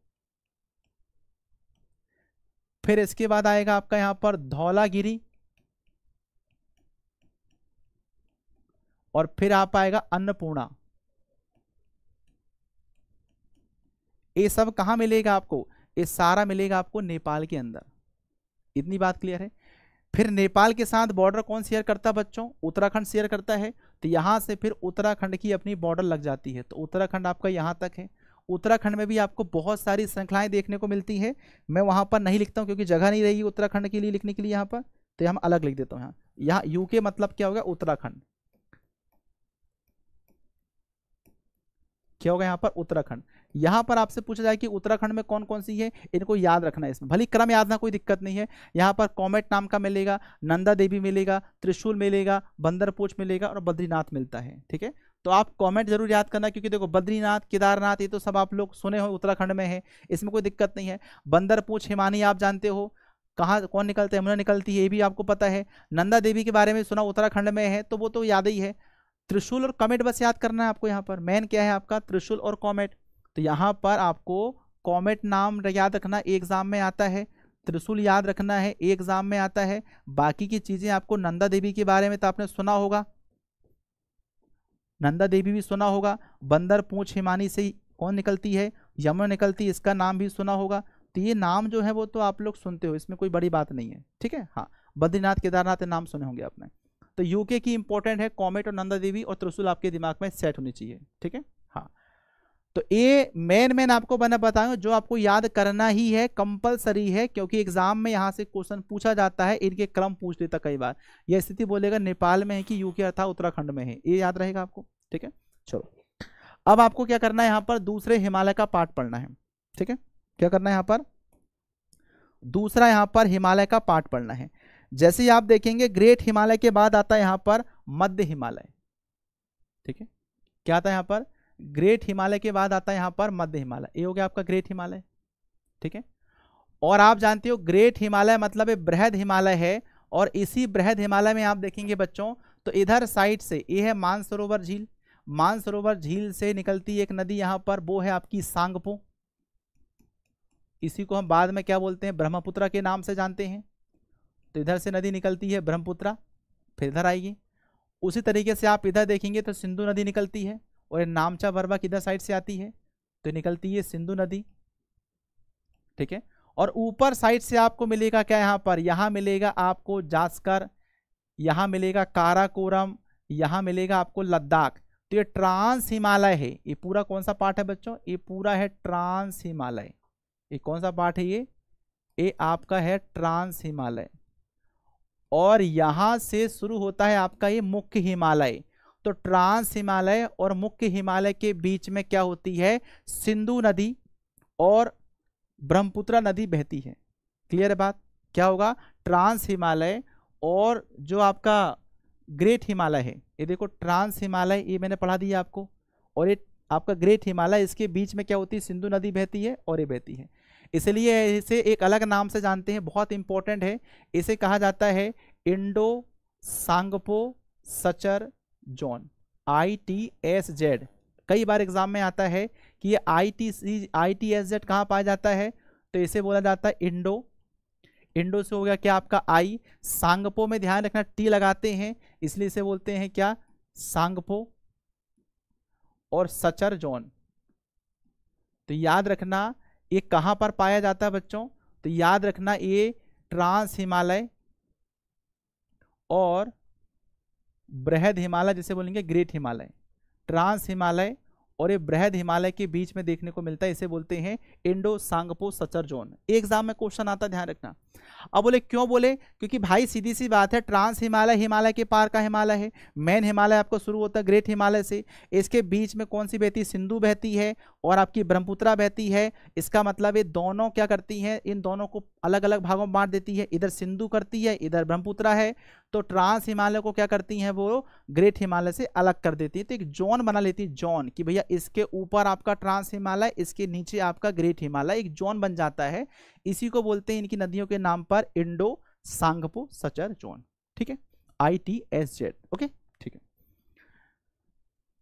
फिर इसके बाद आएगा आपका यहाँ पर धौलागिरी और फिर आप आएगा अन्नपूर्णा ये सब कहाँ मिलेगा आपको ये सारा मिलेगा आपको नेपाल के अंदर इतनी बात क्लियर है फिर नेपाल के साथ बॉर्डर कौन शेयर करता है बच्चों उत्तराखंड शेयर करता है तो यहाँ से फिर उत्तराखंड की अपनी बॉर्डर लग जाती है तो उत्तराखंड आपका यहाँ तक है उत्तराखंड में भी आपको बहुत सारी श्रृंखलाएं देखने को मिलती है मैं वहाँ पर नहीं लिखता हूँ क्योंकि जगह नहीं रहेगी उत्तराखंड के लिए लिखने के लिए यहाँ पर तो हम अलग लिख देता हूँ यहाँ यहाँ यूके मतलब क्या होगा उत्तराखंड क्या होगा यहाँ पर उत्तराखंड यहाँ पर आपसे पूछा जाए कि उत्तराखंड में कौन कौन सी है इनको याद रखना है इसमें भली क्रम याद ना कोई दिक्कत नहीं है यहाँ पर कॉमेट नाम का मिलेगा नंदा देवी मिलेगा त्रिशूल मिलेगा बंदरपोच मिलेगा और बद्रीनाथ मिलता है ठीक है तो आप कमेंट जरूर याद करना क्योंकि देखो बद्रीनाथ केदारनाथ ये तो सब आप लोग सुने हो उत्तराखंड में है इसमें कोई दिक्कत नहीं है बंदरपूछ हिमानी आप जानते हो कहाँ कौन निकलते हैं हमने निकलती है ये भी आपको पता है नंदा देवी के बारे में सुना उत्तराखंड में है तो वो तो याद ही है त्रिशूल और कॉमेट बस याद करना है आपको यहाँ पर मेन क्या है आपका त्रिशूल और कॉमेट तो यहाँ पर आपको कॉमेट नाम याद रखना एग्ज़ाम में आता है त्रिशूल याद रखना है एग्ज़ाम में आता है बाकी की चीज़ें आपको नंदा देवी के बारे में तो आपने सुना होगा नंदा देवी भी सुना होगा बंदर पूछ हिमानी से कौन निकलती है यमुना निकलती है इसका नाम भी सुना होगा तो ये नाम जो है वो तो आप लोग सुनते हो इसमें कोई बड़ी बात नहीं है ठीक है हाँ बद्रीनाथ केदारनाथ नाम सुने होंगे आपने तो यूके की इंपॉर्टेंट है कॉमेट और नंदा देवी और त्रिशूल आपके दिमाग में सेट होनी चाहिए ठीक है तो ये मेन मेन आपको मैंने बताया जो आपको याद करना ही है कंपलसरी है क्योंकि एग्जाम में यहाँ से क्वेश्चन पूछा जाता है इनके क्रम पूछ लेता कई बार यह स्थिति बोलेगा नेपाल में है कि यूके अर्थात उत्तराखंड में है ये याद रहेगा आपको ठीक है चलो अब आपको क्या करना है यहाँ पर दूसरे हिमालय का पाठ पढ़ना है ठीक है क्या करना है यहाँ पर दूसरा यहाँ पर हिमालय का पाठ पढ़ना है जैसे आप देखेंगे ग्रेट हिमालय के बाद आता है यहाँ पर मध्य हिमालय ठीक है क्या आता है यहाँ पर ग्रेट हिमालय के बाद आता है यहाँ पर मध्य हिमालय ये हो गया आपका ग्रेट हिमालय ठीक है और आप जानते हो ग्रेट हिमालय मतलब ये बृहद हिमालय है और इसी बृहद हिमालय में आप देखेंगे बच्चों तो इधर साइड से ये है मानसरोवर झील मानसरोवर झील से निकलती एक नदी यहाँ पर वो है आपकी सांगपो इसी को हम बाद में क्या बोलते हैं ब्रह्मपुत्रा के नाम से जानते हैं तो इधर से नदी निकलती है ब्रह्मपुत्रा फिर इधर आएगी उसी तरीके से आप इधर देखेंगे तो सिंधु नदी निकलती है और नामचा भरवा किधर साइड से आती है तो निकलती है सिंधु नदी ठीक है और ऊपर साइड से आपको मिलेगा क्या यहाँ पर यहाँ मिलेगा आपको जास्कर यहाँ मिलेगा काराकोरम यहाँ मिलेगा आपको लद्दाख तो ये ट्रांस हिमालय है ये पूरा कौन सा पार्ट है बच्चों ये पूरा है ट्रांस हिमालय ये कौन सा पार्ट है ये ये आपका है ट्रांस हिमालय और यहाँ से शुरू होता है आपका ये मुख्य हिमालय तो ट्रांस हिमालय और मुख्य हिमालय के बीच में क्या होती है सिंधु नदी और ब्रह्मपुत्रा नदी बहती है क्लियर है बात क्या होगा ट्रांस हिमालय और जो आपका ग्रेट हिमालय है ये देखो ट्रांस हिमालय ये मैंने पढ़ा दिया आपको और ये आपका ग्रेट हिमालय इसके बीच में क्या होती है सिंधु नदी बहती है और ये बहती है इसलिए इसे एक अलग नाम से जानते हैं बहुत इंपॉर्टेंट है इसे कहा जाता है Indo Tsangpo suture zone I T S Z कई बार एग्जाम में आता है कि ये I T C I T S Z कहाँ पाया जाता है तो इसे बोला जाता है इंडो इंडो से हो गया क्या आपका आई सांगपो में ध्यान रखना टी लगाते हैं इसलिए इसे बोलते हैं क्या सांगपो और सचर जॉन तो याद रखना ये कहाँ पर पाया जाता है बच्चों तो याद रखना ये ट्रांस हिमालय और बृहद हिमालय जिसे बोलेंगे ग्रेट हिमालय ट्रांस हिमालय और ये बृहद हिमालय के बीच में देखने को मिलता है इसे बोलते हैं Indo Tsangpo suture zone exam में क्वेश्चन आता ध्यान रखना अब बोले क्यों बोले क्योंकि भाई सीधी सी बात है ट्रांस हिमालय हिमालय के पार का हिमालय है मेन हिमालय आपको शुरू होता है ग्रेट हिमालय से इसके बीच में कौन सी बहती सिंधु बहती है और आपकी ब्रह्मपुत्रा बहती है इसका मतलब ये दोनों क्या करती हैं इन दोनों को अलग अलग भागों में बांट देती है इधर सिंधु करती है इधर ब्रह्मपुत्रा है तो ट्रांस हिमालय को क्या करती हैं वो ग्रेट हिमालय से अलग कर देती हैं तो एक जोन बना लेती है जोन कि भैया इसके ऊपर आपका ट्रांस हिमालय इसके नीचे आपका ग्रेट हिमालय एक जोन बन जाता है इसी को बोलते हैं इनकी नदियों के नाम पर इंडो सांगपो सचर जोन ठीक है I T S Z okay ठीक है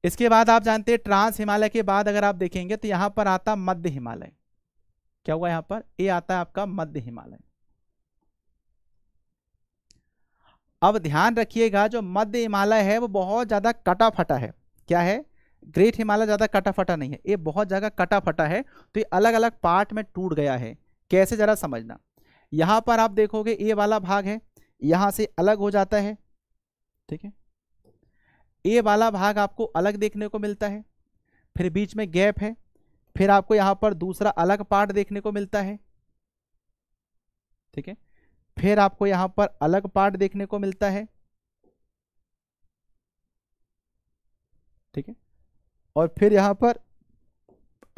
इसके बाद आप जानते हैं ट्रांस हिमालय के बाद अगर आप देखेंगे तो यहां पर आता मध्य हिमालय क्या हुआ यहां पर ये आता है आपका मध्य हिमालय अब ध्यान रखिएगा जो मध्य हिमालय है वो बहुत ज़्यादा कटा फटा है क्या है ग्रेट हिमालय ज़्यादा कटा फटा नहीं है ये बहुत ज्यादा कटा फटा है तो ये अलग अलग पार्ट में टूट गया है कैसे ज़रा समझना यहाँ पर आप देखोगे ये वाला भाग है यहाँ से अलग हो जाता है ठीक है ये वाला भाग आपको अलग देखने को मिलता है फिर बीच में गैप है फिर आपको यहाँ पर दूसरा अलग पार्ट देखने को मिलता है ठीक है फिर आपको यहां पर अलग पार्ट देखने को मिलता है ठीक है और फिर यहां पर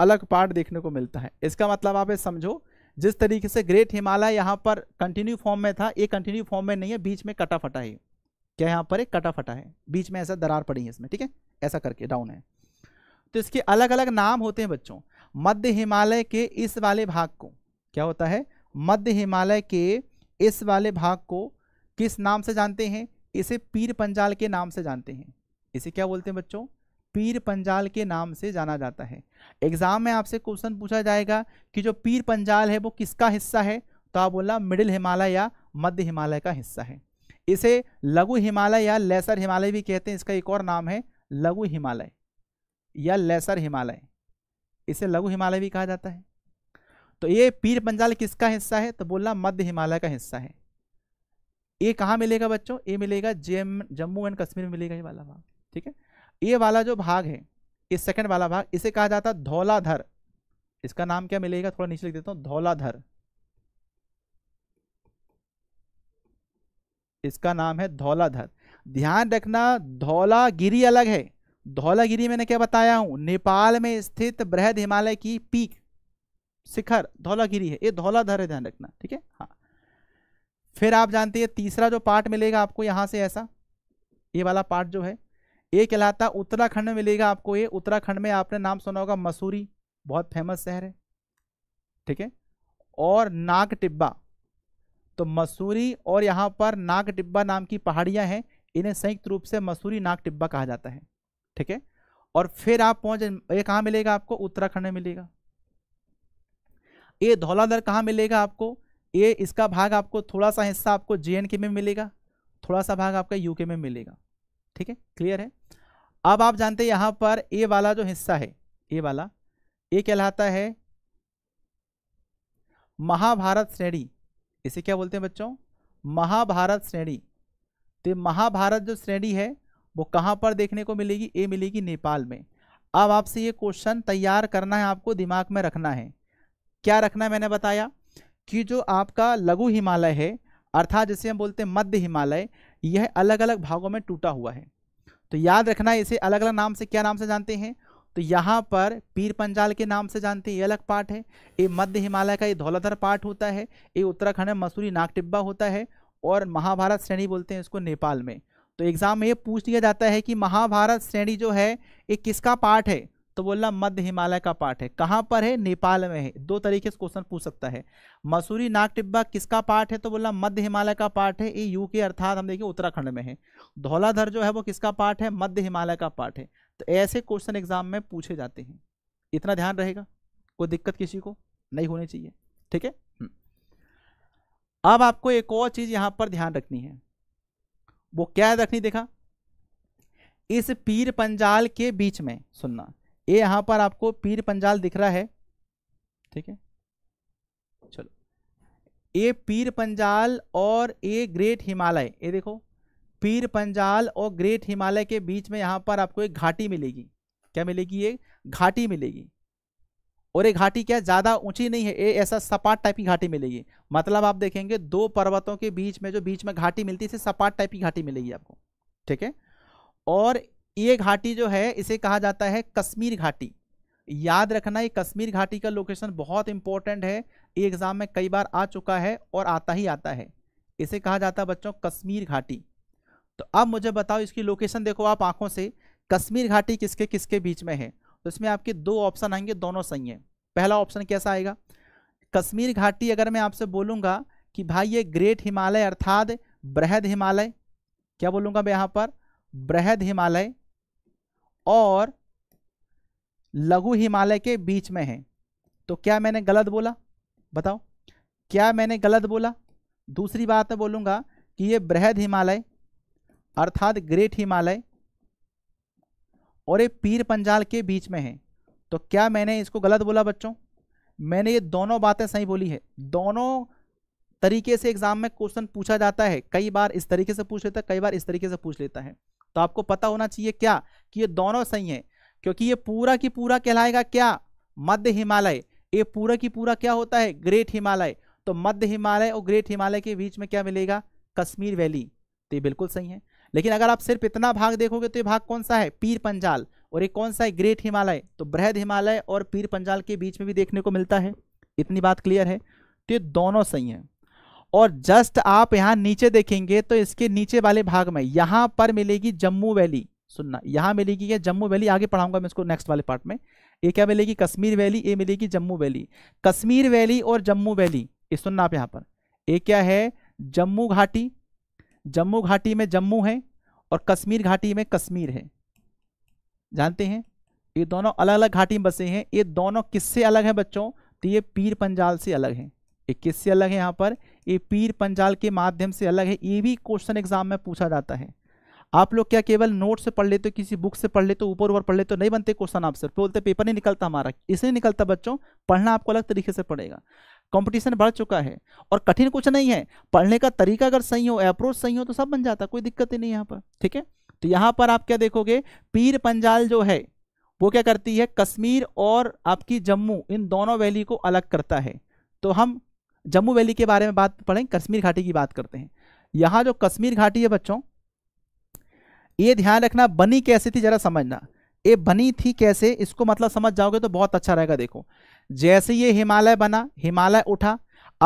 अलग पार्ट देखने को मिलता है इसका मतलब आप समझो जिस तरीके से ग्रेट हिमालय यहां पर कंटिन्यू फॉर्म में था ये कंटिन्यू फॉर्म में नहीं है बीच में कटा फटा है क्या यहां पर एक कटा फटा है बीच में ऐसा दरार पड़ी है इसमें ठीक है ऐसा करके डाउन है तो इसके अलग अलग नाम होते हैं बच्चों मध्य हिमालय के इस वाले भाग को क्या होता है मध्य हिमालय के इस वाले भाग को किस नाम से जानते हैं इसे पीर पंजाल के नाम से जानते हैं इसे क्या बोलते हैं बच्चों पीर पंजाल के नाम से जाना जाता है एग्ज़ाम में आपसे क्वेश्चन पूछा जाएगा कि जो पीर पंजाल है वो किसका हिस्सा है तो आप बोला मिडिल हिमालय या मध्य हिमालय का हिस्सा है इसे लघु हिमालय या लेसर हिमालय भी कहते हैं इसका एक और नाम है लघु हिमालय या लेसर हिमालय इसे लघु हिमालय भी कहा जाता है तो ये पीर पंजाल किसका हिस्सा है तो बोलना मध्य हिमालय का हिस्सा है ये कहाँ मिलेगा बच्चों ये मिलेगा जेम जम्मू एंड कश्मीर में मिलेगा ये वाला भाग ठीक है ये वाला जो भाग है ये सेकंड वाला भाग इसे कहा जाता है धौलाधर इसका नाम क्या मिलेगा थोड़ा नीचे लिख देता हूँ धौलाधर इसका नाम है धौलाधर ध्यान रखना धौलागिरी अलग है धौलागिरी मैंने क्या बताया हूं नेपाल में स्थित बृहद हिमालय की पीक शिखर धौलागिरी है ये धौलाधर है ध्यान रखना ठीक है हाँ फिर आप जानते हैं तीसरा जो पार्ट मिलेगा आपको यहाँ से ऐसा ये वाला पार्ट जो है ये कहलाता उत्तराखंड में मिलेगा आपको ये उत्तराखंड में आपने नाम सुना होगा मसूरी बहुत फेमस शहर है ठीक है और नाग टिब्बा तो मसूरी और यहाँ पर नाग टिब्बा नाम की पहाड़ियाँ हैं इन्हें संयुक्त रूप से मसूरी नाग टिब्बा कहा जाता है ठीक है और फिर आप पहुँच ये कहाँ मिलेगा आपको उत्तराखंड में मिलेगा ए धौलाधर कहाँ मिलेगा आपको ए इसका भाग आपको थोड़ा सा हिस्सा आपको जे के में मिलेगा थोड़ा सा भाग आपका यूके में मिलेगा ठीक है क्लियर है अब आप जानते हैं यहाँ पर ए वाला जो हिस्सा है ए वाला ए कहलाता है महाभारत श्रेणी इसे क्या बोलते हैं बच्चों महाभारत श्रेणी तो महाभारत जो श्रेणी है वो कहाँ पर देखने को मिलेगी ए मिलेगी नेपाल में अब आपसे ये क्वेश्चन तैयार करना है आपको दिमाग में रखना है क्या रखना है मैंने बताया कि जो आपका लघु हिमालय है अर्थात जिसे हम बोलते हैं मध्य हिमालय यह अलग अलग भागों में टूटा हुआ है तो याद रखना इसे अलग अलग नाम से क्या नाम से जानते हैं तो यहाँ पर पीर पंजाल के नाम से जानते हैं ये अलग पार्ट है ये मध्य हिमालय का ये धौलाधर पार्ट होता है ये उत्तराखंड में मसूरी नाग टिब्बा होता है और महाभारत श्रेणी बोलते हैं इसको नेपाल में तो एग्ज़ाम में ये पूछ लिया जाता है कि महाभारत श्रेणी जो है ये किसका पार्ट है तो बोलना मध्य हिमालय का पार्ट है कहाँ पर है नेपाल में है दो तरीके से क्वेश्चन पूछ सकता है मसूरी नाग टिब्बा किसका पार्ट है तो बोलना मध्य हिमालय का पार्ट है ये यूके अर्थात हम देखिए उत्तराखंड में है धौलाधर जो है वो किसका पार्ट है मध्य हिमालय का पार्ट है तो ऐसे क्वेश्चन एग्जाम में पूछे जाते हैं इतना ध्यान रहेगा कोई दिक्कत किसी को नहीं होनी चाहिए ठीक है हम्म। अब आपको एक और चीज़ यहाँ पर ध्यान रखनी है वो क्या रखनी देखा इस पीर पंजाल के बीच में सुनना ये यहां पर आपको पीर पंजाल दिख रहा है ठीक है चलो ये पीर पंजाल और ये ग्रेट हिमालय ये देखो पीर पंजाल और ग्रेट हिमालय के बीच में यहां पर आपको एक घाटी मिलेगी क्या मिलेगी ये घाटी मिलेगी और ये घाटी क्या ज़्यादा ऊंची नहीं है ये ऐसा सपाट टाइप की घाटी मिलेगी मतलब आप देखेंगे दो पर्वतों के बीच में जो बीच में घाटी मिलती है सपाट टाइप की घाटी मिलेगी आपको ठीक है और ये घाटी जो है इसे कहा जाता है कश्मीर घाटी याद रखना ये कश्मीर घाटी का लोकेशन बहुत इंपॉर्टेंट है ये एग्ज़ाम में कई बार आ चुका है और आता ही आता है इसे कहा जाता है बच्चों कश्मीर घाटी तो अब मुझे बताओ इसकी लोकेशन देखो आप आंखों से कश्मीर घाटी किसके किसके बीच में है तो इसमें आपके दो ऑप्शन आएंगे दोनों सही हैं पहला ऑप्शन कैसा आएगा कश्मीर घाटी अगर मैं आपसे बोलूंगा कि भाई ये ग्रेट हिमालय अर्थात बृहद हिमालय क्या बोलूंगा मैं यहाँ पर बृहद हिमालय और लघु हिमालय के बीच में है तो क्या मैंने गलत बोला बताओ क्या मैंने गलत बोला दूसरी बात मैं तो बोलूँगा कि ये बृहद हिमालय अर्थात ग्रेट हिमालय और ये पीर पंजाल के बीच में है तो क्या मैंने इसको गलत बोला बच्चों मैंने ये दोनों बातें सही बोली है दोनों तरीके से एग्जाम में क्वेश्चन पूछा जाता है कई बार इस तरीके से पूछ लेता है कई बार इस तरीके से पूछ लेता है तो आपको पता होना चाहिए क्या कि ये दोनों सही हैं क्योंकि ये पूरा की पूरा कहलाएगा क्या मध्य हिमालय ये पूरा की पूरा क्या होता है ग्रेट हिमालय तो मध्य हिमालय और ग्रेट हिमालय के बीच में क्या मिलेगा कश्मीर वैली तो ये बिल्कुल सही है लेकिन अगर आप सिर्फ इतना भाग देखोगे तो ये भाग कौन सा है पीर पंजाल और ये कौन सा है ग्रेट हिमालय तो बृहद हिमालय और पीर पंजाल के बीच में भी देखने को मिलता है इतनी बात क्लियर है तो ये दोनों सही हैं और जस्ट आप यहाँ नीचे देखेंगे तो इसके नीचे वाले भाग में यहाँ पर मिलेगी जम्मू वैली सुनना यहाँ मिलेगी क्या जम्मू वैली आगे पढ़ाऊंगा मैं इसको नेक्स्ट वाले पार्ट में ये क्या मिलेगी कश्मीर वैली ये मिलेगी जम्मू वैली कश्मीर वैली और जम्मू वैली ये सुनना आप यहाँ पर ये क्या है जम्मू घाटी जम्मू घाटी में जम्मू है और कश्मीर घाटी में कश्मीर है जानते हैं ये दोनों अलग अलग घाटी में बसे हैं ये दोनों किससे अलग हैं बच्चों तो ये पीर पंजाल से अलग हैं ये किससे अलग है यहाँ पर ये पीर पंजाल के माध्यम से अलग है ये भी क्वेश्चन एग्जाम में पूछा जाता है आप लोग क्या केवल नोट से पढ़ लेते हो किसी बुक से पढ़ लेते हो ऊपर ऊपर पढ़ लेते हो नहीं बनते क्वेश्चन सर बोलते पेपर नहीं निकलता हमारा इसलिए निकलता बच्चों पढ़ना आपको अलग तरीके से पड़ेगा कंपटीशन बढ़ चुका है और कठिन कुछ नहीं है पढ़ने का तरीका अगर सही हो अप्रोच सही हो तो सब बन जाता कोई दिक्कत ही नहीं यहाँ पर ठीक है तो यहाँ पर आप क्या देखोगे पीर पंजाल जो है वो क्या करती है कश्मीर और आपकी जम्मू इन दोनों वैली को अलग करता है तो हम जम्मू वैली के बारे में बात पढ़ें कश्मीर घाटी की बात करते हैं यहाँ जो कश्मीर घाटी है बच्चों ये ध्यान रखना बनी कैसे थी जरा समझना ये बनी थी कैसे इसको मतलब समझ जाओगे तो बहुत अच्छा रहेगा देखो जैसे ये हिमालय बना हिमालय उठा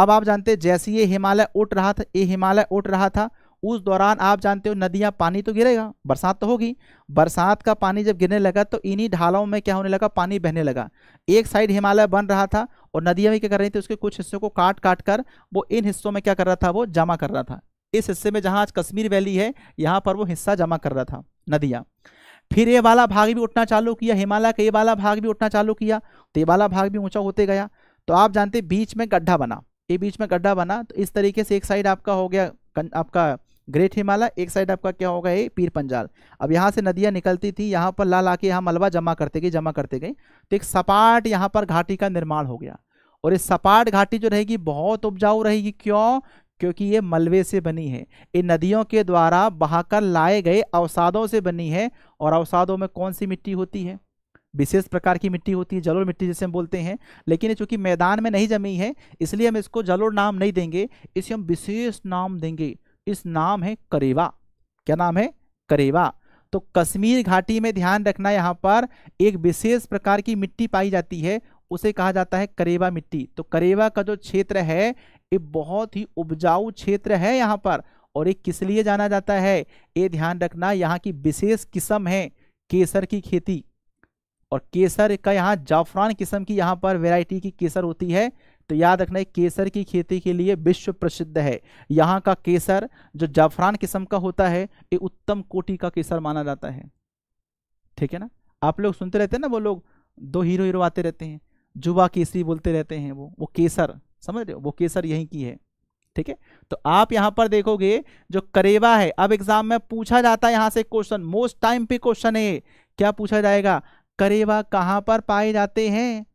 अब आप जानते हैं जैसे ये हिमालय उठ रहा था ये हिमालय उठ रहा था उस दौरान आप जानते हो नदियाँ पानी तो गिरेगा बरसात तो होगी बरसात का पानी जब गिरने लगा तो इन्हीं ढालों में क्या होने लगा पानी बहने लगा एक साइड हिमालय बन रहा था और नदियां भी क्या कर रही थी उसके कुछ हिस्सों को काट काट कर वो इन हिस्सों में क्या कर रहा था वो जमा कर रहा था इस हिस्से में जहां आज कश्मीर वैली है यहाँ पर वो हिस्सा जमा कर रहा था नदियाँ फिर ये वाला भाग भी उठना चालू किया हिमालय का ये वाला भाग भी उठना चालू किया तो ये वाला भाग भी ऊंचा होते गया तो आप जानते बीच में गड्ढा बना ये बीच में गड्ढा बना तो इस तरीके से एक साइड आपका हो गया आपका ग्रेट हिमालय एक साइड आपका क्या होगा ये पीर पंजाल अब यहाँ से नदियाँ निकलती थी यहाँ पर लाल आके यहाँ मलबा जमा करते गए जमा करते गए तो एक सपाट यहाँ पर घाटी का निर्माण हो गया और ये सपाट घाटी जो रहेगी बहुत उपजाऊ रहेगी क्यों क्योंकि ये मलबे से बनी है ये नदियों के द्वारा बहाकर लाए गए अवसादों से बनी है और अवसादों में कौन सी मिट्टी होती है विशेष प्रकार की मिट्टी होती है जलोड़ मिट्टी जिसे हम बोलते हैं लेकिन ये चूंकि मैदान में नहीं जमी है इसलिए हम इसको जलोड़ नाम नहीं देंगे इसे हम विशेष नाम देंगे इस नाम है करेवा क्या नाम है करेवा तो कश्मीर घाटी में ध्यान रखना यहाँ पर एक विशेष प्रकार की मिट्टी पाई जाती है उसे कहा जाता है करेवा मिट्टी तो करेवा का जो क्षेत्र है ये बहुत ही उपजाऊ क्षेत्र है यहाँ पर और ये किस लिए जाना जाता है ये ध्यान रखना यहाँ की विशेष किस्म है केसर की खेती और केसर का यहाँ जाफरान किस्म की यहाँ पर वेराइटी की केसर होती है तो याद रखना है केसर की खेती के लिए विश्व प्रसिद्ध है यहाँ का केसर जो जाफरान किस्म का होता है ये उत्तम कोटि का केसर माना जाता है ठीक है ना आप लोग सुनते रहते हैं ना वो लोग दो हीरो हीरो आते रहते हैं जुबा केसरी बोलते रहते हैं वो वो केसर समझ रहे हो वो केसर यहीं की है ठीक है तो आप यहां पर देखोगे जो करेवा है अब एग्जाम में पूछा जाता है यहां से क्वेश्चन मोस्ट टाइम पे क्वेश्चन है क्या पूछा जाएगा करेवा कहां पर पाए जाते हैं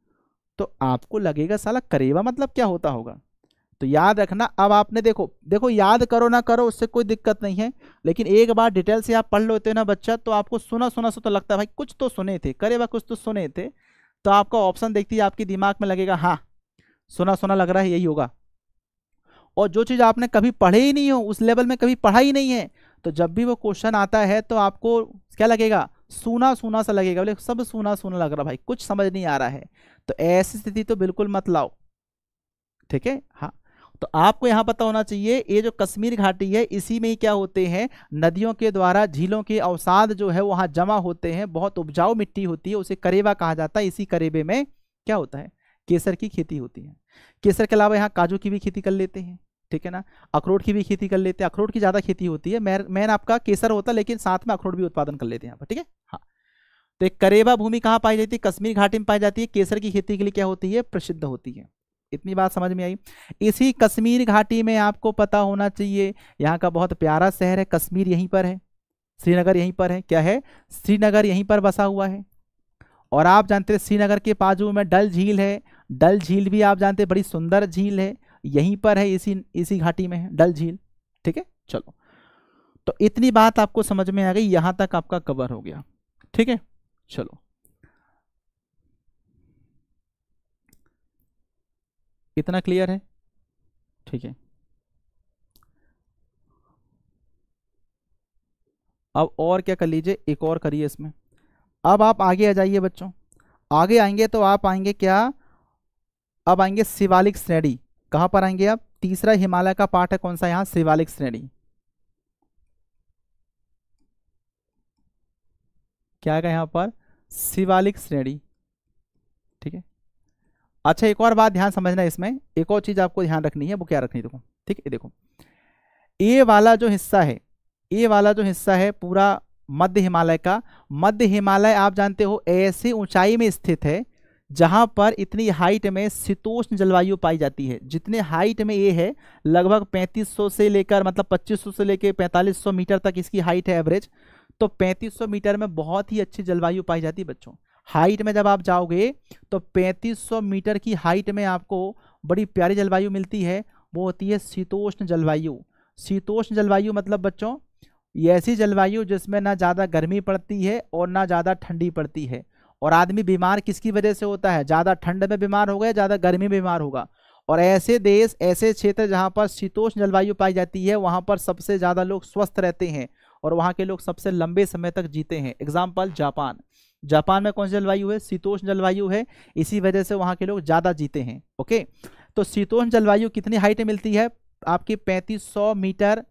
तो आपको लगेगा साला करेवा मतलब क्या होता होगा तो याद रखना अब आपने देखो देखो याद करो ना करो उससे कोई दिक्कत नहीं है लेकिन एक बार डिटेल से आप पढ़ लेते हो ना बच्चा तो आपको सुना सुना सो तो लगता है भाई कुछ तो सुने थे करेवा कुछ तो सुने थे तो आपका ऑप्शन देखते ही आपके दिमाग में लगेगा हाँ सुना सुना लग रहा है यही होगा और जो चीज़ आपने कभी पढ़े ही नहीं हो उस लेवल में कभी पढ़ा ही नहीं है तो जब भी वो क्वेश्चन आता है तो आपको क्या लगेगा सूना सूना सा लगेगा बोले सब सूना सूना लग रहा भाई कुछ समझ नहीं आ रहा है तो ऐसी स्थिति तो बिल्कुल मत लाओ ठीक है हाँ तो आपको यहां पता होना चाहिए ये जो कश्मीर घाटी है इसी में ही क्या होते हैं नदियों के द्वारा झीलों के अवसाद जो है वहां जमा होते हैं बहुत उपजाऊ मिट्टी होती है उसे करेवा कहा जाता है इसी करेबे में क्या होता है केसर की खेती होती है केसर के अलावा यहाँ काजू की भी खेती कर लेते हैं ठीक है ना अखरोट की भी खेती कर लेते हैं अखरोट की ज़्यादा खेती होती है मैन आपका केसर होता है लेकिन साथ में अखरोट भी उत्पादन कर लेते हैं यहाँ पर ठीक है हाँ तो एक करेवा भूमि कहाँ पाई जाती है कश्मीर घाटी में पाई जाती है केसर की खेती के लिए क्या होती है प्रसिद्ध होती है इतनी बात समझ में आई इसी कश्मीर घाटी में आपको पता होना चाहिए यहाँ का बहुत प्यारा शहर है कश्मीर यहीं पर है श्रीनगर यहीं पर है क्या है श्रीनगर यहीं पर बसा हुआ है और आप जानते हैं श्रीनगर के बाजू में डल झील है डल झील भी आप जानते हैं बड़ी सुंदर झील है यहीं पर है इसी इसी घाटी में है डल झील ठीक है चलो तो इतनी बात आपको समझ में आ गई यहाँ तक आपका कवर हो गया ठीक है चलो कितना क्लियर है ठीक है अब और क्या कर लीजिए एक और करिए इसमें अब आप आगे आ जाइए बच्चों आगे आएंगे तो आप आएंगे क्या अब आएंगे शिवालिक श्रेणी कहां पर आएंगे आप तीसरा हिमालय का पार्ट है कौन सा यहां शिवालिक श्रेणी क्या है यहां पर शिवालिक श्रेणी ठीक है अच्छा एक और बात ध्यान समझना इसमें एक और चीज़ आपको ध्यान रखनी है वो क्या रखनी देखो ठीक है देखो ए वाला जो हिस्सा है ए वाला जो हिस्सा है पूरा मध्य हिमालय का मध्य हिमालय आप जानते हो ऐसी ऊंचाई में स्थित है जहां पर इतनी हाइट में शीतोष्ण जलवायु पाई जाती है जितने हाइट में ये है लगभग 3500 से लेकर मतलब 2500 से लेकर 4500 मीटर तक इसकी हाइट है एवरेज तो 3500 मीटर में बहुत ही अच्छी जलवायु पाई जाती है बच्चों हाइट में जब आप जाओगे तो 3500 मीटर की हाइट में आपको बड़ी प्यारी जलवायु मिलती है वो होती है शीतोष्ण जलवायु शीतोष्ण जलवायु मतलब बच्चों ऐसी जलवायु जिसमें ना ज़्यादा गर्मी पड़ती है और ना ज़्यादा ठंडी पड़ती है और आदमी बीमार किसकी वजह से होता है ज़्यादा ठंड में बीमार हो गया ज़्यादा गर्मी में बीमार होगा और ऐसे देश ऐसे क्षेत्र जहाँ पर शीतोष्ण जलवायु पाई जाती है वहाँ पर सबसे ज़्यादा लोग स्वस्थ रहते हैं और वहाँ के लोग सबसे लंबे समय तक जीते हैं एग्जाम्पल जापान जापान में कौन सी जलवायु है शीतोष्ण जलवायु है इसी वजह से वहाँ के लोग ज़्यादा जीते हैं ओके तो शीतोष्ण जलवायु कितनी हाइट मिलती है आपकी 3500 मीटर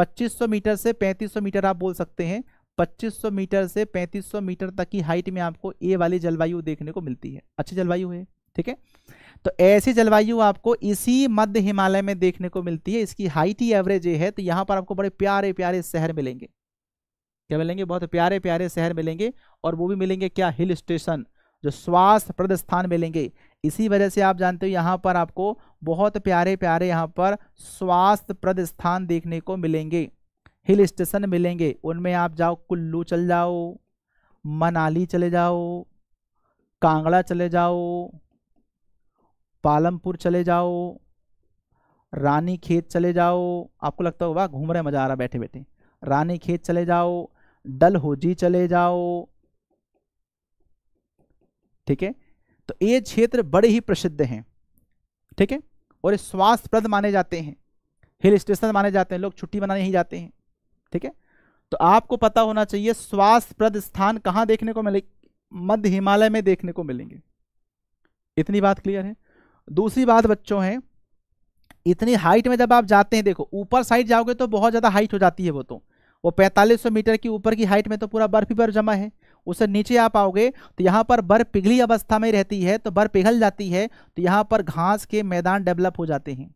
2500 मीटर से 3500 मीटर आप बोल सकते हैं 2500 मीटर से 3500 मीटर तक की हाइट में आपको ए वाली जलवायु देखने को मिलती है अच्छी जलवायु है ठीक है तो ऐसी जलवायु आपको इसी मध्य हिमालय में देखने को मिलती है इसकी हाइट ही एवरेज है तो यहाँ पर आपको बड़े प्यारे प्यारे शहर मिलेंगे क्या मिलेंगे बहुत प्यारे प्यारे शहर मिलेंगे और वो भी मिलेंगे क्या हिल स्टेशन जो स्वास्थ्य प्रद स्थान मिलेंगे इसी वजह से आप जानते हो यहाँ पर आपको बहुत प्यारे प्यारे यहाँ पर स्वास्थ्य प्रद स्थान देखने को मिलेंगे हिल स्टेशन मिलेंगे उनमें आप जाओ कुल्लू चल जाओ मनाली चले जाओ कांगड़ा चले जाओ पालमपुर चले जाओ रानी खेत चले जाओ आपको लगता होगा घूम रहे मज़ा आ रहा बैठे बैठे रानी खेत चले जाओ डल होजी चले जाओ ठीक है तो ये क्षेत्र बड़े ही प्रसिद्ध हैं ठीक है और स्वास्थ्यप्रद माने जाते हैं हिल स्टेशन माने जाते हैं लोग छुट्टी मनाने ही जाते हैं ठीक है तो आपको पता होना चाहिए स्वास्थ्यप्रद स्थान कहां देखने को मिले मध्य हिमालय में देखने को मिलेंगे इतनी बात क्लियर है दूसरी बात बच्चों है इतनी हाइट में जब आप जाते हैं देखो ऊपर साइड जाओगे तो बहुत ज़्यादा हाइट हो जाती है वो तो वो 4500 मीटर की ऊपर की हाइट में तो पूरा बर्फ ही बर्फ जमा है उससे नीचे आप आओगे तो यहाँ पर बर्फ पिघली अवस्था में रहती है तो बर्फ पिघल जाती है तो यहाँ पर घास के मैदान डेवलप हो जाते हैं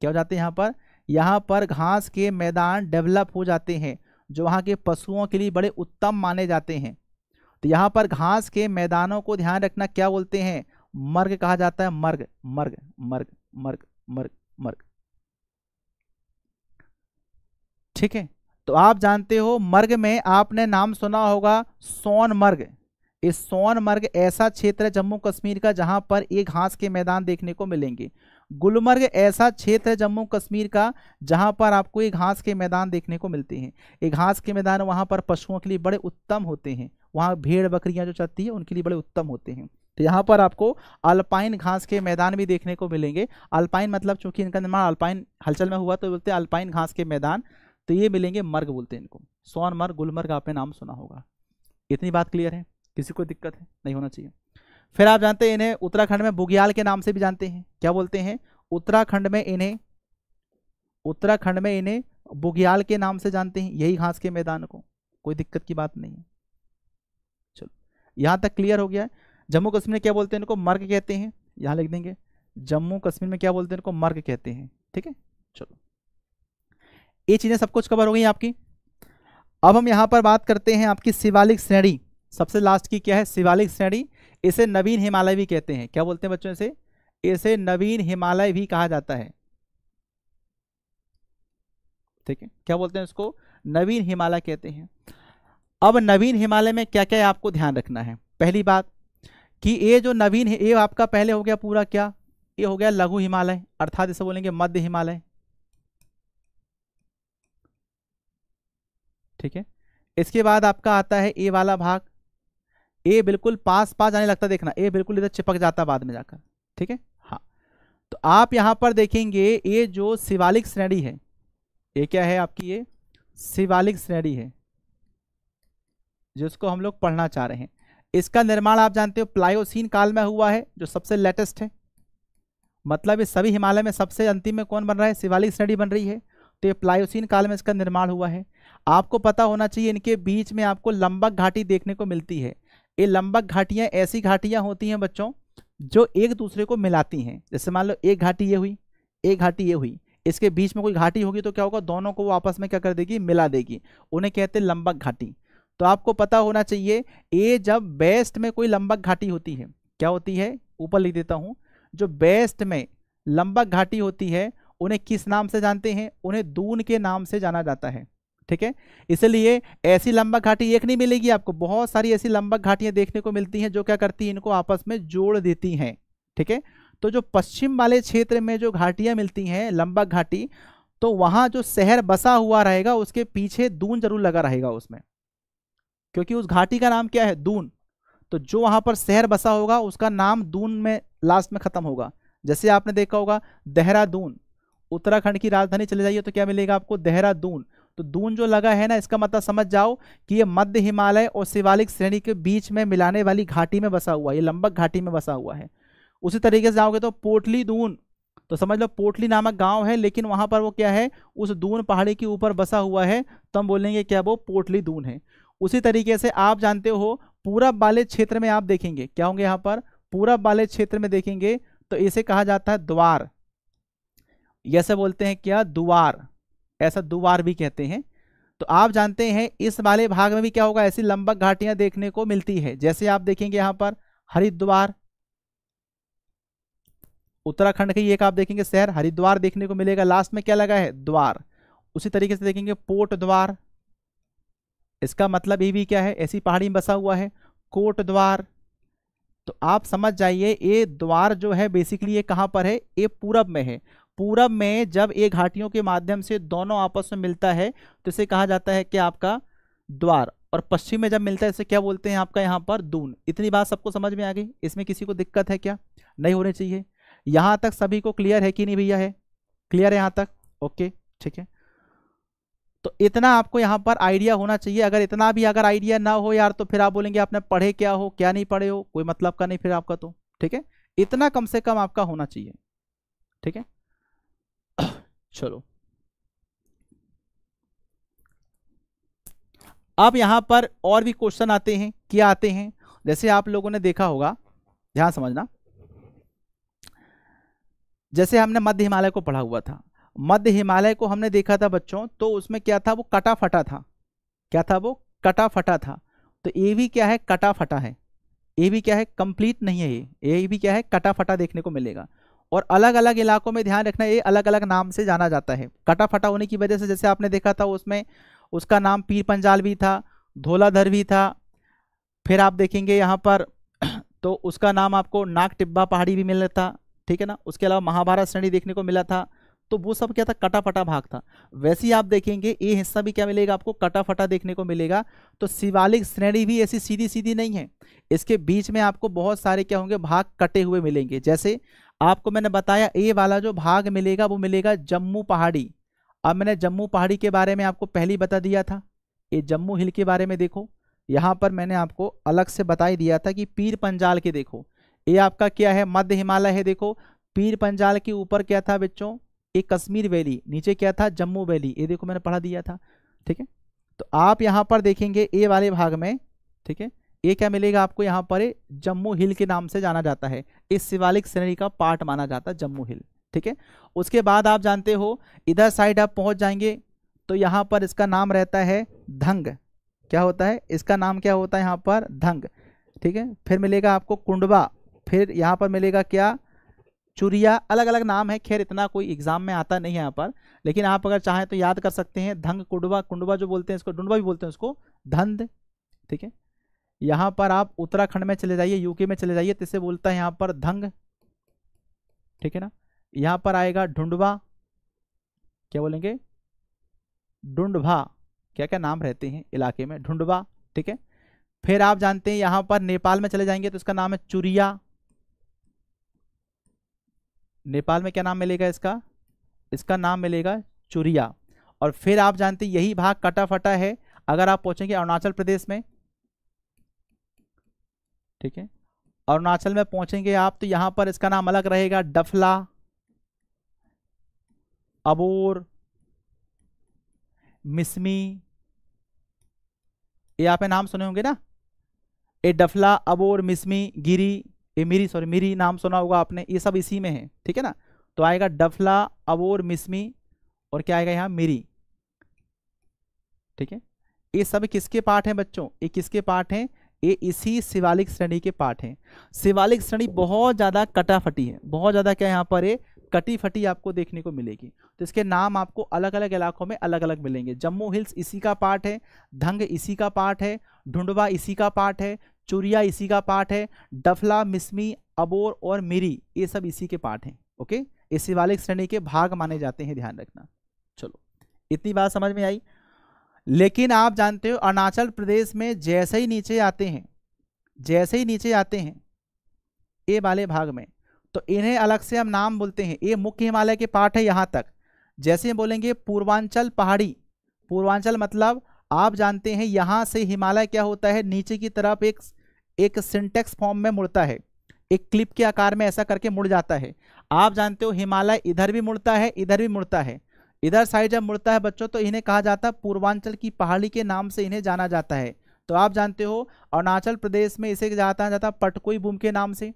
क्या हो जाते हैं यहाँ पर यहाँ पर घास के मैदान डेवलप हो जाते हैं जो वहाँ के पशुओं के लिए बड़े उत्तम माने जाते हैं तो यहाँ पर घास के मैदानों को ध्यान रखना क्या बोलते हैं मर्ग कहा जाता है मर्ग मर्ग मर्ग मर्ग मर्ग मर्ग ठीक है तो आप जानते हो मर्ग में आपने नाम सुना होगा सोनमर्ग इस सोनमर्ग ऐसा क्षेत्र है जम्मू कश्मीर का जहां पर एक घास के मैदान देखने को मिलेंगे गुलमर्ग ऐसा क्षेत्र है जम्मू कश्मीर का जहां पर आपको ये घास के मैदान देखने को मिलते हैं ये घास के मैदान वहां पर पशुओं के लिए बड़े उत्तम होते हैं वहां भेड़ बकरियां जो चलती हैं उनके लिए बड़े उत्तम होते हैं तो यहाँ पर आपको अल्पाइन घास के मैदान भी देखने को मिलेंगे अल्पाइन मतलब चूंकि इनका निर्माण अल्पाइन हलचल में हुआ तो बोलते हैं अल्पाइन घास के मैदान तो ये मिलेंगे मर्ग बोलते हैं इनको सोनमर्ग गुलमर्ग आपने नाम सुना होगा इतनी बात क्लियर है किसी को दिक्कत है नहीं होना चाहिए फिर आप जानते हैं इन्हें उत्तराखंड में बुग्याल के नाम से भी जानते हैं क्या बोलते हैं उत्तराखंड में इन्हें उत्तराखंड में इन्हें बुग्याल के नाम से जानते हैं यही घास के मैदान को कोई दिक्कत की बात नहीं है चलो यहाँ तक क्लियर हो गया है जम्मू कश्मीर में क्या बोलते हैं इनको मर्ग कहते हैं यहाँ लिख देंगे जम्मू कश्मीर में क्या बोलते हैं इनको मर्ग कहते हैं ठीक है चलो ये चीज़ें सब कुछ कवर हो गई आपकी अब हम यहाँ पर बात करते हैं आपकी शिवालिक श्रेणी सबसे लास्ट की क्या है शिवालिक श्रेणी इसे नवीन हिमालय भी कहते हैं क्या बोलते हैं बच्चों इसे इसे नवीन हिमालय भी कहा जाता है ठीक है क्या बोलते हैं इसको नवीन हिमालय कहते हैं अब नवीन हिमालय में क्या क्या आपको ध्यान रखना है पहली बात कि ये जो नवीन है ये आपका पहले हो गया पूरा क्या ये हो गया लघु हिमालय अर्थात इसे बोलेंगे मध्य हिमालय ठीक है इसके बाद आपका आता है ए वाला भाग ए बिल्कुल पास पास आने लगता देखना ए बिल्कुल इधर चिपक जाता बाद में जाकर ठीक है हाँ तो आप यहाँ पर देखेंगे ये जो शिवालिक श्रेणी है ये क्या है आपकी ये शिवालिक श्रेणी है जिसको हम लोग पढ़ना चाह रहे हैं इसका निर्माण आप जानते हो प्लायोसीन काल में हुआ है जो सबसे लेटेस्ट है मतलब ये सभी हिमालय में सबसे अंतिम में कौन बन रहा है शिवालिक श्रेणी बन रही है तो ये प्लायोसिन काल में इसका निर्माण हुआ है आपको पता होना चाहिए इनके बीच में आपको लंबक घाटी देखने को मिलती है ये लंबक घाटियाँ ऐसी घाटियाँ होती हैं बच्चों जो एक दूसरे को मिलाती हैं जैसे मान लो एक घाटी ये हुई एक घाटी ये हुई इसके बीच में कोई घाटी होगी तो क्या होगा दोनों को वो आपस में क्या कर देगी मिला देगी उन्हें कहते हैं लंबक घाटी तो आपको पता होना चाहिए ये जब बेस्ट में कोई लंबक घाटी होती है क्या होती है ऊपर लिख देता हूँ जो बेस्ट में लंबक घाटी होती है उन्हें किस नाम से जानते हैं उन्हें दून के नाम से जाना जाता है ठीक है इसलिए ऐसी लंबा घाटी एक नहीं मिलेगी आपको बहुत सारी ऐसी लंबा घाटियां देखने को मिलती हैं जो क्या करती हैं इनको आपस में जोड़ देती हैं ठीक है तो जो पश्चिम वाले क्षेत्र में जो घाटियां मिलती हैं लंबा घाटी तो वहां जो शहर बसा हुआ रहेगा उसके पीछे दून जरूर लगा रहेगा उसमें क्योंकि उस घाटी का नाम क्या है दून तो जो वहां पर शहर बसा होगा उसका नाम दून में लास्ट में ख़त्म होगा जैसे आपने देखा होगा देहरादून उत्तराखंड की राजधानी चले जाइए तो क्या मिलेगा आपको देहरादून तो दून जो लगा है ना इसका मतलब समझ जाओ कि ये मध्य हिमालय और शिवालिक श्रेणी के बीच में मिलाने वाली घाटी में बसा हुआ है ये लंबक घाटी में बसा हुआ है उसी तरीके से जाओगे तो पोटली दून तो समझ लो पोटली नामक गांव है लेकिन वहां पर वो क्या है उस दून पहाड़ी के ऊपर बसा हुआ है तो हम बोलेंगे क्या वो पोटली दून है उसी तरीके से आप जानते हो पूरा बाले क्षेत्र में आप देखेंगे क्या होंगे यहाँ पर पूरा बाले क्षेत्र में देखेंगे तो इसे कहा जाता है द्वार जैसे बोलते हैं क्या दुवार ऐसा दुवार भी कहते हैं तो आप जानते हैं इस वाले भाग में भी क्या होगा ऐसी लंबक घाटियां देखने को मिलती है जैसे आप देखेंगे यहां पर हरिद्वार उत्तराखंड के एक आप देखेंगे शहर हरिद्वार देखने को मिलेगा लास्ट में क्या लगा है द्वार उसी तरीके से देखेंगे पोर्ट द्वार इसका मतलब ये भी क्या है ऐसी पहाड़ी में बसा हुआ है कोट द्वार तो आप समझ जाइए ये द्वार जो है बेसिकली ये कहां पर है ये पूरब में है पूरब में जब ये घाटियों के माध्यम से दोनों आपस में मिलता है तो इसे कहा जाता है कि आपका द्वार और पश्चिम में जब मिलता है इसे क्या बोलते हैं आपका यहाँ पर दून इतनी बात सबको समझ में आ गई इसमें किसी को दिक्कत है क्या नहीं होनी चाहिए यहाँ तक सभी को क्लियर है कि नहीं भैया है क्लियर है यहाँ तक ओके ठीक है तो इतना आपको यहाँ पर आइडिया होना चाहिए अगर इतना भी अगर आइडिया ना हो यार तो फिर आप बोलेंगे आपने पढ़े क्या हो क्या नहीं पढ़े हो कोई मतलब का नहीं फिर आपका तो ठीक है इतना कम से कम आपका होना चाहिए ठीक है चलो अब यहां पर और भी क्वेश्चन आते हैं क्या आते हैं जैसे आप लोगों ने देखा होगा ध्यान समझना जैसे हमने मध्य हिमालय को पढ़ा हुआ था मध्य हिमालय को हमने देखा था बच्चों तो उसमें क्या था वो कटा फटा था क्या था वो कटा फटा था तो ए भी क्या है कटा फटा है ए भी क्या है कंप्लीट नहीं है ये ए भी क्या है कटा फटा देखने को मिलेगा और अलग अलग इलाकों में ध्यान रखना ये अलग अलग नाम से जाना जाता है कटा फटा होने की वजह से जैसे आपने देखा था उसमें उसका नाम पीर पंजाल भी था धोलाधर भी था फिर आप देखेंगे यहाँ पर [clears throat] तो उसका नाम आपको नाग टिब्बा पहाड़ी भी मिला था ठीक है ना उसके अलावा महाभारत श्रेणी देखने को मिला था तो वो सब क्या था कटाफटा भाग था वैसे ही आप देखेंगे ये हिस्सा भी क्या मिलेगा आपको कटाफटा देखने को मिलेगा तो शिवालिक श्रेणी भी ऐसी सीधी सीधी नहीं है इसके बीच में आपको बहुत सारे क्या होंगे भाग कटे हुए मिलेंगे जैसे आपको मैंने बताया ए वाला जो भाग मिलेगा वो मिलेगा जम्मू पहाड़ी अब मैंने जम्मू पहाड़ी के बारे में आपको पहली बता दिया था ये जम्मू हिल के बारे में देखो यहाँ पर मैंने आपको अलग से बता ही दिया था कि पीर पंजाल के देखो ये आपका क्या है मध्य हिमालय है देखो पीर पंजाल के ऊपर क्या था बच्चों ये कश्मीर वैली नीचे क्या था जम्मू वैली ये देखो मैंने पढ़ा दिया था ठीक है तो आप यहाँ पर देखेंगे ए वाले भाग में ठीक है ये क्या मिलेगा आपको यहाँ पर जम्मू हिल के नाम से जाना जाता है इस शिवालिक श्रेणी का पार्ट माना जाता है जम्मू हिल ठीक है उसके बाद आप जानते हो इधर साइड आप पहुँच जाएंगे तो यहाँ पर इसका नाम रहता है धंग क्या होता है इसका नाम क्या होता है यहाँ पर धंग ठीक है फिर मिलेगा आपको कुंडवा फिर यहाँ पर मिलेगा क्या चुरिया अलग अलग नाम है खैर इतना कोई एग्जाम में आता नहीं है यहाँ पर लेकिन आप अगर चाहें तो याद कर सकते हैं धंग कुंडवा कुंडवा जो बोलते हैं इसको डुंडवा भी बोलते हैं उसको धंध ठीक है यहाँ पर आप उत्तराखंड में चले जाइए यूके में चले जाइए तो इसे बोलता है यहाँ पर धंग ठीक है ना यहाँ पर आएगा ढूंढवा क्या बोलेंगे ढूंढवा क्या क्या नाम रहते हैं इलाके में ढूंढवा ठीक है फिर आप जानते हैं यहाँ पर नेपाल में चले जाएंगे तो इसका नाम है चुरिया नेपाल में क्या नाम मिलेगा इसका इसका नाम मिलेगा चुरिया और फिर आप जानते हैं यही भाग कटा फटा है अगर आप पहुँचेंगे अरुणाचल प्रदेश में ठीक है अरुणाचल में पहुंचेंगे आप तो यहां पर इसका नाम अलग रहेगा डफला अबोर मिसमी ये आप नाम सुने होंगे ना ए डफला अबोर मिसमी गिरी ये मिरी सॉरी मिरी नाम सुना होगा आपने ये सब इसी में है ठीक है ना तो आएगा डफला अबोर मिसमी और क्या आएगा यहां मिरी ठीक है ये सब किसके पार्ट हैं बच्चों ये किसके पार्ट हैं ये इसी शिवालिक श्रेणी के पार्ट हैं शिवालिक श्रेणी बहुत ज़्यादा कटाफटी है बहुत ज़्यादा क्या यहाँ पर है कटी फटी आपको देखने को मिलेगी तो इसके नाम आपको अलग अलग इलाकों में अलग अलग मिलेंगे जम्मू हिल्स इसी का पार्ट है धंग इसी का पार्ट है ढूंढवा इसी का पार्ट है चुरिया इसी का पार्ट है डफला मिसमी अबोर और मिरी ये सब इसी के पार्ट हैं ओके ये शिवालिक श्रेणी के भाग माने जाते हैं ध्यान रखना चलो इतनी बात समझ में आई लेकिन आप जानते हो अरुणाचल प्रदेश में जैसे ही नीचे आते हैं जैसे ही नीचे आते हैं ए वाले भाग में तो इन्हें अलग से हम नाम बोलते हैं ये मुख्य हिमालय के पार्ट है यहाँ तक जैसे बोलेंगे पूर्वांचल पहाड़ी पूर्वांचल मतलब आप जानते हैं यहाँ से हिमालय क्या होता है नीचे की तरफ एक एक सिंटेक्स फॉर्म में मुड़ता है एक क्लिप के आकार में ऐसा करके मुड़ जाता है आप जानते हो हिमालय इधर भी मुड़ता है इधर भी मुड़ता है इधर साइड जब मुड़ता है बच्चों तो इन्हें कहा जाता है पूर्वांचल की पहाड़ी के नाम से इन्हें जाना जाता है तो आप जानते हो अरुणाचल प्रदेश में इसे जाता जाता पटकोई बूम के नाम से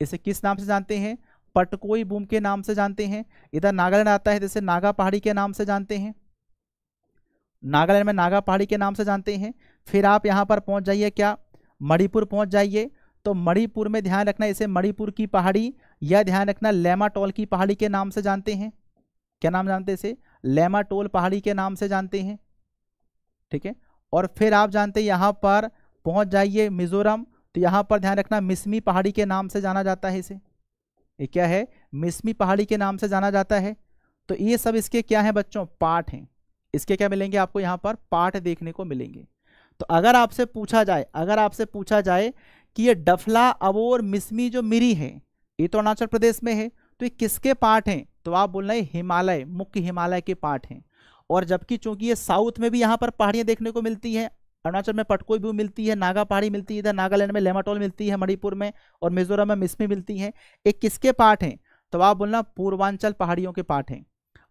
इसे किस नाम से जानते हैं पटकोई बूम के नाम से जानते हैं इधर नागालैंड आता है जैसे नागा पहाड़ी के नाम से जानते हैं नागालैंड में नागा पहाड़ी के नाम से जानते हैं फिर आप यहाँ पर पहुँच जाइए क्या मणिपुर पहुँच जाइए तो मणिपुर में ध्यान रखना इसे मणिपुर की पहाड़ी या ध्यान रखना लेमा की पहाड़ी के नाम से जानते हैं क्या नाम जानते इसे लेमा टोल पहाड़ी के नाम से जानते हैं ठीक है और फिर आप जानते हैं यहाँ पर पहुँच जाइए मिजोरम तो यहाँ पर ध्यान रखना मिसमी पहाड़ी के नाम से जाना जाता है इसे ये क्या है मिसमी पहाड़ी के नाम से जाना जाता है तो ये सब इसके क्या है बच्चों पाठ हैं इसके क्या मिलेंगे आपको यहाँ पर पाठ देखने को मिलेंगे तो अगर आपसे पूछा जाए अगर आपसे पूछा जाए कि ये डफला अबोर मिसमी जो मिरी है ये तो अरुणाचल प्रदेश में है तो ये किसके पार्ट हैं तो आप बोल रहे हैं हिमालय मुख्य हिमालय के पार्ट हैं और जबकि चूंकि ये साउथ में भी यहाँ पर पहाड़ियाँ देखने को मिलती है अरुणाचल में पटकोई भी मिलती है नागा पहाड़ी मिलती है इधर नागालैंड में लेमाटोल मिलती है मणिपुर में और मिजोरम में मिसमी मिलती है ये किसके पार्ट हैं तो आप बोलना पूर्वांचल पहाड़ियों के पार्ट हैं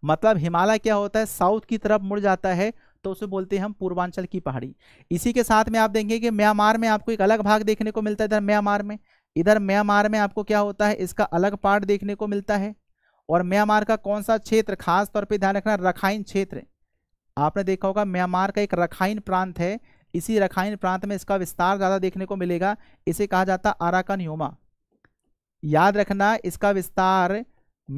मतलब हिमालय क्या होता है साउथ की तरफ मुड़ जाता है तो उसे बोलते हैं हम पूर्वांचल की पहाड़ी इसी के साथ में आप देखेंगे कि म्यांमार में आपको एक अलग भाग देखने को मिलता है इधर म्यांमार में इधर म्यांमार में आपको क्या होता है इसका अलग पार्ट देखने को मिलता है और म्यांमार का कौन सा क्षेत्र खास तौर पे ध्यान रखना रखाइन क्षेत्र आपने देखा होगा म्यांमार का एक रखाइन प्रांत है इसी रखाइन प्रांत में इसका विस्तार ज़्यादा देखने को मिलेगा इसे कहा जाता आराकन योमा याद रखना इसका विस्तार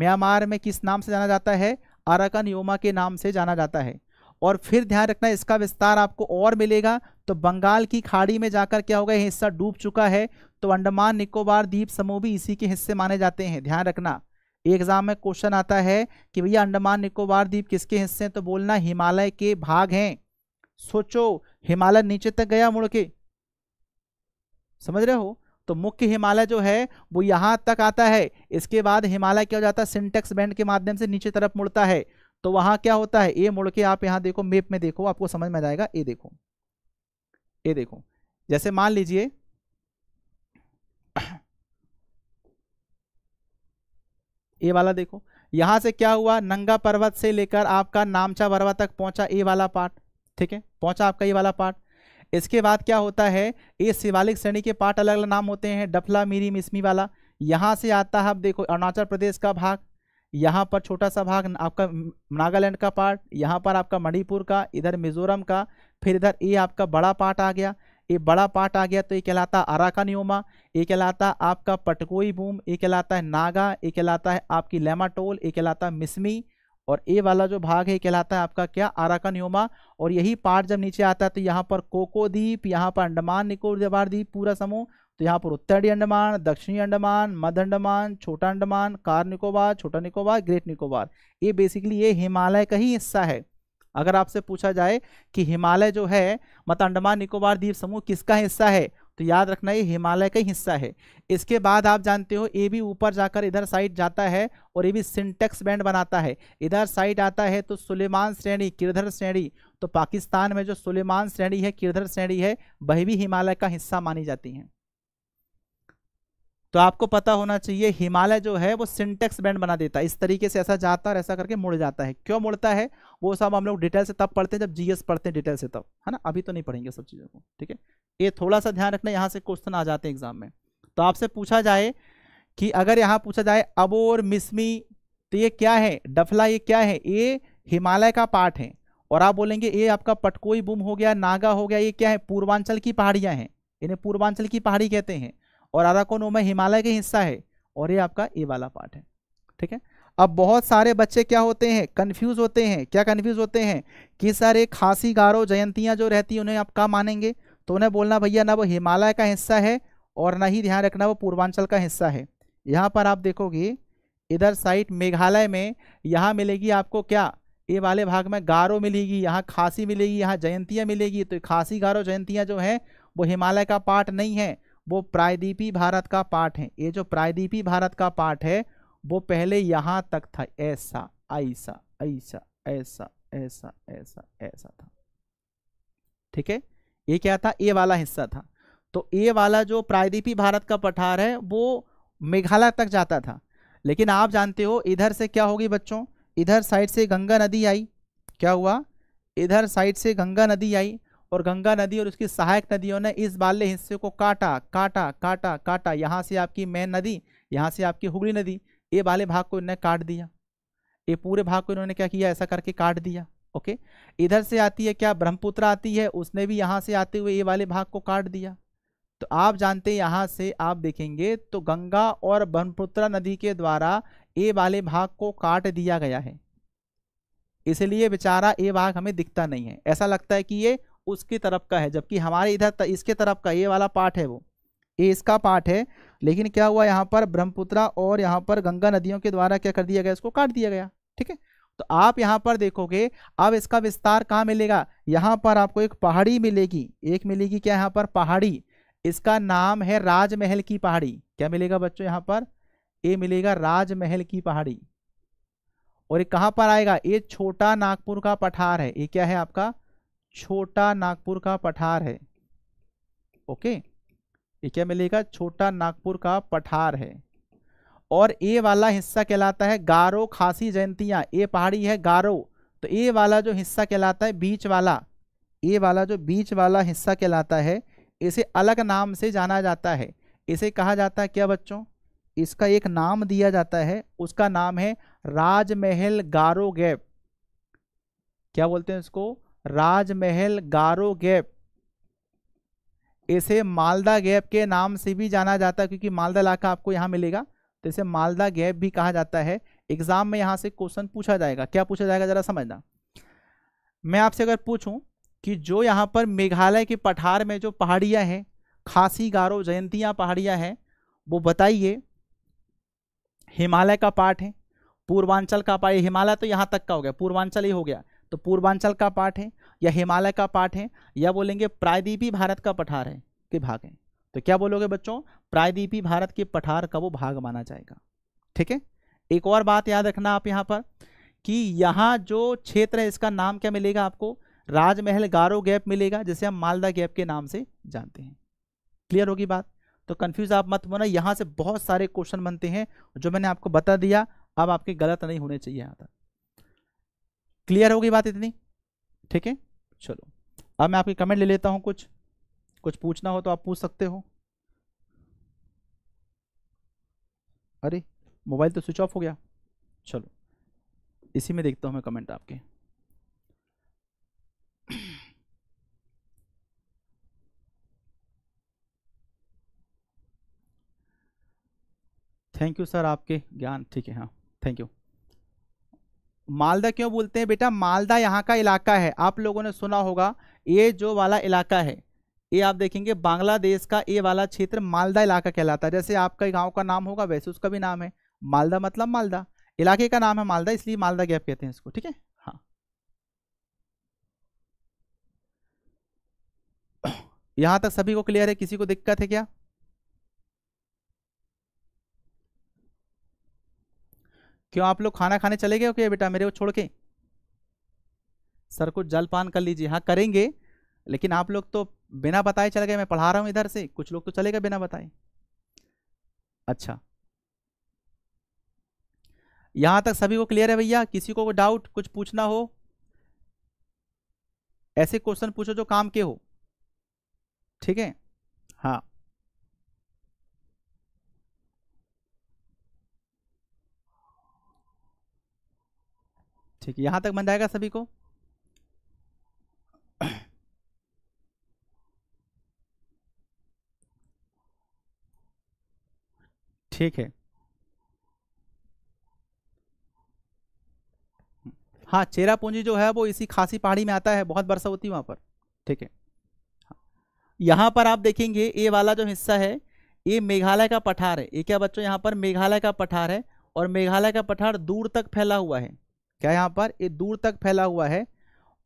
म्यांमार में किस नाम से जाना जाता है आराकन योमा के नाम से जाना जाता है और फिर ध्यान रखना इसका विस्तार आपको और मिलेगा तो बंगाल की खाड़ी में जाकर क्या होगा हिस्सा डूब चुका है तो अंडमान निकोबार द्वीप समूह भी इसी के हिस्से माने जाते हैं ध्यान रखना एग्जाम में क्वेश्चन आता है कि भैया अंडमान निकोबार द्वीप किसके हिस्से हैं तो बोलना हिमालय के भाग हैं सोचो हिमालय नीचे तक गया मुड़ के समझ रहे हो तो मुख्य हिमालय जो है वो यहां तक आता है इसके बाद हिमालय क्या हो जाता है सिंटेक्स बैंड के माध्यम से नीचे तरफ मुड़ता है तो वहां क्या होता है ए मुड़ के आप यहां देखो मेप में देखो आपको समझ में जाएगा ए देखो ए देखो जैसे मान लीजिए ए वाला देखो यहां से क्या हुआ नंगा पर्वत से लेकर आपका नामचा पर्वत तक पहुंचा ए वाला पार्ट ठीक है पहुंचा आपका ये वाला पार्ट इसके बाद क्या होता है ए शिवालिक श्रेणी के पार्ट अलग अलग नाम होते हैं डफला मीरी मिसमी वाला यहां से आता है अब देखो अरुणाचल प्रदेश का भाग यहाँ पर छोटा सा भाग आपका नागालैंड का पार्ट यहाँ पर आपका मणिपुर का इधर मिजोरम का फिर इधर ये आपका बड़ा पार्ट आ गया ये बड़ा पार्ट आ गया तो ये कहलाता है न्योमा ये कहलाता आपका पटकोई बूम ये कहलाता है नागा ये कहलाता है आपकी लेमाटोल ये कहलाता है मिसमी और ए वाला जो भाग है कहलाता है आपका क्या न्योमा और यही पार्ट जब नीचे आता है तो यहाँ पर कोको द्वीप यहाँ पर अंडमान निकोबार द्वीप पूरा समूह तो यहाँ पर उत्तरी अंडमान दक्षिणी अंडमान मध्य अंडमान छोटा अंडमान कार निकोबार छोटा निकोबार ग्रेट निकोबार ये बेसिकली ये हिमालय का ही हिस्सा है अगर आपसे पूछा जाए कि हिमालय जो है मत अंडमान निकोबार द्वीप समूह किसका हिस्सा है तो याद रखना ये हिमालय का ही हिस्सा है इसके बाद आप जानते हो ये भी ऊपर जाकर इधर साइड जाता है और ये भी सिंटेक्स बैंड बनाता है इधर साइड आता है तो सुलेमान श्रेणी किरधर श्रेणी तो पाकिस्तान में जो सुलेमान श्रेणी है किरधर श्रेणी है वह भी हिमालय का हिस्सा मानी जाती हैं तो आपको पता होना चाहिए हिमालय जो है वो सिंटेक्स बैंड बना देता है इस तरीके से ऐसा जाता है और ऐसा करके मुड़ जाता है क्यों मुड़ता है वो सब हम लोग डिटेल से तब पढ़ते हैं जब जीएस पढ़ते हैं डिटेल से तब है ना अभी तो नहीं पढ़ेंगे सब चीज़ों को ठीक है ये थोड़ा सा ध्यान रखना यहाँ से क्वेश्चन आ जाते हैं एग्जाम में तो आपसे पूछा जाए कि अगर यहाँ पूछा जाए अबोर मिसमी तो ये क्या है डफला ये क्या है ये हिमालय का पार्ट है और आप बोलेंगे ये आपका पटकोई बुम हो गया नागा हो गया ये क्या है पूर्वांचल की पहाड़ियाँ हैं इन्हें पूर्वांचल की पहाड़ी कहते हैं और अराकोन ओमा हिमालय के हिस्सा है और ये आपका ए वाला पार्ट है ठीक है अब बहुत सारे बच्चे क्या होते हैं कन्फ्यूज होते हैं क्या कन्फ्यूज होते हैं कि सर ये खासी गारो जयंतियाँ जो रहती हैं उन्हें आप कहाँ मानेंगे तो उन्हें बोलना भैया ना वो हिमालय का हिस्सा है और ना ही ध्यान रखना वो पूर्वांचल का हिस्सा है यहाँ पर आप देखोगे इधर साइड मेघालय में यहाँ मिलेगी आपको क्या ये वाले भाग में गारो मिलेगी यहाँ खासी मिलेगी यहाँ जयंतियाँ मिलेगी तो खासी गारो जयंतियाँ जो हैं वो हिमालय का पार्ट नहीं है वो प्रायद्वीपी भारत का पार्ट है ये जो प्रायद्वीपी भारत का पार्ट है वो पहले यहाँ तक था ऐसा ऐसा ऐसा ऐसा ऐसा ऐसा ऐसा था ठीक है ये क्या था ए वाला हिस्सा था तो ए वाला जो प्रायद्वीपी भारत का पठार है वो मेघालय तक जाता था लेकिन आप जानते हो इधर से क्या होगी बच्चों इधर साइड से गंगा नदी आई क्या हुआ इधर साइड से गंगा नदी आई और गंगा नदी और उसकी सहायक नदियों ने इस बाल्य हिस्से को काटा काटा काटा काटा यहाँ से आपकी मैन नदी यहाँ से आपकी हुगली नदी ये बाले भाग को इन्होंने काट दिया ये पूरे भाग को इन्होंने क्या किया ऐसा करके काट दिया ओके इधर से आती है क्या ब्रह्मपुत्र आती है उसने भी यहाँ से आते हुए ये वाले भाग को काट दिया तो आप जानते हैं यहाँ से आप देखेंगे तो गंगा और ब्रह्मपुत्र नदी के द्वारा ए वाले भाग को काट दिया गया है इसलिए बेचारा ए भाग हमें दिखता नहीं है ऐसा लगता है कि ये उसकी तरफ का है जबकि हमारे इधर इसके तरफ का ये वाला पार्ट है वो ये इसका पार्ट है लेकिन क्या हुआ यहाँ पर ब्रह्मपुत्रा और यहाँ पर गंगा नदियों के द्वारा क्या कर दिया गया इसको काट दिया गया ठीक है तो आप यहाँ पर देखोगे अब इसका विस्तार कहाँ मिलेगा यहाँ पर आपको एक पहाड़ी मिलेगी एक मिलेगी क्या यहाँ पर पहाड़ी इसका नाम है राजमहल की पहाड़ी क्या मिलेगा बच्चों यहाँ पर ये मिलेगा राजमहल की पहाड़ी और ये कहाँ पर आएगा ये छोटा नागपुर का पठार है ये क्या है आपका छोटा नागपुर का पठार है ओके ये क्या मिलेगा छोटा नागपुर का पठार है और ए वाला हिस्सा कहलाता है गारो खासी जयंतियाँ ए पहाड़ी है गारो तो ए वाला जो हिस्सा कहलाता है बीच वाला ए वाला जो बीच वाला हिस्सा कहलाता है इसे अलग नाम से जाना जाता है इसे कहा जाता है क्या बच्चों इसका एक नाम दिया जाता है उसका नाम है राजमहल गारो गैप क्या बोलते हैं इसको राजमहल गारो गैप इसे मालदा गैप के नाम से भी जाना जाता है क्योंकि मालदा इलाका आपको यहाँ मिलेगा तो इसे मालदा गैप भी कहा जाता है एग्जाम में यहाँ से क्वेश्चन पूछा जाएगा क्या पूछा जाएगा ज़रा समझना मैं आपसे अगर पूछूं कि जो यहाँ पर मेघालय के पठार में जो पहाड़ियाँ हैं खासी गारो जयंतियाँ पहाड़ियाँ हैं वो बताइए हिमालय का पार्ट है पूर्वांचल का पार्ट हिमालय तो यहाँ तक का हो गया पूर्वांचल ही हो गया तो पूर्वांचल का पार्ट है या हिमालय का पार्ट है या बोलेंगे प्रायद्वीपी भारत का पठार है कि भाग है तो क्या बोलोगे बच्चों प्रायद्वीपी भारत के पठार का वो भाग माना जाएगा ठीक है एक और बात याद रखना आप यहाँ पर कि यहाँ जो क्षेत्र है इसका नाम क्या मिलेगा आपको राजमहल गारो गैप मिलेगा जिसे हम मालदा गैप के नाम से जानते हैं क्लियर होगी बात तो कन्फ्यूज आप मत होना यहाँ से बहुत सारे क्वेश्चन बनते हैं जो मैंने आपको बता दिया अब आपके गलत नहीं होने चाहिए यहाँ तक क्लियर होगी बात इतनी ठीक है चलो अब मैं आपकी कमेंट ले लेता हूँ कुछ कुछ पूछना हो तो आप पूछ सकते हो अरे मोबाइल तो स्विच ऑफ हो गया चलो इसी में देखता हूँ मैं कमेंट आपके थैंक यू सर आपके ज्ञान ठीक है हाँ थैंक यू मालदा क्यों बोलते हैं बेटा मालदा यहाँ का इलाका है आप लोगों ने सुना होगा ये जो वाला इलाका है ये आप देखेंगे बांग्लादेश का ये वाला क्षेत्र मालदा इलाका कहलाता है जैसे आपका गांव का नाम होगा वैसे उसका भी नाम है मालदा मतलब मालदा इलाके का नाम है मालदा इसलिए मालदा गैप कहते हैं इसको ठीक है हाँ [coughs] यहाँ तक सभी को क्लियर है किसी को दिक्कत है क्या क्यों आप लोग खाना खाने चले गए हो क्या बेटा मेरे को छोड़ के सर कुछ जलपान कर लीजिए हाँ करेंगे लेकिन आप लोग तो बिना बताए चले गए मैं पढ़ा रहा हूँ इधर से कुछ लोग तो चले गए बिना बताए अच्छा यहाँ तक सभी को क्लियर है भैया किसी को डाउट कुछ पूछना हो ऐसे क्वेश्चन पूछो जो काम के हो ठीक है हाँ ठीक है यहाँ तक बन जाएगा सभी को ठीक है हाँ चेरा पूंजी जो है वो इसी खासी पहाड़ी में आता है बहुत वर्षा होती है वहां पर ठीक है यहां पर आप देखेंगे ये वाला जो हिस्सा है ये मेघालय का पठार है ये क्या बच्चों यहां पर मेघालय का पठार है और मेघालय का पठार दूर तक फैला हुआ है क्या यहाँ पर ये दूर तक फैला हुआ है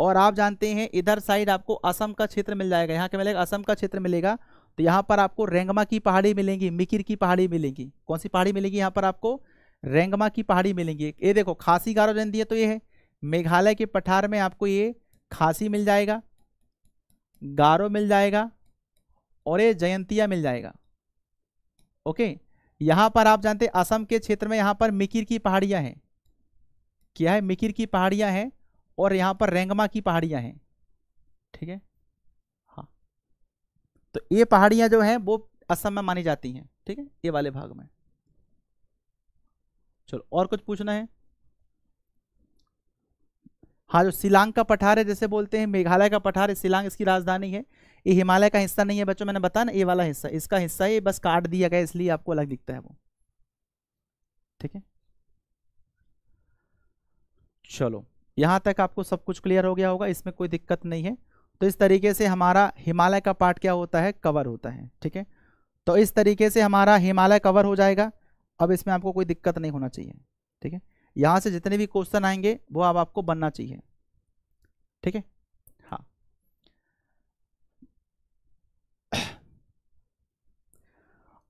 और आप जानते हैं इधर साइड आपको असम का क्षेत्र मिल जाएगा यहाँ क्या मिलेगा असम का क्षेत्र मिलेगा तो यहाँ पर आपको रेंगमा की पहाड़ी मिलेंगी मिकिर की पहाड़ी मिलेगी कौन सी पहाड़ी मिलेगी यहाँ पर आपको रेंगमा की पहाड़ी मिलेंगी ये देखो खासी गारो जयंती है तो ये है मेघालय के पठार में आपको ये खासी मिल जाएगा गारो मिल जाएगा और ये जयंतिया मिल जाएगा ओके यहाँ पर आप जानते हैं असम के क्षेत्र में यहाँ पर मिकिर की पहाड़ियाँ हैं क्या है मिकिर की पहाड़ियां हैं और यहां पर रेंगमा की पहाड़ियां हैं ठीक है हाँ तो ये पहाड़ियां जो हैं वो असम में मानी जाती हैं ठीक है ये वाले भाग में चलो और कुछ पूछना है हाँ जो शिलांग का पठार है जैसे बोलते हैं मेघालय का पठार है शिलांग इसकी राजधानी है ये हिमालय का हिस्सा नहीं है बच्चों मैंने बताया ना ये वाला हिस्सा इसका हिस्सा है बस काट दिया गया इसलिए आपको अलग दिखता है वो ठीक है चलो यहाँ तक आपको सब कुछ क्लियर हो गया होगा इसमें कोई दिक्कत नहीं है तो इस तरीके से हमारा हिमालय का पार्ट क्या होता है कवर होता है ठीक है तो इस तरीके से हमारा हिमालय कवर हो जाएगा अब इसमें आपको कोई दिक्कत नहीं होना चाहिए ठीक है यहाँ से जितने भी क्वेश्चन आएंगे वो अब आपको बनना चाहिए ठीक है हाँ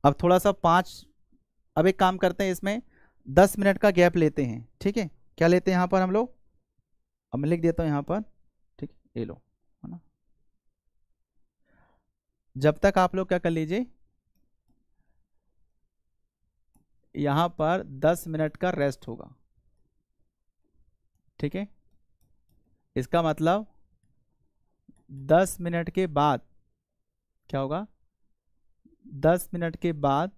अब थोड़ा सा पाँच अब एक काम करते हैं इसमें दस मिनट का गैप लेते हैं ठीक है क्या लेते हैं यहाँ पर हम लोग अब मैं लिख देता हूँ यहाँ पर ठीक ये लो है ना जब तक आप लोग क्या कर लीजिए यहाँ पर 10 मिनट का रेस्ट होगा ठीक है इसका मतलब 10 मिनट के बाद क्या होगा 10 मिनट के बाद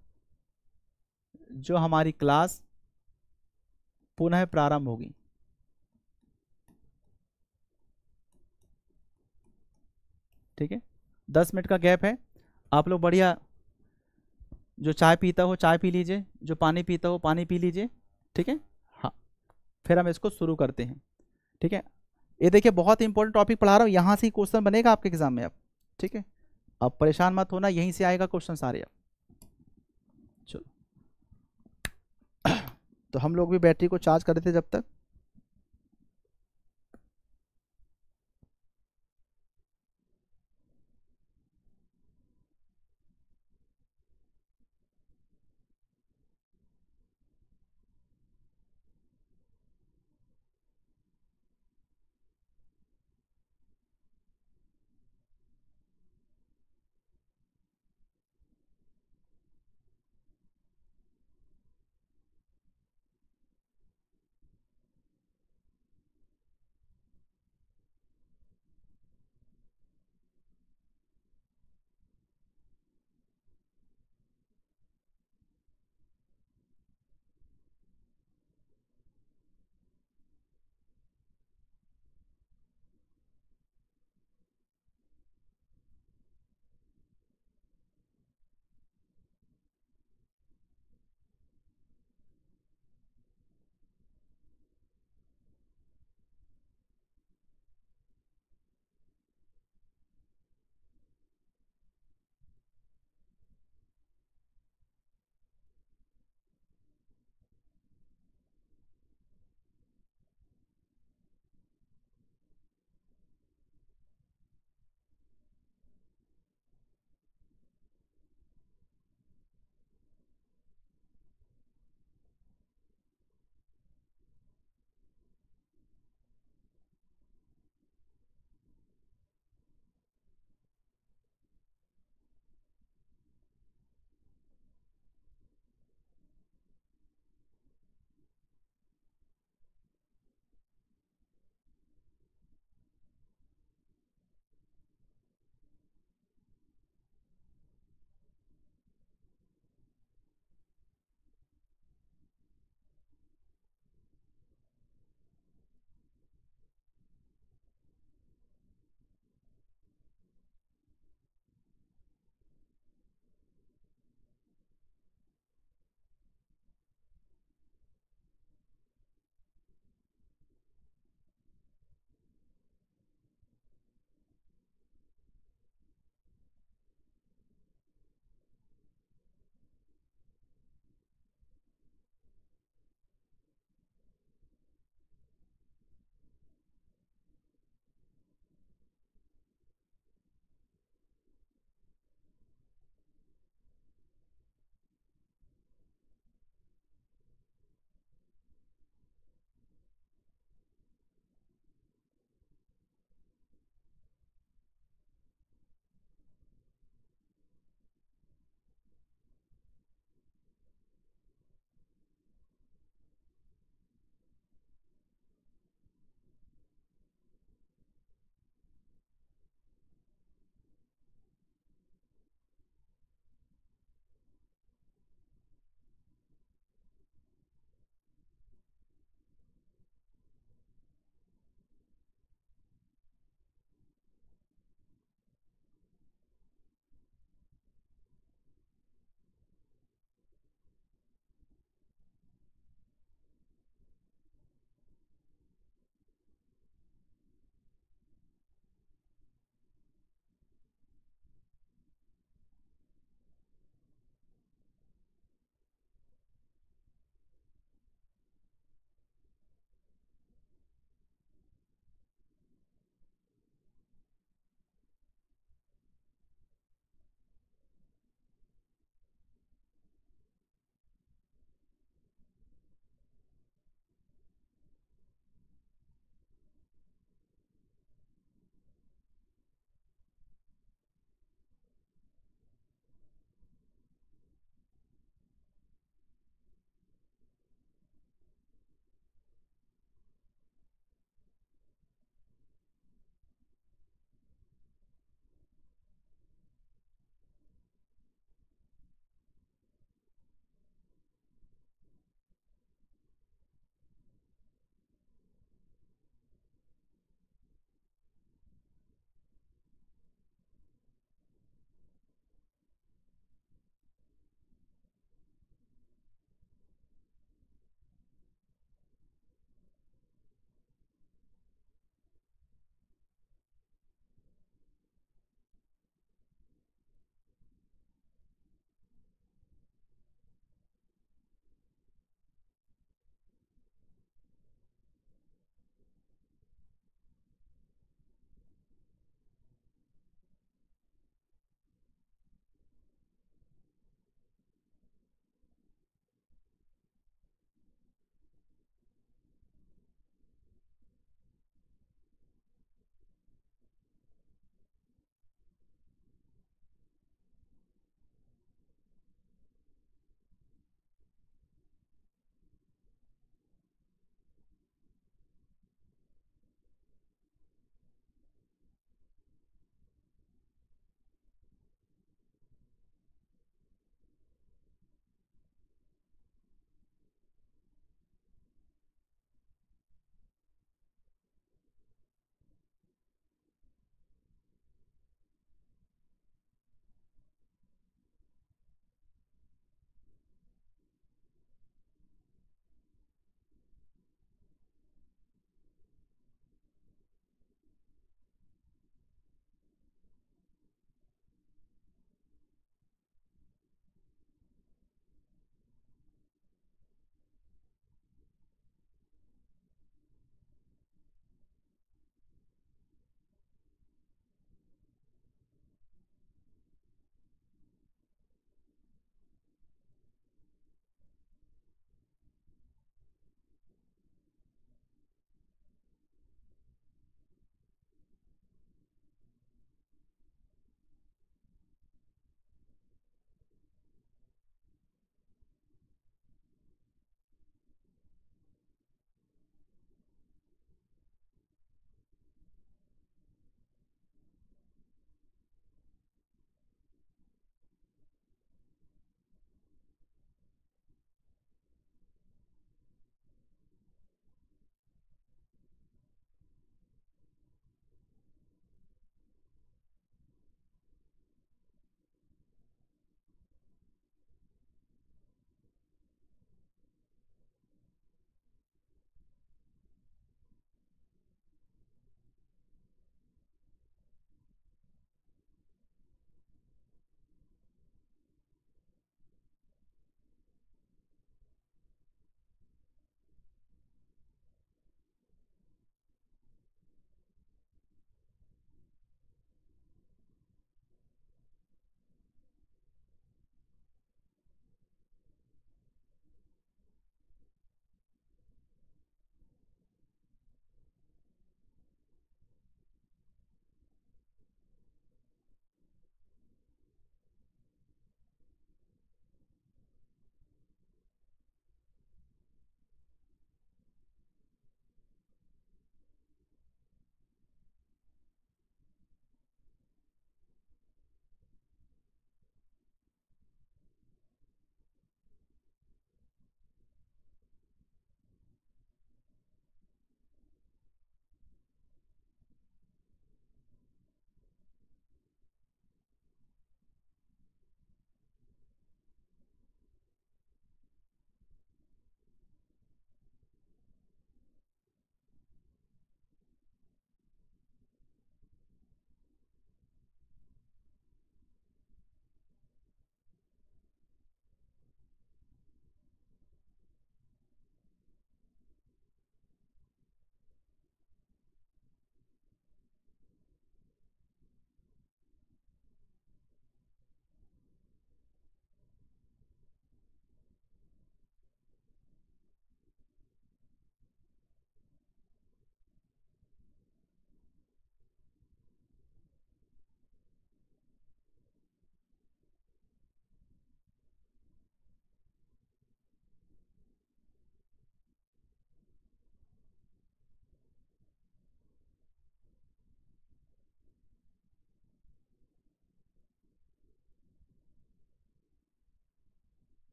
जो हमारी क्लास पुनः प्रारंभ होगी ठीक है दस मिनट का गैप है आप लोग बढ़िया जो चाय पीता हो चाय पी लीजिए जो पानी पीता हो पानी पी लीजिए ठीक है हाँ फिर हम इसको शुरू करते हैं ठीक है ये देखिए बहुत इंपॉर्टेंट टॉपिक पढ़ा रहा हूँ यहाँ से ही क्वेश्चन बनेगा आपके एग्जाम में अब ठीक है अब परेशान मत होना यहीं से आएगा क्वेश्चन सारे अब तो हम लोग भी बैटरी को चार्ज कर रहे थे जब तक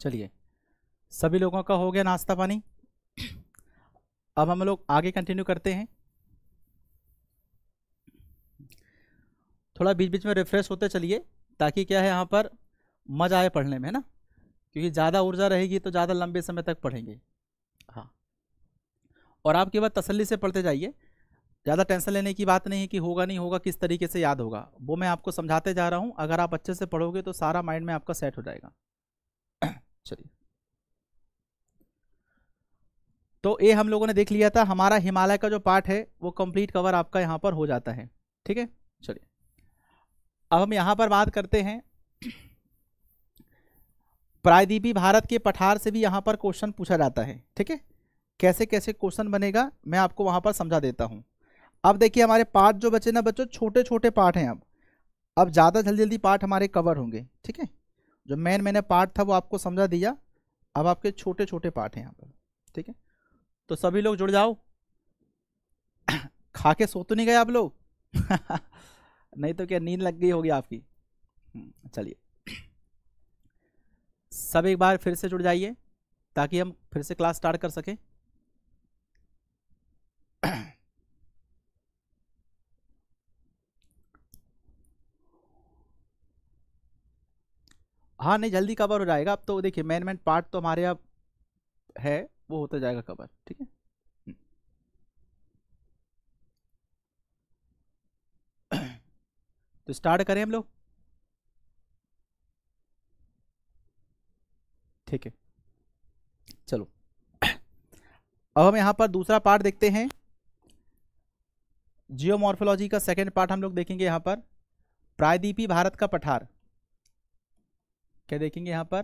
चलिए सभी लोगों का हो गया नाश्ता पानी अब हम लोग आगे कंटिन्यू करते हैं थोड़ा बीच बीच में रिफ्रेश होते चलिए ताकि क्या है यहाँ पर मज़ा आए पढ़ने में है ना क्योंकि ज़्यादा ऊर्जा रहेगी तो ज़्यादा लंबे समय तक पढ़ेंगे हाँ और आपके बाद तसल्ली से पढ़ते जाइए ज़्यादा टेंशन लेने की बात नहीं है कि होगा नहीं होगा किस तरीके से याद होगा वो मैं आपको समझाते जा रहा हूँ अगर आप अच्छे से पढ़ोगे तो सारा माइंड में आपका सेट हो जाएगा चलिए तो ये हम लोगों ने देख लिया था हमारा हिमालय का जो पार्ट है वो कंप्लीट कवर आपका यहां पर हो जाता है ठीक है चलिए अब हम यहां पर बात करते हैं प्रायद्वीपी भारत के पठार से भी यहां पर क्वेश्चन पूछा जाता है ठीक है कैसे कैसे क्वेश्चन बनेगा मैं आपको वहां पर समझा देता हूं अब देखिए हमारे पार्ट जो बचे ना बच्चों छोटे छोटे पार्ट हैं अब अब ज़्यादा जल्दी जल्दी पार्ट हमारे कवर होंगे ठीक है जो मेन मैंने पार्ट था वो आपको समझा दिया अब आपके छोटे छोटे पार्ट हैं यहाँ पर ठीक है तो सभी लोग जुड़ जाओ [clears throat] खा के सो तो नहीं गए आप लोग [laughs] नहीं तो क्या नींद लग गई होगी आपकी हम्म, चलिए [clears throat] सब एक बार फिर से जुड़ जाइए ताकि हम फिर से क्लास स्टार्ट कर सकें [clears throat] हाँ नहीं जल्दी कवर हो जाएगा अब तो देखिए मेन मेन पार्ट तो हमारे अब है वो होता जाएगा कवर ठीक है तो स्टार्ट करें हम लोग ठीक है चलो अब हम यहां पर दूसरा पार्ट देखते हैं जियोमॉर्फोलॉजी का सेकेंड पार्ट हम लोग देखेंगे यहां पर प्रायद्वीपी भारत का पठार क्या देखेंगे यहां पर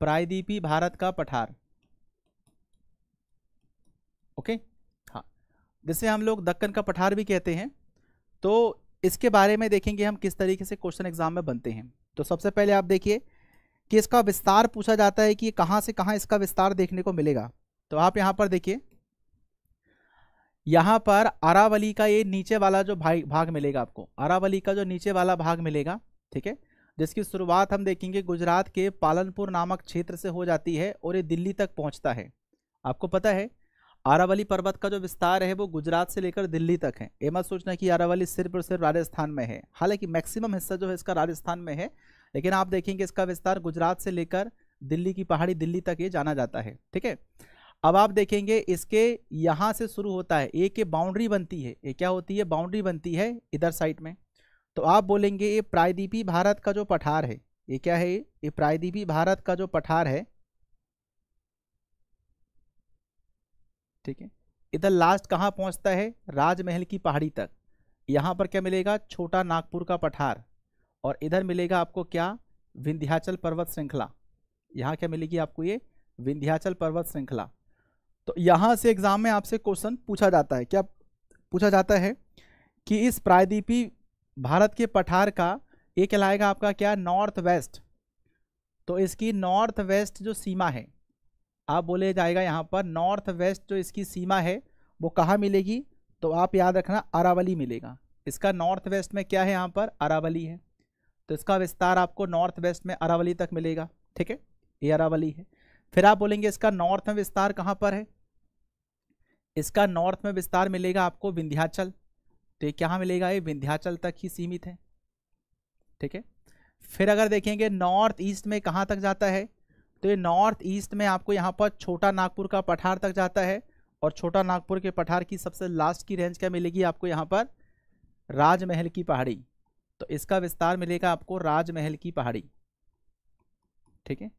प्रायद्वीपी भारत का पठार ओके हाँ जिसे हम लोग दक्कन का पठार भी कहते हैं तो इसके बारे में देखेंगे हम किस तरीके से क्वेश्चन एग्जाम में बनते हैं तो सबसे पहले आप देखिए कि इसका विस्तार पूछा जाता है कि कहां से कहां इसका विस्तार देखने को मिलेगा तो आप यहां पर देखिए यहां पर अरावली का ये नीचे वाला जो भाग मिलेगा आपको अरावली का जो नीचे वाला भाग मिलेगा ठीक है जिसकी शुरुआत हम देखेंगे गुजरात के पालनपुर नामक क्षेत्र से हो जाती है और ये दिल्ली तक पहुँचता है आपको पता है आरावली पर्वत का जो विस्तार है वो गुजरात से लेकर दिल्ली तक है ये मत सोचना कि आरावली सिर्फ और सिर्फ राजस्थान में है हालांकि मैक्सिमम हिस्सा जो है इसका राजस्थान में है लेकिन आप देखेंगे इसका विस्तार गुजरात से लेकर दिल्ली की पहाड़ी दिल्ली तक ये जाना जाता है ठीक है अब आप देखेंगे इसके यहाँ से शुरू होता है एक ये बाउंड्री बनती है ये क्या होती है बाउंड्री बनती है इधर साइड में तो आप बोलेंगे ये प्रायद्वीपी भारत का जो पठार है ये क्या है ये प्रायद्वीपी भारत का जो पठार है ठीक है इधर लास्ट कहाँ पहुँचता है राजमहल की पहाड़ी तक यहाँ पर क्या मिलेगा छोटा नागपुर का पठार और इधर मिलेगा आपको क्या विंध्याचल पर्वत श्रृंखला यहाँ क्या मिलेगी आपको ये विंध्याचल पर्वत श्रृंखला तो यहाँ से एग्जाम में आपसे क्वेश्चन पूछा जाता है क्या पूछा जाता है कि इस प्रायद्वीपी भारत के पठार का ये कहलाएगा आपका क्या नॉर्थ वेस्ट तो इसकी नॉर्थ वेस्ट जो सीमा है आप बोले जाएगा यहाँ पर नॉर्थ वेस्ट जो इसकी सीमा है वो कहाँ मिलेगी तो आप याद रखना अरावली मिलेगा इसका नॉर्थ वेस्ट में क्या है यहाँ पर अरावली है तो इसका विस्तार आपको नॉर्थ वेस्ट में अरावली तक मिलेगा ठीक है ये अरावली है फिर आप बोलेंगे इसका नॉर्थ में विस्तार कहाँ पर है इसका नॉर्थ में विस्तार मिलेगा आपको विंध्याचल तो ये क्या मिलेगा ये विंध्याचल तक ही सीमित है ठीक है फिर अगर देखेंगे नॉर्थ ईस्ट में कहाँ तक जाता है तो ये नॉर्थ ईस्ट में आपको यहाँ पर छोटा नागपुर का पठार तक जाता है और छोटा नागपुर के पठार की सबसे लास्ट की रेंज क्या मिलेगी आपको यहाँ पर राजमहल की पहाड़ी तो इसका विस्तार मिलेगा आपको राजमहल की पहाड़ी ठीक है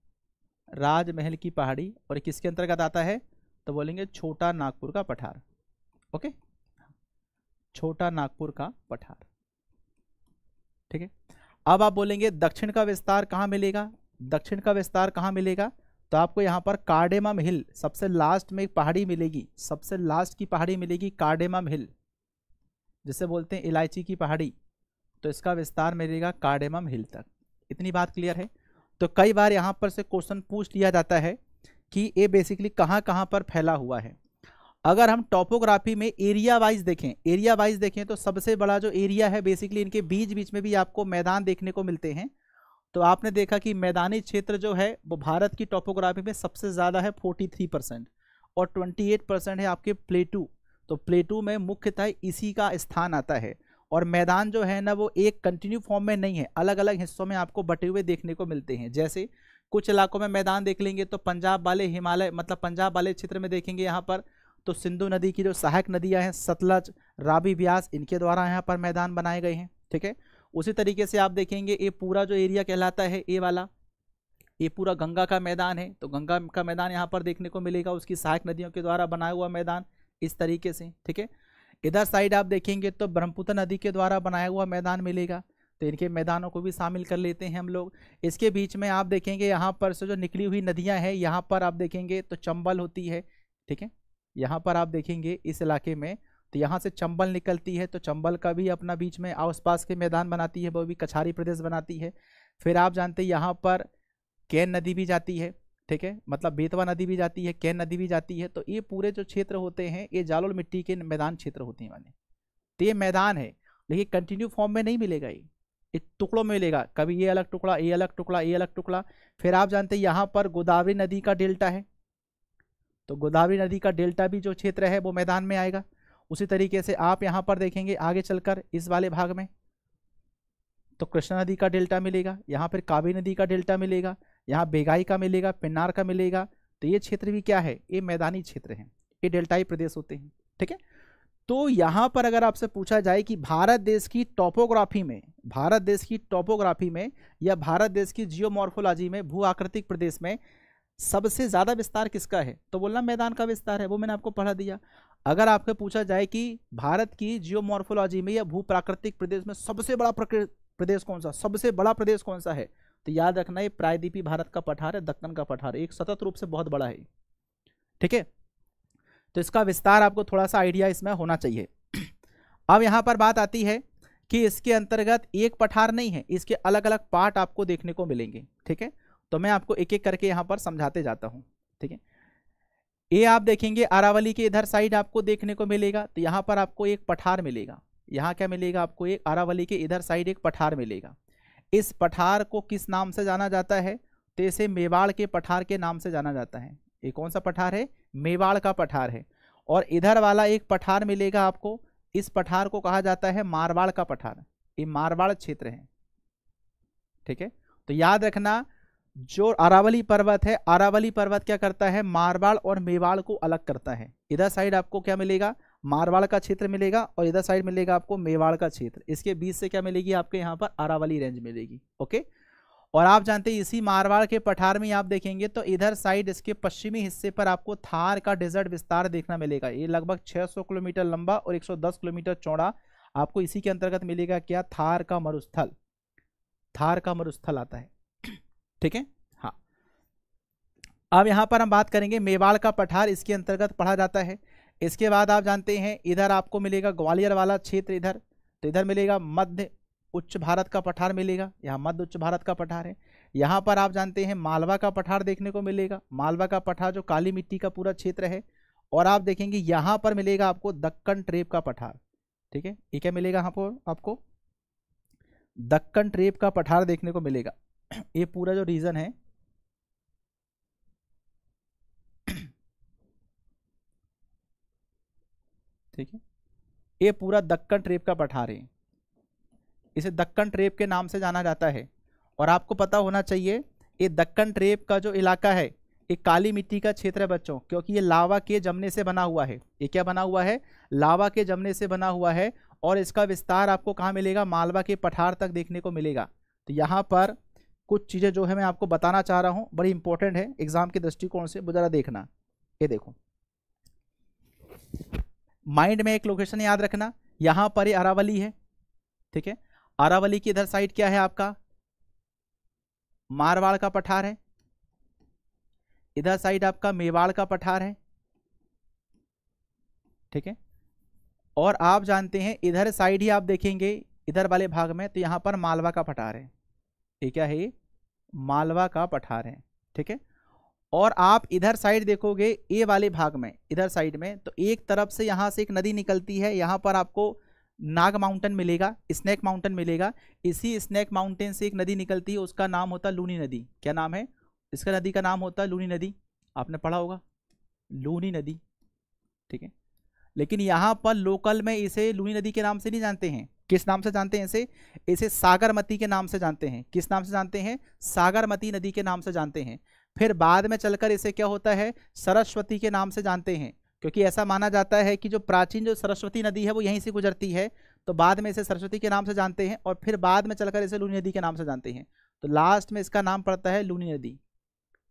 राजमहल की पहाड़ी और किसके अंतर्गत आता है तो बोलेंगे छोटा नागपुर का पठार ओके छोटा नागपुर का पठार ठीक है अब आप बोलेंगे दक्षिण का विस्तार कहाँ मिलेगा दक्षिण का विस्तार कहाँ मिलेगा तो आपको यहाँ पर कार्डेमम हिल सबसे लास्ट में एक पहाड़ी मिलेगी सबसे लास्ट की पहाड़ी मिलेगी कार्डेमम हिल जिसे बोलते हैं इलायची की पहाड़ी तो इसका विस्तार मिलेगा कार्डेमम हिल तक इतनी बात क्लियर है तो कई बार यहाँ पर से क्वेश्चन पूछ लिया जाता है कि ये बेसिकली कहाँ कहाँ पर फैला हुआ है अगर हम टॉपोग्राफी में एरिया वाइज देखें एरिया वाइज देखें तो सबसे बड़ा जो एरिया है बेसिकली इनके बीच बीच में भी आपको मैदान देखने को मिलते हैं तो आपने देखा कि मैदानी क्षेत्र जो है वो भारत की टॉपोग्राफी में सबसे ज़्यादा है 43 परसेंट और 28 परसेंट है आपके प्लेटू तो प्लेटू में मुख्यतः इसी का स्थान आता है और मैदान जो है ना वो एक कंटिन्यू फॉर्म में नहीं है अलग अलग हिस्सों में आपको बटे हुए देखने को मिलते हैं जैसे कुछ इलाकों में मैदान देख लेंगे तो पंजाब वाले हिमालय मतलब पंजाब वाले क्षेत्र में देखेंगे यहाँ पर तो सिंधु नदी की जो सहायक नदियाँ हैं सतलज राबी ब्यास इनके द्वारा यहाँ पर मैदान बनाए गए हैं ठीक है उसी तरीके से आप देखेंगे ये पूरा जो एरिया कहलाता है ए वाला ये पूरा गंगा का मैदान है तो गंगा का मैदान यहाँ पर देखने को मिलेगा उसकी सहायक नदियों के द्वारा बनाया हुआ मैदान इस तरीके से ठीक है इधर साइड आप देखेंगे तो ब्रह्मपुत्र नदी के द्वारा बनाया हुआ मैदान मिलेगा तो इनके मैदानों को भी शामिल कर लेते हैं हम लोग इसके बीच में आप देखेंगे यहाँ पर से जो निकली हुई नदियाँ हैं यहाँ पर आप देखेंगे तो चंबल होती है ठीक है यहाँ पर आप देखेंगे इस इलाके में तो यहाँ से चंबल निकलती है तो चंबल का भी अपना बीच में आसपास के मैदान बनाती है वो भी कछारी प्रदेश बनाती है फिर आप जानते हैं यहाँ पर कैन नदी भी जाती है ठीक है मतलब बेतवा नदी भी जाती है कैन नदी भी जाती है तो ये पूरे जो क्षेत्र होते हैं ये जालोल मिट्टी के मैदान क्षेत्र होते हैं माने तो ये मैदान है लेकिन कंटिन्यू फॉर्म में नहीं मिलेगा ये ये टुकड़ों में मिलेगा कभी ये अलग टुकड़ा ये अलग टुकड़ा ये अलग टुकड़ा फिर आप जानते हैं यहाँ पर गोदावरी नदी का डेल्टा है तो गोदावरी नदी का डेल्टा भी जो क्षेत्र है वो मैदान में आएगा उसी तरीके से आप यहाँ पर देखेंगे आगे चलकर इस वाले भाग में तो कृष्णा नदी का डेल्टा मिलेगा यहाँ पर कावी नदी का डेल्टा मिलेगा यहाँ बेगाई का मिलेगा पिन्नार का मिलेगा तो ये क्षेत्र भी क्या है ये मैदानी क्षेत्र है ये डेल्टाई प्रदेश होते हैं ठीक है तो यहाँ पर अगर आपसे पूछा जाए कि भारत देश की टोपोग्राफी में भारत देश की टोपोग्राफी में या भारत देश की जियोमॉर्फोलॉजी में भू आकृतिक प्रदेश में सबसे ज़्यादा विस्तार किसका है तो बोलना मैदान का विस्तार है वो मैंने आपको पढ़ा दिया अगर आपको पूछा जाए कि भारत की जियोमॉर्फोलॉजी में या भू प्राकृतिक प्रदेश में सबसे बड़ा प्रदेश कौन सा सबसे बड़ा प्रदेश कौन सा है तो याद रखना ये प्रायद्वीपी भारत का पठार है दक्कन का पठार एक सतत रूप से बहुत बड़ा है ठीक है तो इसका विस्तार आपको थोड़ा सा आइडिया इसमें होना चाहिए अब यहां पर बात आती है कि इसके अंतर्गत एक पठार नहीं है इसके अलग अलग पार्ट आपको देखने को मिलेंगे ठीक है तो मैं आपको एक एक करके यहाँ पर समझाते जाता हूँ ठीक है ये आप देखेंगे अरावली के इधर साइड आपको देखने को मिलेगा तो यहाँ पर आपको एक पठार मिलेगा यहाँ क्या मिलेगा आपको एक अरावली के इधर साइड एक पठार मिलेगा इस पठार को किस नाम से जाना जाता है तो इसे मेवाड़ के पठार के नाम से जाना जाता है ये कौन सा पठार है मेवाड़ का पठार है और इधर वाला एक पठार मिलेगा आपको इस पठार को कहा जाता है मारवाड़ का पठार ये मारवाड़ क्षेत्र है ठीक है तो याद रखना जो अरावली पर्वत है अरावली पर्वत क्या करता है मारवाड़ और मेवाड़ को अलग करता है इधर साइड आपको क्या मिलेगा मारवाड़ का क्षेत्र मिलेगा और इधर साइड मिलेगा आपको मेवाड़ का क्षेत्र इसके बीच से क्या मिलेगी आपके यहाँ पर अरावली रेंज मिलेगी ओके और आप जानते हैं इसी मारवाड़ के पठार में आप देखेंगे तो इधर साइड इसके पश्चिमी हिस्से पर आपको थार का डेजर्ट विस्तार देखना मिलेगा ये लगभग 600 किलोमीटर लंबा और 110 किलोमीटर चौड़ा आपको इसी के अंतर्गत मिलेगा क्या थार का मरुस्थल थार का मरुस्थल आता है ठीक है हाँ अब यहाँ पर हम बात करेंगे मेवाड़ का पठार इसके अंतर्गत पढ़ा जाता है इसके बाद आप जानते हैं इधर आपको मिलेगा ग्वालियर वाला क्षेत्र इधर तो इधर मिलेगा मध्य उच्च भारत का पठार मिलेगा यहाँ मध्य उच्च भारत का पठार है यहाँ पर आप जानते हैं मालवा का पठार देखने को मिलेगा मालवा का पठार जो काली मिट्टी का पूरा क्षेत्र है और आप देखेंगे यहाँ पर मिलेगा आपको दक्कन ट्रेप का पठार ठीक है ये क्या मिलेगा यहाँ पर आपको दक्कन ट्रेप का पठार देखने को मिलेगा ये पूरा जो रीज़न है ठीक है ये पूरा दक्कन ट्रेप का पठार है इसे दक्कन ट्रेप के नाम से जाना जाता है और आपको पता होना चाहिए ये दक्कन ट्रेप का जो इलाका है ये काली मिट्टी का क्षेत्र है बच्चों क्योंकि ये लावा के जमने से बना हुआ है ये क्या बना हुआ है लावा के जमने से बना हुआ है और इसका विस्तार आपको कहाँ मिलेगा मालवा के पठार तक देखने को मिलेगा तो यहाँ पर कुछ चीज़ें जो है मैं आपको बताना चाह रहा हूँ बड़ी इंपॉर्टेंट है एग्ज़ाम के दृष्टिकोण से ज़रा देखना ये देखो माइंड में एक लोकेशन याद रखना यहाँ पर ही अरावली है ठीक है अरावली की इधर साइड क्या है आपका मारवाड़ का पठार है इधर साइड आपका मेवाड़ का पठार है ठीक है और आप जानते हैं इधर साइड ही आप देखेंगे इधर वाले भाग में तो यहाँ पर मालवा का पठार है ये क्या है मालवा का पठार है ठीक है और आप इधर साइड देखोगे ए वाले भाग में इधर साइड में तो एक तरफ से यहाँ से एक नदी निकलती है यहाँ पर आपको नाग माउंटेन मिलेगा स्नैक माउंटेन मिलेगा इसी स्नैक माउंटेन से एक नदी निकलती है उसका नाम होता है लूनी नदी क्या नाम है इसका नदी का नाम होता है लूनी नदी आपने पढ़ा होगा लूनी नदी ठीक है लेकिन यहाँ पर लोकल में इसे लूनी नदी के नाम से नहीं जानते हैं किस नाम से जानते हैं इसे इसे सागरमती के नाम से जानते हैं किस नाम से जानते हैं सागरमती नदी के नाम से जानते हैं फिर बाद में चलकर इसे क्या होता है सरस्वती के नाम से जानते हैं क्योंकि ऐसा माना जाता है कि जो प्राचीन जो सरस्वती नदी है वो यहीं से गुजरती है तो बाद में इसे सरस्वती के नाम से जानते हैं और फिर बाद में चलकर इसे लूनी नदी के नाम से जानते हैं तो लास्ट में इसका नाम पड़ता है लूनी नदी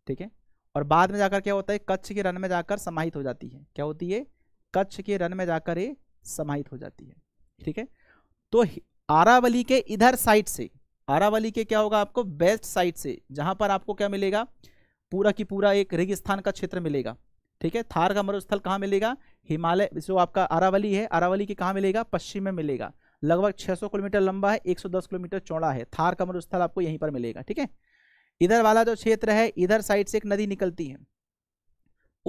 ठीक है और बाद में जाकर क्या होता है कच्छ के रन में जाकर समाहित हो जाती है क्या होती है कच्छ के रन में जाकर ये समाहित हो जाती है ठीक है तो आरावली के इधर साइड से आरावली के क्या होगा आपको वेस्ट साइड से जहां पर आपको क्या मिलेगा पूरा की पूरा एक रेगिस्तान का क्षेत्र मिलेगा ठीक है थार का मरुस्थल कहाँ मिलेगा हिमालय जो आपका आरावली है आरावली के कहाँ मिलेगा पश्चिम में मिलेगा लगभग 600 किलोमीटर लंबा है 110 किलोमीटर चौड़ा है थार का मरुस्थल आपको यहीं पर मिलेगा ठीक है इधर वाला जो क्षेत्र है इधर साइड से एक नदी निकलती है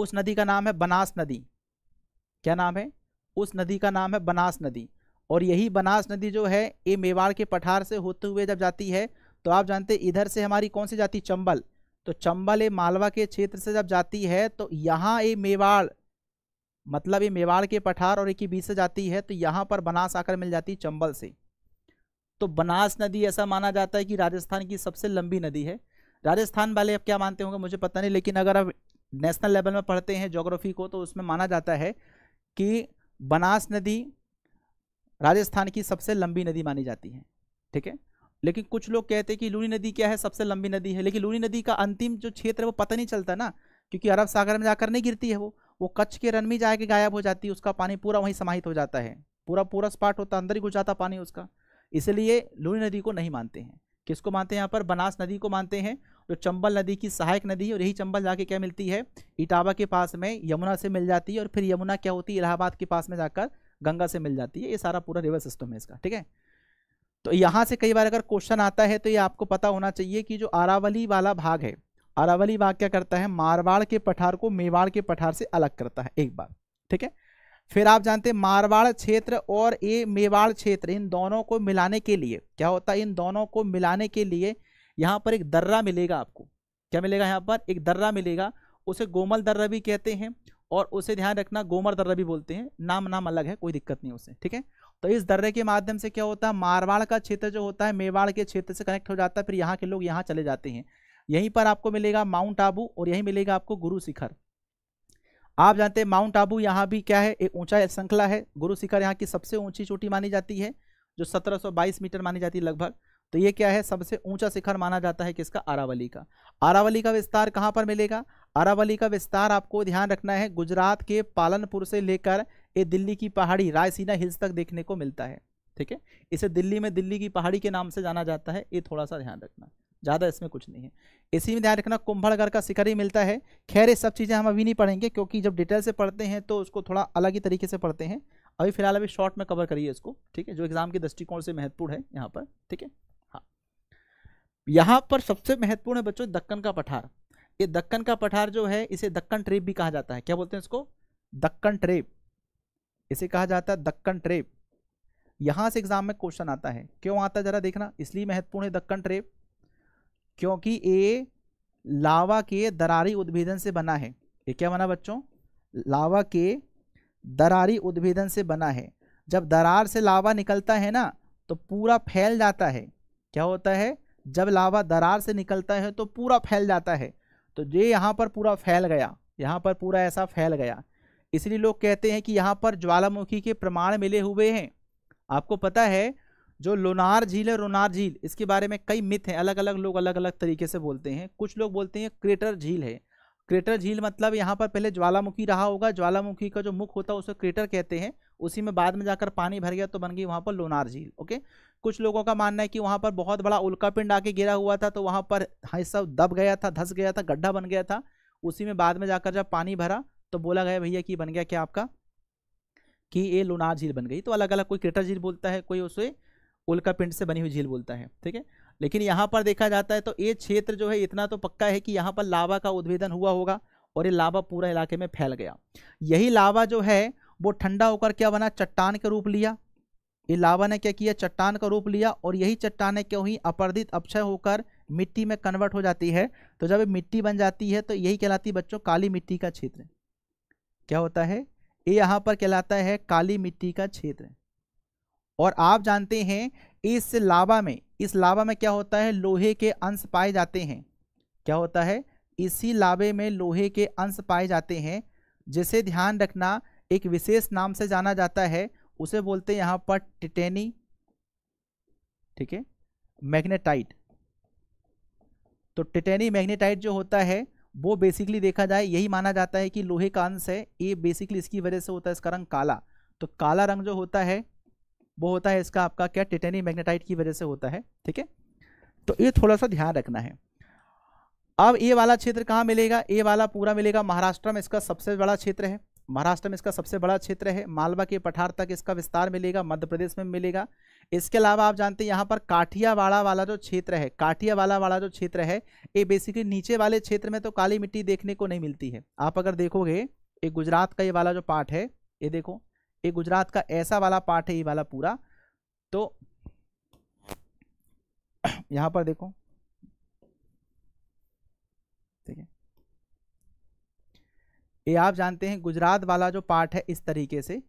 उस नदी का नाम है बनास नदी क्या नाम है उस नदी का नाम है बनास नदी और यही बनास नदी जो है ये मेवाड़ के पठार से होते हुए जब जाती है तो आप जानते इधर से हमारी कौन सी जाती चंबल तो चंबल ये मालवा के क्षेत्र से जब जाती है तो यहाँ ये मेवाड़ मतलब ये मेवाड़ के पठार और एक ही बीच से जाती है तो यहाँ पर बनास आकर मिल जाती चंबल से तो बनास नदी ऐसा माना जाता है कि राजस्थान की सबसे लंबी नदी है राजस्थान वाले अब क्या मानते होंगे मुझे पता नहीं लेकिन अगर आप नेशनल लेवल में पढ़ते हैं जोग्राफी को तो उसमें माना जाता है कि बनास नदी राजस्थान की सबसे लंबी नदी मानी जाती है ठीक है लेकिन कुछ लोग कहते हैं कि लूनी नदी क्या है सबसे लंबी नदी है लेकिन लूनी नदी का अंतिम जो क्षेत्र है वो पता नहीं चलता ना क्योंकि अरब सागर में जाकर नहीं गिरती है वो वो कच्छ के रन में जाके गायब हो जाती है उसका पानी पूरा वहीं समाहित हो जाता है पूरा पूरा स्पाट होता अंदर ही घुस जाता पानी उसका इसलिए लूनी नदी को नहीं मानते हैं किसको मानते हैं यहाँ पर बनास नदी को मानते हैं जो चंबल नदी की सहायक नदी है और यही चंबल जाके क्या मिलती है इटावा के पास में यमुना से मिल जाती है और फिर यमुना क्या होती है इलाहाबाद के पास में जाकर गंगा से मिल जाती है ये सारा पूरा रिवर सिस्टम है इसका ठीक है तो यहाँ से कई बार अगर क्वेश्चन आता है तो ये आपको पता होना चाहिए कि जो अरावली वाला भाग है अरावली भाग क्या करता है मारवाड़ के पठार को मेवाड़ के पठार से अलग करता है एक बार ठीक है फिर आप जानते हैं मारवाड़ क्षेत्र और ये मेवाड़ क्षेत्र इन दोनों को मिलाने के लिए क्या होता है इन दोनों को मिलाने के लिए यहाँ पर एक दर्रा मिलेगा आपको क्या मिलेगा यहाँ पर एक दर्रा मिलेगा उसे गोमल दर्रा भी कहते हैं और उसे ध्यान रखना गोमर दर्रा भी बोलते हैं नाम नाम अलग है कोई दिक्कत नहीं उसे ठीक है तो इस दर्रे के माध्यम से क्या होता है मारवाड़ का क्षेत्र जो होता है मेवाड़ के क्षेत्र से कनेक्ट हो जाता है फिर यहाँ के लोग यहाँ चले जाते हैं यहीं पर आपको मिलेगा माउंट आबू और यहीं मिलेगा आपको गुरु शिखर आप जानते हैं माउंट आबू यहाँ भी क्या है एक ऊंचा श्रृंखला है गुरु शिखर यहाँ की सबसे ऊंची चोटी मानी जाती है जो 1722 मीटर मानी जाती है लगभग तो ये क्या है सबसे ऊंचा शिखर माना जाता है किसका अरावली का अरावली का विस्तार कहाँ पर मिलेगा अरावली का विस्तार आपको ध्यान रखना है गुजरात के पालनपुर से लेकर ये दिल्ली की पहाड़ी रायसीना हिल्स तक देखने को मिलता है ठीक है इसे दिल्ली में दिल्ली की पहाड़ी के नाम से जाना जाता है ये थोड़ा सा ध्यान रखना ज़्यादा इसमें कुछ नहीं है इसी में ध्यान रखना कुंभड़गढ़ का शिखर ही मिलता है खैर ये सब चीज़ें हम अभी नहीं पढ़ेंगे क्योंकि जब डिटेल से पढ़ते हैं तो उसको थोड़ा अलग ही तरीके से पढ़ते हैं अभी फिलहाल अभी शॉर्ट में कवर करिए इसको ठीक है जो एग्ज़ाम के दृष्टिकोण से महत्वपूर्ण है यहाँ पर ठीक है यहाँ पर सबसे महत्वपूर्ण है बच्चों दक्कन का पठार ये दक्कन का पठार जो है इसे दक्कन ट्रेप भी कहा जाता है क्या बोलते हैं इसको दक्कन ट्रेप इसे कहा जाता है दक्कन ट्रेप यहाँ से एग्जाम में क्वेश्चन आता है क्यों आता है जरा देखना इसलिए महत्वपूर्ण है दक्कन ट्रेप क्योंकि ये लावा के दरारी उद्भेदन से बना है ये क्या बना बच्चों लावा के दरारी उद्भेदन से बना है जब दरार से लावा निकलता है ना तो पूरा फैल जाता है क्या होता है जब लावा दरार से निकलता है तो पूरा फैल जाता है तो ये यहाँ पर पूरा फैल गया यहाँ पर पूरा ऐसा फैल गया इसलिए लोग कहते हैं कि यहाँ पर ज्वालामुखी के प्रमाण मिले हुए हैं आपको पता है जो लोनार झील है रोनार झील इसके बारे में कई मिथ हैं अलग अलग लोग अलग अलग तरीके से बोलते हैं कुछ लोग बोलते हैं क्रेटर झील है क्रेटर झील मतलब यहाँ पर पहले ज्वालामुखी रहा होगा ज्वालामुखी का जो मुख होता है उसे क्रेटर कहते हैं उसी में बाद में जाकर पानी भर गया तो बन गई वहाँ पर लोनार झील ओके कुछ लोगों का मानना है कि वहाँ पर बहुत बड़ा उल्का पिंड आके गिरा हुआ था तो वहाँ पर हिस्सा हाँ, दब गया था धस गया था गड्ढा बन गया था उसी में बाद में जाकर जब पानी भरा तो बोला गया भैया कि बन गया क्या आपका कि ये लोनार झील बन गई तो अलग अलग कोई क्रेटर झील बोलता है कोई उसे उल्का पिंड से बनी हुई झील बोलता है ठीक है लेकिन यहाँ पर देखा जाता है तो ये क्षेत्र जो है इतना तो पक्का है कि यहाँ पर लावा का उद्भेदन हुआ होगा और ये लावा पूरा इलाके में फैल गया यही लावा जो है वो ठंडा होकर क्या बना चट्टान का रूप लिया ये लावा ने क्या किया चट्टान का रूप लिया और यही चट्टान क्यों ही अपर्दित अपक्षय होकर मिट्टी में कन्वर्ट हो जाती है तो जब मिट्टी बन जाती है तो यही कहलाती है बच्चों काली मिट्टी का क्षेत्र क्या होता है ये यहाँ पर कहलाता है काली मिट्टी का क्षेत्र और आप जानते हैं इस लावा में इस लावा में क्या होता है लोहे के अंश पाए जाते हैं क्या होता है इसी लावे में लोहे के अंश पाए जाते हैं जिसे ध्यान रखना एक विशेष नाम से जाना जाता है उसे बोलते हैं यहाँ पर टिटेनी ठीक है मैग्नेटाइट तो टिटेनी मैग्नेटाइट जो होता है वो बेसिकली देखा जाए यही माना जाता है कि लोहे का अंश है ये बेसिकली इसकी वजह से होता है इसका रंग काला तो काला रंग जो होता है वो होता है इसका आपका क्या टिटेनी मैग्नेटाइट की वजह से होता है ठीक है तो ये थोड़ा सा ध्यान रखना है अब ए वाला क्षेत्र कहाँ मिलेगा ए वाला पूरा मिलेगा महाराष्ट्र में इसका सबसे बड़ा क्षेत्र है महाराष्ट्र में इसका सबसे बड़ा क्षेत्र है मालवा के पठार तक इसका विस्तार मिलेगा मध्य प्रदेश में मिलेगा इसके अलावा आप जानते हैं यहाँ पर काठियावाड़ा वाला जो क्षेत्र है काठियावाड़ा वाला जो क्षेत्र है ये बेसिकली नीचे वाले क्षेत्र में तो काली मिट्टी देखने को नहीं मिलती है आप अगर देखोगे ये गुजरात का ये वाला जो पार्ट है ये देखो ये गुजरात का ऐसा वाला पार्ट है ये वाला पूरा तो यहाँ पर देखो ये आप जानते हैं गुजरात वाला जो पार्ट है इस तरीके से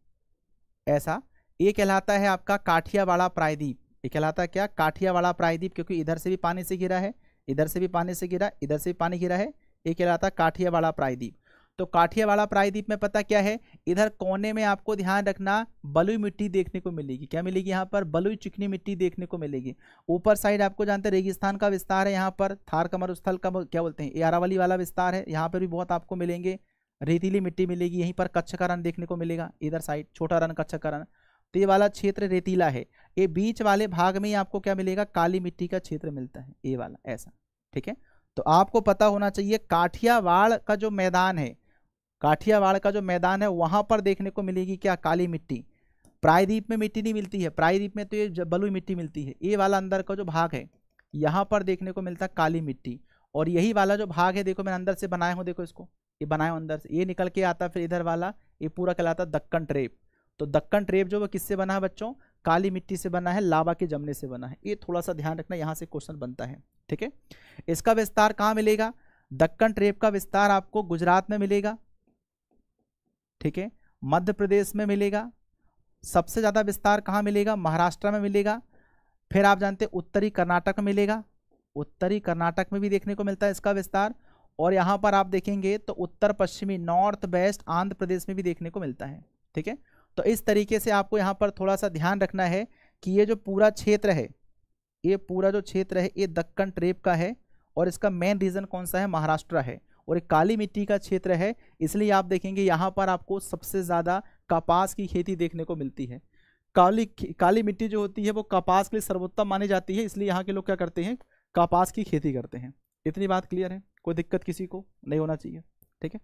ऐसा ये कहलाता है आपका काठियावाड़ा प्रायद्वीप ये कहलाता है क्या काठियावाड़ा प्रायद्वीप क्योंकि इधर से भी पानी से गिरा है इधर से भी पानी से गिरा इधर से भी पानी गिरा है ये कहलाता है काठियावाड़ा प्रायद्वीप तो काठियावाड़ा प्रायद्वीप में पता क्या है इधर कोने में आपको ध्यान रखना बलुई मिट्टी देखने को मिलेगी क्या मिलेगी यहाँ पर बलुई चिकनी मिट्टी देखने को मिलेगी ऊपर साइड आपको जानते हैं रेगिस्तान का विस्तार है यहाँ पर थार कमर स्थल का क्या बोलते हैं एरावली वाला विस्तार है यहाँ पर भी बहुत आपको मिलेंगे रेतीली मिट्टी मिलेगी यहीं पर कच्छ का रन देखने को मिलेगा इधर साइड छोटा रन कच्छ का रन तो ये वाला क्षेत्र रेतीला है ये बीच वाले भाग में ही आपको क्या मिलेगा काली मिट्टी का क्षेत्र मिलता है ये वाला ऐसा ठीक है तो आपको पता होना चाहिए काठियावाड़ का जो मैदान है काठियावाड़ का जो मैदान है वहां पर देखने को मिलेगी क्या काली मिट्टी प्रायद्वीप में मिट्टी नहीं मिलती है प्रायद्वीप में तो ये बलुई मिट्टी मिलती है ये वाला अंदर का जो भाग है यहाँ पर देखने को मिलता है काली मिट्टी और यही वाला जो भाग है देखो मैं अंदर से बनाया हूँ देखो इसको ये बनाए अंदर से ये निकल के आता फिर इधर वाला ये पूरा कहलाता दक्कन ट्रेप तो दक्कन ट्रेप जो वो किससे बना है बच्चों काली मिट्टी से बना है लावा के जमने से बना है ये थोड़ा सा ध्यान रखना यहाँ से क्वेश्चन बनता है ठीक है इसका विस्तार कहाँ मिलेगा दक्कन ट्रेप का विस्तार आपको गुजरात में मिलेगा ठीक है मध्य प्रदेश में मिलेगा सबसे ज़्यादा विस्तार कहाँ मिलेगा महाराष्ट्र में मिलेगा फिर आप जानते उत्तरी कर्नाटक में मिलेगा उत्तरी कर्नाटक में भी देखने को मिलता है इसका विस्तार और यहाँ पर आप देखेंगे तो उत्तर पश्चिमी नॉर्थ वेस्ट आंध्र प्रदेश में भी देखने को मिलता है ठीक है तो इस तरीके से आपको यहाँ पर थोड़ा सा ध्यान रखना है कि ये जो पूरा क्षेत्र है ये पूरा जो क्षेत्र है ये दक्कन ट्रेप का है और इसका मेन रीज़न कौन सा है महाराष्ट्र है और एक काली मिट्टी का क्षेत्र है इसलिए आप देखेंगे यहाँ पर आपको सबसे ज़्यादा कपास की खेती देखने को मिलती है काली काली मिट्टी जो होती है वो कपास के लिए सर्वोत्तम मानी जाती है इसलिए यहाँ के लोग क्या करते हैं कपास की खेती करते हैं इतनी बात क्लियर है कोई दिक्कत किसी को नहीं होना चाहिए ठीक है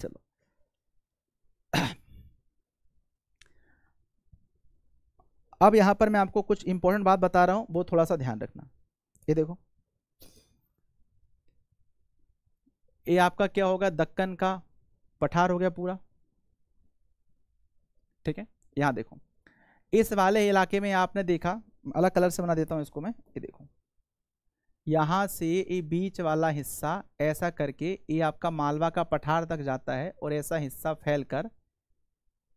चलो [clears throat] अब यहां पर मैं आपको कुछ इंपॉर्टेंट बात बता रहा हूं वो थोड़ा सा ध्यान रखना ये देखो ये आपका क्या होगा दक्कन का पठार हो गया पूरा ठीक है यहां देखो इस वाले इलाके में आपने देखा अलग कलर से बना देता हूं इसको मैं ये देखो यहाँ से ये बीच वाला हिस्सा ऐसा करके ये आपका मालवा का पठार तक जाता है और ऐसा हिस्सा फैल कर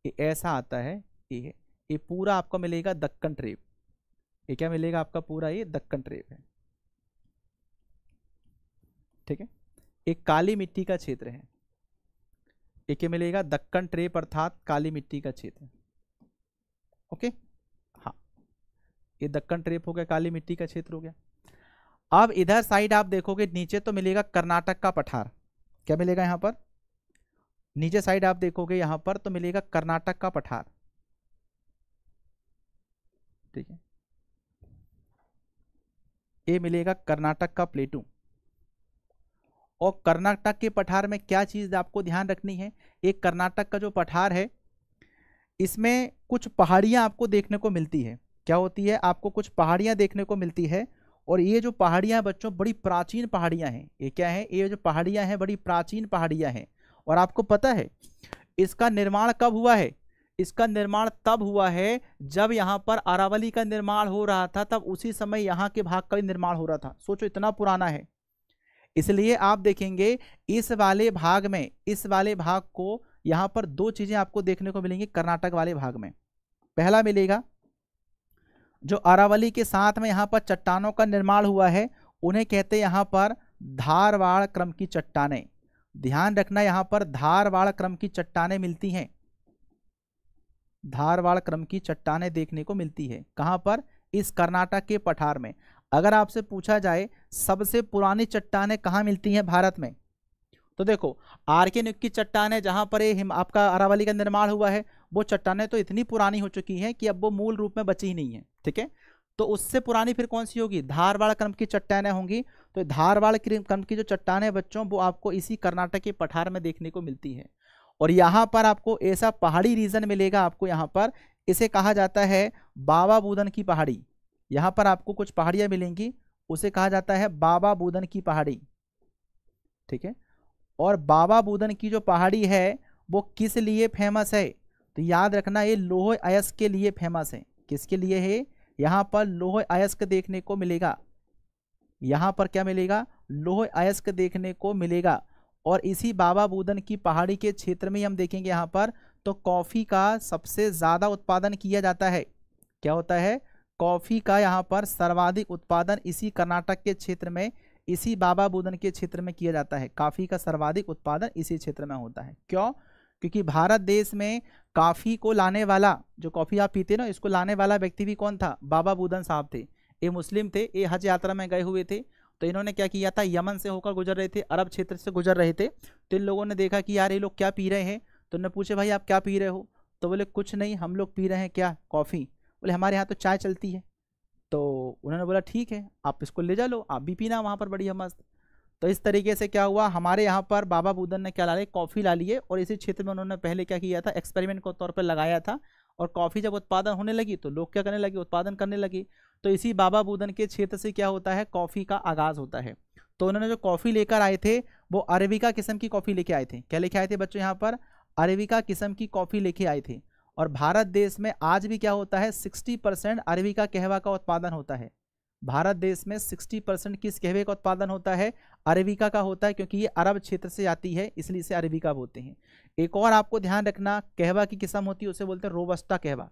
ये ऐसा आता है ये ये पूरा आपको मिलेगा दक्कन ट्रेप ये क्या मिलेगा आपका पूरा ये दक्कन ट्रेप है ठीक है एक काली मिट्टी का क्षेत्र है एक ये मिलेगा दक्कन ट्रेप अर्थात काली मिट्टी का क्षेत्र ओके हाँ ये दक्कन ट्रेप हो गया काली मिट्टी का क्षेत्र हो गया अब इधर साइड आप देखोगे नीचे तो मिलेगा कर्नाटक का पठार क्या मिलेगा यहाँ पर नीचे साइड आप देखोगे यहाँ पर तो मिलेगा कर्नाटक का पठार ठीक है ये मिलेगा कर्नाटक का प्लेटू और कर्नाटक के पठार में क्या चीज़ आपको ध्यान रखनी है एक कर्नाटक का जो पठार है इसमें कुछ पहाड़ियां आपको देखने को मिलती है क्या होती है आपको कुछ पहाड़ियां देखने को मिलती है और ये जो पहाड़ियाँ बच्चों बड़ी प्राचीन पहाड़ियाँ हैं ये क्या है ये जो पहाड़ियाँ हैं बड़ी प्राचीन पहाड़ियाँ हैं और आपको पता है इसका निर्माण कब हुआ है इसका निर्माण तब हुआ है जब यहाँ पर अरावली का निर्माण हो रहा था तब उसी समय यहाँ के भाग का भी निर्माण हो रहा था सोचो इतना पुराना है इसलिए आप देखेंगे इस वाले भाग में इस वाले भाग को यहाँ पर दो चीज़ें आपको देखने को मिलेंगी कर्नाटक वाले भाग में पहला मिलेगा जो अरावली के साथ में यहाँ पर चट्टानों का निर्माण हुआ है उन्हें कहते हैं यहाँ पर धारवाड़ क्रम की चट्टाने ध्यान रखना यहाँ पर धारवाड़ क्रम की चट्टाने मिलती हैं धारवाड़ क्रम की चट्टाने देखने को मिलती है कहाँ पर इस कर्नाटक के पठार में अगर आपसे पूछा जाए सबसे पुरानी चट्टाने कहाँ मिलती हैं भारत में तो देखो आर के नुक की चट्टान है जहां पर ये आपका अरावली का निर्माण हुआ है वो चट्टानें तो इतनी पुरानी हो चुकी हैं कि अब वो मूल रूप में बची ही नहीं है ठीक है तो उससे पुरानी फिर कौन सी होगी धारवाड़ क्रम की चट्टानें होंगी तो धारवाड़ क्रम की जो चट्टानें बच्चों वो आपको इसी कर्नाटक के पठार में देखने को मिलती है और यहाँ पर आपको ऐसा पहाड़ी रीजन मिलेगा आपको यहाँ पर इसे कहा जाता है बाबा बूदन की पहाड़ी यहाँ पर आपको कुछ पहाड़ियाँ मिलेंगी उसे कहा जाता है बाबा बूदन की पहाड़ी ठीक है और बाबा बूदन की जो पहाड़ी है वो किस लिए फेमस है तो याद रखना ये लोह अयस्क के लिए फेमस है किसके लिए है यहाँ पर लोह अयस्क देखने को मिलेगा यहाँ पर क्या मिलेगा लोह अयस्क देखने को मिलेगा और इसी बाबा बूदन की पहाड़ी के क्षेत्र में हम देखेंगे यहाँ पर तो कॉफ़ी का सबसे ज़्यादा उत्पादन किया जाता है क्या होता है कॉफ़ी का यहाँ पर सर्वाधिक उत्पादन इसी कर्नाटक के क्षेत्र में इसी बाबा बूदन के क्षेत्र में किया जाता है काफ़ी का सर्वाधिक उत्पादन इसी क्षेत्र में होता है क्यों क्योंकि भारत देश में कॉफी को लाने वाला जो कॉफ़ी आप पीते ना इसको लाने वाला व्यक्ति भी कौन था बाबा बुदन साहब थे ये मुस्लिम थे ये हज यात्रा में गए हुए थे तो इन्होंने क्या किया था यमन से होकर गुजर रहे थे अरब क्षेत्र से गुजर रहे थे तो इन लोगों ने देखा कि यार ये लोग क्या पी रहे हैं तो उन्होंने पूछे भाई आप क्या पी रहे हो तो बोले कुछ नहीं हम लोग पी रहे हैं क्या कॉफ़ी बोले हमारे यहाँ तो चाय चलती है तो उन्होंने बोला ठीक है आप इसको ले जा लो आप भी पीना वहाँ पर बढ़िया मस्त तो इस तरीके से क्या हुआ हमारे यहाँ पर बाबा बुदन ने क्या ला लिया कॉफ़ी ला लिए और इसी क्षेत्र में उन्होंने पहले क्या किया था एक्सपेरिमेंट के तौर पर लगाया था और कॉफ़ी जब उत्पादन होने लगी तो लोग क्या करने लगे उत्पादन करने लगी तो इसी बाबा बुदन के क्षेत्र से क्या होता है कॉफ़ी का आगाज़ होता है तो उन्होंने जो कॉफ़ी लेकर आए थे वो अरेबिका किस्म की कॉफ़ी लेके आए थे क्या लेके आए थे बच्चों यहाँ पर अरेबिका किस्म की कॉफ़ी लेके आए थे और भारत देश में आज भी क्या होता है सिक्सटी परसेंट अरबिका कहवा का उत्पादन होता है भारत देश में 60 परसेंट किस कहवे का उत्पादन होता है अरेबिका का होता है क्योंकि ये अरब क्षेत्र से आती है इसलिए इसे अरेबिका बोलते हैं एक और आपको ध्यान रखना कहवा की किस्म होती है उसे बोलते हैं रोबस्टा कहवा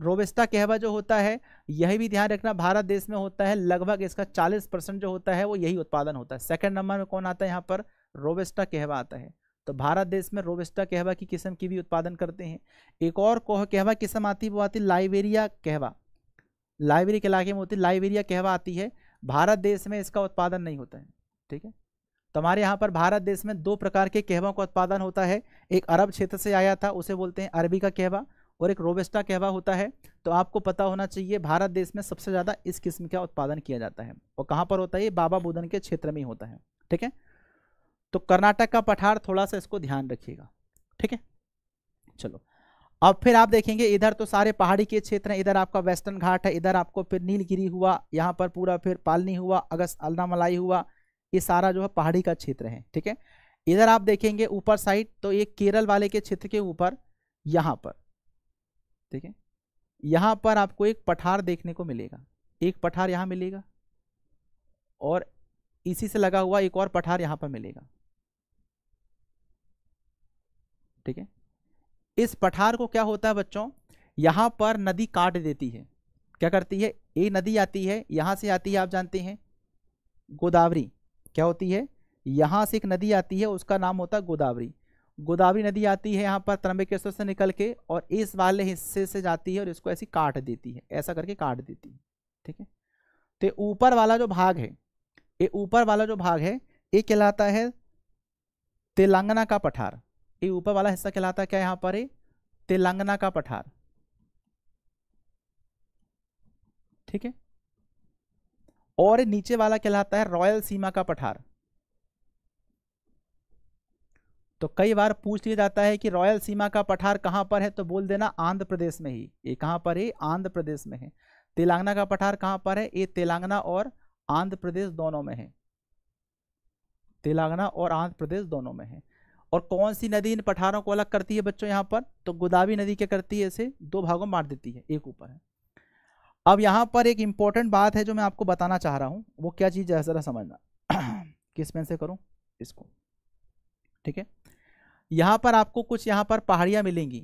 रोबस्टा कहवा जो होता है यही भी ध्यान रखना भारत देश में होता है लगभग इसका चालीस परसेंट जो होता है वो यही उत्पादन होता है सेकेंड नंबर में कौन आता है यहाँ पर रोबेस्टा कहवा आता है तो भारत देश में रोबेस्टा कहवा की किस्म की भी उत्पादन करते हैं एक और कहवा किस्म आती है वो आती है लाइबेरिया कहवा लाइब्रेरी के इलाके में होती है लाइब्रेरिया कहवाती है भारत देश में इसका उत्पादन नहीं होता है ठीक है तो हमारे यहाँ पर भारत देश में दो प्रकार के कहवा का उत्पादन होता है एक अरब क्षेत्र से आया था उसे बोलते हैं अरबी का कहवा और एक रोबेस्टा कहवा होता है तो आपको पता होना चाहिए भारत देश में सबसे ज़्यादा इस किस्म का उत्पादन किया जाता है और कहाँ पर होता है ये बाबा बुदन के क्षेत्र में होता है ठीक है तो कर्नाटक का पठार थोड़ा सा इसको ध्यान रखिएगा ठीक है चलो अब फिर आप देखेंगे इधर तो सारे पहाड़ी के क्षेत्र हैं इधर आपका वेस्टर्न घाट है इधर आपको फिर नीलगिरी हुआ यहाँ पर पूरा फिर पालनी हुआ अगस्त अलनामलाई हुआ ये सारा जो है पहाड़ी का क्षेत्र है ठीक है इधर आप देखेंगे ऊपर साइड तो ये केरल वाले के क्षेत्र के ऊपर यहाँ पर ठीक है यहाँ पर आपको एक पठार देखने को मिलेगा एक पठार यहाँ मिलेगा और इसी से लगा हुआ एक और पठार यहाँ पर मिलेगा ठीक है इस पठार को क्या होता है बच्चों यहाँ पर नदी काट देती है क्या करती है ये नदी आती है यहाँ से आती है आप जानते हैं गोदावरी क्या होती है यहाँ से एक नदी आती है उसका नाम होता है गोदावरी गोदावरी नदी आती है यहाँ पर त्रंबकेश्वर से निकल के और इस वाले हिस्से से जाती है और इसको ऐसी काट देती है ऐसा करके काट देती है ठीक है तो ऊपर वाला जो भाग है ये ऊपर वाला जो भाग है ये कहलाता है तेलंगाना का पठार ये ऊपर वाला हिस्सा कहलाता है क्या यहां पर तेलंगाना का पठार ठीक है और नीचे वाला कहलाता है रॉयल सीमा का पठार तो कई बार पूछ लिया जाता है कि रॉयल सीमा का पठार कहां पर है तो बोल देना आंध्र प्रदेश में ही ये कहां पर है आंध्र प्रदेश में है तेलंगाना का पठार कहां पर है ये तेलंगाना और आंध्र प्रदेश दोनों में है तेलंगाना और आंध्र प्रदेश दोनों में है और कौन सी नदी इन पठारों को अलग करती है बच्चों यहाँ पर तो गोदावरी नदी क्या करती है इसे दो भागों में बांट देती है एक ऊपर है अब यहाँ पर एक इम्पॉर्टेंट बात है जो मैं आपको बताना चाह रहा हूँ वो क्या चीज़ है ज़रा समझना [clears throat] किस में से करूँ इसको ठीक है यहाँ पर आपको कुछ यहाँ पर पहाड़ियाँ मिलेंगी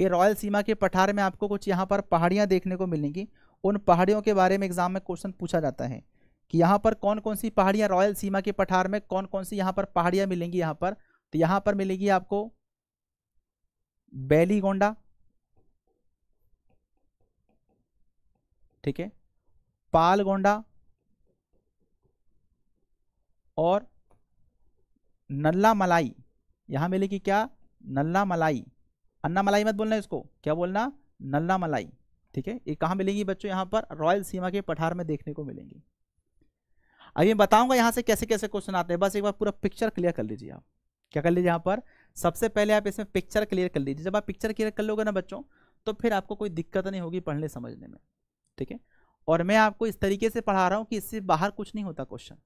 ये रॉयल सीमा के पठार में आपको कुछ यहाँ पर पहाड़ियाँ देखने को मिलेंगी उन पहाड़ियों के बारे में एग्जाम में क्वेश्चन पूछा जाता है कि यहाँ पर कौन कौन सी पहाड़ियाँ रॉयल सीमा के पठार में कौन कौन सी यहाँ पर पहाड़ियाँ मिलेंगी यहाँ पर तो यहां पर मिलेगी आपको बैलीगोंडा ठीक है पालगोंडा और नल्ला मलाई यहां मिलेगी क्या नल्ला मलाई अन्ना मलाई मत बोलना इसको क्या बोलना नल्ला मलाई ठीक है ये कहां मिलेगी बच्चों यहां पर रॉयल सीमा के पठार में देखने को मिलेंगी अभी मैं बताऊंगा यहां से कैसे कैसे क्वेश्चन आते हैं बस एक बार पूरा पिक्चर क्लियर कर लीजिए आप क्या कर लीजिए यहाँ पर सबसे पहले आप इसमें पिक्चर क्लियर कर लीजिए जब आप पिक्चर क्लियर कर लोगे ना बच्चों तो फिर आपको कोई दिक्कत नहीं होगी पढ़ने समझने में ठीक है और मैं आपको इस तरीके से पढ़ा रहा हूँ कि इससे बाहर कुछ नहीं होता क्वेश्चन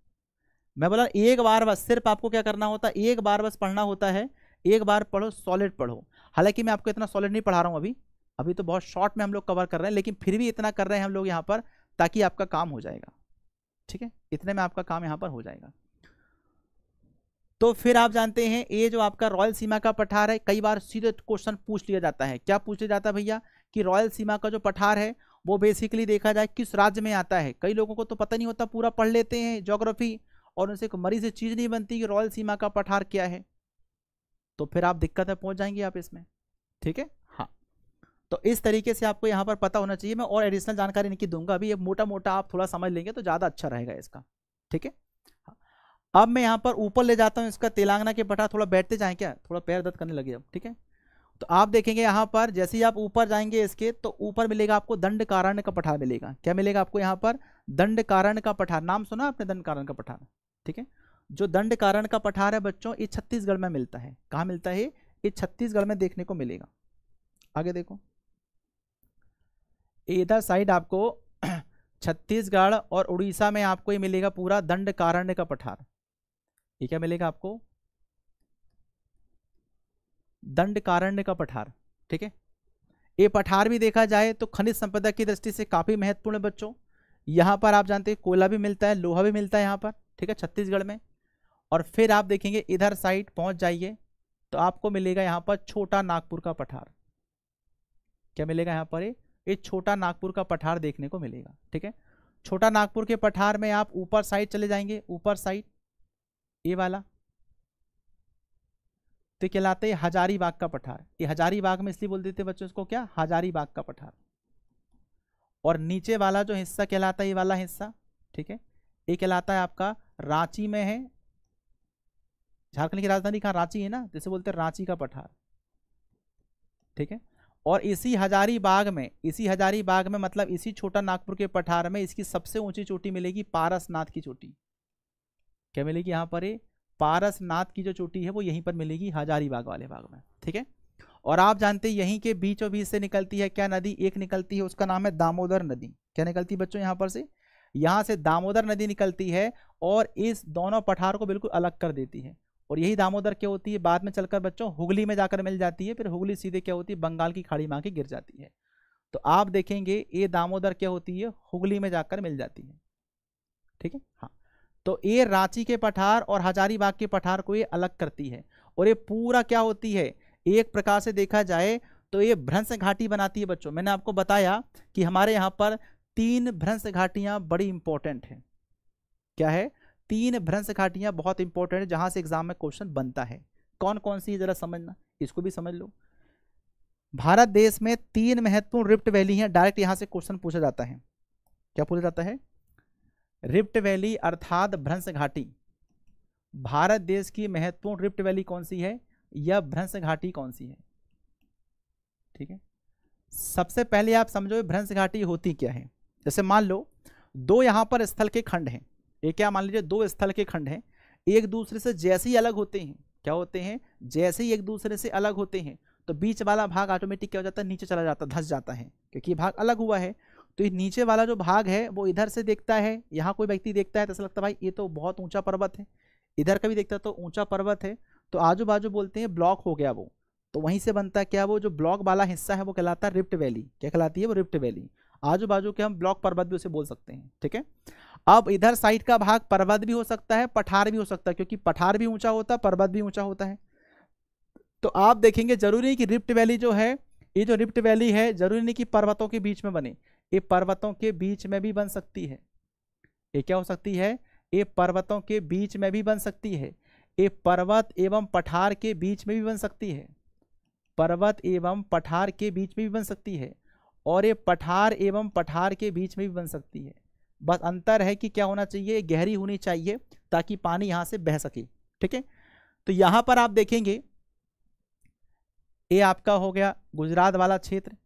मैं बोला एक बार बस सिर्फ आपको क्या करना होता है एक बार बस पढ़ना होता है एक बार पढ़ो सॉलिड पढ़ो हालांकि मैं आपको इतना सॉलिड नहीं पढ़ा रहा हूँ अभी अभी तो बहुत शॉर्ट में हम लोग कवर कर रहे हैं लेकिन फिर भी इतना कर रहे हैं हम लोग यहाँ पर ताकि आपका काम हो जाएगा ठीक है इतने में आपका काम यहाँ पर हो जाएगा तो फिर आप जानते हैं ये जो आपका रॉयल सीमा का पठार है कई बार सीधे क्वेश्चन पूछ लिया जाता है क्या पूछ लिया जाता है भैया कि रॉयल सीमा का जो पठार है वो बेसिकली देखा जाए किस राज्य में आता है कई लोगों को तो पता नहीं होता पूरा पढ़ लेते हैं जोग्राफी और उनसे मरी से चीज़ नहीं बनती कि रॉयल सीमा का पठार क्या है तो फिर आप दिक्कत है पहुंच जाएंगे आप इसमें ठीक है हाँ तो इस तरीके से आपको यहाँ पर पता होना चाहिए मैं और एडिशनल जानकारी नहीं दूंगा अभी ये मोटा मोटा आप थोड़ा समझ लेंगे तो ज़्यादा अच्छा रहेगा इसका ठीक है अब मैं यहाँ पर ऊपर ले जाता हूँ इसका तेलंगाना के पटा थोड़ा बैठते जाए क्या थोड़ा पैर दर्द करने लगे अब ठीक है तो आप देखेंगे यहाँ पर जैसे ही आप ऊपर जाएंगे इसके तो ऊपर मिलेगा आपको दंड कारण का पठार मिलेगा क्या मिलेगा आपको यहाँ पर दंड कारण का पठार नाम सुना आपने दंड कारण का पठार ठीक है जो दंड कारण का पठार है बच्चों ये छत्तीसगढ़ में मिलता है कहाँ मिलता है ये छत्तीसगढ़ में देखने को मिलेगा आगे देखो इधर साइड आपको [clears throat] छत्तीसगढ़ और उड़ीसा में आपको ये मिलेगा पूरा दंड कारण का पठार ये क्या मिलेगा आपको दंड कारण्य का पठार ठीक है ये पठार भी देखा जाए तो खनिज संपदा की दृष्टि से काफ़ी महत्वपूर्ण बच्चों यहां पर आप जानते हैं कोयला भी मिलता है लोहा भी मिलता है यहां पर ठीक है छत्तीसगढ़ में और फिर आप देखेंगे इधर साइड पहुंच जाइए तो आपको मिलेगा यहां पर छोटा नागपुर का पठार क्या मिलेगा यहां पर ये छोटा नागपुर का पठार देखने को मिलेगा ठीक है छोटा नागपुर के पठार में आप ऊपर साइड चले जाएंगे ऊपर साइड ये वाला तो कहलाते हजारी बाग का पठार ये हजारी बाग में इसलिए बोल देते बच्चों इसको क्या हजारी बाग का पठार और नीचे वाला जो हिस्सा कहलाता है ये वाला हिस्सा ठीक है ये कहलाता है आपका रांची में है झारखंड की राजधानी कहा रांची है ना जिसे बोलते हैं रांची का पठार ठीक है और इसी हजारी बाग में इसी हजारी बाग में मतलब इसी छोटा नागपुर के पठार में इसकी सबसे ऊंची चोटी मिलेगी पारसनाथ की चोटी क्या मिलेगी यहाँ पर ये पारसनाथ की जो चोटी है वो यहीं पर मिलेगी हजारीबाग वाले भाग में ठीक है और आप जानते हैं यहीं के बीचों बीच से निकलती है क्या नदी एक निकलती है उसका नाम है दामोदर नदी क्या निकलती है बच्चों यहाँ पर से यहाँ से दामोदर नदी निकलती है और इस दोनों पठार को बिल्कुल अलग कर देती है और यही दामोदर क्या होती है बाद में चलकर बच्चों हुगली में जाकर मिल जाती है फिर हुगली सीधे क्या होती है बंगाल की खाड़ी माँ के गिर जाती है तो आप देखेंगे ये दामोदर क्या होती है हुगली में जाकर मिल जाती है ठीक है हाँ तो ये रांची के पठार और हजारीबाग के पठार को ये अलग करती है और ये पूरा क्या होती है एक प्रकार से देखा जाए तो ये भ्रंश घाटी बनाती है बच्चों मैंने आपको बताया कि हमारे यहाँ पर तीन भ्रंश घाटियाँ बड़ी इंपॉर्टेंट हैं क्या है तीन भ्रंश घाटियाँ बहुत इंपॉर्टेंट है जहाँ से एग्जाम में क्वेश्चन बनता है कौन कौन सी जरा समझना इसको भी समझ लो भारत देश में तीन महत्वपूर्ण रिफ्ट वैली हैं डायरेक्ट यहाँ से क्वेश्चन पूछा जाता है क्या पूछा जाता है रिप्ट वैली अर्थात भ्रंश घाटी भारत देश की महत्वपूर्ण रिप्ट वैली कौन सी है या भ्रंश घाटी कौन सी है ठीक है सबसे पहले आप समझो भ्रंश घाटी होती क्या है जैसे मान लो दो यहां पर स्थल के खंड हैं ये क्या मान लीजिए दो स्थल के खंड हैं एक दूसरे से जैसे ही अलग होते हैं क्या होते हैं जैसे ही एक दूसरे से अलग होते हैं तो बीच वाला भाग ऑटोमेटिक क्या हो जाता है नीचे चला जाता धस जाता है क्योंकि भाग अलग हुआ है तो ये नीचे वाला जो भाग है वो इधर से देखता है यहाँ कोई व्यक्ति देखता है तो ऐसा लगता है भाई ये तो बहुत ऊंचा पर्वत है इधर का भी देखता है तो ऊंचा पर्वत है तो आजू बाजू बोलते हैं ब्लॉक हो गया वो तो वहीं से बनता है क्या वो जो ब्लॉक वाला हिस्सा है वो कहलाता है रिप्ट वैली क्या कहलाती है वो रिप्ट वैली आजू बाजू के हम ब्लॉक पर्वत भी उसे बोल सकते हैं ठीक है अब इधर साइड का भाग पर्वत भी हो सकता है पठार भी हो सकता है क्योंकि पठार भी ऊंचा होता है पर्वत भी ऊंचा होता है तो आप देखेंगे जरूरी है कि रिप्ट वैली जो है ये जो रिप्ट वैली है जरूरी नहीं कि पर्वतों के बीच में बने ये पर्वतों के बीच में भी बन सकती है ये क्या हो सकती है ये पर्वतों के बीच में भी बन सकती है ये पर्वत एवं पठार के बीच में भी बन सकती है पर्वत एवं पठार के बीच में भी बन सकती है और ये पठार एवं पठार के बीच में भी बन सकती है बस अंतर है कि क्या होना चाहिए गहरी होनी चाहिए ताकि पानी यहाँ से बह सके ठीक है तो यहाँ पर आप देखेंगे ये आपका हो गया गुजरात वाला क्षेत्र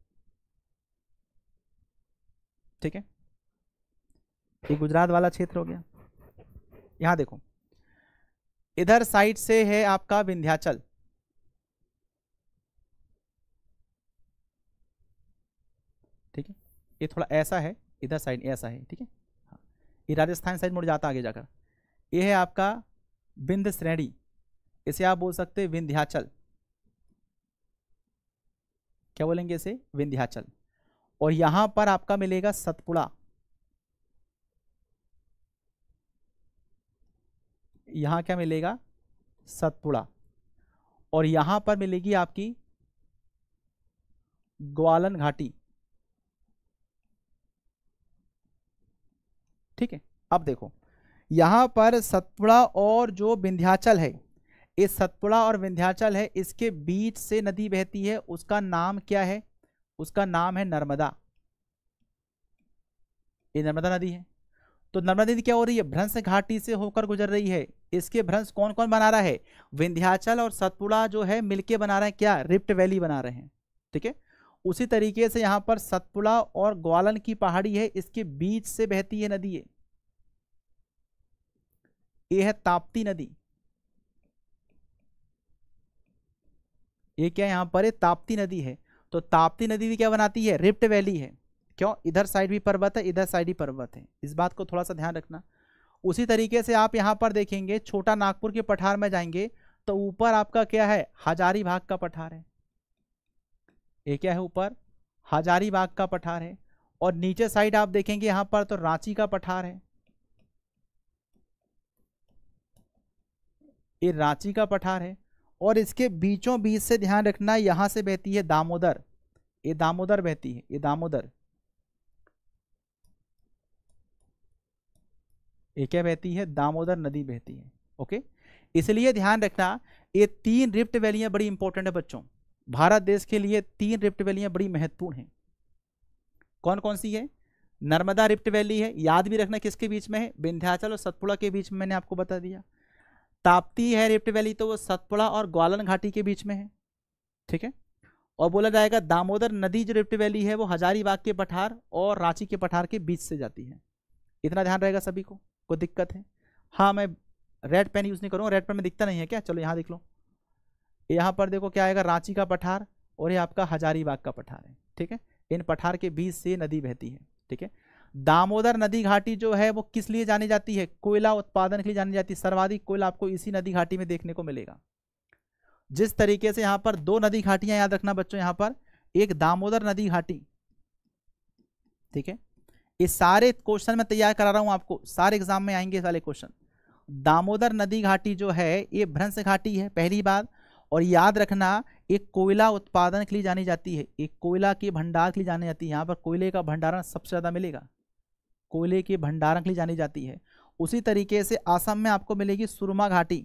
ठीक है ये गुजरात वाला क्षेत्र हो गया यहां देखो इधर साइड से है आपका विंध्याचल ठीक है ये थोड़ा ऐसा है इधर साइड ऐसा है ठीक है हाँ। ये राजस्थान साइड मुड़ जाता आगे जाकर ये है आपका विंध्य श्रेणी इसे आप बोल सकते हैं विंध्याचल क्या बोलेंगे इसे विंध्याचल और यहां पर आपका मिलेगा सतपुड़ा यहां क्या मिलेगा सतपुड़ा और यहां पर मिलेगी आपकी ग्वालन घाटी ठीक है अब देखो यहां पर सतपुड़ा और जो विंध्याचल है इस सतपुड़ा और विंध्याचल है इसके बीच से नदी बहती है उसका नाम क्या है उसका नाम है नर्मदा ये नर्मदा नदी है तो नर्मदा नदी क्या हो रही है भ्रंश घाटी से होकर गुजर रही है इसके भ्रंश कौन कौन बना रहा है विंध्याचल और सतपुड़ा जो है मिलके बना रहे हैं क्या रिप्ट वैली बना रहे हैं ठीक है उसी तरीके से यहाँ पर सतपुड़ा और ग्वालन की पहाड़ी है इसके बीच से बहती है नदी है। ये है ताप्ती नदी ये क्या यहाँ पर है ताप्ती नदी है तो ताप्ती नदी भी क्या बनाती है रिप्ट वैली है क्यों इधर साइड भी पर्वत है इधर साइड ही पर्वत है इस बात को थोड़ा सा ध्यान रखना उसी तरीके से आप यहाँ पर देखेंगे छोटा नागपुर के पठार में जाएंगे तो ऊपर आपका क्या है हजारी भाग का पठार है ये क्या है ऊपर हजारी भाग का पठार है और नीचे साइड आप देखेंगे यहाँ पर तो रांची का पठार है ये रांची का पठार है और इसके बीचों बीच से ध्यान रखना यहां से बहती है दामोदर ये दामोदर बहती है ये दामोदर ये क्या बहती है दामोदर नदी बहती है ओके इसलिए ध्यान रखना ये तीन रिफ्ट वैलियां बड़ी इंपॉर्टेंट है बच्चों भारत देश के लिए तीन रिफ्ट वैलियां बड़ी महत्वपूर्ण हैं कौन कौन सी है नर्मदा रिफ्ट वैली है याद भी रखना किसके बीच में है विंध्याचल और सतपुड़ा के बीच में मैंने आपको बता दिया ताप्ती है रिफ्ट वैली तो वो सतपुड़ा और ग्वालन घाटी के बीच में है ठीक है और बोला जाएगा दामोदर नदी जो रिफ्ट वैली है वो हजारीबाग के पठार और रांची के पठार के बीच से जाती है इतना ध्यान रहेगा सभी को कोई दिक्कत है हाँ मैं रेड पेन यूज़ नहीं करूँगा रेड पेन में दिखता नहीं है क्या चलो यहाँ देख लो यहाँ पर देखो क्या आएगा रांची का पठार और ये आपका हजारीबाग का पठार है ठीक है इन पठार के बीच से नदी बहती है ठीक है दामोदर नदी घाटी जो है वो किस लिए जानी जाती है कोयला उत्पादन के लिए जानी जाती है सर्वाधिक कोयला आपको इसी नदी घाटी में देखने को मिलेगा जिस तरीके से यहां पर दो नदी घाटियां याद रखना बच्चों यहां पर एक दामोदर नदी घाटी ठीक है ये सारे क्वेश्चन में तैयार करा रहा हूं आपको सारे एग्जाम में आएंगे सारे क्वेश्चन दामोदर नदी घाटी जो है ये भ्रंश घाटी है पहली बात और याद रखना एक कोयला उत्पादन के लिए जानी जाती है एक कोयला के भंडार के लिए जानी जाती है यहाँ पर कोयले का भंडारण सबसे ज़्यादा मिलेगा कोयले के भंडारण के लिए जानी जाती है उसी तरीके से असम में आपको मिलेगी सुरमा घाटी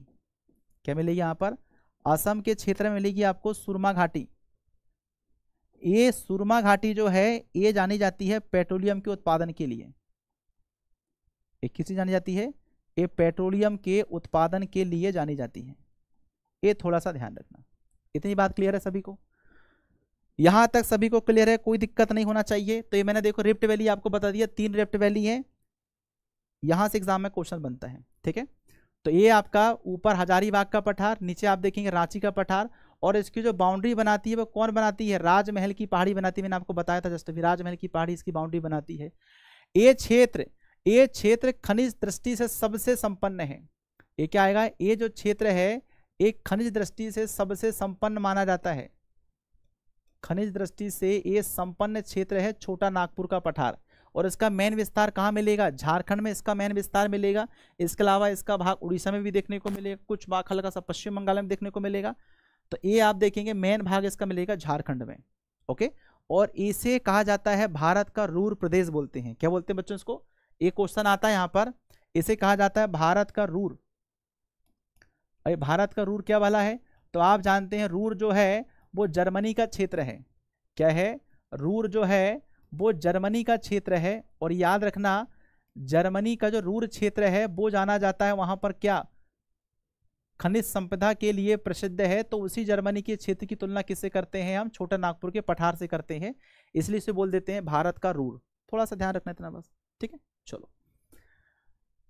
क्या मिलेगी यहाँ पर असम के क्षेत्र में मिलेगी आपको सुरमा घाटी ये सुरमा घाटी जो है ये जानी जाती है पेट्रोलियम के उत्पादन के लिए एक किसी जानी जाती है ये पेट्रोलियम के उत्पादन के लिए जानी जाती है ये थोड़ा सा ध्यान रखना इतनी बात क्लियर है सभी को यहाँ तक सभी को क्लियर है कोई दिक्कत नहीं होना चाहिए तो ये मैंने देखो रिप्ट वैली आपको बता दिया तीन रिप्ट वैली है यहाँ से एग्जाम में क्वेश्चन बनता है ठीक है तो ये आपका ऊपर हजारीबाग का पठार नीचे आप देखेंगे रांची का पठार और इसकी जो बाउंड्री बनाती है वो कौन बनाती है राजमहल की पहाड़ी बनाती है मैंने आपको बताया था जस्ट अभी राजमहल की पहाड़ी इसकी बाउंड्री बनाती है ये क्षेत्र ये क्षेत्र खनिज दृष्टि से सबसे संपन्न है ये क्या आएगा ये जो क्षेत्र है एक खनिज दृष्टि से सबसे संपन्न माना जाता है खनिज दृष्टि से ये संपन्न क्षेत्र है छोटा नागपुर का पठार और इसका मेन विस्तार कहाँ मिलेगा झारखंड में इसका मेन विस्तार मिलेगा इसके अलावा इसका भाग उड़ीसा में भी देखने को मिलेगा कुछ भाग हल्का सा पश्चिम बंगाल में देखने को मिलेगा तो ये आप देखेंगे मेन भाग इसका मिलेगा झारखंड में ओके और इसे कहा जाता है भारत का रूर प्रदेश बोलते हैं क्या बोलते हैं बच्चों इसको एक क्वेश्चन आता है यहाँ पर इसे कहा जाता है भारत का रूर अरे भारत का रूर क्या वाला है तो आप जानते हैं रूर जो है वो जर्मनी का क्षेत्र है क्या है रूर जो है वो जर्मनी का क्षेत्र है और याद रखना जर्मनी का जो रूर क्षेत्र है वो जाना जाता है वहां पर क्या खनिज संपदा के लिए प्रसिद्ध है तो उसी जर्मनी के क्षेत्र की तुलना किससे करते हैं हम छोटा नागपुर के पठार से करते हैं इसलिए इसे बोल देते हैं भारत का रूर थोड़ा सा ध्यान रखना इतना बस ठीक है चलो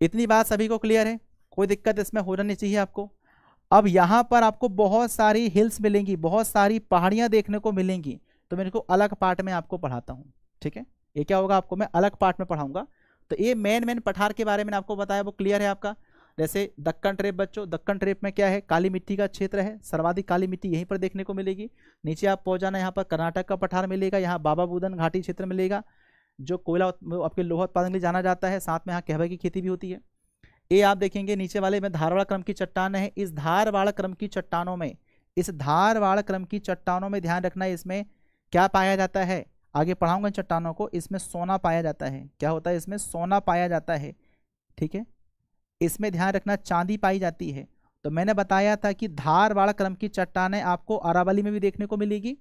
इतनी बात सभी को क्लियर है कोई दिक्कत इसमें हो जानी चाहिए आपको अब यहाँ पर आपको बहुत सारी हिल्स मिलेंगी बहुत सारी पहाड़ियाँ देखने को मिलेंगी तो मैं इनको अलग पार्ट में आपको पढ़ाता हूँ ठीक है ये क्या होगा आपको मैं अलग पार्ट में पढ़ाऊंगा तो ये मेन मेन पठार के बारे में आपको बताया वो क्लियर है आपका जैसे दक्कन ट्रेप बच्चों दक्कन ट्रेप में क्या है काली मिट्टी का क्षेत्र है सर्वाधिक काली मिट्टी यहीं पर देखने को मिलेगी नीचे आप पहुँच जाना यहाँ पर कर्नाटक का पठार मिलेगा यहाँ बाबा बुदन घाटी क्षेत्र मिलेगा जो कोयला आपके लोहा उत्पादन के लिए जाना जाता है साथ में यहाँ कहवा की खेती भी होती है ये आप देखेंगे नीचे वाले में धारवाड़ क्रम की चट्टान है इस धारवाड़ क्रम की चट्टानों में इस धारवाड़ क्रम की चट्टानों में ध्यान रखना इसमें क्या पाया जाता है आगे पढ़ाऊंगा चट्टानों को इसमें सोना पाया जाता है क्या होता है इसमें सोना पाया जाता है ठीक है इसमें ध्यान रखना चांदी पाई जाती है तो मैंने बताया था कि धारवाड़ क्रम की चट्टानें आपको अरावली में भी देखने को मिलेगी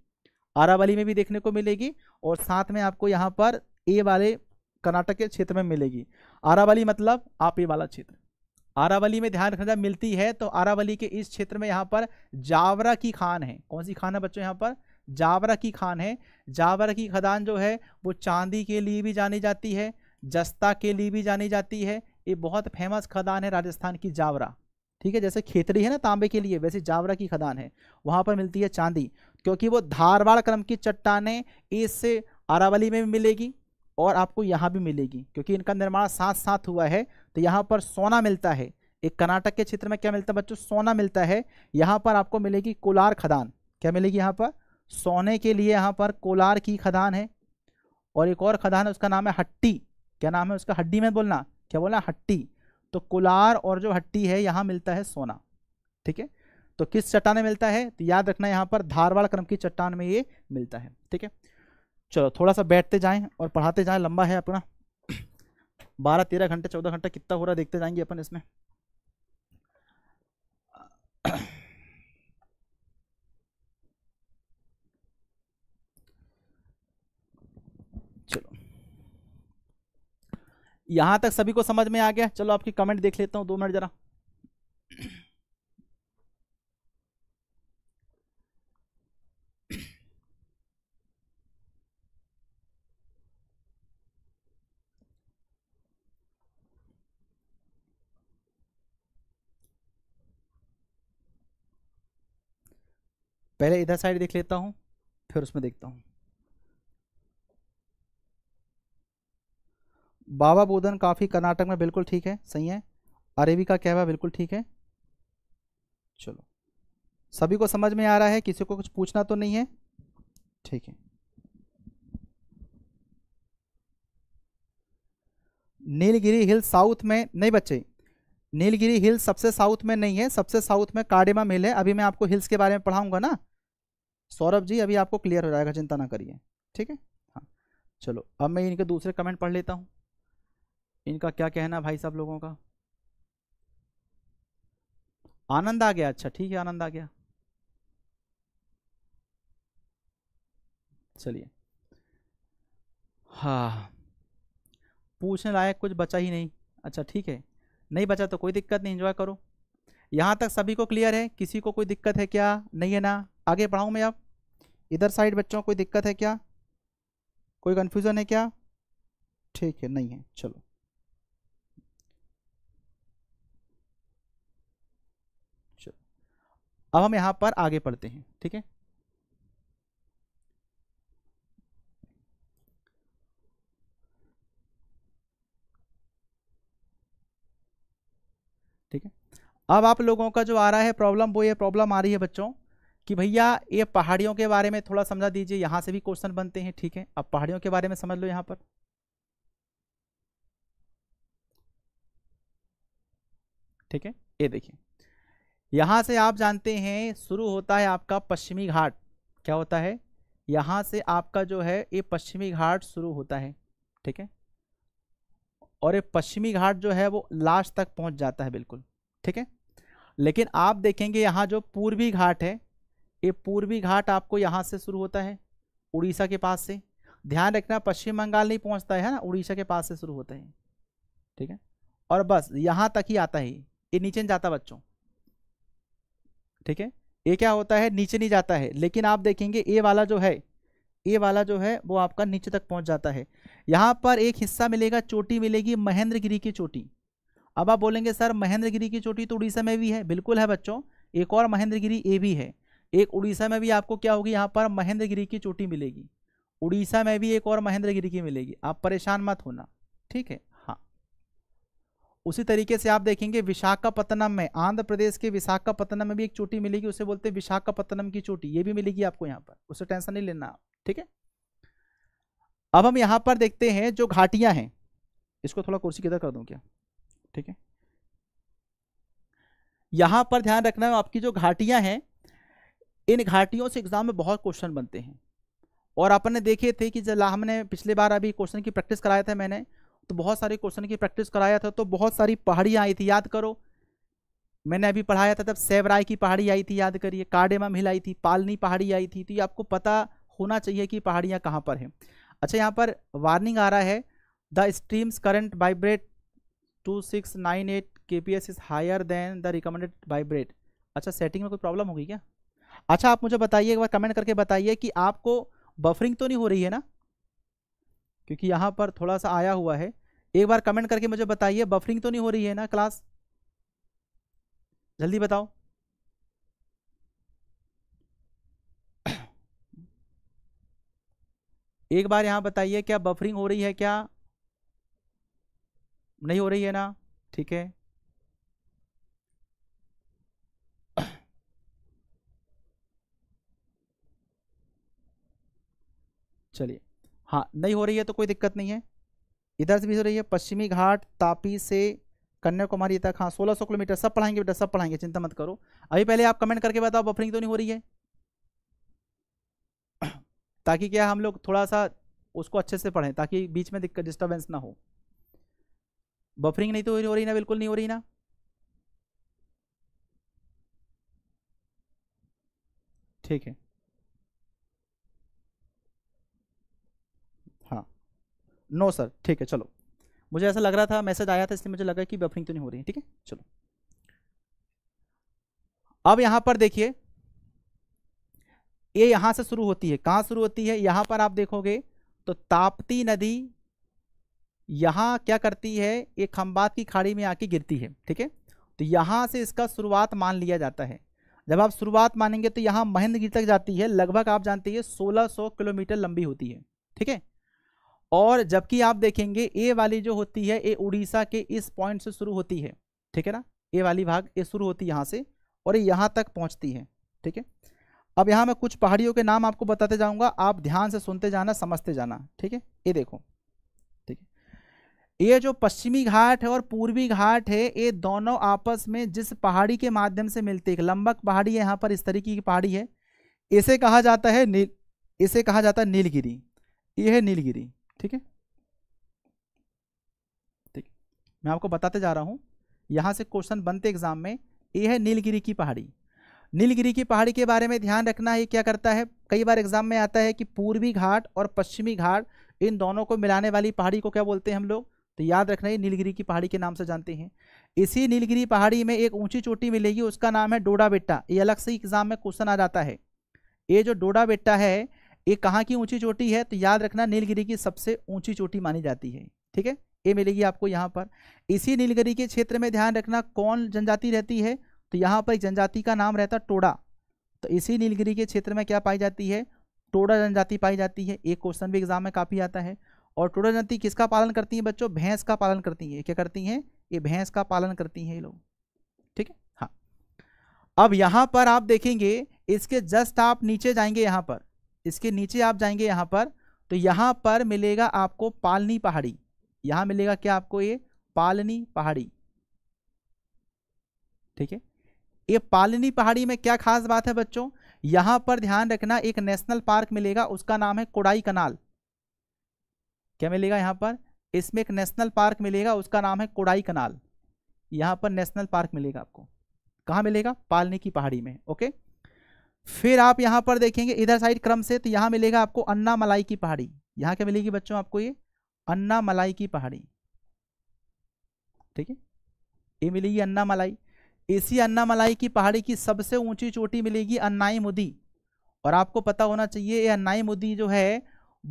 अरावली में भी देखने को मिलेगी और साथ में आपको यहाँ पर ए वाले कर्नाटक के क्षेत्र में मिलेगी आरावली मतलब आप ये वाला क्षेत्र आरावली में ध्यान रखना मिलती है तो आरावली के इस क्षेत्र में यहाँ पर जावरा की खान है कौन सी खान है बच्चों यहाँ पर जावरा की खान है जावरा की खदान जो है वो चांदी के लिए भी जानी जाती है जस्ता के लिए भी जानी जाती है ये बहुत फेमस खदान है राजस्थान की जावरा ठीक है जैसे खेतरी है ना तांबे के लिए वैसे जावरा की खदान है वहाँ पर मिलती है चांदी क्योंकि वो धारवाड़ क्रम की चट्टाने इससे आरावली में भी मिलेगी और आपको यहाँ भी मिलेगी क्योंकि इनका निर्माण साथ साथ हुआ है तो यहाँ पर सोना मिलता है एक कर्नाटक के क्षेत्र में क्या मिलता है बच्चों सोना मिलता है यहाँ पर आपको मिलेगी कोलार खदान क्या मिलेगी यहाँ पर सोने के लिए यहाँ पर कोलार की खदान है और एक और खदान है उसका नाम है हट्टी क्या नाम है उसका हड्डी में बोलना क्या बोला हट्टी तो कोलार और जो हट्टी है यहाँ मिलता है सोना ठीक है तो किस चट्टान में मिलता है तो याद रखना यहाँ पर धारवाड़ क्रम की चट्टान में ये मिलता है ठीक है चलो थोड़ा सा बैठते जाएं और पढ़ाते जाएं लंबा है अपना बारह तेरह घंटे चौदह घंटे कितना हो रहा है देखते जाएंगे अपन इसमें चलो यहां तक सभी को समझ में आ गया चलो आपकी कमेंट देख लेता हूं दो मिनट ज़रा पहले इधर साइड देख लेता हूं फिर उसमें देखता हूं बाबा बोधन काफ़ी कर्नाटक में बिल्कुल ठीक है सही है अरेबी का कहवा बिल्कुल ठीक है चलो सभी को समझ में आ रहा है किसी को कुछ पूछना तो नहीं है ठीक है नीलगिरी हिल साउथ में नहीं बच्चे नीलगिरी हिल्स सबसे साउथ में नहीं है सबसे साउथ में काडेमा मिल है अभी मैं आपको हिल्स के बारे में पढ़ाऊंगा ना सौरभ जी अभी आपको क्लियर हो जाएगा चिंता ना करिए ठीक है हाँ चलो अब मैं इनके दूसरे कमेंट पढ़ लेता हूँ इनका क्या कहना भाई साहब लोगों का आनंद आ गया अच्छा ठीक है आनंद आ गया चलिए हाँ पूछने लायक कुछ बचा ही नहीं अच्छा ठीक है नहीं बचा तो कोई दिक्कत नहीं एंजॉय करो यहाँ तक सभी को क्लियर है किसी को कोई दिक्कत है क्या नहीं है ना आगे बढ़ाऊँ मैं अब इधर साइड बच्चों कोई दिक्कत है क्या कोई कन्फ्यूज़न है क्या ठीक है नहीं है चलो चलो अब हम यहाँ पर आगे पढ़ते हैं ठीक है ठीक है अब आप लोगों का जो आ रहा है प्रॉब्लम वो ये प्रॉब्लम आ रही है बच्चों कि भैया ये पहाड़ियों के बारे में थोड़ा समझा दीजिए यहाँ से भी क्वेश्चन बनते हैं ठीक है अब पहाड़ियों के बारे में समझ लो यहाँ पर ठीक है ये देखिए यहाँ से आप जानते हैं शुरू होता है आपका पश्चिमी घाट क्या होता है यहाँ से आपका जो है ये पश्चिमी घाट शुरू होता है ठीक है और ये पश्चिमी घाट जो है वो लास्ट तक पहुंच जाता है बिल्कुल ठीक है लेकिन आप देखेंगे यहाँ जो पूर्वी घाट है ये पूर्वी घाट आपको यहाँ से शुरू होता है उड़ीसा के पास से ध्यान रखना पश्चिम बंगाल नहीं पहुँचता है ना उड़ीसा के पास से शुरू होता है ठीक है और बस यहाँ तक ही आता है ये नीचे नहीं जाता बच्चों ठीक है ये क्या होता है नीचे नहीं जाता है लेकिन आप देखेंगे ए वाला जो है ए वाला जो है वो आपका नीचे तक पहुँच जाता है यहाँ पर एक हिस्सा मिलेगा चोटी मिलेगी महेंद्र गिरी की चोटी अब आप बोलेंगे सर महेंद्र गिरी की चोटी तो उड़ीसा में भी है बिल्कुल है बच्चों एक और महेंद्र गिरी ए भी है एक उड़ीसा में भी आपको क्या होगी यहाँ पर महेंद्र गिरी की चोटी मिलेगी उड़ीसा में भी एक और महेंद्र गिरी की मिलेगी आप परेशान मत होना ठीक है हाँ उसी तरीके से आप देखेंगे विशाखापत्तनम में आंध्र प्रदेश के विशाखापत्तनम में भी एक चोटी मिलेगी उसे बोलते हैं विशाखापत्तनम की चोटी ये भी मिलेगी आपको यहाँ पर उसे टेंशन नहीं लेना ठीक है अब हम यहां पर देखते हैं जो घाटियां हैं इसको थोड़ा कुर्सी किधर कर दूं क्या ठीक है यहां पर ध्यान रखना है आपकी जो घाटियां हैं इन घाटियों से एग्ज़ाम में बहुत क्वेश्चन बनते हैं और अपन ने देखे थे कि जब हमने पिछले बार अभी क्वेश्चन की प्रैक्टिस कराया था मैंने तो बहुत सारे क्वेश्चन की प्रैक्टिस कराया था तो बहुत सारी पहाड़ियां आई थी याद करो मैंने अभी पढ़ाया था तब सेवराय की पहाड़ी आई थी याद करिए काडेमा हिल आई थी पालनी पहाड़ी आई थी तो ये आपको पता होना चाहिए कि पहाड़ियाँ कहाँ पर हैं अच्छा यहाँ पर वार्निंग आ रहा है the streams current bitrate two six nine eight K P S is higher than the recommended bitrate अच्छा सेटिंग में कोई प्रॉब्लम होगी क्या अच्छा आप मुझे बताइए एक बार कमेंट करके बताइए कि आपको बफरिंग तो नहीं हो रही है ना क्योंकि यहाँ पर थोड़ा सा आया हुआ है एक बार कमेंट करके मुझे बताइए बफरिंग तो नहीं हो रही है ना क्लास जल्दी बताओ एक बार यहां बताइए क्या बफरिंग हो रही है क्या नहीं हो रही है ना ठीक है चलिए हाँ नहीं हो रही है तो कोई दिक्कत नहीं है इधर से भी हो रही है पश्चिमी घाट तापी से कन्याकुमारी तक हाँ सोलह सौ किलोमीटर सब पढ़ाएंगे बेटा सब पढ़ाएंगे चिंता मत करो अभी पहले आप कमेंट करके बताओ बफरिंग तो नहीं हो रही है ताकि क्या हम लोग थोड़ा सा उसको अच्छे से पढ़ें ताकि बीच में दिक्कत डिस्टर्बेंस ना हो बफरिंग नहीं तो हो रही ना बिल्कुल नहीं हो रही ना ठीक है हाँ नो सर ठीक है चलो मुझे ऐसा लग रहा था मैसेज आया था इसलिए मुझे लगा कि बफरिंग तो नहीं हो रही है ठीक है चलो अब यहां पर देखिए ये यहाँ से शुरू होती है कहाँ शुरू होती है यहाँ पर आप देखोगे तो ताप्ती नदी यहाँ क्या करती है ये खम्बात की खाड़ी में आके गिरती है ठीक है तो यहाँ से इसका शुरुआत मान लिया जाता है जब आप शुरुआत मानेंगे तो यहाँ महेंद्रगिर तक जाती है लगभग आप जानते हैं 1600 किलोमीटर लंबी होती है ठीक है और जबकि आप देखेंगे ए वाली जो होती है ये उड़ीसा के इस पॉइंट से शुरू होती है ठीक है ना ए वाली भाग ये शुरू होती है यहाँ से और ये यहाँ तक पहुँचती है ठीक है अब यहां मैं कुछ पहाड़ियों के नाम आपको बताते जाऊंगा आप ध्यान से सुनते जाना समझते जाना ठीक है ये देखो ठीक है ये जो पश्चिमी घाट है और पूर्वी घाट है ये दोनों आपस में जिस पहाड़ी के माध्यम से मिलती है लंबक पहाड़ी है यहाँ पर इस तरीके की पहाड़ी है इसे कहा जाता है नील इसे कहा जाता है नीलगिरी ये है नीलगिरी ठीक है ठीक मैं आपको बताते जा रहा हूं यहां से क्वेश्चन बनते एग्जाम में ये है नीलगिरी की पहाड़ी नीलगिरी की पहाड़ी के बारे में ध्यान रखना है क्या करता है कई बार एग्जाम में आता है कि पूर्वी घाट और पश्चिमी घाट इन दोनों को मिलाने वाली पहाड़ी को क्या बोलते हैं हम लोग तो याद रखना ये नीलगिरी की पहाड़ी के नाम से जानते हैं इसी नीलगिरी पहाड़ी में एक ऊंची चोटी मिलेगी उसका नाम है डोडा बेट्टा ये अलग से एग्जाम में क्वेश्चन आ जाता है ये जो डोडा बेट्टा है ये कहाँ की ऊंची चोटी है तो याद रखना नीलगिरी की सबसे ऊंची चोटी मानी जाती है ठीक है ये मिलेगी आपको यहाँ पर इसी नीलगिरी के क्षेत्र में ध्यान रखना कौन जनजाति रहती है तो यहाँ पर एक जनजाति का नाम रहता टोडा तो इसी नीलगिरी के क्षेत्र में क्या पाई जाती है टोडा जनजाति पाई जाती है एक क्वेश्चन भी एग्जाम में काफ़ी आता है और टोडा जनजाति किसका पालन करती है बच्चों भैंस का पालन करती है क्या करती हैं ये भैंस का पालन करती हैं ये लोग ठीक है हाँ अब यहाँ पर आप देखेंगे इसके जस्ट आप नीचे जाएंगे यहाँ पर इसके नीचे आप जाएंगे यहाँ पर तो यहाँ पर मिलेगा आपको पालनी पहाड़ी यहाँ मिलेगा क्या आपको ये पालनी पहाड़ी ठीक है ये पालनी पहाड़ी में क्या खास बात है बच्चों यहां पर ध्यान रखना एक नेशनल पार्क मिलेगा उसका नाम है कोडाई कनाल क्या मिलेगा यहां पर इसमें एक नेशनल पार्क मिलेगा उसका नाम है कोडाई कनाल यहां पर नेशनल पार्क मिलेगा आपको कहा मिलेगा पालनी की पहाड़ी में ओके फिर आप यहां पर देखेंगे इधर साइड क्रम से तो यहां मिलेगा आपको अन्ना मलाई की पहाड़ी यहां क्या मिलेगी बच्चों आपको ये अन्ना मलाई की पहाड़ी ठीक है ये मिलेगी अन्ना मलाई एसी अन्नामलाई की पहाड़ी की सबसे ऊंची चोटी मिलेगी अन्नाई मुदी और आपको पता होना चाहिए ये अन्नाई मुदी जो है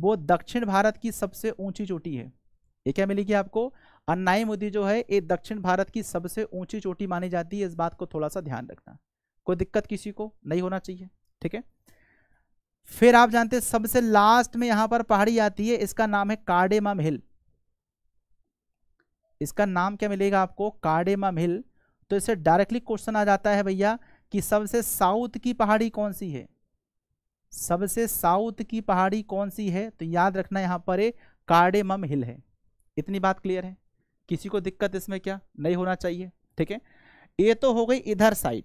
वो दक्षिण भारत की सबसे ऊंची चोटी है ये क्या मिलेगी आपको अन्नाई मुदी जो है ये दक्षिण भारत की सबसे ऊंची चोटी मानी जाती है इस बात को थोड़ा सा ध्यान रखना कोई दिक्कत किसी को नहीं होना चाहिए ठीक है फिर आप जानते हैं सबसे लास्ट में यहां पर पहाड़ी आती है इसका नाम है काडेमा हिल इसका नाम क्या मिलेगा आपको काडेमा हिल तो इससे डायरेक्टली क्वेश्चन आ जाता है भैया कि सबसे साउथ की पहाड़ी कौन सी है सबसे साउथ की पहाड़ी कौन सी है तो याद रखना यहाँ पर कार्डेमम हिल है इतनी बात क्लियर है किसी को दिक्कत इसमें क्या नहीं होना चाहिए ठीक है ए तो हो गई इधर साइड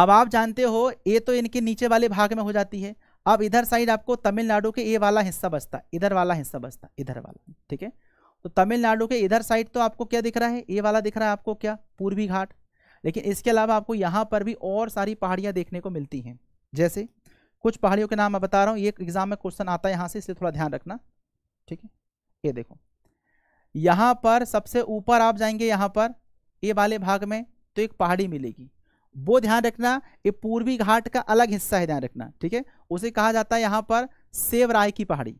अब आप जानते हो ए तो इनके नीचे वाले भाग में हो जाती है अब इधर साइड आपको तमिलनाडु के ए वाला हिस्सा बचता इधर वाला हिस्सा बचता इधर वाला ठीक है तो तमिलनाडु के इधर साइड तो आपको क्या दिख रहा है ये वाला दिख रहा है आपको क्या पूर्वी घाट लेकिन इसके अलावा आपको यहाँ पर भी और सारी पहाड़ियाँ देखने को मिलती हैं जैसे कुछ पहाड़ियों के नाम मैं बता रहा हूँ ये एग्जाम में क्वेश्चन आता है यहाँ से इसलिए थोड़ा ध्यान रखना ठीक है ये देखो यहाँ पर सबसे ऊपर आप जाएंगे यहाँ पर ये वाले भाग में तो एक पहाड़ी मिलेगी वो ध्यान रखना ये पूर्वी घाट का अलग हिस्सा है ध्यान रखना ठीक है उसे कहा जाता है यहाँ पर सेवराय की पहाड़ी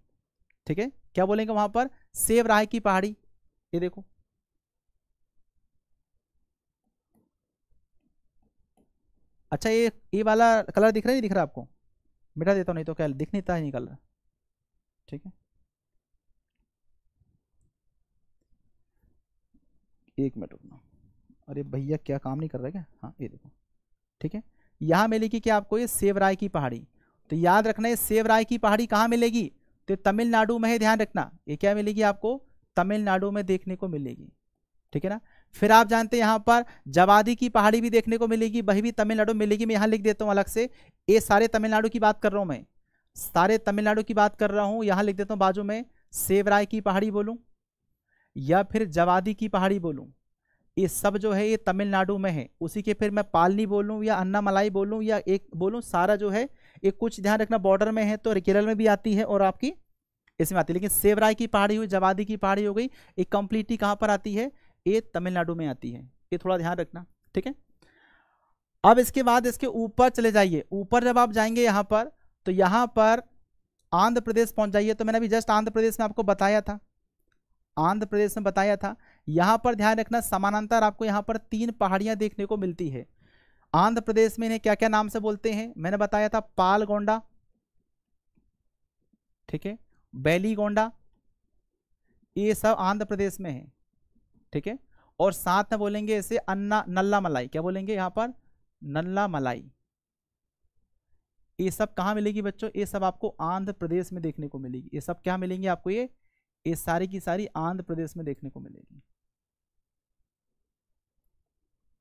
ठीक है क्या बोलेंगे वहाँ पर सेव राय की पहाड़ी ये देखो अच्छा ये ये वाला कलर दिख रहा है नहीं दिख रहा आपको मिटा देता हूँ नहीं तो क्या दिख नहीं नहीं कलर ठीक है एक मिनट रुकना अरे भैया क्या काम नहीं कर रहा क्या हाँ ये देखो ठीक है यहाँ मिलेगी क्या आपको ये सेवराय की पहाड़ी तो याद रखना ये सेवराय की पहाड़ी कहाँ मिलेगी तो तमिलनाडु में है ध्यान रखना ये क्या मिलेगी आपको तमिलनाडु में देखने को मिलेगी ठीक है ना फिर आप जानते हैं यहाँ पर जवादी की पहाड़ी भी देखने को मिलेगी वही भी तमिलनाडु मिलेगी मैं यहाँ लिख देता हूँ अलग से ये सारे तमिलनाडु की बात कर रहा हूँ मैं सारे तमिलनाडु की बात कर रहा हूँ यहाँ लिख देता हूँ बाजू में सेवराय की पहाड़ी बोलूँ या फिर जवादी की पहाड़ी बोलूँ ये सब जो है ये तमिलनाडु में है उसी के फिर मैं पालनी बोलूँ या अन्नामलाई बोलूँ या एक बोलूँ सारा जो है ये कुछ ध्यान रखना बॉर्डर में है तो केरल में भी आती है और आपकी इसमें आती है लेकिन सेवराय की पहाड़ी हुई जवादी की पहाड़ी हो गई ये कंप्लीटली कहाँ पर आती है ये तमिलनाडु में आती है ये थोड़ा ध्यान रखना ठीक है अब इसके बाद इसके ऊपर चले जाइए ऊपर जब आप जाएंगे यहाँ पर तो यहाँ पर आंध्र प्रदेश पहुँच जाइए तो मैंने अभी जस्ट आंध्र प्रदेश में आपको बताया था आंध्र प्रदेश में बताया था यहाँ पर ध्यान रखना समानांतर आपको यहाँ पर तीन पहाड़ियाँ देखने को मिलती है आंध्र प्रदेश में इन्हें क्या क्या नाम से बोलते हैं मैंने बताया था पालगोंडा ठीक है बैलीगोंडा ये सब आंध्र प्रदेश में है ठीक है और साथ में बोलेंगे इसे अन्ना नल्ला मलाई क्या बोलेंगे यहां पर नल्ला मलाई ये सब कहाँ मिलेगी बच्चों ये सब आपको आंध्र प्रदेश में देखने को मिलेगी ये सब क्या मिलेंगे आपको ये ये सारी की सारी आंध्र प्रदेश में देखने को मिलेगी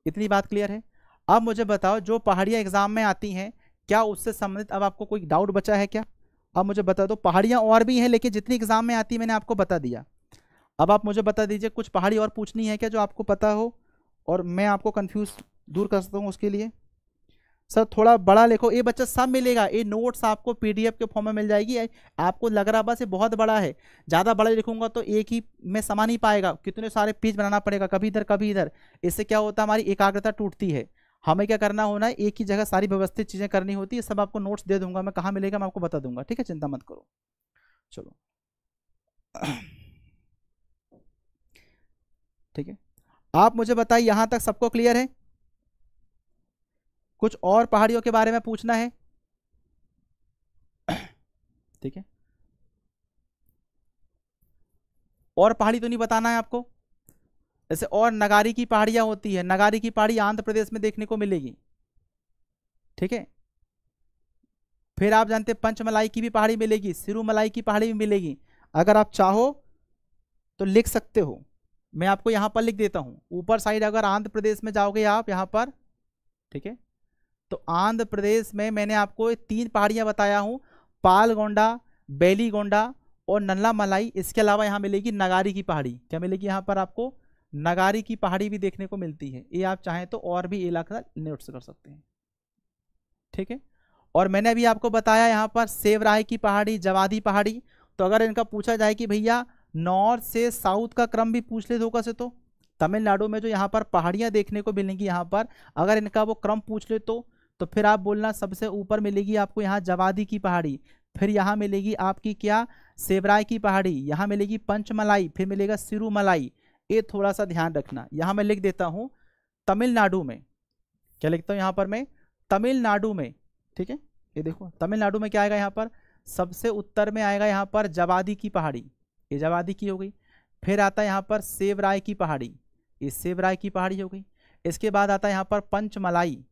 इतनी बात क्लियर है अब मुझे बताओ जो पहाड़ियाँ एग्जाम में आती हैं क्या उससे संबंधित अब आपको कोई डाउट बचा है क्या अब मुझे बता दो पहाड़ियाँ और भी हैं लेकिन जितनी एग्जाम में आती मैंने आपको बता दिया अब आप मुझे बता दीजिए कुछ पहाड़ी और पूछनी है क्या जो आपको पता हो और मैं आपको कन्फ्यूज़ दूर कर सकता हूँ उसके लिए सर थोड़ा बड़ा लिखो ये बच्चा सब मिलेगा ये नोट्स आपको पीडीएफ के फॉर्म में मिल जाएगी आपको लग रहा बस ये बहुत बड़ा है ज़्यादा बड़ा लिखूंगा तो एक ही में समा नहीं पाएगा कितने सारे पेज बनाना पड़ेगा कभी इधर कभी इधर इससे क्या होता है हमारी एकाग्रता टूटती है हमें क्या करना होना है एक ही जगह सारी व्यवस्थित चीज़ें करनी होती है सब आपको नोट्स दे दूंगा मैं कहाँ मिलेगा मैं आपको बता दूंगा ठीक है चिंता मत करो चलो ठीक है आप मुझे बताइए यहाँ तक सबको क्लियर है कुछ और पहाड़ियों के बारे में पूछना है ठीक है और पहाड़ी तो नहीं बताना है आपको जैसे और नगारी की पहाड़ियां होती है नगारी की पहाड़ी आंध्र प्रदेश में देखने को मिलेगी ठीक है फिर आप जानते हैं पंचमलाई की भी पहाड़ी मिलेगी सिरुमलाई की पहाड़ी भी मिलेगी अगर आप चाहो तो लिख सकते हो मैं आपको यहां पर लिख देता हूं ऊपर साइड अगर आंध्र प्रदेश में जाओगे आप यहां पर ठीक है तो आंध्र प्रदेश में मैंने आपको तीन पहाड़ियां बताया हूं पालगोंडा बेलीगोंडा और नल्ला मलाई इसके अलावा यहां मिलेगी नगारी की पहाड़ी क्या मिलेगी यहां पर आपको नगारी की पहाड़ी भी देखने को मिलती है ये आप चाहें तो और भी इलाका नोट्स कर सकते हैं ठीक है और मैंने अभी आपको बताया यहाँ पर सेवराय की पहाड़ी जवादी पहाड़ी तो अगर इनका पूछा जाए कि भैया नॉर्थ से साउथ का क्रम भी पूछ ले धोखा से तो तमिलनाडु में जो यहाँ पर पहाड़ियाँ देखने को मिलेंगी यहाँ पर अगर इनका वो क्रम पूछ ले तो तो फिर आप बोलना सबसे ऊपर मिलेगी आपको यहाँ जवादी की पहाड़ी फिर यहाँ मिलेगी आपकी क्या सेवराय की पहाड़ी यहाँ मिलेगी पंचमलाई फिर मिलेगा सिरुमलाई ये थोड़ा सा ध्यान रखना यहाँ मैं लिख देता हूँ तमिलनाडु में क्या लिखता हूँ यहाँ पर मैं तमिलनाडु में ठीक है ये देखो तमिलनाडु में क्या आएगा यहाँ पर सबसे उत्तर में आएगा यहाँ पर जवादी की पहाड़ी ये जवादी की हो गई फिर आता है यहाँ पर सेवराय की पहाड़ी ये सेवराय की पहाड़ी हो गई इसके बाद आता है यहाँ पर पंचमलाई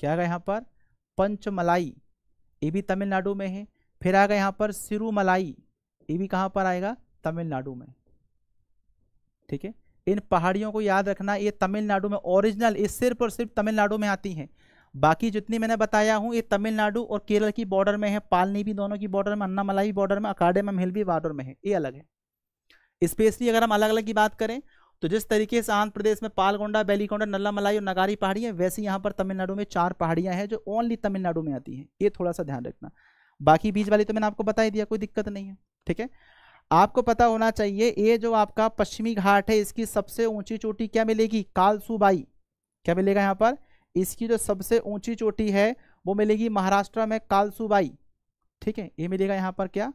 क्या आएगा यहाँ पर पंचमलाई ये भी तमिलनाडु में है फिर आएगा यहाँ पर सिरुमलाई ये भी कहाँ पर आएगा तमिलनाडु में ठीक है इन पहाड़ियों को याद रखना ये तमिलनाडु में ओरिजिनल ये सिर्फ और सिर्फ तमिलनाडु में आती हैं बाकी जितनी मैंने बताया हूँ ये तमिलनाडु और केरल की बॉर्डर में है पालनी भी दोनों की बॉर्डर में अन्नामलाई बॉर्डर में अकाडे में भी बॉर्डर में है ये अलग है स्पेशली अगर हम अलग अलग की बात करें तो जिस तरीके से आंध्र प्रदेश में पालगोंडा बेलीकोंडा नल्लामलाई और नगारी पहाड़ी है वैसे यहाँ पर तमिलनाडु में चार पहाड़ियाँ हैं जो ओनली तमिलनाडु में आती हैं ये थोड़ा सा ध्यान रखना बाकी बीच वाली तो मैंने आपको बता ही दिया कोई दिक्कत नहीं है ठीक है आपको पता होना चाहिए ये जो आपका पश्चिमी घाट है इसकी सबसे ऊंची चोटी क्या मिलेगी कालसूबाई क्या मिलेगा यहाँ पर इसकी जो सबसे ऊंची चोटी है वो मिलेगी महाराष्ट्र में कालसूबाई ठीक है ये मिलेगा यहाँ पर क्या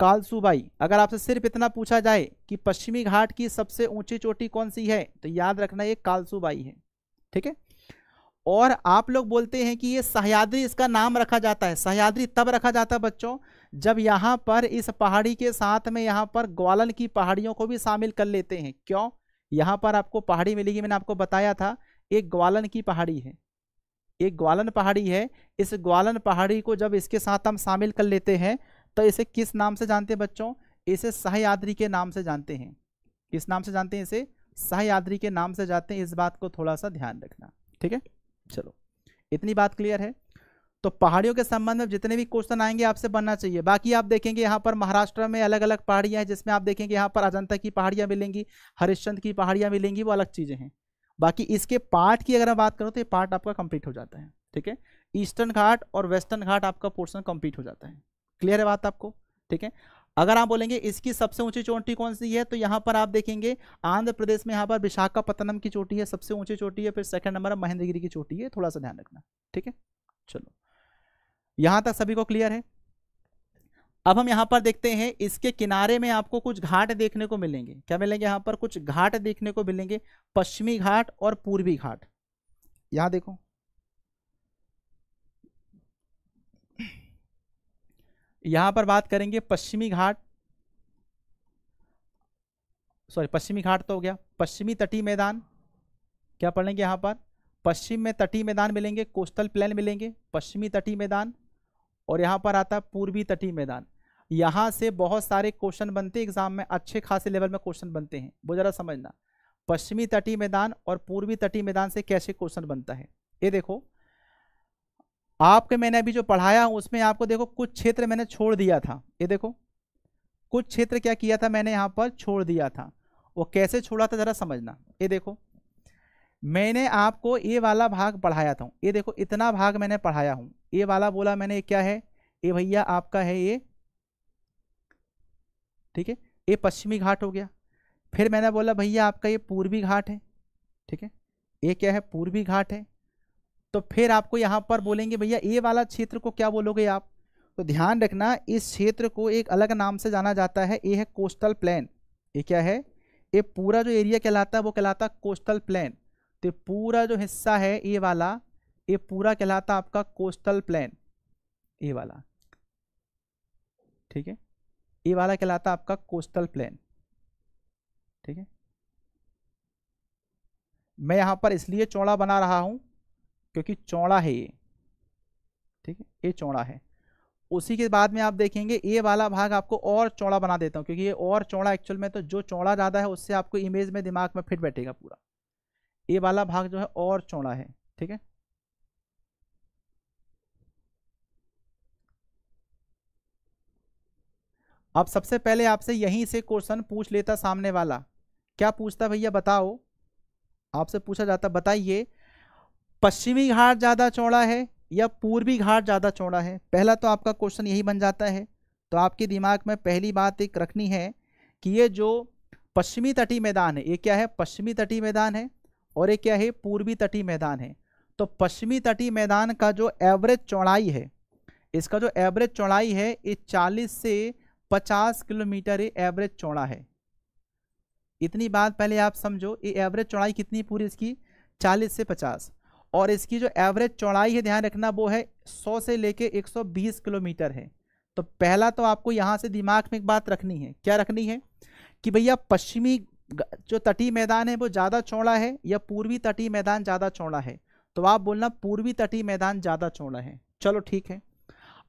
कालसूबाई अगर आपसे सिर्फ इतना पूछा जाए कि पश्चिमी घाट की सबसे ऊंची चोटी कौन सी है तो याद रखना ये कालसूबाई है ठीक है और आप लोग बोलते हैं कि ये सहयाद्री इसका नाम रखा जाता है सहयाद्री तब रखा जाता है बच्चों जब यहाँ पर इस पहाड़ी के साथ में यहाँ पर ग्वालन की पहाड़ियों को भी शामिल कर लेते हैं क्यों यहाँ पर आपको पहाड़ी मिलेगी मैंने आपको बताया था एक ग्वालन की पहाड़ी है एक ग्वालन पहाड़ी है इस ग्वालन पहाड़ी को जब इसके साथ हम शामिल कर लेते हैं तो इसे किस नाम से जानते हैं बच्चों इसे सहयाद्री के नाम से जानते हैं किस नाम से जानते हैं इसे सहयाद्री के नाम से जाते हैं इस बात को थोड़ा सा ध्यान रखना ठीक है चलो इतनी बात क्लियर है तो पहाड़ियों के संबंध में जितने भी क्वेश्चन आएंगे आपसे बनना चाहिए बाकी आप देखेंगे यहाँ पर महाराष्ट्र में अलग अलग पहाड़ियाँ हैं जिसमें आप देखेंगे यहाँ पर अजंता की पहाड़ियाँ मिलेंगी हरिश्चंद की पहाड़ियाँ मिलेंगी वो अलग चीज़ें हैं बाकी इसके पार्ट की अगर हम बात करूँ तो ये पार्ट आपका कंप्लीट हो जाता है ठीक है ईस्टर्न घाट और वेस्टर्न घाट आपका पोर्सन कंप्लीट हो जाता है क्लियर है बात आपको ठीक है अगर आप बोलेंगे इसकी सबसे ऊंची चोटी कौन सी है तो यहाँ पर आप देखेंगे आंध्र प्रदेश में यहाँ पर विशाखापत्तनम की चोटी है सबसे ऊंची चोटी है फिर सेकंड नंबर महेंद्रगिरी की चोटी है थोड़ा सा ध्यान रखना ठीक है चलो यहां तक सभी को क्लियर है अब हम यहां पर देखते हैं इसके किनारे में आपको कुछ घाट देखने को मिलेंगे क्या मिलेंगे यहां पर कुछ घाट देखने को मिलेंगे पश्चिमी घाट और पूर्वी घाट यहां देखो यहां पर बात करेंगे पश्चिमी घाट सॉरी पश्चिमी घाट तो हो गया पश्चिमी तटीय मैदान क्या पढ़ेंगे यहां पर पश्चिम में तटीय मैदान मिलेंगे कोस्टल प्लेन मिलेंगे पश्चिमी तटीय मैदान और यहाँ पर आता है पूर्वी तटीय मैदान यहाँ से बहुत सारे क्वेश्चन बनते एग्जाम में अच्छे खासे लेवल में क्वेश्चन बनते हैं वो ज़रा समझना पश्चिमी तटीय मैदान और पूर्वी तटीय मैदान से कैसे क्वेश्चन बनता है ये देखो आपके मैंने अभी जो पढ़ाया उसमें आपको देखो कुछ क्षेत्र मैंने छोड़ दिया था ये देखो कुछ क्षेत्र क्या किया था मैंने यहाँ पर छोड़ दिया था वो कैसे छोड़ा था ज़रा समझना ये देखो मैंने आपको ये वाला भाग पढ़ाया था ये देखो इतना भाग मैंने पढ़ाया हूँ ये वाला बोला मैंने क्या है ये भैया आपका है ये ठीक है ये पश्चिमी घाट हो गया फिर मैंने बोला भैया आपका ये पूर्वी घाट है ठीक है ये क्या है पूर्वी घाट है तो फिर आपको यहाँ पर बोलेंगे भैया ये वाला क्षेत्र को क्या बोलोगे आप तो ध्यान रखना इस क्षेत्र को एक अलग नाम से जाना जाता है ये है कोस्टल प्लान ये क्या है ये पूरा जो एरिया कहलाता है वो कहलाता है कोस्टल प्लान तो पूरा जो हिस्सा है ये वाला ये पूरा कहलाता आपका कोस्टल प्लान ये वाला ठीक है ये वाला कहलाता आपका कोस्टल प्लान ठीक है मैं यहां पर इसलिए चौड़ा बना रहा हूं क्योंकि चौड़ा है ये ठीक है ये चौड़ा है उसी के बाद में आप देखेंगे ये वाला भाग आपको और चौड़ा बना देता हूं क्योंकि ये और चौड़ा एक्चुअल में तो जो चौड़ा ज़्यादा है उससे आपको इमेज में दिमाग में फिट बैठेगा पूरा ये वाला भाग जो है और चौड़ा है ठीक है अब सबसे पहले आपसे यहीं से क्वेश्चन पूछ लेता सामने वाला क्या पूछता भैया बताओ आपसे पूछा जाता बताइए पश्चिमी घाट ज़्यादा चौड़ा है या पूर्वी घाट ज़्यादा चौड़ा है पहला तो आपका क्वेश्चन यही बन जाता है तो आपके दिमाग में पहली बात एक रखनी है कि ये जो पश्चिमी तटी मैदान है ये क्या है पश्चिमी तटी मैदान है और ये क्या है पूर्वी तटी मैदान है तो पश्चिमी तटी मैदान का जो एवरेज चौड़ाई है इसका जो एवरेज चौड़ाई है ये 40 से पचास किलोमीटर ये एवरेज चौड़ा है इतनी बात पहले आप समझो ये एवरेज चौड़ाई कितनी पूरी इसकी चालीस से पचास और इसकी जो एवरेज चौड़ाई है ध्यान रखना वो है सौ से लेके बीस किलोमीटर है तो पहला तो आपको यहाँ से दिमाग में एक बात रखनी है क्या रखनी है कि भैया पश्चिमी जो तटीय मैदान है वो ज़्यादा चौड़ा है या पूर्वी तटीय मैदान ज़्यादा चौड़ा है तो आप बोलना पूर्वी तटीय मैदान ज़्यादा चौड़ा है चलो ठीक है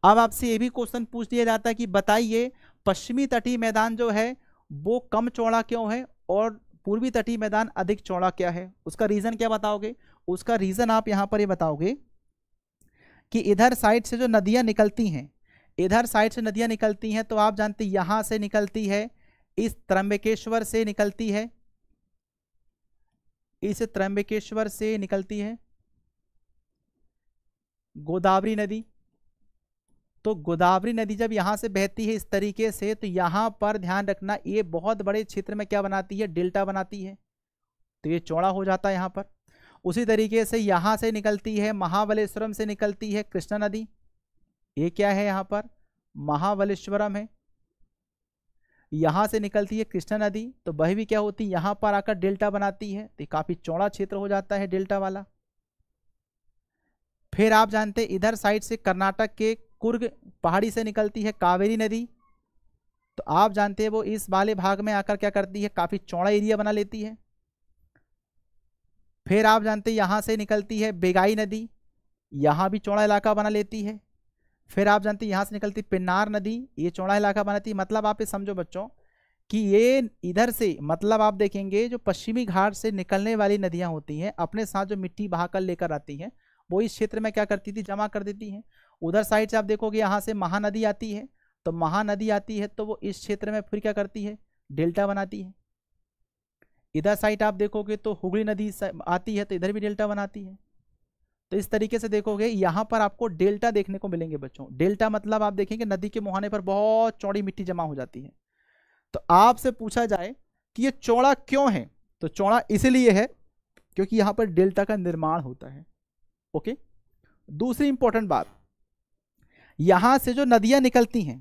अब आपसे ये भी क्वेश्चन पूछ दिया जाता है कि बताइए पश्चिमी तटीय मैदान जो है वो कम चौड़ा क्यों है और पूर्वी तटीय मैदान अधिक चौड़ा क्या है उसका रीज़न क्या बताओगे उसका रीज़न आप यहाँ पर ये बताओगे कि इधर साइड से जो नदियां निकलती हैं इधर साइड से नदियां निकलती हैं तो आप जानते यहां से निकलती है इस त्रंबकेश्वर से निकलती है इस त्रंबकेश्वर से निकलती है गोदावरी नदी तो गोदावरी नदी जब यहाँ से बहती है इस तरीके से तो यहाँ पर ध्यान रखना ये बहुत बड़े क्षेत्र में क्या बनाती है डेल्टा बनाती है तो ये चौड़ा हो जाता है यहाँ पर उसी तरीके से यहाँ से निकलती है महाबलेश्वरम से निकलती है कृष्णा नदी ये क्या है यहाँ पर महाबलेश्वरम है यहाँ से निकलती है कृष्णा नदी तो वह भी क्या होती है यहाँ पर आकर डेल्टा बनाती है तो काफ़ी चौड़ा क्षेत्र हो जाता है डेल्टा वाला फिर आप जानते इधर साइड से कर्नाटक के कुर्ग पहाड़ी से निकलती है कावेरी नदी तो आप जानते हैं वो इस वाले भाग में आकर क्या करती है काफ़ी चौड़ा एरिया बना लेती है फिर आप जानते हैं यहां से निकलती है बेगाई नदी यहां भी चौड़ा इलाका बना लेती है फिर आप जानते हैं यहां से निकलती पिन्नार नदी ये चौड़ा इलाका बनाती है मतलब आप ये समझो बच्चों कि ये इधर से मतलब आप देखेंगे जो पश्चिमी घाट से निकलने वाली नदियां होती हैं अपने साथ जो मिट्टी बहाकर लेकर आती हैं वो इस क्षेत्र में क्या करती थी जमा कर देती हैं उधर साइड से आप देखोगे यहाँ से महानदी आती है तो महानदी आती है तो वो इस क्षेत्र में फिर क्या करती है डेल्टा बनाती है इधर साइड आप देखोगे तो हुगली नदी आती है तो इधर भी डेल्टा बनाती है तो इस तरीके से देखोगे यहाँ पर आपको डेल्टा देखने को मिलेंगे बच्चों डेल्टा मतलब आप देखेंगे नदी के मुहाने पर बहुत चौड़ी मिट्टी जमा हो जाती है तो आपसे पूछा जाए कि ये चौड़ा क्यों है तो चौड़ा इसलिए है क्योंकि यहाँ पर डेल्टा का निर्माण होता है ओके दूसरी इंपॉर्टेंट बात यहां से जो नदियां निकलती हैं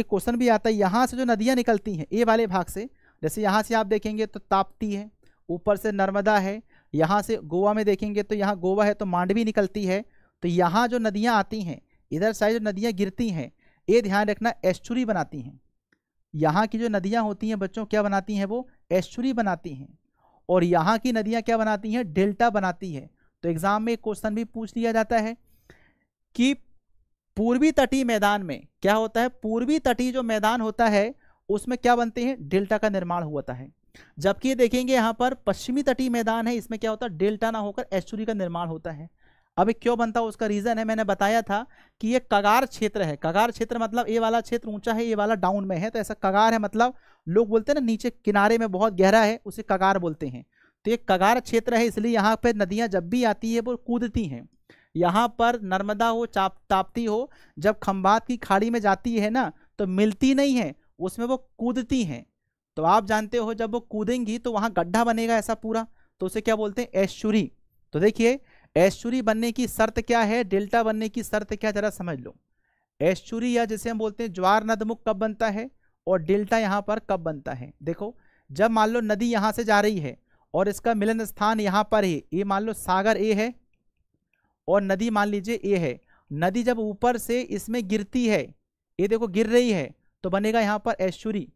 एक क्वेश्चन भी आता है यहां से जो नदियां निकलती हैं ए वाले भाग से जैसे यहां से आप देखेंगे तो ताप्ती है ऊपर से नर्मदा है यहां से गोवा में देखेंगे तो यहाँ गोवा है तो मांडवी निकलती है तो यहाँ जो नदियां आती हैं इधर साइड जो नदियां गिरती हैं ये ध्यान रखना एश्चुरी बनाती हैं यहाँ की जो नदियां होती हैं बच्चों क्या बनाती हैं वो एश्चुरी बनाती हैं और यहाँ की नदियां क्या बनाती हैं डेल्टा बनाती है तो एग्ज़ाम में क्वेश्चन भी पूछ लिया जाता है कि पूर्वी तटीय मैदान में क्या होता है पूर्वी तटीय जो मैदान होता है उसमें क्या बनते हैं डेल्टा का निर्माण होता है जबकि ये देखेंगे यहाँ पर पश्चिमी तटीय मैदान है इसमें क्या होता है डेल्टा ना होकर एस्चुरी का निर्माण होता है अब ये क्यों बनता है उसका रीज़न है मैंने बताया था कि ये कगार क्षेत्र है कगार क्षेत्र मतलब ये वाला क्षेत्र ऊंचा है ये वाला डाउन में है तो ऐसा कगार है मतलब लोग बोलते हैं ना नीचे किनारे में बहुत गहरा है उसे कगार बोलते हैं तो ये कगार क्षेत्र है इसलिए यहाँ पर नदियाँ जब भी आती है वो कूदती हैं यहाँ पर नर्मदा हो चाप ताप्ती हो जब खम्भात की खाड़ी में जाती है ना तो मिलती नहीं है उसमें वो कूदती हैं तो आप जानते हो जब वो कूदेंगी तो वहाँ गड्ढा बनेगा ऐसा पूरा तो उसे क्या बोलते हैं ऐश्वरी तो देखिए ऐश्वरी बनने की शर्त क्या है डेल्टा बनने की शर्त क्या जरा समझ लो ऐश्वरी या जैसे हम बोलते हैं ज्वार नदमुख कब बनता है और डेल्टा यहाँ पर कब बनता है देखो जब मान लो नदी यहाँ से जा रही है और इसका मिलन स्थान यहाँ पर है ये मान लो सागर ए है और नदी मान लीजिए ए है नदी जब ऊपर से इसमें गिरती है ये देखो गिर रही है तो बनेगा यहाँ पर ऐश्वरी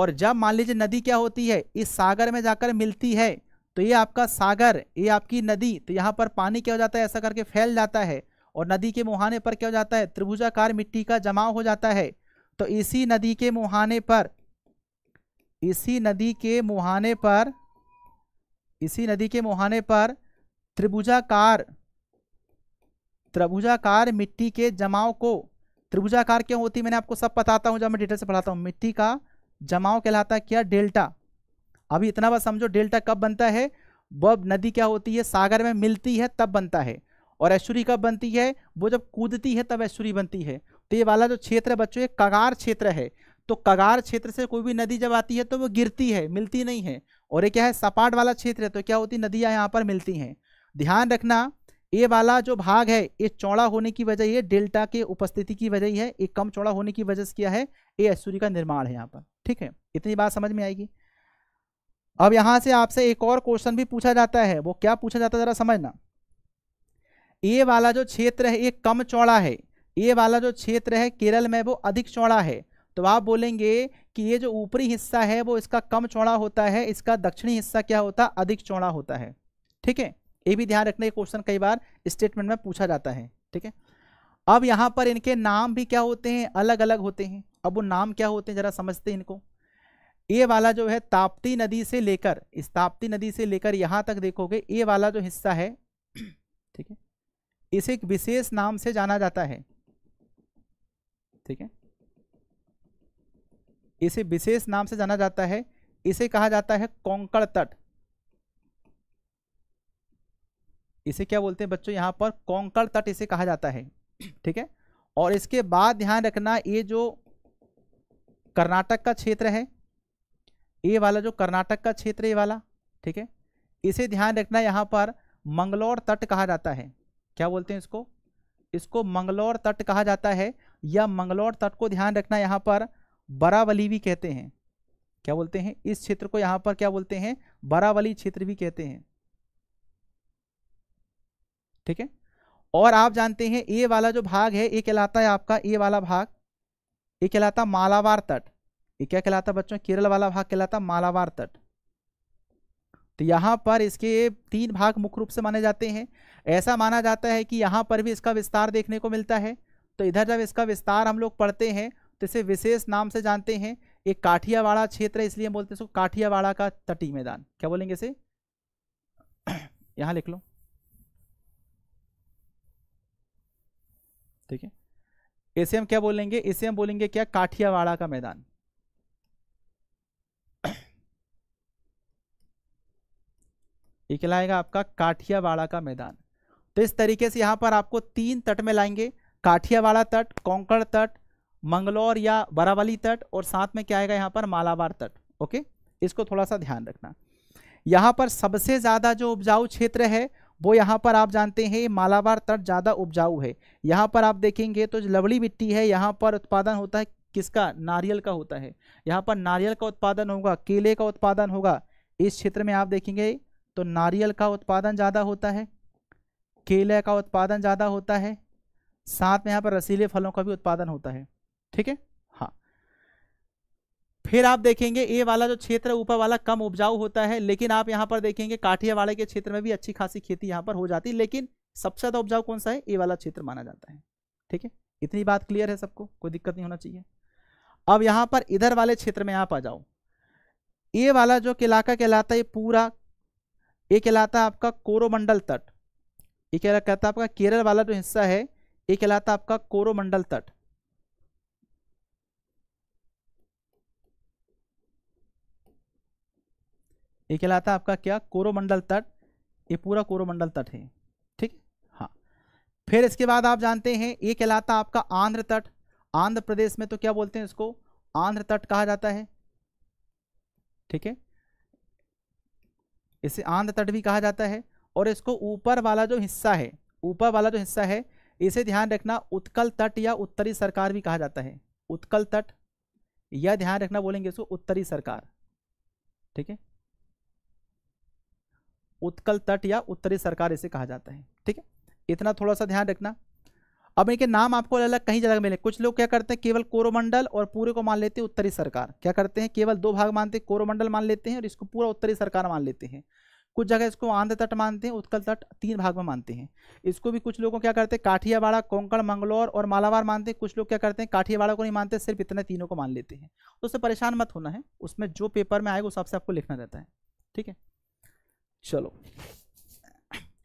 और जब मान लीजिए नदी क्या होती है इस सागर में जाकर मिलती है तो ये आपका सागर ये आपकी नदी तो यहाँ पर पानी क्या हो जाता है ऐसा करके फैल जाता है और नदी के मुहाने पर क्या हो जाता है त्रिभुजाकार मिट्टी का जमाव हो जाता है तो इसी नदी के मुहाने पर इसी नदी के मुहाने पर इसी नदी के मुहाने पर त्रिभुजाकार त्रिभुजाकार मिट्टी के जमाव को त्रिभुजाकार क्यों होती है मैंने आपको सब बताता हूँ जब मैं डिटेल से पढ़ाता हूँ मिट्टी का जमाव कहलाता है क्या डेल्टा अभी इतना बस समझो डेल्टा कब बनता है वह नदी क्या होती है सागर में मिलती है तब बनता है और ऐश्वरी कब बनती है वो जब कूदती है तब ऐश्वरी बनती है तो ये वाला जो क्षेत्र है बच्चों ये कगार क्षेत्र है तो कगार क्षेत्र से कोई भी नदी जब आती है तो वो गिरती है मिलती नहीं है और ये क्या है सपाट वाला क्षेत्र है तो क्या होती है नदियाँ यहाँ पर मिलती हैं ध्यान रखना ये वाला जो भाग है ये चौड़ा होने की वजह ये डेल्टा के उपस्थिति की वजह है ये कम चौड़ा होने की वजह से क्या है ये ऐश्वर्य का निर्माण है यहाँ पर ठीक है इतनी बात समझ में आएगी अब यहां से आपसे एक और क्वेश्चन भी पूछा जाता है वो क्या पूछा जाता है जरा समझना ये वाला जो क्षेत्र है ये कम चौड़ा है ये वाला जो क्षेत्र है केरल में वो अधिक चौड़ा है तो आप बोलेंगे कि ये जो ऊपरी हिस्सा है वो इसका कम चौड़ा होता है इसका दक्षिणी हिस्सा क्या होता है अधिक चौड़ा होता है ठीक है ये भी ध्यान रखना ये क्वेश्चन कई बार स्टेटमेंट में पूछा जाता है ठीक है अब यहाँ पर इनके नाम भी क्या होते हैं अलग अलग होते हैं अब वो नाम क्या होते हैं जरा समझते हैं इनको ये वाला जो है ताप्ती नदी से लेकर इस ताप्ती नदी से लेकर यहाँ तक देखोगे ये वाला जो हिस्सा है ठीक है इसे एक विशेष नाम से जाना जाता है ठीक है इसे विशेष नाम से जाना जाता है इसे कहा जाता है कोंकड़ तट इसे क्या बोलते हैं बच्चों यहाँ पर कोंकण तट इसे कहा जाता है ठीक है और इसके बाद ध्यान रखना ये जो कर्नाटक का क्षेत्र है ये वाला जो कर्नाटक का क्षेत्र ये वाला ठीक है इसे ध्यान रखना यहाँ पर मंगलौर तट कहा जाता है क्या बोलते हैं इसको इसको मंगलौर तट कहा जाता है या मंगलौर तट को ध्यान रखना यहाँ पर बरावली भी कहते हैं क्या बोलते हैं इस क्षेत्र को यहाँ पर क्या बोलते हैं बरावली क्षेत्र भी कहते हैं ठीक है और आप जानते हैं ए वाला जो भाग है ये कहलाता है आपका ए वाला भाग ये कहलाता मालावार तट ये क्या कहलाता बच्चों केरल वाला भाग कहलाता मालावार तट तो यहां पर इसके तीन भाग मुख्य रूप से माने जाते हैं ऐसा माना जाता है कि यहां पर भी इसका विस्तार देखने को मिलता है तो इधर जब इसका विस्तार हम लोग पढ़ते हैं तो इसे विशेष नाम से जानते हैं एक काठियावाड़ा क्षेत्र है इसलिए हम बोलते हैं इसको काठियावाड़ा का तटी मैदान क्या बोलेंगे इसे [clears throat] यहां लिख लो ठीक है इसे हम क्या बोलेंगे इसे हम बोलेंगे क्या काठियावाड़ा का मैदान एक लाएगा आपका काठियावाड़ा का मैदान तो इस तरीके से यहां पर आपको तीन तट में लाएंगे काठियावाड़ा तट कोंकण तट मंगलौर या बरावली तट और साथ में क्या आएगा यहां पर मालाबार तट ओके इसको थोड़ा सा ध्यान रखना यहां पर सबसे ज़्यादा जो उपजाऊ क्षेत्र है वो यहाँ पर आप जानते हैं मालाबार तट ज़्यादा उपजाऊ है यहाँ पर आप देखेंगे तो लवड़ी मिट्टी है यहाँ पर उत्पादन होता है किसका नारियल का होता है यहाँ पर नारियल का उत्पादन होगा केले का उत्पादन होगा इस क्षेत्र में आप देखेंगे तो नारियल का उत्पादन ज़्यादा होता है केले का उत्पादन ज़्यादा होता है साथ में यहाँ पर रसीले फलों का भी उत्पादन होता है ठीक है फिर आप देखेंगे ये वाला जो क्षेत्र ऊपर वाला कम उपजाऊ होता है लेकिन आप यहाँ पर देखेंगे काठियावाड़े के क्षेत्र में भी अच्छी खासी खेती यहाँ पर हो जाती है लेकिन सबसे ज़्यादा उपजाऊ कौन सा है ये वाला क्षेत्र माना जाता है ठीक है इतनी बात क्लियर है सबको कोई दिक्कत नहीं होना चाहिए अब यहाँ पर इधर वाले क्षेत्र में आप आ जाओ ये वाला जो इलाका कहलाता है पूरा ये कहलाता है आपका कोरोमंडल तट ये कहता है आपका केरल वाला जो हिस्सा है ये कहलाता है आपका कोरोमंडल तट ये कहलाता है आपका क्या कोरोमंडल तट ये पूरा कोरोमंडल तट है ठीक हाँ फिर इसके बाद आप जानते हैं ये कहलाता आपका आंध्र तट आंध्र प्रदेश में तो क्या बोलते हैं इसको आंध्र तट कहा जाता है ठीक है इसे आंध्र तट भी कहा जाता है और इसको ऊपर वाला जो हिस्सा है ऊपर वाला जो हिस्सा है इसे ध्यान रखना उत्कल तट या उत्तरी सरकार भी कहा जाता है उत्कल तट या ध्यान रखना बोलेंगे इसको उत्तरी सरकार ठीक है उत्कल तट या उत्तरी सरकार इसे कहा जाता है ठीक है इतना थोड़ा सा ध्यान रखना अब इनके नाम आपको अलग अलग कहीं जगह मिले कुछ लोग क्या करते हैं केवल कोरोमंडल और पूरे को मान लेते हैं उत्तरी सरकार क्या करते हैं केवल दो भाग मानते हैं कोरोमंडल मान लेते हैं और इसको पूरा उत्तरी सरकार मान लेते हैं कुछ जगह इसको आंध्र तट मानते हैं उत्कल तट तीन भाग में मानते हैं इसको भी कुछ लोगों क्या करते हैं काठियावाड़ा कोंकण मंगलौर और मालावार मानते हैं कुछ लोग क्या करते हैं काठियावाड़ा को नहीं मानते सिर्फ इतने तीनों को मान लेते हैं तो उससे परेशान मत होना है उसमें जो पेपर में आएगा उस हिसाब से आपको लिखना रहता है ठीक है चलो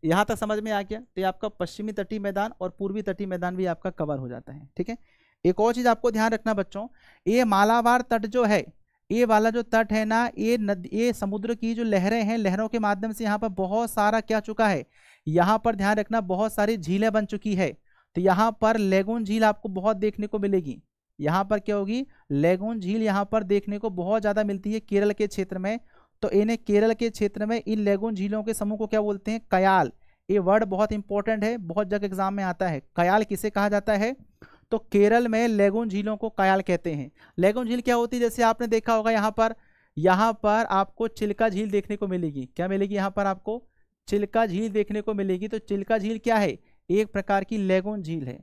यहां तक समझ में आ गया तो आपका पश्चिमी तटीय मैदान और पूर्वी तटीय मैदान भी आपका कवर हो जाता है ठीक है एक और चीज़ आपको ध्यान रखना बच्चों ये मालावार तट जो है ये वाला जो तट है ना ये नद ये समुद्र की जो लहरें हैं लहरों के माध्यम से यहाँ पर बहुत सारा क्या चुका है यहाँ पर ध्यान रखना बहुत सारी झीलें बन चुकी है तो यहाँ पर लेगुन झील आपको बहुत देखने को मिलेगी यहाँ पर क्या होगी लेगुन झील यहाँ पर देखने को बहुत ज़्यादा मिलती है केरल के क्षेत्र में तो इन्हें केरल के क्षेत्र में इन लेगुन झीलों के समूह को क्या बोलते हैं कयाल ये वर्ड बहुत इंपॉर्टेंट है बहुत जगह एग्जाम में आता है कयाल किसे कहा जाता है तो केरल में लेगुन झीलों को कयाल कहते हैं लेगुन झील क्या होती है जैसे आपने देखा होगा यहाँ पर यहाँ पर आपको चिल्का झील देखने को मिलेगी क्या मिलेगी यहाँ पर आपको चिल्का झील देखने को मिलेगी तो चिल्का झील क्या है एक प्रकार की लेगुन झील है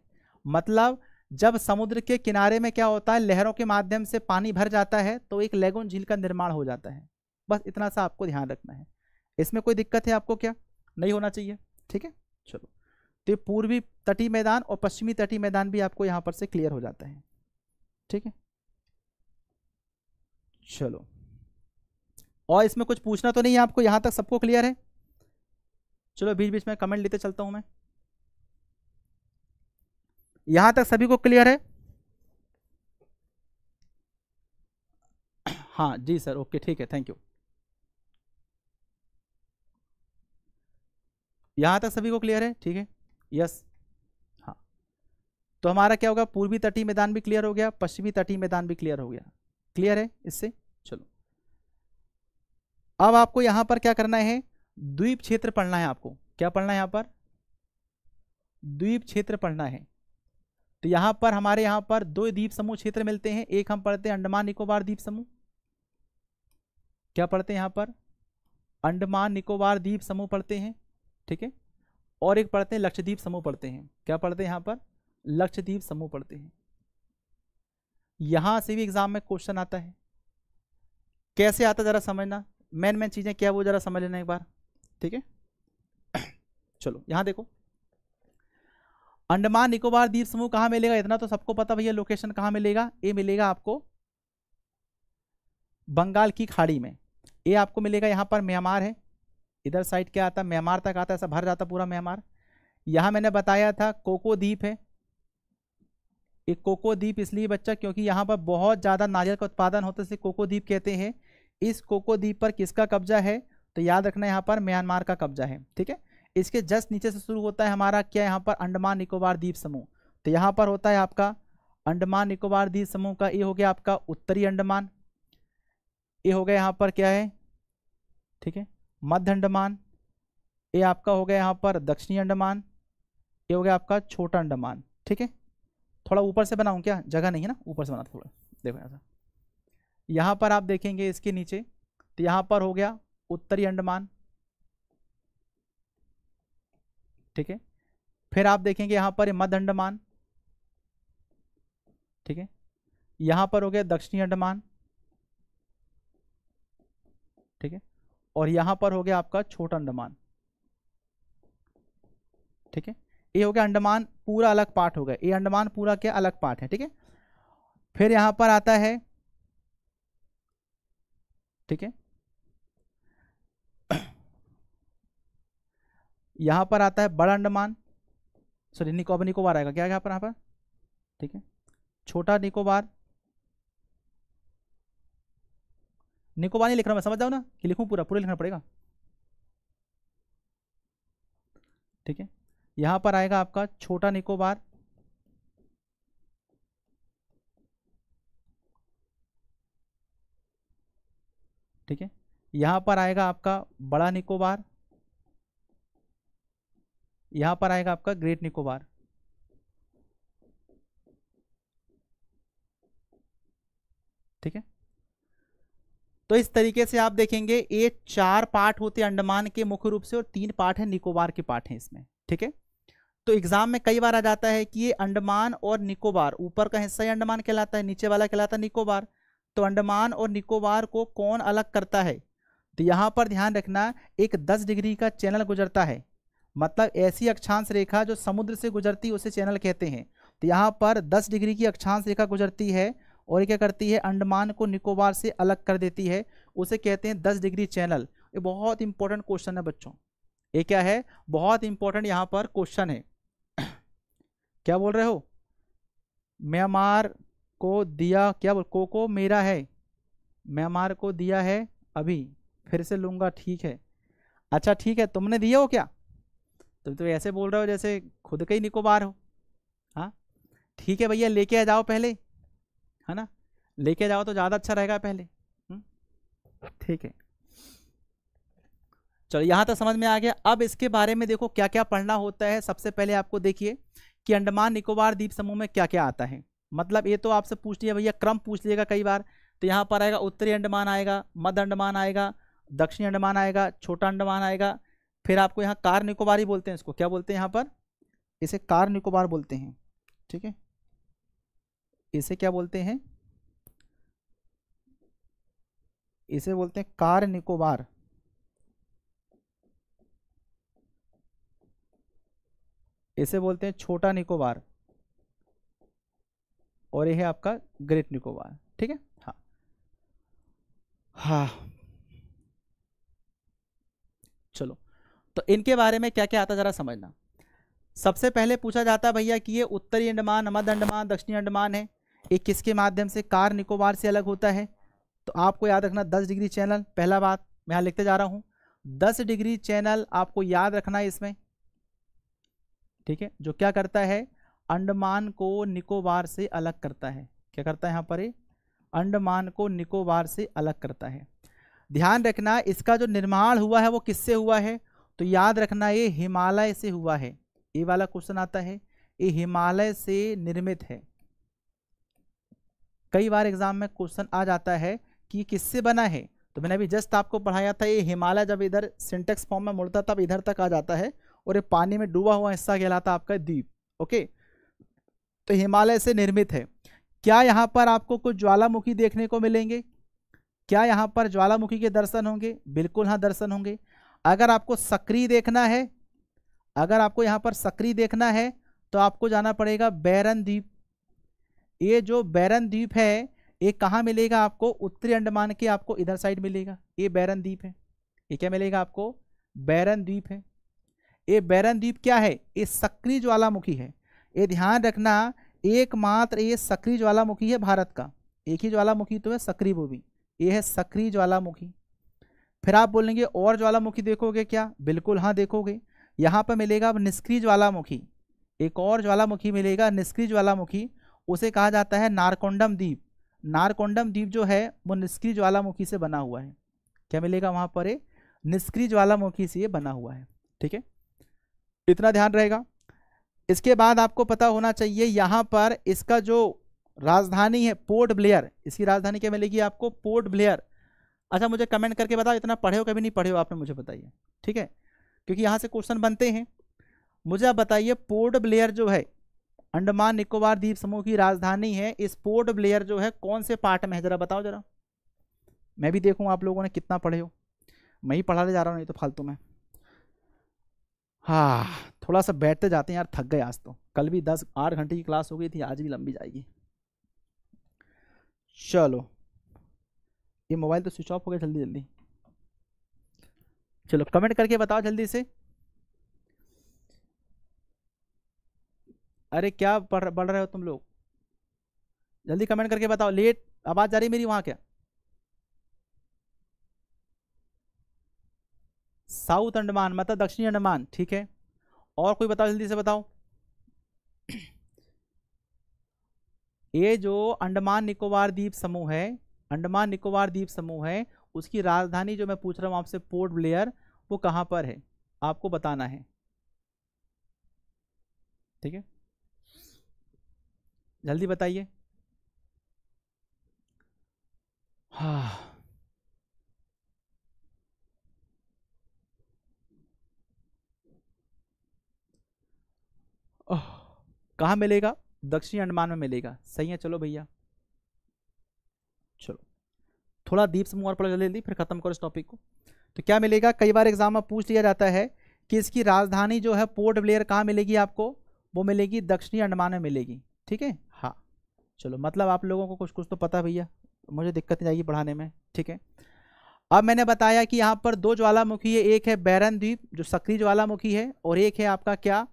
मतलब जब समुद्र के किनारे में क्या होता है लहरों के माध्यम से पानी भर जाता है तो एक लेगुन झील का निर्माण हो जाता है बस इतना सा आपको ध्यान रखना है इसमें कोई दिक्कत है आपको क्या नहीं होना चाहिए ठीक है चलो तो ये पूर्वी तटी मैदान और पश्चिमी तटी मैदान भी आपको यहाँ पर से क्लियर हो जाता है ठीक है चलो और इसमें कुछ पूछना तो नहीं है आपको यहाँ तक सबको क्लियर है चलो बीच बीच में कमेंट लेते चलता हूँ मैं यहाँ तक सभी को क्लियर है हाँ जी सर ओके ठीक है थैंक यू यहाँ तक सभी को क्लियर है ठीक है यस हाँ तो हमारा क्या होगा पूर्वी तटीय मैदान भी क्लियर हो गया पश्चिमी तटीय मैदान भी क्लियर हो गया क्लियर है इससे चलो अब आपको यहाँ पर क्या करना है द्वीप क्षेत्र पढ़ना है आपको क्या पढ़ना है यहाँ पर द्वीप क्षेत्र पढ़ना है तो यहाँ पर हमारे यहाँ पर दो द्वीप समूह क्षेत्र मिलते हैं एक हम पढ़ते हैं अंडमान निकोबार द्वीप समूह क्या पढ़ते हैं यहाँ पर अंडमान निकोबार द्वीप समूह पढ़ते हैं ठीक है और एक पढ़ते हैं लक्षद्वीप समूह पढ़ते हैं क्या पढ़ते हैं यहाँ पर लक्षद्वीप समूह पढ़ते हैं यहाँ से भी एग्जाम में क्वेश्चन आता है कैसे आता ज़रा समझना मेन मेन चीज़ें क्या वो ज़रा समझ लेना एक बार ठीक है [coughs] चलो यहाँ देखो अंडमान निकोबार द्वीप समूह कहाँ मिलेगा इतना तो सबको पता भैया लोकेशन कहाँ मिलेगा ये मिलेगा आपको बंगाल की खाड़ी में ये आपको मिलेगा यहाँ पर म्यांमार है इधर साइड क्या आता म्यांमार तक आता ऐसा भर जाता पूरा म्यांमार यहाँ मैंने बताया था कोको द्वीप है एक कोको द्वीप इसलिए बच्चा क्योंकि यहाँ पर बहुत ज़्यादा नारियल का उत्पादन होता से कोको द्वीप कहते हैं इस कोको द्वीप पर किसका कब्जा है तो याद रखना यहाँ पर म्यांमार का कब्जा है ठीक है इसके जस्ट नीचे से शुरू होता है हमारा क्या यहाँ पर अंडमान निकोबार द्वीप समूह तो यहाँ पर होता है आपका अंडमान निकोबार द्वीप समूह का ये हो गया आपका उत्तरी अंडमान ये हो गया यहाँ पर क्या है ठीक है मध्य अंडमान ये आपका हो गया यहाँ पर दक्षिणी अंडमान ये हो गया आपका छोटा अंडमान ठीक है थोड़ा ऊपर से बनाऊँ क्या जगह नहीं है ना ऊपर से बना थोड़ा देखो ऐसा यहाँ पर आप देखेंगे इसके नीचे तो यहाँ पर हो गया उत्तरी अंडमान ठीक है फिर आप देखेंगे यहाँ पर मध्य अंडमान ठीक है यहाँ पर हो गया दक्षिणी अंडमान ठीक है और यहां पर हो गया आपका छोटा अंडमान ठीक है ये हो गया अंडमान पूरा अलग पार्ट हो गया ये अंडमान पूरा क्या अलग पार्ट है ठीक है फिर यहां पर आता है ठीक है [clears throat] यहां पर आता है बड़ा अंडमान सॉरी निकोबार निकोबार आएगा क्या यहां पर यहां पर ठीक है छोटा निकोबार नहीं लिख रहा मैं समझ जाओ ना कि लिखूँ पूरा पूरा लिखना पड़ेगा ठीक है यहाँ पर आएगा आपका छोटा निकोबार ठीक है यहाँ पर आएगा आपका बड़ा निकोबार यहाँ पर आएगा आपका ग्रेट निकोबार ठीक है तो इस तरीके से आप देखेंगे ये चार पार्ट होते हैं अंडमान के मुख्य रूप से और तीन पार्ट है निकोबार के पार्ट हैं इसमें ठीक है तो एग्जाम में कई बार आ जाता है कि ये अंडमान और निकोबार ऊपर का हिस्सा ही अंडमान कहलाता है नीचे वाला कहलाता है निकोबार तो अंडमान और निकोबार को कौन अलग करता है तो यहाँ पर ध्यान रखना एक दस डिग्री का चैनल गुजरता है मतलब ऐसी अक्षांश रेखा जो समुद्र से गुजरती है उसे चैनल कहते हैं तो यहाँ पर दस डिग्री की अक्षांश रेखा गुजरती है और ये क्या करती है अंडमान को निकोबार से अलग कर देती है उसे कहते हैं दस डिग्री चैनल ये बहुत इंपॉर्टेंट क्वेश्चन है बच्चों ये क्या है बहुत इंपॉर्टेंट यहाँ पर क्वेश्चन है [clears throat] क्या बोल रहे हो म्यांमार को दिया क्या बोल कोको मेरा है म्यांमार को दिया है अभी फिर से लूँगा ठीक है अच्छा ठीक है तुमने दिया हो क्या तुम तो, तो ऐसे बोल रहे हो जैसे खुद का ही निकोबार हो हाँ ठीक है भैया लेके आ जाओ पहले है ना लेके जाओ तो ज़्यादा अच्छा रहेगा पहले हम्म? ठीक है चलो यहाँ तक समझ में आ गया अब इसके बारे में देखो क्या क्या पढ़ना होता है सबसे पहले आपको देखिए कि अंडमान निकोबार द्वीप समूह में क्या क्या आता है मतलब ये तो आपसे पूछ लिया भैया क्रम पूछ लिएगा कई बार तो यहाँ पर आएगा उत्तरी अंडमान आएगा मध्य अंडमान आएगा दक्षिणी अंडमान आएगा छोटा अंडमान आएगा फिर आपको यहाँ कार निकोबार ही बोलते हैं इसको क्या बोलते हैं यहाँ पर इसे कार निकोबार बोलते हैं ठीक है इसे क्या बोलते हैं इसे बोलते हैं कार निकोबार इसे बोलते हैं छोटा निकोबार और यह है आपका ग्रेट निकोबार ठीक है हा हा चलो तो इनके बारे में क्या क्या आता जरा समझना सबसे पहले पूछा जाता है भैया कि ये उत्तरी अंडमान मध्य अंडमान दक्षिणी अंडमान है ये किसके माध्यम से कार निकोबार से अलग होता है तो आपको याद रखना दस डिग्री चैनल पहला बात मैं यहाँ लिखते जा रहा हूँ दस डिग्री चैनल आपको याद रखना है इसमें ठीक है जो क्या करता है अंडमान को निकोबार से अलग करता है क्या करता है यहाँ पर अंडमान को निकोबार से अलग करता है ध्यान रखना इसका जो निर्माण हुआ है वो किससे हुआ है तो याद रखना ये हिमालय से हुआ है ये वाला क्वेश्चन आता है ये हिमालय से निर्मित है कई बार एग्ज़ाम में क्वेश्चन आ जाता है कि किससे बना है तो मैंने अभी जस्ट आपको पढ़ाया था ये हिमालय जब इधर सिंटेक्स फॉर्म में मुड़ता तब इधर तक आ जाता है और ये पानी में डूबा हुआ हिस्सा कहलाता आपका द्वीप ओके तो हिमालय से निर्मित है क्या यहाँ पर आपको कुछ ज्वालामुखी देखने को मिलेंगे क्या यहाँ पर ज्वालामुखी के दर्शन होंगे बिल्कुल हाँ दर्शन होंगे अगर आपको सक्रिय देखना है अगर आपको यहाँ पर सक्रिय देखना है तो आपको जाना पड़ेगा बैरन द्वीप ये जो बैरन द्वीप है ये कहाँ मिलेगा आपको उत्तरी अंडमान के आपको इधर साइड मिलेगा ये बैरन द्वीप है ये क्या मिलेगा आपको बैरन द्वीप है ये बैरन द्वीप क्या है ये सक्रिय ज्वालामुखी है ये ध्यान रखना एकमात्र ये सक्रिय ज्वालामुखी है भारत का एक ही ज्वालामुखी तो है सक्रिय भूमि ये है सक्रिय ज्वालामुखी फिर आप बोलेंगे और ज्वालामुखी देखोगे क्या बिल्कुल हाँ देखोगे यहाँ पर मिलेगा अब निष्क्रिय ज्वालामुखी एक और ज्वालामुखी मिलेगा निष्क्रिय ज्वालामुखी उसे कहा जाता है नारकोंडम द्वीप नारकोंडम द्वीप जो है वो निष्क्रिय ज्वालामुखी से बना हुआ है क्या मिलेगा वहां पर निष्क्रिय ज्वालामुखी से ये बना हुआ है ठीक है इतना ध्यान रहेगा इसके बाद आपको पता होना चाहिए यहां पर इसका जो राजधानी है पोर्ट ब्लेयर इसकी राजधानी क्या मिलेगी आपको पोर्ट ब्लेयर अच्छा मुझे कमेंट करके बताओ इतना पढ़े हो कभी नहीं पढ़े हो आपने मुझे बताइए ठीक है क्योंकि यहां से क्वेश्चन बनते हैं मुझे आप बताइए पोर्ट ब्लेयर जो है अंडमान निकोबार द्वीप समूह की राजधानी है इस पोर्ट ब्लेयर जो है कौन से पार्ट में है जरा बताओ जरा मैं भी देखूँ आप लोगों ने कितना पढ़े हो मैं ही पढ़ाने जा रहा हूँ नहीं तो फालतू में हाँ थोड़ा सा बैठते जाते हैं यार थक गए आज तो कल भी दस आठ घंटे की क्लास हो गई थी आज भी लंबी जाएगी चलो ये मोबाइल तो स्विच ऑफ हो गया जल्दी जल्दी चलो कमेंट करके बताओ जल्दी से अरे क्या पढ़ पढ़ रहे हो तुम लोग जल्दी कमेंट करके बताओ लेट आवाज़ जा रही मेरी वहाँ क्या साउथ अंडमान मतलब दक्षिणी अंडमान ठीक है और कोई बताओ जल्दी से बताओ [clears throat] ये जो अंडमान निकोबार द्वीप समूह है अंडमान निकोबार द्वीप समूह है उसकी राजधानी जो मैं पूछ रहा हूँ आपसे पोर्ट ब्लेयर वो कहाँ पर है आपको बताना है ठीक है जल्दी बताइए हाँ कहा कहाँ मिलेगा दक्षिणी अंडमान में मिलेगा सही है चलो भैया चलो थोड़ा दीप समूह और पढ़ो जल्दी फिर खत्म करो इस टॉपिक को तो क्या मिलेगा कई बार एग्जाम में पूछ लिया जाता है कि इसकी राजधानी जो है पोर्ट ब्लेयर कहाँ मिलेगी आपको वो मिलेगी दक्षिणी अंडमान में मिलेगी ठीक है हाँ चलो मतलब आप लोगों को कुछ कुछ तो पता भैया मुझे दिक्कत नहीं आएगी पढ़ाने में ठीक है अब मैंने बताया कि यहाँ पर दो ज्वालामुखी है एक है बैरन द्वीप जो सक्रिय ज्वालामुखी है और एक है आपका क्या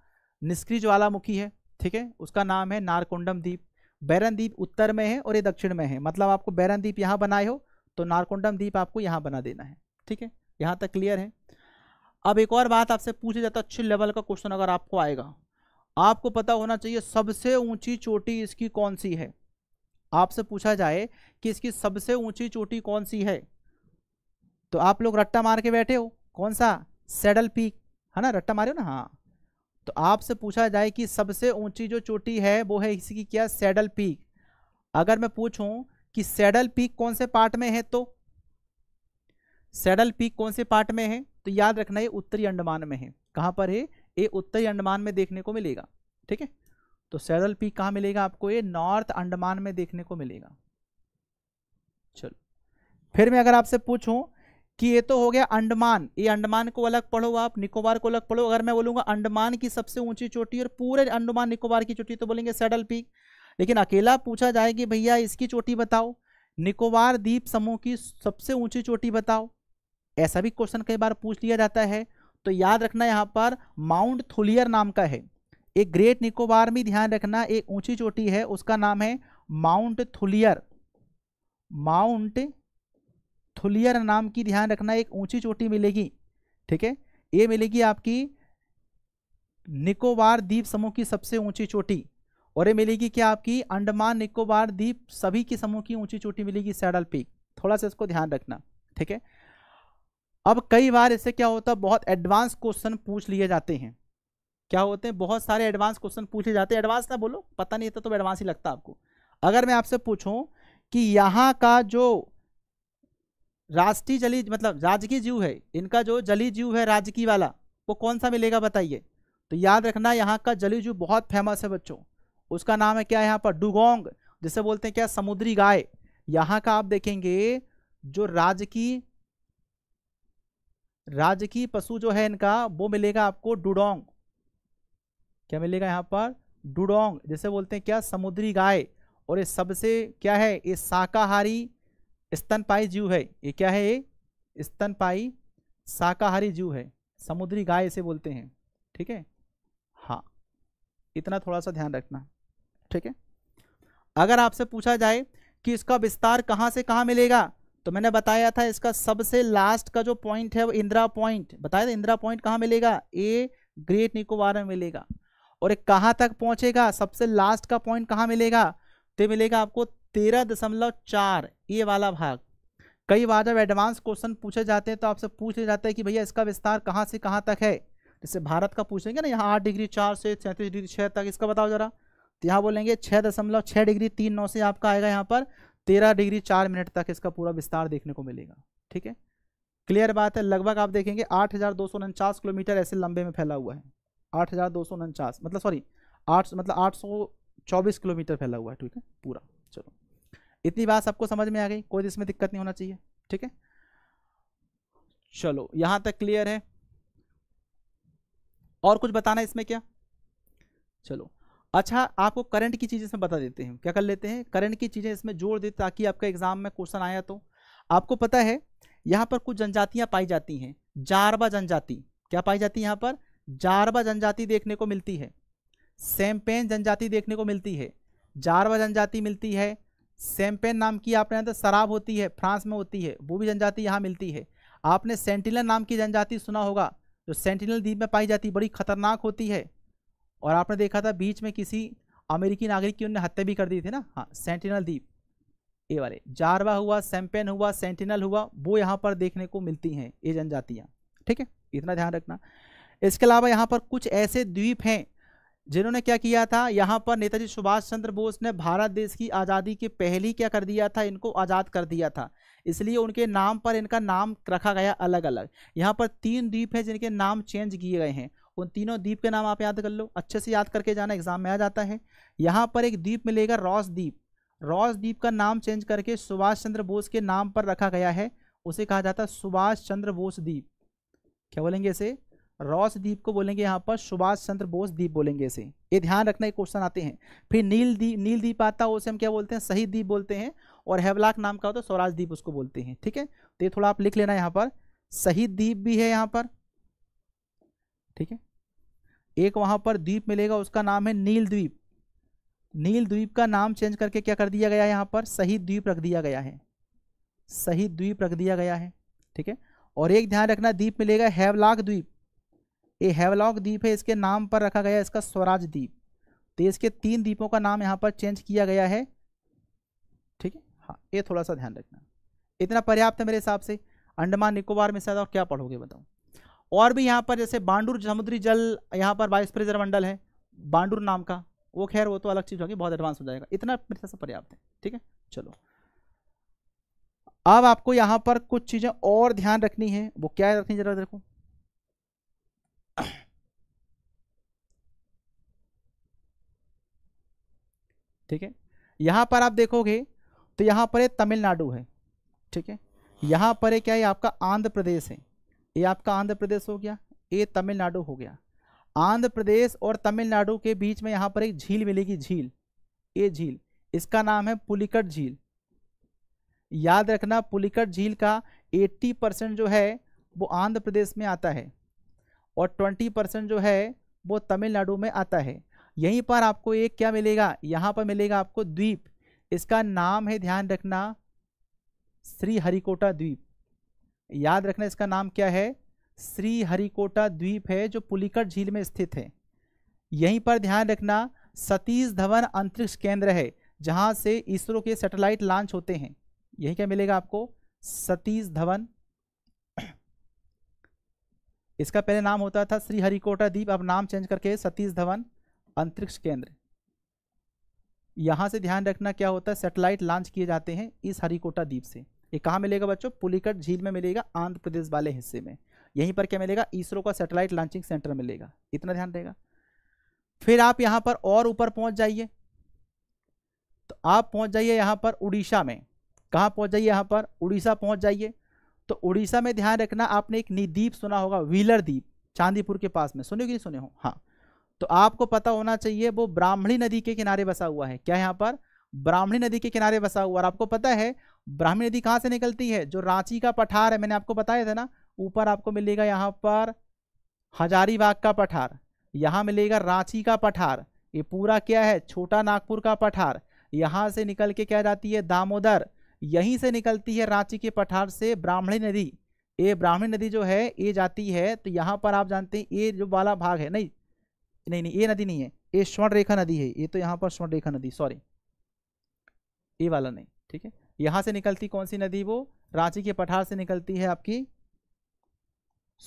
निष्क्रिय ज्वालामुखी है ठीक है उसका नाम है नारकुंडम द्वीप बैरन द्वीप उत्तर में है और ये दक्षिण में है मतलब आपको बैरन द्वीप यहाँ बनाए हो तो नारकुंडम द्वीप आपको यहाँ बना देना है ठीक है यहाँ तक क्लियर है अब एक और बात आपसे पूछे जाता तो अच्छे लेवल का क्वेश्चन अगर आपको आएगा आपको पता होना चाहिए सबसे ऊंची चोटी इसकी कौन सी है आपसे पूछा जाए कि इसकी सबसे ऊंची चोटी कौन सी है तो आप लोग रट्टा मार के बैठे हो कौन सा सेडल पीक है ना रट्टा मारे हो ना हाँ तो आपसे पूछा जाए कि सबसे ऊंची जो चोटी है वो है इसकी क्या सैडल पीक अगर मैं पूछूं कि सेडल पीक कौन से पार्ट में है तो सेडल पीक कौन से पार्ट में है तो याद रखना ये उत्तरी अंडमान में है कहाँ पर है ये उत्तरी अंडमान में देखने को मिलेगा ठीक है तो सैरल पीक कहाँ मिलेगा आपको ये नॉर्थ अंडमान में देखने को मिलेगा चलो फिर मैं अगर आपसे पूछूं कि ये तो हो गया अंडमान ये अंडमान को अलग पढ़ो आप निकोबार को अलग पढ़ो अगर मैं बोलूंगा अंडमान की सबसे ऊंची चोटी और पूरे अंडमान निकोबार की चोटी तो बोलेंगे सैडल पीक लेकिन अकेला पूछा जाए कि भैया इसकी चोटी बताओ निकोबार द्वीप समूह की सबसे ऊंची चोटी बताओ ऐसा भी क्वेश्चन कई बार पूछ लिया जाता है तो याद रखना यहाँ पर माउंट थुलियर नाम का है एक ग्रेट निकोबार में ध्यान रखना एक ऊंची चोटी है उसका नाम है माउंट थुलियर माउंट थुलियर नाम की ध्यान रखना एक ऊंची चोटी मिलेगी ठीक है ये मिलेगी आपकी निकोबार द्वीप समूह की सबसे ऊंची चोटी और ये मिलेगी क्या आपकी अंडमान निकोबार द्वीप सभी के समूह की ऊंची चोटी मिलेगी सैडल पीक थोड़ा सा इसको ध्यान रखना ठीक है अब कई बार ऐसे क्या होता है बहुत एडवांस क्वेश्चन पूछ लिए जाते हैं क्या होते हैं बहुत सारे एडवांस क्वेश्चन पूछे जाते हैं एडवांस ना बोलो पता नहीं था तो एडवांस तो ही लगता आपको अगर मैं आपसे पूछूं कि यहाँ का जो राष्ट्रीय जली मतलब राजकीय जीव है इनका जो जली जीव है राजकीय वाला वो कौन सा मिलेगा बताइए तो याद रखना यहाँ का जली जीव बहुत फेमस है बच्चों उसका नाम है क्या है यहाँ पर डुगोंग जिसे बोलते हैं क्या समुद्री गाय यहाँ का आप देखेंगे जो राजकीय राजकीय पशु जो है इनका वो मिलेगा आपको डुडोंग क्या मिलेगा यहाँ पर डुडोंग जैसे बोलते हैं क्या समुद्री गाय और ये सबसे क्या है ये शाकाहारी स्तनपाई जीव है ये क्या है ये स्तनपाई शाकाहारी जीव है समुद्री गाय इसे बोलते हैं ठीक है हाँ इतना थोड़ा सा ध्यान रखना ठीक है अगर आपसे पूछा जाए कि इसका विस्तार कहाँ से कहाँ मिलेगा तो मैंने बताया था इसका सबसे लास्ट का जो पॉइंट है वो इंदिरा पॉइंट बताया था इंदिरा पॉइंट कहाँ मिलेगा ए ग्रेट निकोबार में मिलेगा और एक कहाँ तक पहुँचेगा सबसे लास्ट का पॉइंट कहाँ मिलेगा तो मिलेगा आपको तेरह दशमलव चार ये वाला भाग कई बार जब एडवांस क्वेश्चन पूछे जाते हैं तो आपसे पूछ लिया जाता है कि भैया इसका विस्तार कहाँ से कहाँ तक है जैसे भारत का पूछेंगे ना यहाँ आठ डिग्री चार से सैंतीस डिग्री छः तक इसका बताओ जरा तो यहाँ बोलेंगे छः दशमलव छः डिग्री तीन नौ से आपका आएगा यहाँ पर तेरह डिग्री चार मिनट तक इसका पूरा विस्तार देखने को मिलेगा ठीक है क्लियर बात है लगभग आप देखेंगे आठ किलोमीटर ऐसे लंबे में फैला हुआ है आठ मतलब सॉरी आठ मतलब आठ किलोमीटर फैला हुआ है ठीक है पूरा चलो इतनी बात सबको समझ में आ गई कोई इसमें दिक्कत नहीं होना चाहिए ठीक है चलो यहां तक क्लियर है और कुछ बताना है इसमें क्या चलो अच्छा आपको करंट की चीज़ें इसमें बता देते हैं क्या कर लेते हैं करंट की चीज़ें इसमें जोड़ देते ताकि आपका एग्जाम में क्वेश्चन आया तो आपको पता है यहाँ पर कुछ जनजातियाँ पाई जाती हैं जारबा जनजाति क्या पाई जाती है यहाँ पर जारवा जनजाति देखने को मिलती है सेमपेन जनजाति देखने को मिलती है जारवा जनजाति मिलती है सेमपेन नाम की आपने अंदर तो शराब होती है फ्रांस में होती है वो भी जनजाति यहाँ मिलती है आपने सेंटिनल नाम की जनजाति सुना होगा जो सेंटिनल द्वीप में पाई जाती बड़ी खतरनाक होती है और आपने देखा था बीच में किसी अमेरिकी नागरिक की उन्होंने हत्या भी कर दी थी ना हाँ सेंटिनल द्वीप ये वाले जारवा हुआ सेम्पेन हुआ सेंटिनल हुआ वो यहाँ पर देखने को मिलती हैं ये जनजातियाँ ठीक है इतना ध्यान रखना इसके अलावा यहाँ पर कुछ ऐसे द्वीप हैं जिन्होंने क्या किया था यहाँ पर नेताजी सुभाष चंद्र बोस ने भारत देश की आज़ादी के पहले ही क्या कर दिया था इनको आज़ाद कर दिया था इसलिए उनके नाम पर इनका नाम रखा गया अलग अलग यहाँ पर तीन द्वीप हैं जिनके नाम चेंज किए गए हैं उन तीनों द्वीप के नाम आप याद कर लो अच्छे से याद करके जाना एग्जाम में आ जाता है यहाँ पर एक द्वीप मिलेगा रॉस द्वीप रॉस द्वीप का नाम चेंज करके सुभाष चंद्र बोस के नाम पर रखा गया है उसे कहा जाता है सुभाष चंद्र बोस द्वीप क्या बोलेंगे इसे रॉस द्वीप को बोलेंगे यहाँ पर सुभाष चंद्र बोस द्वीप बोलेंगे इसे ये ध्यान रखना एक क्वेश्चन आते हैं फिर नील द्वीप नील द्वीप आता है उसे हम क्या बोलते हैं शहीद द्वीप बोलते हैं और हेवलाक नाम का होता तो है स्वराज द्वीप उसको बोलते हैं ठीक है तो ये थोड़ा आप लिख लेना यहाँ पर शहीद द्वीप भी है यहाँ पर ठीक है एक वहां पर द्वीप मिलेगा उसका नाम है नील द्वीप नील द्वीप का नाम चेंज करके क्या कर दिया गया है यहाँ पर शहीद द्वीप रख दिया गया है शहीद द्वीप रख दिया गया है ठीक है और एक ध्यान रखना द्वीप मिलेगा हैवलाक द्वीप ये हैवलॉक द्वीप है इसके नाम पर रखा गया इसका स्वराज द्वीप तो इसके तीन द्वीपों का नाम यहाँ पर चेंज किया गया है ठीक है हाँ ये थोड़ा सा ध्यान रखना इतना पर्याप्त है मेरे हिसाब से अंडमान निकोबार में शायद और क्या पढ़ोगे बताओ और भी यहाँ पर जैसे बांडूर समुद्री जल यहाँ पर वाइस प्रेजर मंडल है बांडूर नाम का वो खैर वो तो अलग चीज़ होगी बहुत एडवांस हो जाएगा इतना मेरे से पर्याप्त है ठीक है चलो अब आपको यहाँ पर कुछ चीज़ें और ध्यान रखनी है वो क्या रखनी जरा देखो ठीक है यहाँ पर आप देखोगे तो यहाँ पर ये तमिलनाडु है ठीक है यहाँ पर ये क्या है आपका आंध्र प्रदेश है ये आपका आंध्र प्रदेश हो गया ये तमिलनाडु हो गया आंध्र प्रदेश और तमिलनाडु के बीच में यहाँ पर एक झील मिलेगी झील ये झील इसका नाम है पुलिकट झील याद रखना पुलिकट झील का 80 परसेंट जो है वो आंध्र प्रदेश में आता है और 20 परसेंट जो है वो तमिलनाडु में आता है यहीं पर आपको एक क्या मिलेगा यहाँ पर मिलेगा आपको द्वीप इसका नाम है ध्यान रखना श्री हरिकोटा द्वीप याद रखना इसका नाम क्या है श्री हरिकोटा द्वीप है जो पुलिकट झील में स्थित है यहीं पर ध्यान रखना सतीश धवन अंतरिक्ष केंद्र है जहां से इसरो के सैटेलाइट लॉन्च होते हैं यही क्या मिलेगा आपको सतीश धवन इसका पहले नाम होता था श्री हरिकोटा द्वीप अब नाम चेंज करके सतीश धवन अंतरिक्ष केंद्र यहां से ध्यान रखना क्या होता है सैटेलाइट लॉन्च किए जाते हैं इस हरिकोटा द्वीप से ये कहाँ मिलेगा बच्चों पुलिकट झील में मिलेगा आंध्र प्रदेश वाले हिस्से में यहीं पर क्या मिलेगा इसरो का सैटेलाइट लॉन्चिंग सेंटर मिलेगा इतना ध्यान देगा फिर आप यहाँ पर और ऊपर पहुँच जाइए तो आप पहुँच जाइए यहाँ पर उड़ीसा में कहाँ पहुँच जाइए यहाँ पर उड़ीसा पहुँच जाइए तो उड़ीसा में ध्यान रखना आपने एक निद्वीप सुना होगा व्हीलर द्वीप चांदीपुर के पास में सुने कि नहीं सुने हो हाँ तो आपको पता होना चाहिए वो ब्राह्मणी नदी के किनारे बसा हुआ है क्या यहाँ पर ब्राह्मणी नदी के किनारे बसा हुआ और आपको पता है ब्राह्मी नदी कहाँ से निकलती है जो रांची का पठार है मैंने आपको बताया था ना ऊपर आपको मिलेगा यहाँ पर हजारीबाग का पठार यहाँ मिलेगा रांची का पठार ये पूरा क्या है छोटा नागपुर का पठार यहाँ से निकल के क्या जाती है दामोदर यहीं से निकलती है रांची के पठार से ब्राह्मणी नदी ये ब्राह्मणी नदी जो है ये जाती है तो यहाँ पर आप जानते हैं ये जो वाला भाग है नहीं नहीं नहीं ये नदी नहीं है ये स्वर्ण रेखा नदी है ये तो यहाँ पर स्वर्ण रेखा नदी सॉरी ये वाला नहीं ठीक है यहां से निकलती कौन सी नदी वो रांची के पठार से निकलती है आपकी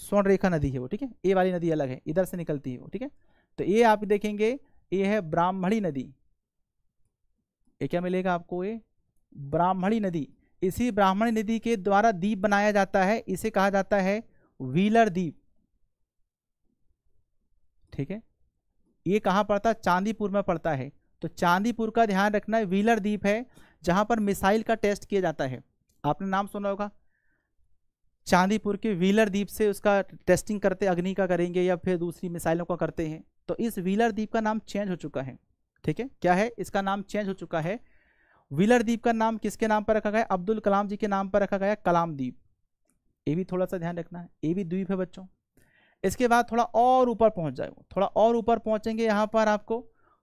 स्वर्णरेखा नदी है वो ठीक है ए वाली नदी अलग है इधर से निकलती है वो ठीक है तो ये आप देखेंगे ये है ब्राह्मणी नदी ये क्या मिलेगा आपको ये ब्राह्मणी नदी इसी ब्राह्मणी नदी के द्वारा द्वीप बनाया जाता है इसे कहा जाता है व्हीलर द्वीप ठीक है ये कहा पड़ता है चांदीपुर में पड़ता है तो चांदीपुर का ध्यान रखना है व्हीलर द्वीप है जहां पर मिसाइल का टेस्ट किया जाता है आपने नाम सुना होगा चांदीपुर के व्हीलर द्वीप से उसका टेस्टिंग करते अग्नि का करेंगे या फिर दूसरी मिसाइलों का करते हैं तो इस व्हीलर द्वीप का नाम चेंज हो चुका है ठीक है क्या है इसका नाम चेंज हो चुका है व्हीलर द्वीप का नाम किसके नाम पर रखा गया अब्दुल कलाम जी के नाम पर रखा गया कलाम द्वीप ये भी थोड़ा सा ध्यान रखना है ये भी द्वीप है बच्चों इसके बाद थोड़ा और ऊपर पहुंच जाए थोड़ा और ऊपर पहुंचेंगे यहाँ पर आपको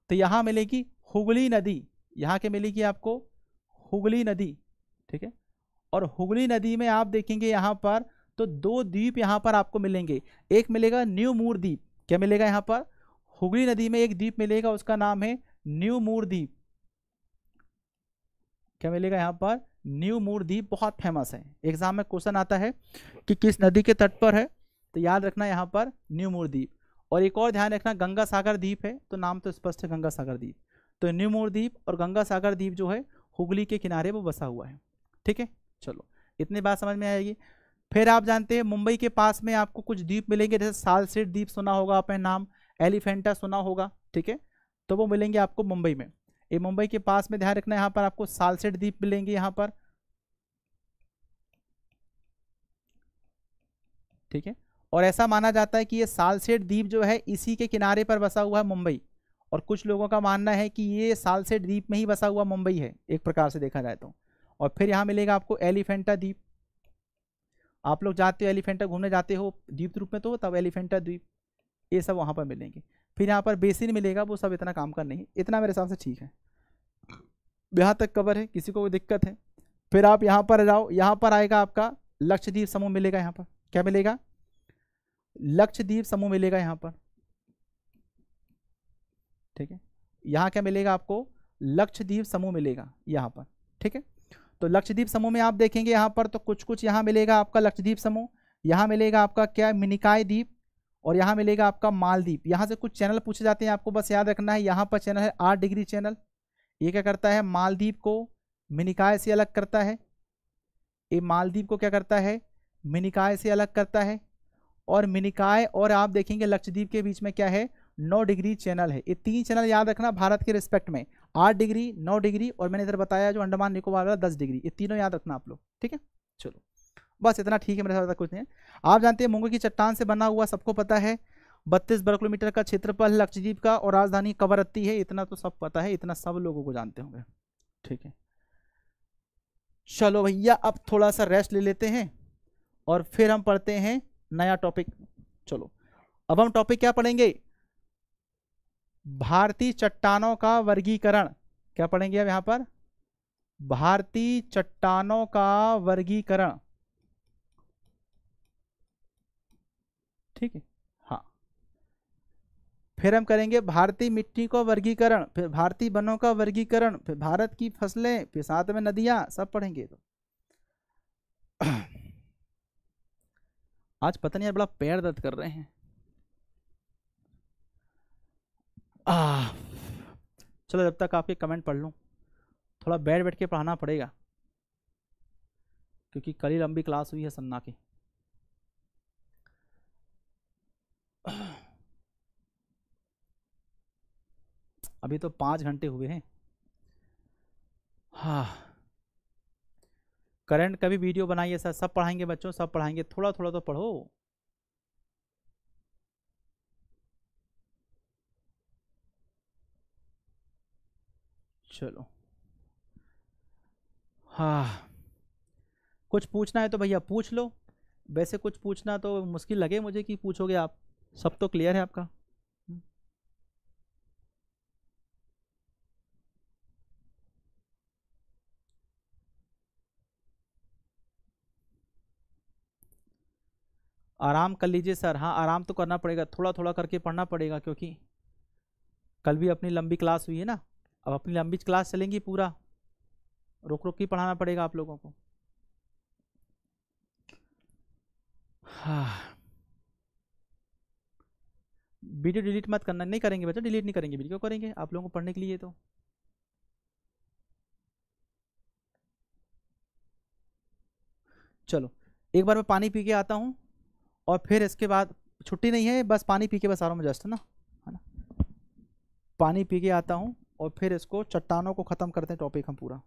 तो यहाँ मिलेगी हुगली नदी यहाँ के मिलेगी आपको हुगली नदी ठीक है और हुगली नदी में आप देखेंगे यहाँ पर तो दो द्वीप यहाँ पर आपको मिलेंगे एक मिलेगा न्यू मूर द्वीप क्या मिलेगा यहाँ पर हुगली नदी में एक द्वीप मिलेगा उसका नाम है न्यू मूर द्वीप क्या मिलेगा यहाँ पर न्यू मूर द्वीप बहुत फेमस है एग्जाम में क्वेश्चन आता है कि किस नदी के तट पर है तो याद रखना यहाँ पर न्यू मूर द्वीप और एक और ध्यान रखना गंगा सागर द्वीप है तो नाम तो स्पष्ट है गंगा सागर द्वीप तो न्यू मूर द्वीप और गंगा सागर द्वीप जो है हुगली के किनारे वो बसा हुआ है ठीक है चलो इतनी बात समझ में आएगी फिर आप जानते हैं मुंबई के पास में आपको कुछ द्वीप मिलेंगे जैसे सालसेट द्वीप सुना होगा आपने नाम एलिफेंटा सुना होगा ठीक है तो वो मिलेंगे आपको मुंबई में ये मुंबई के पास में ध्यान रखना है यहाँ पर आपको सालसेट द्वीप मिलेंगे यहाँ पर ठीक है और ऐसा माना जाता है कि ये सालसेट द्वीप जो है इसी के किनारे पर बसा हुआ है मुंबई और कुछ लोगों का मानना है कि ये साल से द्वीप में ही बसा हुआ मुंबई है एक प्रकार से देखा जाए तो और फिर यहाँ मिलेगा आपको एलिफेंटा द्वीप आप लोग जाते हो एलिफेंटा घूमने जाते हो द्वीप रूप में तो तब एलिफेंटा द्वीप ये सब वहाँ पर मिलेंगे फिर यहाँ पर बेसिन मिलेगा वो सब इतना काम का नहीं इतना मेरे हिसाब से ठीक है यहाँ तक कवर है किसी को कोई दिक्कत है फिर आप यहाँ पर जाओ यहाँ पर आएगा आपका लक्षद्वीप समूह मिलेगा यहाँ पर क्या मिलेगा लक्षद्वीप समूह मिलेगा यहाँ पर ठीक है यहाँ क्या मिलेगा आपको लक्षद्वीप समूह मिलेगा यहाँ पर ठीक है तो लक्षद्वीप समूह में आप देखेंगे यहाँ पर तो कुछ कुछ यहाँ मिलेगा आपका लक्षद्वीप समूह यहाँ मिलेगा आपका क्या मिनिकाय द्वीप और यहाँ मिलेगा आपका मालदीप यहाँ से कुछ चैनल पूछे जाते हैं आपको बस याद रखना है यहाँ पर चैनल है आठ डिग्री चैनल ये क्या करता है मालदीप को मिनिकाय से अलग करता है ये मालदीप को क्या करता है मिनिकाय से अलग करता है और मिनिकाय और आप देखेंगे लक्षद्वीप के बीच में क्या है नौ डिग्री चैनल है ये तीन चैनल याद रखना भारत के रिस्पेक्ट में आठ डिग्री नौ डिग्री और मैंने इधर बताया जो अंडमान निकोबार वाला दस डिग्री ये तीनों याद रखना आप लोग ठीक है चलो बस इतना ठीक है मेरे साथ कुछ नहीं आप जानते हैं मुंगो की चट्टान से बना हुआ सबको पता है बत्तीस वर्ग किलोमीटर का क्षेत्रफल लक्षद्वीप का और राजधानी कवरत्ती है इतना तो सब पता है इतना सब लोगों को जानते होंगे ठीक है चलो भैया अब थोड़ा सा रेस्ट ले लेते हैं और फिर हम पढ़ते हैं नया टॉपिक चलो अब हम टॉपिक क्या पढ़ेंगे भारतीय चट्टानों का वर्गीकरण क्या पढ़ेंगे अब यहां पर भारतीय चट्टानों का वर्गीकरण ठीक है हाँ फिर हम करेंगे भारतीय मिट्टी को वर्गीकरण फिर भारतीय वनों का वर्गीकरण फिर भारत की फसलें फिर साथ में नदियां सब पढ़ेंगे तो [clears throat] आज पता नहीं यार बड़ा पैर दर्द कर रहे हैं आ, चलो जब तक आपके कमेंट पढ़ लूँ थोड़ा बैठ बैठ के पढ़ाना पड़ेगा क्योंकि कल ही लंबी क्लास हुई है सन्ना की अभी तो पाँच घंटे हुए हैं हाँ करंट कभी वीडियो बनाइए सर सब पढ़ाएंगे बच्चों सब पढ़ाएंगे थोड़ा थोड़ा तो पढ़ो चलो हाँ कुछ पूछना है तो भैया पूछ लो वैसे कुछ पूछना तो मुश्किल लगे मुझे कि पूछोगे आप सब तो क्लियर है आपका आराम कर लीजिए सर हाँ आराम तो करना पड़ेगा थोड़ा थोड़ा करके पढ़ना पड़ेगा क्योंकि कल भी अपनी लंबी क्लास हुई है ना अब अपनी लंबी क्लास चलेंगी पूरा रुक रुक के पढ़ाना पड़ेगा आप लोगों को हाँ वीडियो डिलीट मत करना नहीं करेंगे बच्चा डिलीट नहीं करेंगे वीडियो करेंगे आप लोगों को पढ़ने के लिए तो चलो एक बार मैं पानी पी के आता हूँ और फिर इसके बाद छुट्टी नहीं है बस पानी पी के बस आ रहा हूँ मैं जस्ट ना है ना पानी पी के आता हूँ और फिर इसको चट्टानों को ख़त्म करते हैं टॉपिक हम पूरा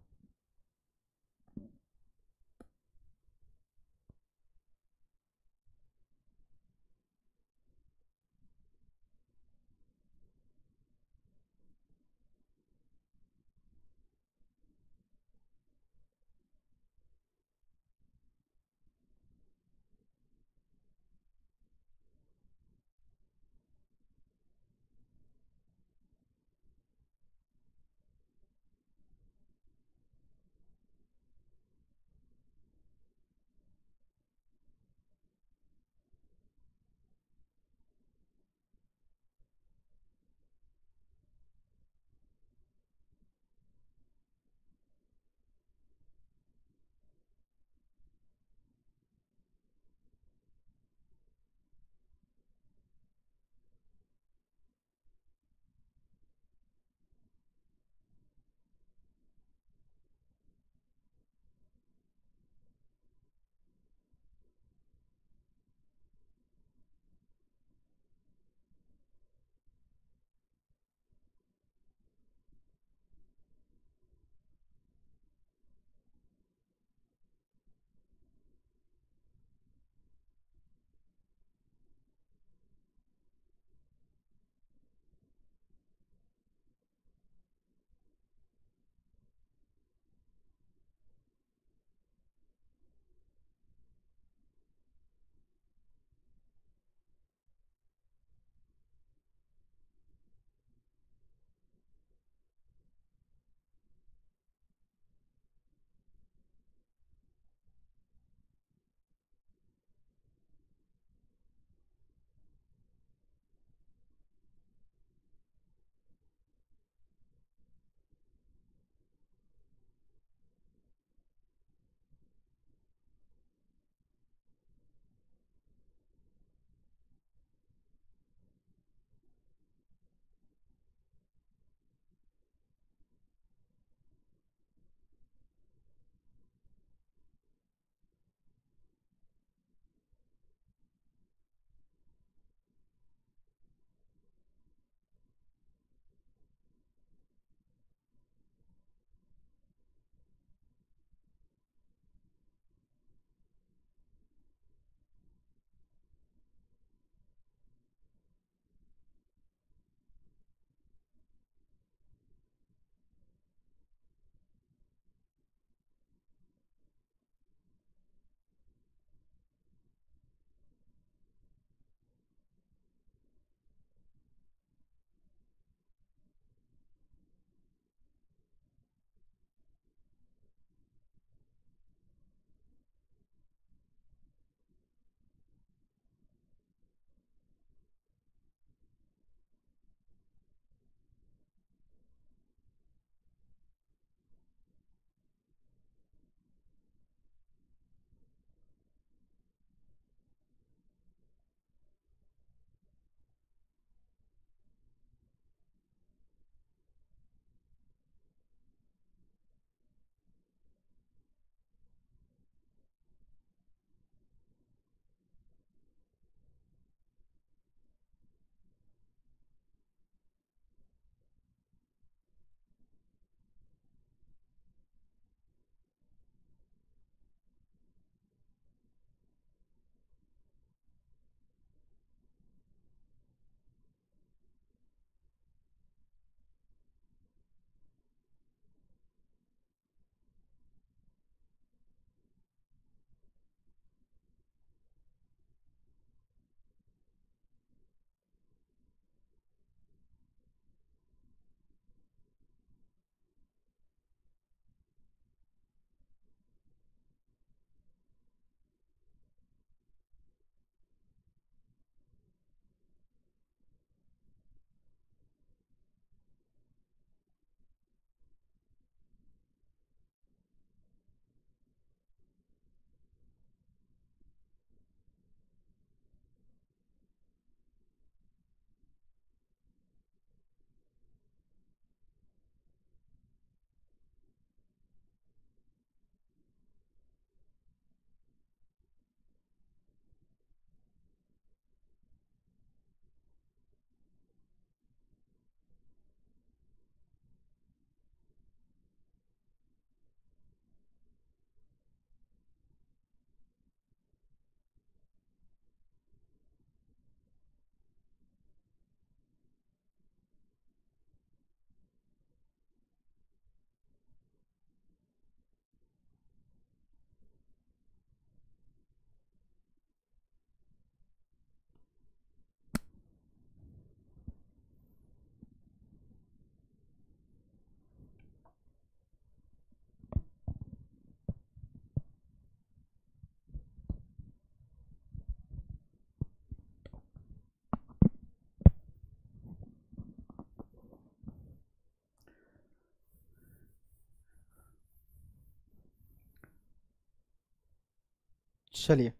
चलिए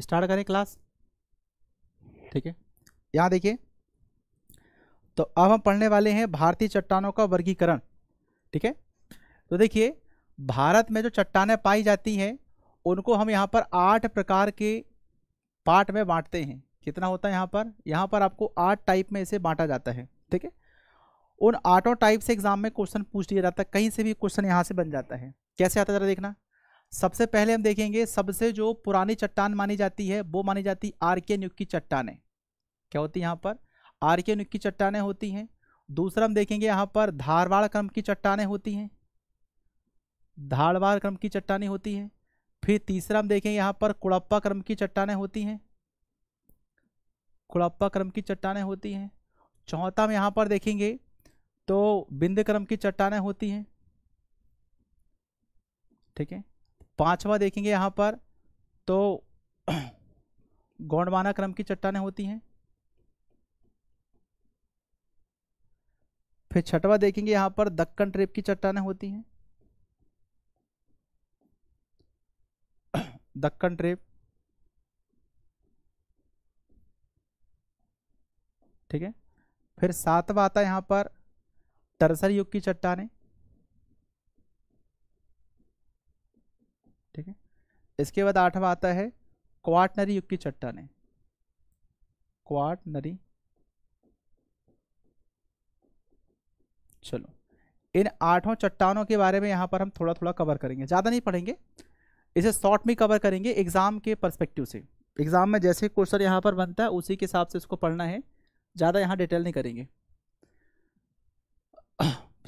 स्टार्ट करें क्लास ठीक है यहां देखिए तो अब हम पढ़ने वाले हैं भारतीय चट्टानों का वर्गीकरण ठीक है तो देखिए भारत में जो चट्टानें पाई जाती हैं उनको हम यहां पर आठ प्रकार के पार्ट में बांटते हैं कितना होता है यहां पर यहां पर आपको आठ टाइप में इसे बांटा जाता है ठीक है उन आठों टाइप से एग्जाम में क्वेश्चन पूछ लिया जाता है कहीं से भी क्वेश्चन यहाँ से बन जाता है कैसे आता है जरा देखना सबसे पहले हम देखेंगे सबसे जो पुरानी चट्टान मानी जाती है वो मानी जाती आर के न्युक की चट्टाने क्या होती है यहाँ पर आर के न्युक की चट्टाने होती हैं दूसरा हम देखेंगे यहाँ पर धारवाड़ क्रम की चट्टाने होती हैं धारवाड़ क्रम की चट्टाने होती हैं फिर तीसरा हम देखेंगे यहाँ पर कुड़प्पा क्रम की चट्टाने होती हैं कुड़प्पा क्रम की चट्टाने होती हैं चौथा हम यहाँ पर देखेंगे तो बिंद क्रम की चट्टाने होती हैं ठीक है पांचवा देखेंगे यहां पर तो [clears throat] गौंडवाना क्रम की चट्टाने होती हैं फिर छठवा देखेंगे यहां पर दक्कन ट्रेप की चट्टाने होती हैं [clears throat] दक्कन ट्रेप ठीक है फिर सातवा आता है यहां पर टर्सर युग की चट्टाने ठीक है इसके बाद आठवा आता है क्वाटनरी युग की चट्टाने क्वाटनरी चलो इन आठों चट्टानों के बारे में यहां पर हम थोड़ा थोड़ा कवर करेंगे ज़्यादा नहीं पढ़ेंगे इसे शॉर्ट में कवर करेंगे एग्ज़ाम के परस्पेक्टिव से एग्ज़ाम में जैसे क्वेश्चन यहां पर बनता है उसी के हिसाब से इसको पढ़ना है ज़्यादा यहां डिटेल नहीं करेंगे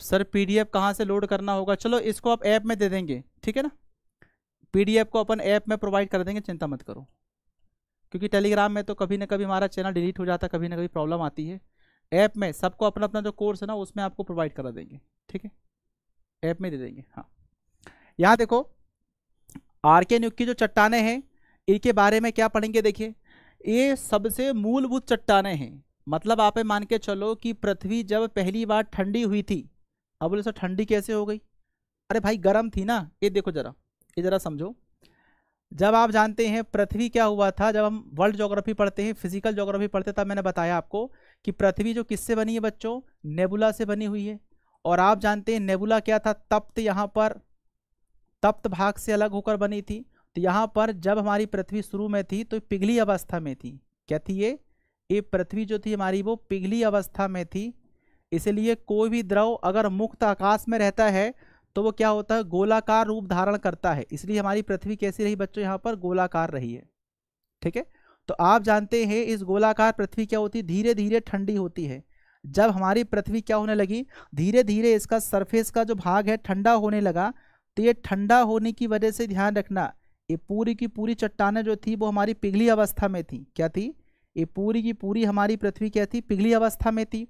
सर पीडीएफ कहाँ से लोड करना होगा चलो इसको आप ऐप में दे देंगे ठीक है ना पीडीएफ को अपन ऐप में प्रोवाइड कर देंगे चिंता मत करो क्योंकि टेलीग्राम में तो कभी ना कभी हमारा चैनल डिलीट हो जाता कभी ना कभी प्रॉब्लम आती है ऐप में सबको अपना अपना जो कोर्स है ना उसमें आपको प्रोवाइड करा देंगे ठीक है ऐप में दे देंगे हाँ यहाँ देखो आर के न्यूक की जो चट्टाने हैं इनके बारे में क्या पढ़ेंगे देखिए ये सबसे मूलभूत चट्टाने हैं मतलब आप मान के चलो कि पृथ्वी जब पहली बार ठंडी हुई थी अब बोले सर ठंडी कैसे हो गई अरे भाई गर्म थी ना ये देखो ज़रा ये ज़रा समझो जब आप जानते हैं पृथ्वी क्या हुआ था जब हम वर्ल्ड ज्योग्राफी पढ़ते हैं फिजिकल ज्योग्राफी पढ़ते तब मैंने बताया आपको कि पृथ्वी जो किससे बनी है बच्चों नेबुला से बनी हुई है और आप जानते हैं नेबुला क्या था तप्त यहाँ पर तप्त भाग से अलग होकर बनी थी तो यहाँ पर जब हमारी पृथ्वी शुरू में थी तो पिघली अवस्था में थी क्या थी ये ये पृथ्वी जो थी हमारी वो पिघली अवस्था में थी इसलिए कोई भी द्रव अगर मुक्त आकाश में रहता है तो वो क्या होता है गोलाकार रूप धारण करता है इसलिए हमारी पृथ्वी कैसी रही बच्चों यहाँ पर गोलाकार रही है ठीक है तो आप जानते हैं इस गोलाकार पृथ्वी क्या होती है धीरे धीरे ठंडी होती है जब हमारी पृथ्वी क्या होने लगी धीरे धीरे इसका सरफेस का जो भाग है ठंडा होने लगा तो ये ठंडा होने की वजह से ध्यान रखना ये पूरी की पूरी चट्टानें जो थी वो हमारी पिघली अवस्था में थी क्या थी ये पूरी की पूरी हमारी पृथ्वी क्या थी पिघली अवस्था में थी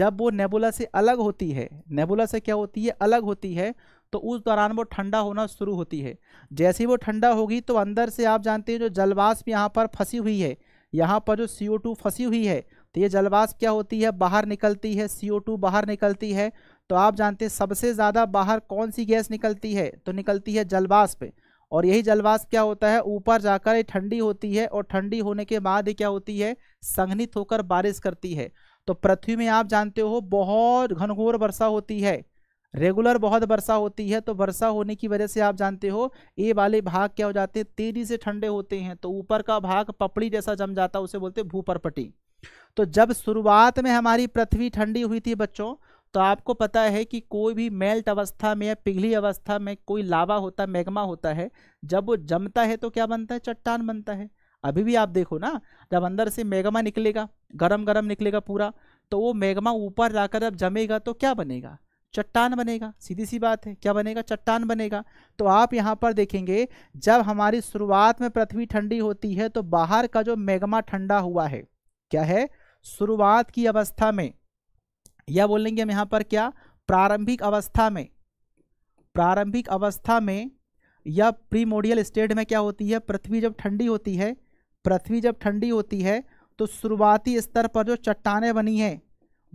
जब वो नेबुला से अलग होती है नेबुला से क्या होती है अलग होती है तो उस दौरान वो ठंडा होना शुरू होती है जैसे ही वो ठंडा होगी तो अंदर से आप जानते हैं जो जलवाष्प यहाँ पर फंसी हुई है यहाँ पर जो सी फंसी हुई है तो ये जलवाष्प क्या होती है बाहर निकलती है सी बाहर निकलती है तो आप जानते हैं सबसे ज़्यादा बाहर कौन सी गैस निकलती है तो निकलती है जलवाष्प और यही जलवाष्प क्या होता है ऊपर जाकर ठंडी होती है और ठंडी होने के बाद ही क्या होती है संघनित होकर बारिश करती है तो पृथ्वी में आप जानते हो बहुत घनघोर वर्षा होती है रेगुलर बहुत वर्षा होती है तो वर्षा होने की वजह से आप जानते हो ये वाले भाग क्या हो जाते हैं तेजी से ठंडे होते हैं तो ऊपर का भाग पपड़ी जैसा जम जाता है उसे बोलते हैं भूपरपटी तो जब शुरुआत में हमारी पृथ्वी ठंडी हुई थी बच्चों तो आपको पता है कि कोई भी मेल्ट अवस्था में या पिघली अवस्था में कोई लावा होता मैग्मा होता है जब वो जमता है तो क्या बनता है चट्टान बनता है अभी भी आप देखो ना जब अंदर से मैग्मा निकलेगा गरम गरम निकलेगा पूरा तो वो मैग्मा ऊपर जाकर जब जमेगा तो क्या बनेगा चट्टान बनेगा सीधी सी बात है क्या बनेगा चट्टान बनेगा तो आप यहाँ पर देखेंगे जब हमारी शुरुआत में पृथ्वी ठंडी होती है तो बाहर का जो मैग्मा ठंडा हुआ है क्या है शुरुआत की अवस्था में या बोलेंगे हम यहाँ पर क्या प्रारंभिक अवस्था में प्रारंभिक अवस्था में या प्रीमोडियल स्टेट में क्या होती है पृथ्वी जब ठंडी होती है पृथ्वी जब ठंडी होती है तो शुरुआती स्तर पर जो चट्टाने बनी हैं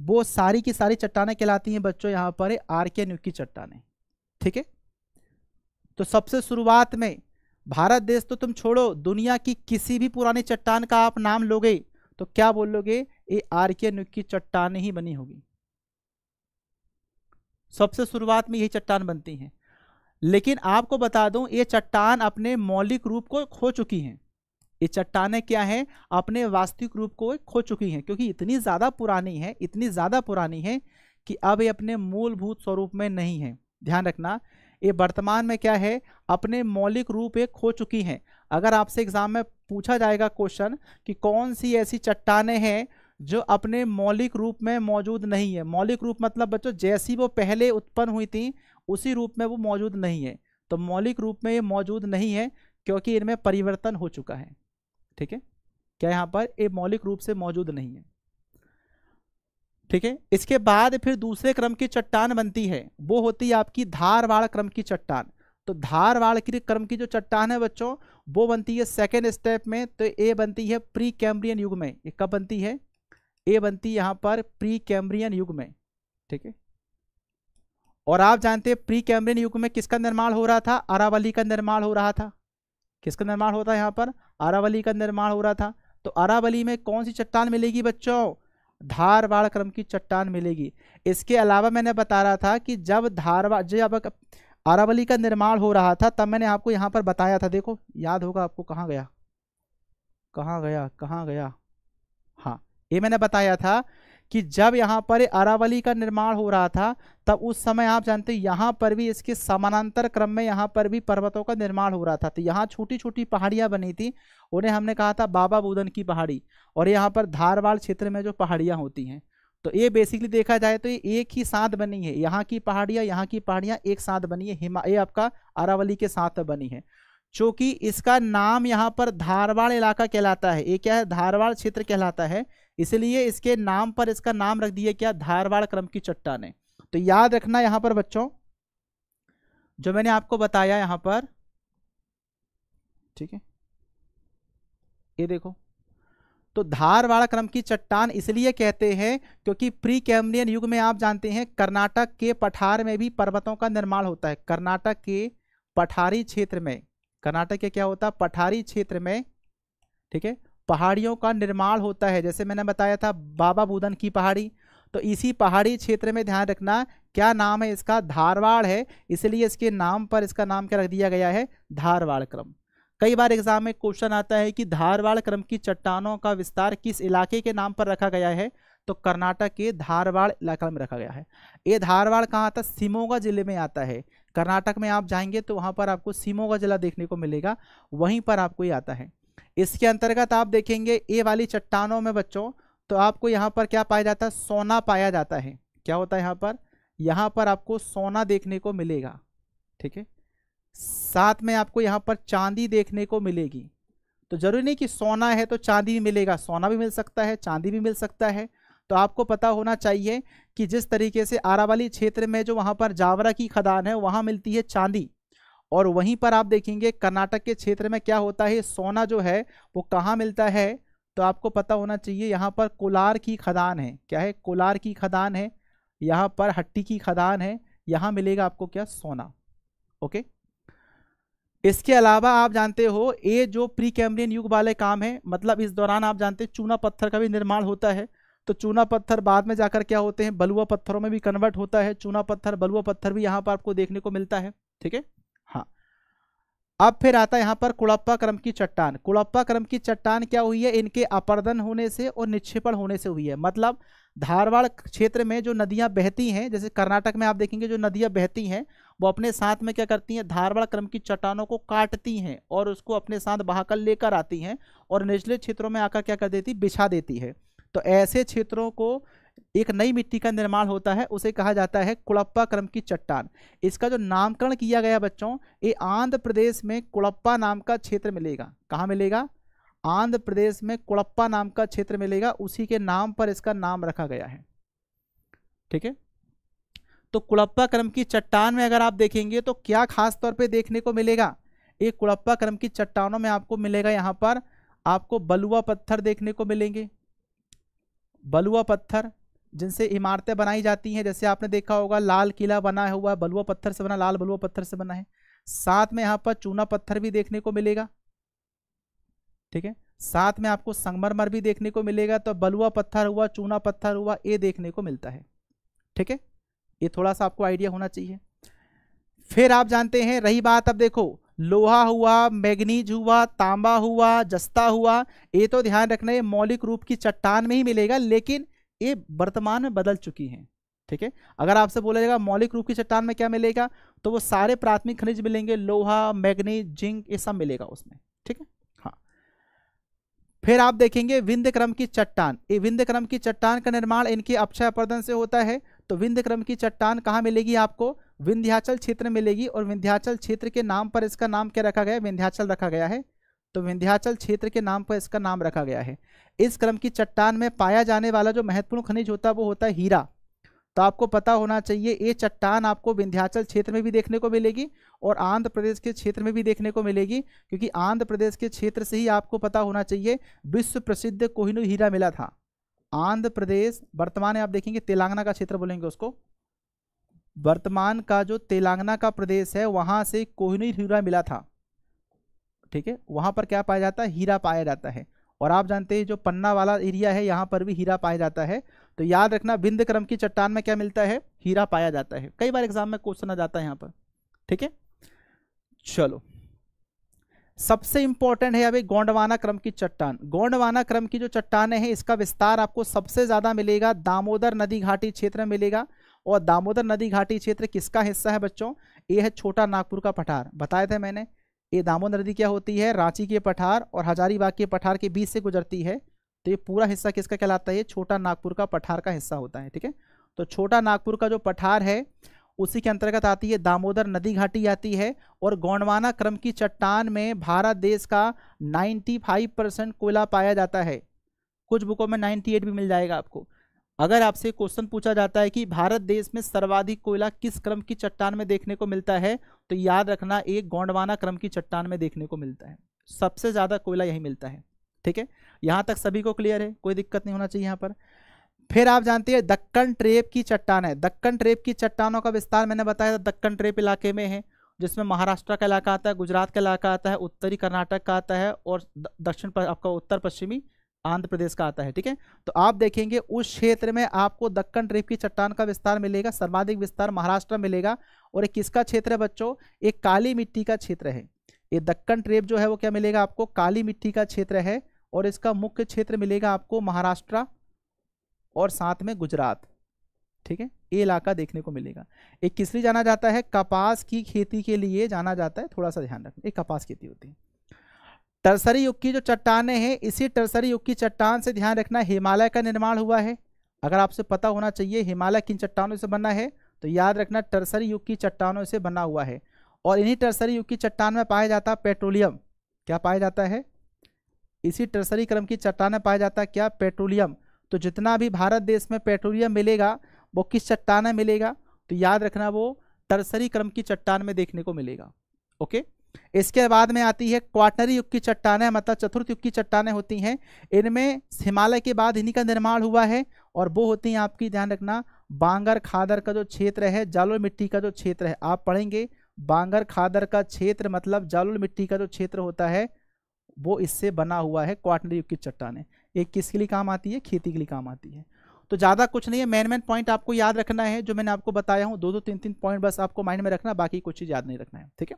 वो सारी की सारी चट्टाने कहलाती हैं बच्चों यहाँ पर आर के न्यू की चट्टाने ठीक है तो सबसे शुरुआत में भारत देश तो तुम छोड़ो दुनिया की किसी भी पुरानी चट्टान का आप नाम लोगे तो क्या बोलोगे ये आर के न्यू की चट्टाने ही बनी होगी सबसे शुरुआत में यही चट्टान बनती हैं लेकिन आपको बता दूं ये चट्टान अपने मौलिक रूप को खो चुकी हैं ये चट्टानें क्या हैं अपने वास्तविक रूप को खो चुकी हैं क्योंकि इतनी ज़्यादा पुरानी है इतनी ज़्यादा पुरानी है कि अब ये अपने मूलभूत स्वरूप में नहीं है ध्यान रखना ये वर्तमान में क्या है अपने मौलिक रूप एक खो चुकी हैं अगर आपसे एग्जाम में पूछा जाएगा क्वेश्चन कि कौन सी ऐसी चट्टाने हैं जो अपने मौलिक रूप में मौजूद नहीं है मौलिक रूप मतलब बच्चों जैसी वो पहले उत्पन्न हुई थी उसी रूप में वो मौजूद नहीं है तो मौलिक रूप में ये मौजूद नहीं है क्योंकि इनमें परिवर्तन हो चुका है ठीक है क्या यहाँ पर ये मौलिक रूप से मौजूद नहीं है ठीक है इसके बाद फिर दूसरे क्रम की चट्टान बनती है वो होती है आपकी धारवाड़ क्रम की चट्टान तो धारवाड़ की क्रम की जो चट्टान है बच्चों वो बनती है सेकेंड स्टेप में तो ये बनती है प्री कैम्ब्रियन युग में ये कब बनती है ये बनती यहां पर प्री कैम्ब्रियन युग में ठीक है और आप जानते हैं प्री कैम्ब्रियन युग में किसका निर्माण हो रहा था अरावली का निर्माण हो रहा था किसका निर्माण होता है यहां पर अरावली का निर्माण हो रहा था तो अरावली में कौन सी चट्टान मिलेगी बच्चों धारवाड़ क्रम की चट्टान मिलेगी इसके अलावा मैंने बता रहा था कि जब धारवाड़ जब अरावली का निर्माण हो रहा था तब मैंने आपको यहां पर बताया था देखो याद होगा आपको कहाँ गया कहाँ गया कहाँ गया ये मैंने बताया था कि जब यहाँ पर अरावली का निर्माण हो रहा था तब उस समय आप जानते हैं यहाँ पर भी इसके समानांतर क्रम में यहाँ पर भी पर्वतों का निर्माण हो रहा था तो यहाँ छोटी छोटी पहाड़ियाँ बनी थी उन्हें हमने कहा था बाबा बुदन की पहाड़ी और यहाँ पर धारवाड़ क्षेत्र में जो पहाड़ियाँ होती हैं तो ये बेसिकली देखा जाए तो ये एक ही साथ बनी है यहाँ की पहाड़ियाँ यहाँ की पहाड़ियाँ एक साथ बनी है हिमा ये आपका अरावली के साथ बनी है चूंकि इसका नाम यहाँ पर धारवाड़ इलाका कहलाता है ये क्या है धारवाड़ क्षेत्र कहलाता है इसलिए इसके नाम पर इसका नाम रख दिया क्या धारवाड़ क्रम की चट्टाने तो याद रखना यहाँ पर बच्चों जो मैंने आपको बताया यहाँ पर ठीक है ये देखो तो धारवाड़ क्रम की चट्टान इसलिए कहते हैं क्योंकि प्री कैमरियन युग में आप जानते हैं कर्नाटक के पठार में भी पर्वतों का निर्माण होता है कर्नाटक के पठारी क्षेत्र में कर्नाटक के क्या होता है पठारी क्षेत्र में ठीक है पहाड़ियों का निर्माण होता है जैसे मैंने बताया था बाबा बुदन की पहाड़ी तो इसी पहाड़ी क्षेत्र में ध्यान रखना क्या नाम है इसका धारवाड़ है इसलिए इसके नाम पर इसका नाम क्या रख दिया गया है धारवाड़ क्रम कई बार एग्जाम में क्वेश्चन आता है कि धारवाड़ क्रम की चट्टानों का विस्तार किस इलाके के नाम पर रखा गया है तो कर्नाटक के धारवाड़ इलाका में रखा गया है ये धारवाड़ कहाँ आता है सिमोगा जिले में आता है कर्नाटक में आप जाएंगे तो वहाँ पर आपको सीमोगा जिला देखने को मिलेगा वहीं पर आपको ये आता है इसके अंतर्गत आप देखेंगे ए वाली चट्टानों में बच्चों तो आपको यहाँ पर क्या पाया जाता है सोना पाया जाता है क्या होता है यहाँ पर यहाँ पर आपको सोना देखने को मिलेगा ठीक है साथ में आपको यहाँ पर चांदी देखने को मिलेगी तो जरूरी नहीं कि सोना है तो चांदी मिलेगा सोना भी मिल सकता है चांदी भी मिल सकता है तो आपको पता होना चाहिए कि जिस तरीके से आरावली क्षेत्र में जो वहाँ पर जावरा की खदान है वहाँ मिलती है चांदी और वहीं पर आप देखेंगे कर्नाटक के क्षेत्र में क्या होता है सोना जो है वो कहाँ मिलता है तो आपको पता होना चाहिए यहाँ पर कोलार की खदान है क्या है कोलार की खदान है यहाँ पर हट्टी की खदान है यहाँ मिलेगा आपको क्या सोना ओके इसके अलावा आप जानते हो ये जो प्री कैमरियन युग वाले काम है मतलब इस दौरान आप जानते हैं चूना पत्थर का भी निर्माण होता है तो चूना पत्थर बाद में जाकर क्या होते हैं बलुआ पत्थरों में भी कन्वर्ट होता है चूना पत्थर बलुआ पत्थर भी यहाँ पर आपको देखने को मिलता है ठीक है हाँ अब फिर आता है यहाँ पर कुड़प्पा क्रम की चट्टान कुड़प्पा क्रम की चट्टान क्या हुई है इनके अपर्दन होने से और निक्षेपण होने से हुई है मतलब धारवाड़ क्षेत्र में जो नदियाँ बहती हैं जैसे कर्नाटक में आप देखेंगे जो नदियाँ बहती हैं वो अपने साथ में क्या करती हैं धारवाड़ क्रम की चट्टानों को काटती हैं और उसको अपने साथ बहाकर लेकर आती हैं और निचले क्षेत्रों में आकर क्या कर देती बिछा देती है तो ऐसे क्षेत्रों को एक नई मिट्टी का निर्माण होता है उसे कहा जाता है कुड़प्पा क्रम की चट्टान इसका जो नामकरण किया गया बच्चों ये आंध्र प्रदेश में कुड़प्पा नाम का क्षेत्र मिलेगा कहाँ मिलेगा आंध्र प्रदेश में कुड़प्पा नाम का क्षेत्र मिलेगा उसी के नाम पर इसका नाम रखा गया है ठीक है तो कुड़प्पा क्रम की चट्टान में अगर आप देखेंगे तो क्या खास तौर पे देखने को मिलेगा एक कुड़प्पा क्रम की चट्टानों में आपको मिलेगा यहाँ पर आपको बलुआ पत्थर देखने को मिलेंगे बलुआ पत्थर जिनसे इमारतें बनाई जाती हैं जैसे आपने देखा होगा लाल किला बना हुआ है बलुआ पत्थर से बना लाल बलुआ पत्थर से बना है साथ में यहाँ पर चूना पत्थर भी देखने को मिलेगा ठीक है साथ में आपको संगमरमर भी देखने को मिलेगा तो बलुआ पत्थर हुआ चूना पत्थर हुआ ये देखने को मिलता है ठीक है ये थोड़ा सा आपको आइडिया होना चाहिए फिर आप जानते हैं रही बात अब देखो लोहा हुआ मैग्नीज हुआ तांबा हुआ जस्ता हुआ ये तो ध्यान रखना ये मौलिक रूप की चट्टान में ही मिलेगा लेकिन ये वर्तमान में बदल चुकी हैं ठीक है अगर आपसे बोला जाएगा मौलिक रूप की चट्टान में क्या मिलेगा तो वो सारे प्राथमिक खनिज मिलेंगे लोहा मैग्नीज जिंक ये सब मिलेगा उसमें ठीक है हाँ फिर आप देखेंगे विंध्य क्रम की चट्टान ये विंध्य क्रम की चट्टान का निर्माण इनके अक्षय अपरदन से होता है तो विंध्यक्रम की चट्टान कहाँ मिलेगी आपको विंध्याचल क्षेत्र मिलेगी और विंध्याचल क्षेत्र के नाम पर इसका नाम क्या रखा गया है विंध्याचल रखा गया है तो विंध्याचल क्षेत्र के नाम पर इसका नाम रखा गया है इस क्रम की चट्टान में पाया जाने वाला जो महत्वपूर्ण खनिज होता है वो होता है हीरा तो आपको पता होना चाहिए ये चट्टान आपको विंध्याचल क्षेत्र में भी देखने को मिलेगी और आंध्र प्रदेश के क्षेत्र में भी देखने को मिलेगी क्योंकि आंध्र प्रदेश के क्षेत्र से ही आपको पता होना चाहिए विश्व प्रसिद्ध कोहिनूर हीरा मिला था आंध्र प्रदेश वर्तमान में आप देखेंगे तेलंगाना का क्षेत्र बोलेंगे उसको वर्तमान का जो तेलंगाना का प्रदेश है वहां से कोहिनूर हीरा मिला था ठीक है वहां पर क्या पाया जाता है हीरा पाया जाता है और आप जानते हैं जो पन्ना वाला एरिया है यहाँ पर भी हीरा पाया जाता है तो याद रखना बिंद क्रम की चट्टान में क्या मिलता है हीरा पाया जाता है कई बार एग्जाम में क्वेश्चन आ जाता है यहाँ पर ठीक है चलो सबसे इंपॉर्टेंट है अभी गोंडवाना क्रम की चट्टान गोंडवाना क्रम की जो चट्टाने हैं इसका विस्तार आपको सबसे ज़्यादा मिलेगा दामोदर नदी घाटी क्षेत्र में मिलेगा और दामोदर नदी घाटी क्षेत्र किसका हिस्सा है बच्चों ये है छोटा नागपुर का पठार बताए थे मैंने ये दामोदर नदी क्या होती है रांची के पठार और हजारीबाग के पठार के बीच से गुजरती है तो ये पूरा हिस्सा किसका कहलाता है छोटा नागपुर का पठार का हिस्सा होता है ठीक है तो छोटा नागपुर का जो पठार है उसी के अंतर्गत आती है दामोदर नदी घाटी आती है और गोंडवाना क्रम की चट्टान में भारत देश का 95 परसेंट कोयला पाया जाता है कुछ बुकों में 98 भी मिल जाएगा आपको अगर आपसे क्वेश्चन पूछा जाता है कि भारत देश में सर्वाधिक कोयला किस क्रम की चट्टान में देखने को मिलता है तो याद रखना एक गोंडवाना क्रम की चट्टान में देखने को मिलता है सबसे ज़्यादा कोयला यही मिलता है ठीक है यहाँ तक सभी को क्लियर है कोई दिक्कत नहीं होना चाहिए यहाँ पर फिर आप जानती है दक्कन ट्रेप की चट्टान है दक्कन ट्रेप की चट्टानों का विस्तार मैंने बताया था दक्कन ट्रेप इलाके में है जिसमें महाराष्ट्र का इलाका आता है गुजरात का इलाका आता है उत्तरी कर्नाटक का आता है और दक्षिण आपका उत्तर पश्चिमी आंध्र प्रदेश का आता है ठीक है तो आप देखेंगे उस क्षेत्र में आपको दक्कन ट्रेप की चट्टान का विस्तार मिलेगा सर्वाधिक विस्तार महाराष्ट्र में मिलेगा और एक किसका क्षेत्र है बच्चों एक काली मिट्टी का क्षेत्र है ये दक्कन ट्रेप जो है वो क्या मिलेगा आपको काली मिट्टी का क्षेत्र है और इसका मुख्य क्षेत्र मिलेगा आपको महाराष्ट्र और साथ में गुजरात ठीक है ये इलाका देखने को मिलेगा एक किसरी जाना जाता है कपास की खेती के लिए जाना जाता है थोड़ा सा ध्यान रखना एक कपास खेती होती है टर्सरी युग की जो चट्टाने हैं इसी टर्सरी युग की चट्टान से ध्यान रखना हिमालय का निर्माण हुआ है अगर आपसे पता होना चाहिए हिमालय किन चट्टानों से बना है तो याद रखना टर्सरी युग की चट्टानों से बना हुआ है और इन्हीं टर्सरी युग की चट्टान में पाया जाता है पेट्रोलियम क्या पाया जाता है इसी टर्सरी क्रम की चट्टान में पाया जाता है क्या पेट्रोलियम तो जितना भी भारत देश में पेट्रोलियम मिलेगा वो किस चट्टान में मिलेगा तो याद रखना वो टर्सरी क्रम की चट्टान में देखने को मिलेगा ओके इसके बाद में आती है क्वाटनरी युग की चट्टान मतलब चतुर्थ युग की चट्टाने होती हैं इनमें हिमालय के बाद इन्हीं का निर्माण हुआ है और वो होती हैं आपकी ध्यान रखना बांगर खादर का जो क्षेत्र है जालोल मिट्टी का जो क्षेत्र है आप पढ़ेंगे बांगर खादर का क्षेत्र मतलब जालोल मिट्टी का जो क्षेत्र होता है वो इससे बना हुआ है क्वाटनरी युग की चट्टाने ये किसके लिए काम आती है खेती के लिए काम आती है तो ज़्यादा कुछ नहीं है मेन मेन पॉइंट आपको याद रखना है जो मैंने आपको बताया हूँ दो दो तीन तीन पॉइंट बस आपको माइंड में रखना बाकी कुछ चीज़ याद नहीं रखना है ठीक है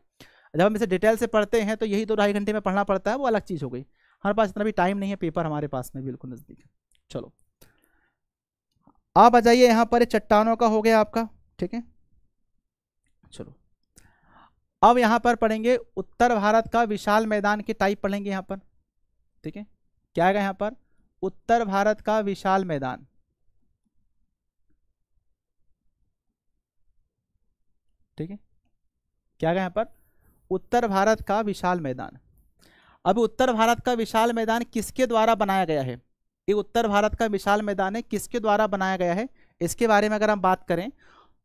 जब हम इसे डिटेल से पढ़ते हैं तो यही दो ढाई घंटे में पढ़ना पड़ता है वो अलग चीज़ हो गई हमारे पास इतना भी टाइम नहीं है पेपर हमारे पास में बिल्कुल नज़दीक चलो आप आ जाइए यहाँ पर चट्टानों का हो गया आपका ठीक है चलो अब यहाँ पर पढ़ेंगे उत्तर भारत का विशाल मैदान के टाइप पढ़ेंगे यहाँ पर ठीक है क्या आएगा यहां पर उत्तर भारत का विशाल मैदान ठीक है क्या आएगा यहां पर उत्तर भारत का विशाल मैदान अब उत्तर भारत का विशाल मैदान किसके द्वारा बनाया गया है ये उत्तर भारत का विशाल मैदान है किसके द्वारा बनाया गया है इसके बारे में अगर हम बात करें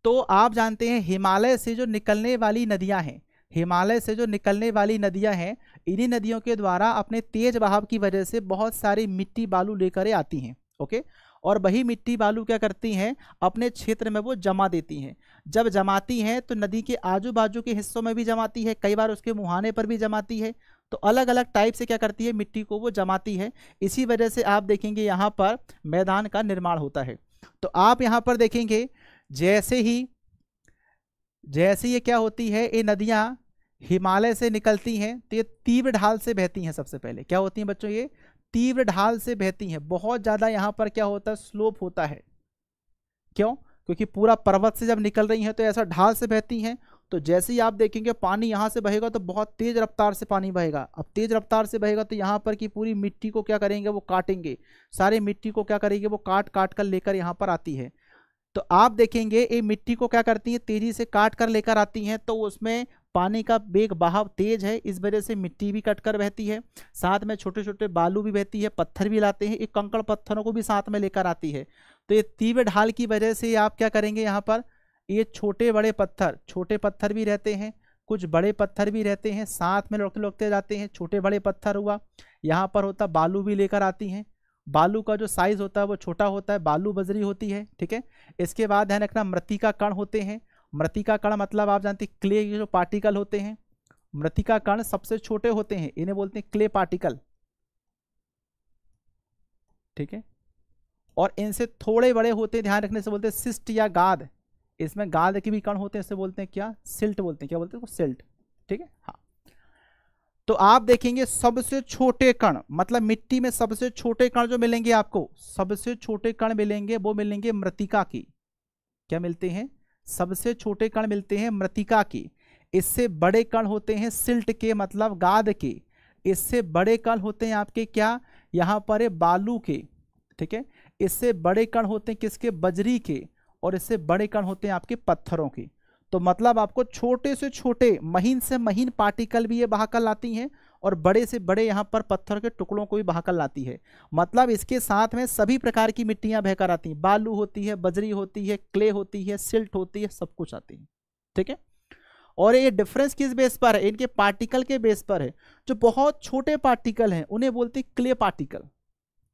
तो आप जानते हैं हिमालय से जो निकलने वाली नदियां हैं हिमालय से जो निकलने वाली नदियां हैं इन्हीं नदियों के द्वारा अपने तेज बहाव की वजह से बहुत सारी मिट्टी बालू लेकर आती हैं ओके और वही मिट्टी बालू क्या करती हैं अपने क्षेत्र में वो जमा देती हैं जब जमाती हैं तो नदी के आजू बाजू के हिस्सों में भी जमाती है कई बार उसके मुहाने पर भी जमाती है तो अलग अलग टाइप से क्या करती है मिट्टी को वो जमाती है इसी वजह से आप देखेंगे यहाँ पर मैदान का निर्माण होता है तो आप यहाँ पर देखेंगे जैसे ही जैसे ये क्या होती है ये नदियाँ हिमालय से निकलती हैं तो ये तीव्र ढाल से बहती हैं सबसे पहले क्या होती हैं बच्चों ये तीव्र ढाल से बहती हैं बहुत ज़्यादा यहाँ पर क्या होता है स्लोप होता है क्यों क्योंकि पूरा पर्वत से जब निकल रही हैं तो ऐसा ढाल से बहती हैं तो जैसे ही आप देखेंगे पानी यहाँ से बहेगा तो बहुत तेज़ रफ्तार से पानी बहेगा अब तेज़ रफ्तार से बहेगा तो यहाँ पर की पूरी मिट्टी को क्या करेंगे वो काटेंगे सारे मिट्टी को क्या करेंगे वो काट काट कर लेकर यहाँ पर आती है तो आप देखेंगे ये मिट्टी को क्या करती है तेजी से काट कर लेकर आती हैं तो उसमें पानी का बेग बहाव तेज है इस वजह से मिट्टी भी कट कर बहती है साथ में छोटे छोटे बालू भी बहती है पत्थर भी लाते हैं एक कंकड़ पत्थरों को भी साथ में लेकर आती है तो ये तीव्र ढाल की वजह से आप क्या करेंगे यहाँ पर ये छोटे बड़े पत्थर छोटे पत्थर भी रहते हैं कुछ बड़े पत्थर भी रहते हैं साथ में लौटते लौटते जाते हैं छोटे बड़े पत्थर हुआ यहाँ पर होता बालू भी लेकर आती हैं बालू का जो साइज होता है वो छोटा होता है बालू बजरी होती है ठीक है इसके बाद ध्यान रखना मृतिका कण होते हैं मृतिका कण मतलब आप जानते हैं क्ले के जो पार्टिकल होते हैं मृतिका कण सबसे छोटे होते हैं इन्हें बोलते हैं क्ले पार्टिकल ठीक है और इनसे थोड़े बड़े होते हैं ध्यान रखने से बोलते हैं सिस्ट या गाद इसमें गाद के भी कण होते हैं इसे बोलते हैं क्या सिल्ट बोलते हैं क्या बोलते हैं सिल्ट ठीक है हाँ तो आप देखेंगे सबसे छोटे कण मतलब मिट्टी में सबसे छोटे कण जो मिलेंगे आपको सबसे छोटे कण मिलेंगे वो मिलेंगे मृतिका की क्या मिलते हैं सबसे छोटे कण मिलते हैं मृतिका की इससे बड़े कण होते हैं सिल्ट के मतलब गाद के इससे बड़े कण होते हैं आपके क्या यहाँ पर है बालू के ठीक है इससे बड़े कण होते हैं किसके बजरी के और इससे बड़े कण होते हैं आपके पत्थरों के तो मतलब आपको छोटे से छोटे महीन से महीन पार्टिकल भी ये बहाकर लाती हैं और बड़े से बड़े यहाँ पर पत्थर के टुकड़ों को भी बहाकर लाती है मतलब इसके साथ में सभी प्रकार की मिट्टियाँ बहकर आती हैं बालू होती है बजरी होती है क्ले होती है सिल्ट होती है सब कुछ आती है ठीक है और ये डिफरेंस किस बेस पर है इनके पार्टिकल के बेस पर है जो बहुत छोटे पार्टिकल हैं उन्हें बोलते हैं क्ले पार्टिकल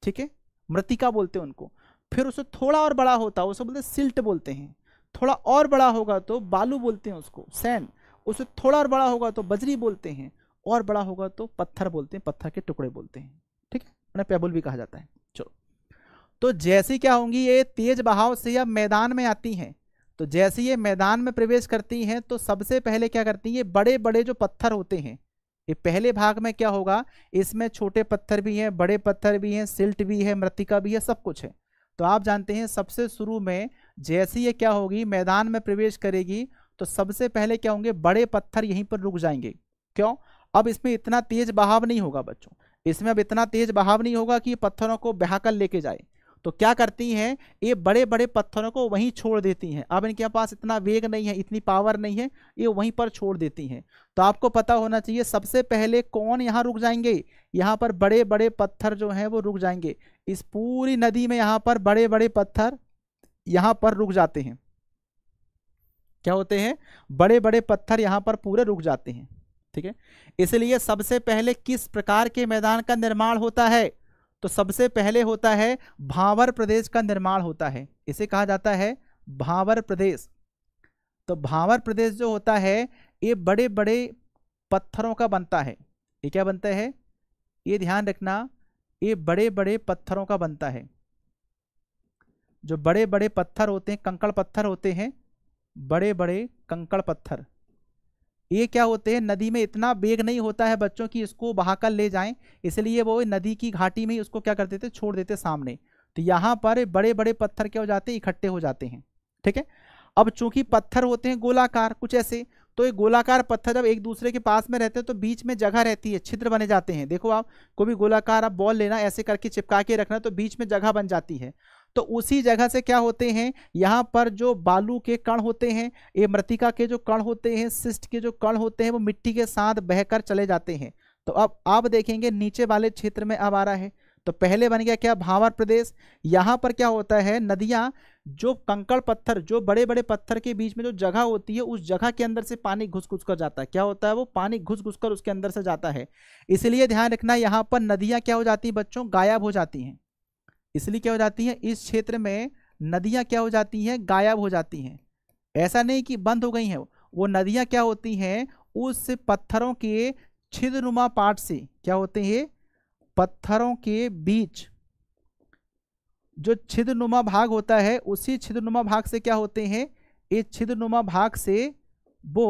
ठीक है मृतिका बोलते हैं उनको फिर उसे थोड़ा और बड़ा होता है उसे बोलते सिल्ट बोलते हैं थोड़ा और बड़ा होगा तो बालू बोलते हैं उसको सैन उसे थोड़ा और बड़ा होगा तो बजरी बोलते हैं और बड़ा होगा तो पत्थर बोलते हैं पत्थर के टुकड़े बोलते हैं ठीक है उन्हें पेबुल भी कहा जाता है चलो तो जैसी क्या होंगी ये तेज बहाव से या मैदान में आती हैं तो जैसे ये मैदान में प्रवेश करती हैं तो सबसे पहले क्या करती हैं बड़े बड़े जो पत्थर होते हैं ये पहले भाग में क्या होगा इसमें छोटे पत्थर भी हैं बड़े पत्थर भी हैं सिल्ट भी है मृतिका भी है सब कुछ है तो आप जानते हैं सबसे शुरू में जैसे ये क्या होगी मैदान में प्रवेश करेगी तो सबसे पहले क्या होंगे बड़े पत्थर यहीं पर रुक जाएंगे क्यों अब इसमें इतना तेज बहाव नहीं होगा बच्चों इसमें अब इतना तेज बहाव नहीं होगा कि पत्थरों को बहाकर लेके जाए तो क्या करती हैं ये बड़े बड़े पत्थरों को वहीं छोड़ देती हैं अब इनके पास इतना वेग नहीं है इतनी पावर नहीं है ये वहीं पर छोड़ देती हैं तो आपको पता होना चाहिए सबसे पहले कौन यहाँ रुक जाएंगे यहाँ पर बड़े बड़े पत्थर जो हैं वो रुक जाएंगे इस पूरी नदी में यहाँ पर बड़े बड़े पत्थर यहां पर रुक जाते हैं क्या होते हैं बड़े बड़े पत्थर यहां पर पूरे रुक जाते हैं ठीक है इसलिए सबसे पहले किस प्रकार के मैदान का निर्माण होता है तो सबसे पहले होता है भावर प्रदेश का निर्माण होता है इसे कहा जाता है भावर प्रदेश तो भावर प्रदेश जो होता है ये बड़े बड़े पत्थरों का बनता है ये क्या बनता है ये ध्यान रखना ये बड़े बड़े पत्थरों का बनता है जो बड़े बड़े पत्थर होते हैं कंकड़ पत्थर होते हैं बड़े बड़े कंकड़ पत्थर ये क्या होते हैं नदी में इतना बेग नहीं होता है बच्चों की इसको बहाकर ले जाएं इसलिए वो नदी की घाटी में उसको क्या कर देते छोड़ देते सामने तो यहाँ पर बड़े बड़े पत्थर क्या हो जाते हैं इकट्ठे हो जाते हैं ठीक है अब चूंकि पत्थर होते हैं गोलाकार कुछ ऐसे तो ये गोलाकार पत्थर जब एक दूसरे के पास में रहते हैं तो बीच में जगह रहती है छिद्र बने जाते हैं देखो आप कोई भी गोलाकार आप बॉल लेना ऐसे करके चिपका के रखना तो बीच में जगह बन जाती है तो उसी जगह से क्या होते हैं यहाँ पर जो बालू के कण होते हैं ये मृतिका के जो कण होते हैं सिस्ट के जो कण होते हैं वो मिट्टी के साथ बहकर चले जाते हैं तो अब आप देखेंगे नीचे वाले क्षेत्र में अब आ रहा है तो पहले बन गया क्या भावर प्रदेश यहाँ पर क्या होता है नदियाँ जो कंकड़ पत्थर जो बड़े बड़े पत्थर के बीच में जो जगह होती है उस जगह के अंदर से पानी घुस घुस कर जाता है क्या होता है वो पानी घुस घुस कर उसके अंदर से जाता है इसलिए ध्यान रखना यहाँ पर नदियाँ क्या हो जाती हैं बच्चों गायब हो जाती हैं इसलिए क्या हो जाती है इस क्षेत्र में नदियां क्या हो जाती हैं गायब हो जाती हैं ऐसा नहीं कि बंद हो गई हैं वो नदियां क्या होती हैं उस पत्थरों के छिद्रनुमा पार्ट से क्या होते हैं पत्थरों के बीच जो छिद्रनुमा भाग होता है उसी छिद्रनुमा भाग से क्या होते हैं इस छिद्रनुमा भाग से वो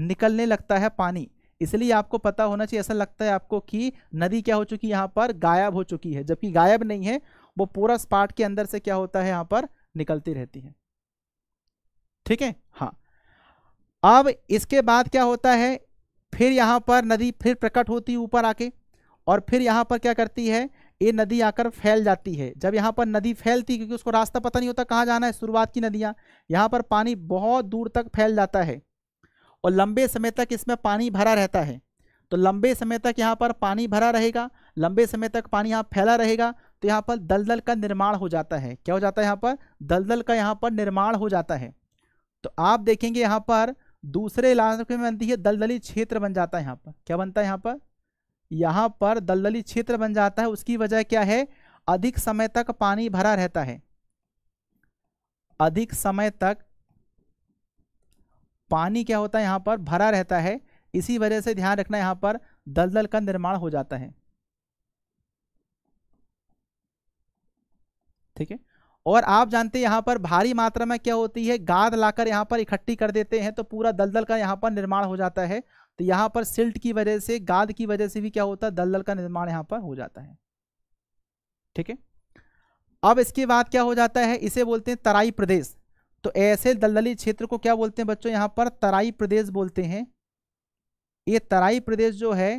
निकलने लगता है पानी इसलिए आपको पता होना चाहिए ऐसा लगता है आपको कि नदी क्या हो चुकी है यहाँ पर गायब हो चुकी है जबकि गायब नहीं है वो पूरा स्पार्ट के अंदर से क्या होता है यहाँ पर निकलती रहती है ठीक है हाँ अब इसके बाद क्या होता है फिर यहां पर नदी फिर प्रकट होती है ऊपर आके और फिर यहाँ पर क्या करती है ये नदी आकर फैल जाती है जब यहां पर नदी फैलती क्योंकि उसको रास्ता पता नहीं होता कहाँ जाना है शुरुआत की नदियां यहां पर पानी बहुत दूर तक फैल जाता है और लंबे समय तक इसमें पानी भरा रहता है तो लंबे समय तक यहाँ पर पानी भरा रहेगा लंबे समय तक पानी यहाँ फैला रहेगा तो यहाँ पर दलदल का निर्माण हो जाता है क्या हो जाता है यहाँ पर दलदल का यहाँ पर निर्माण हो जाता है तो आप देखेंगे यहाँ पर दूसरे इलाके में बनती है दलदली क्षेत्र बन जाता है यहाँ पर क्या बनता है यहाँ पर यहाँ पर दलदली क्षेत्र बन जाता है उसकी वजह क्या है अधिक समय तक पानी भरा रहता है अधिक समय तक पानी क्या होता है यहाँ पर भरा रहता है इसी वजह से ध्यान रखना यहां पर दलदल का निर्माण हो जाता है ठीक है और आप जानते हैं यहां पर भारी मात्रा में क्या होती है गाद लाकर यहां पर इकट्ठी कर देते हैं तो पूरा दलदल का यहां पर निर्माण हो जाता है तो यहां पर सिल्ट की वजह से गाद की वजह से भी क्या होता है दलदल का निर्माण यहां पर हो जाता है ठीक है अब इसके बाद क्या हो जाता है इसे बोलते हैं तराई प्रदेश तो ऐसे दलदली क्षेत्र को क्या बोलते हैं बच्चों यहां पर तराई प्रदेश बोलते हैं ये तराई प्रदेश जो है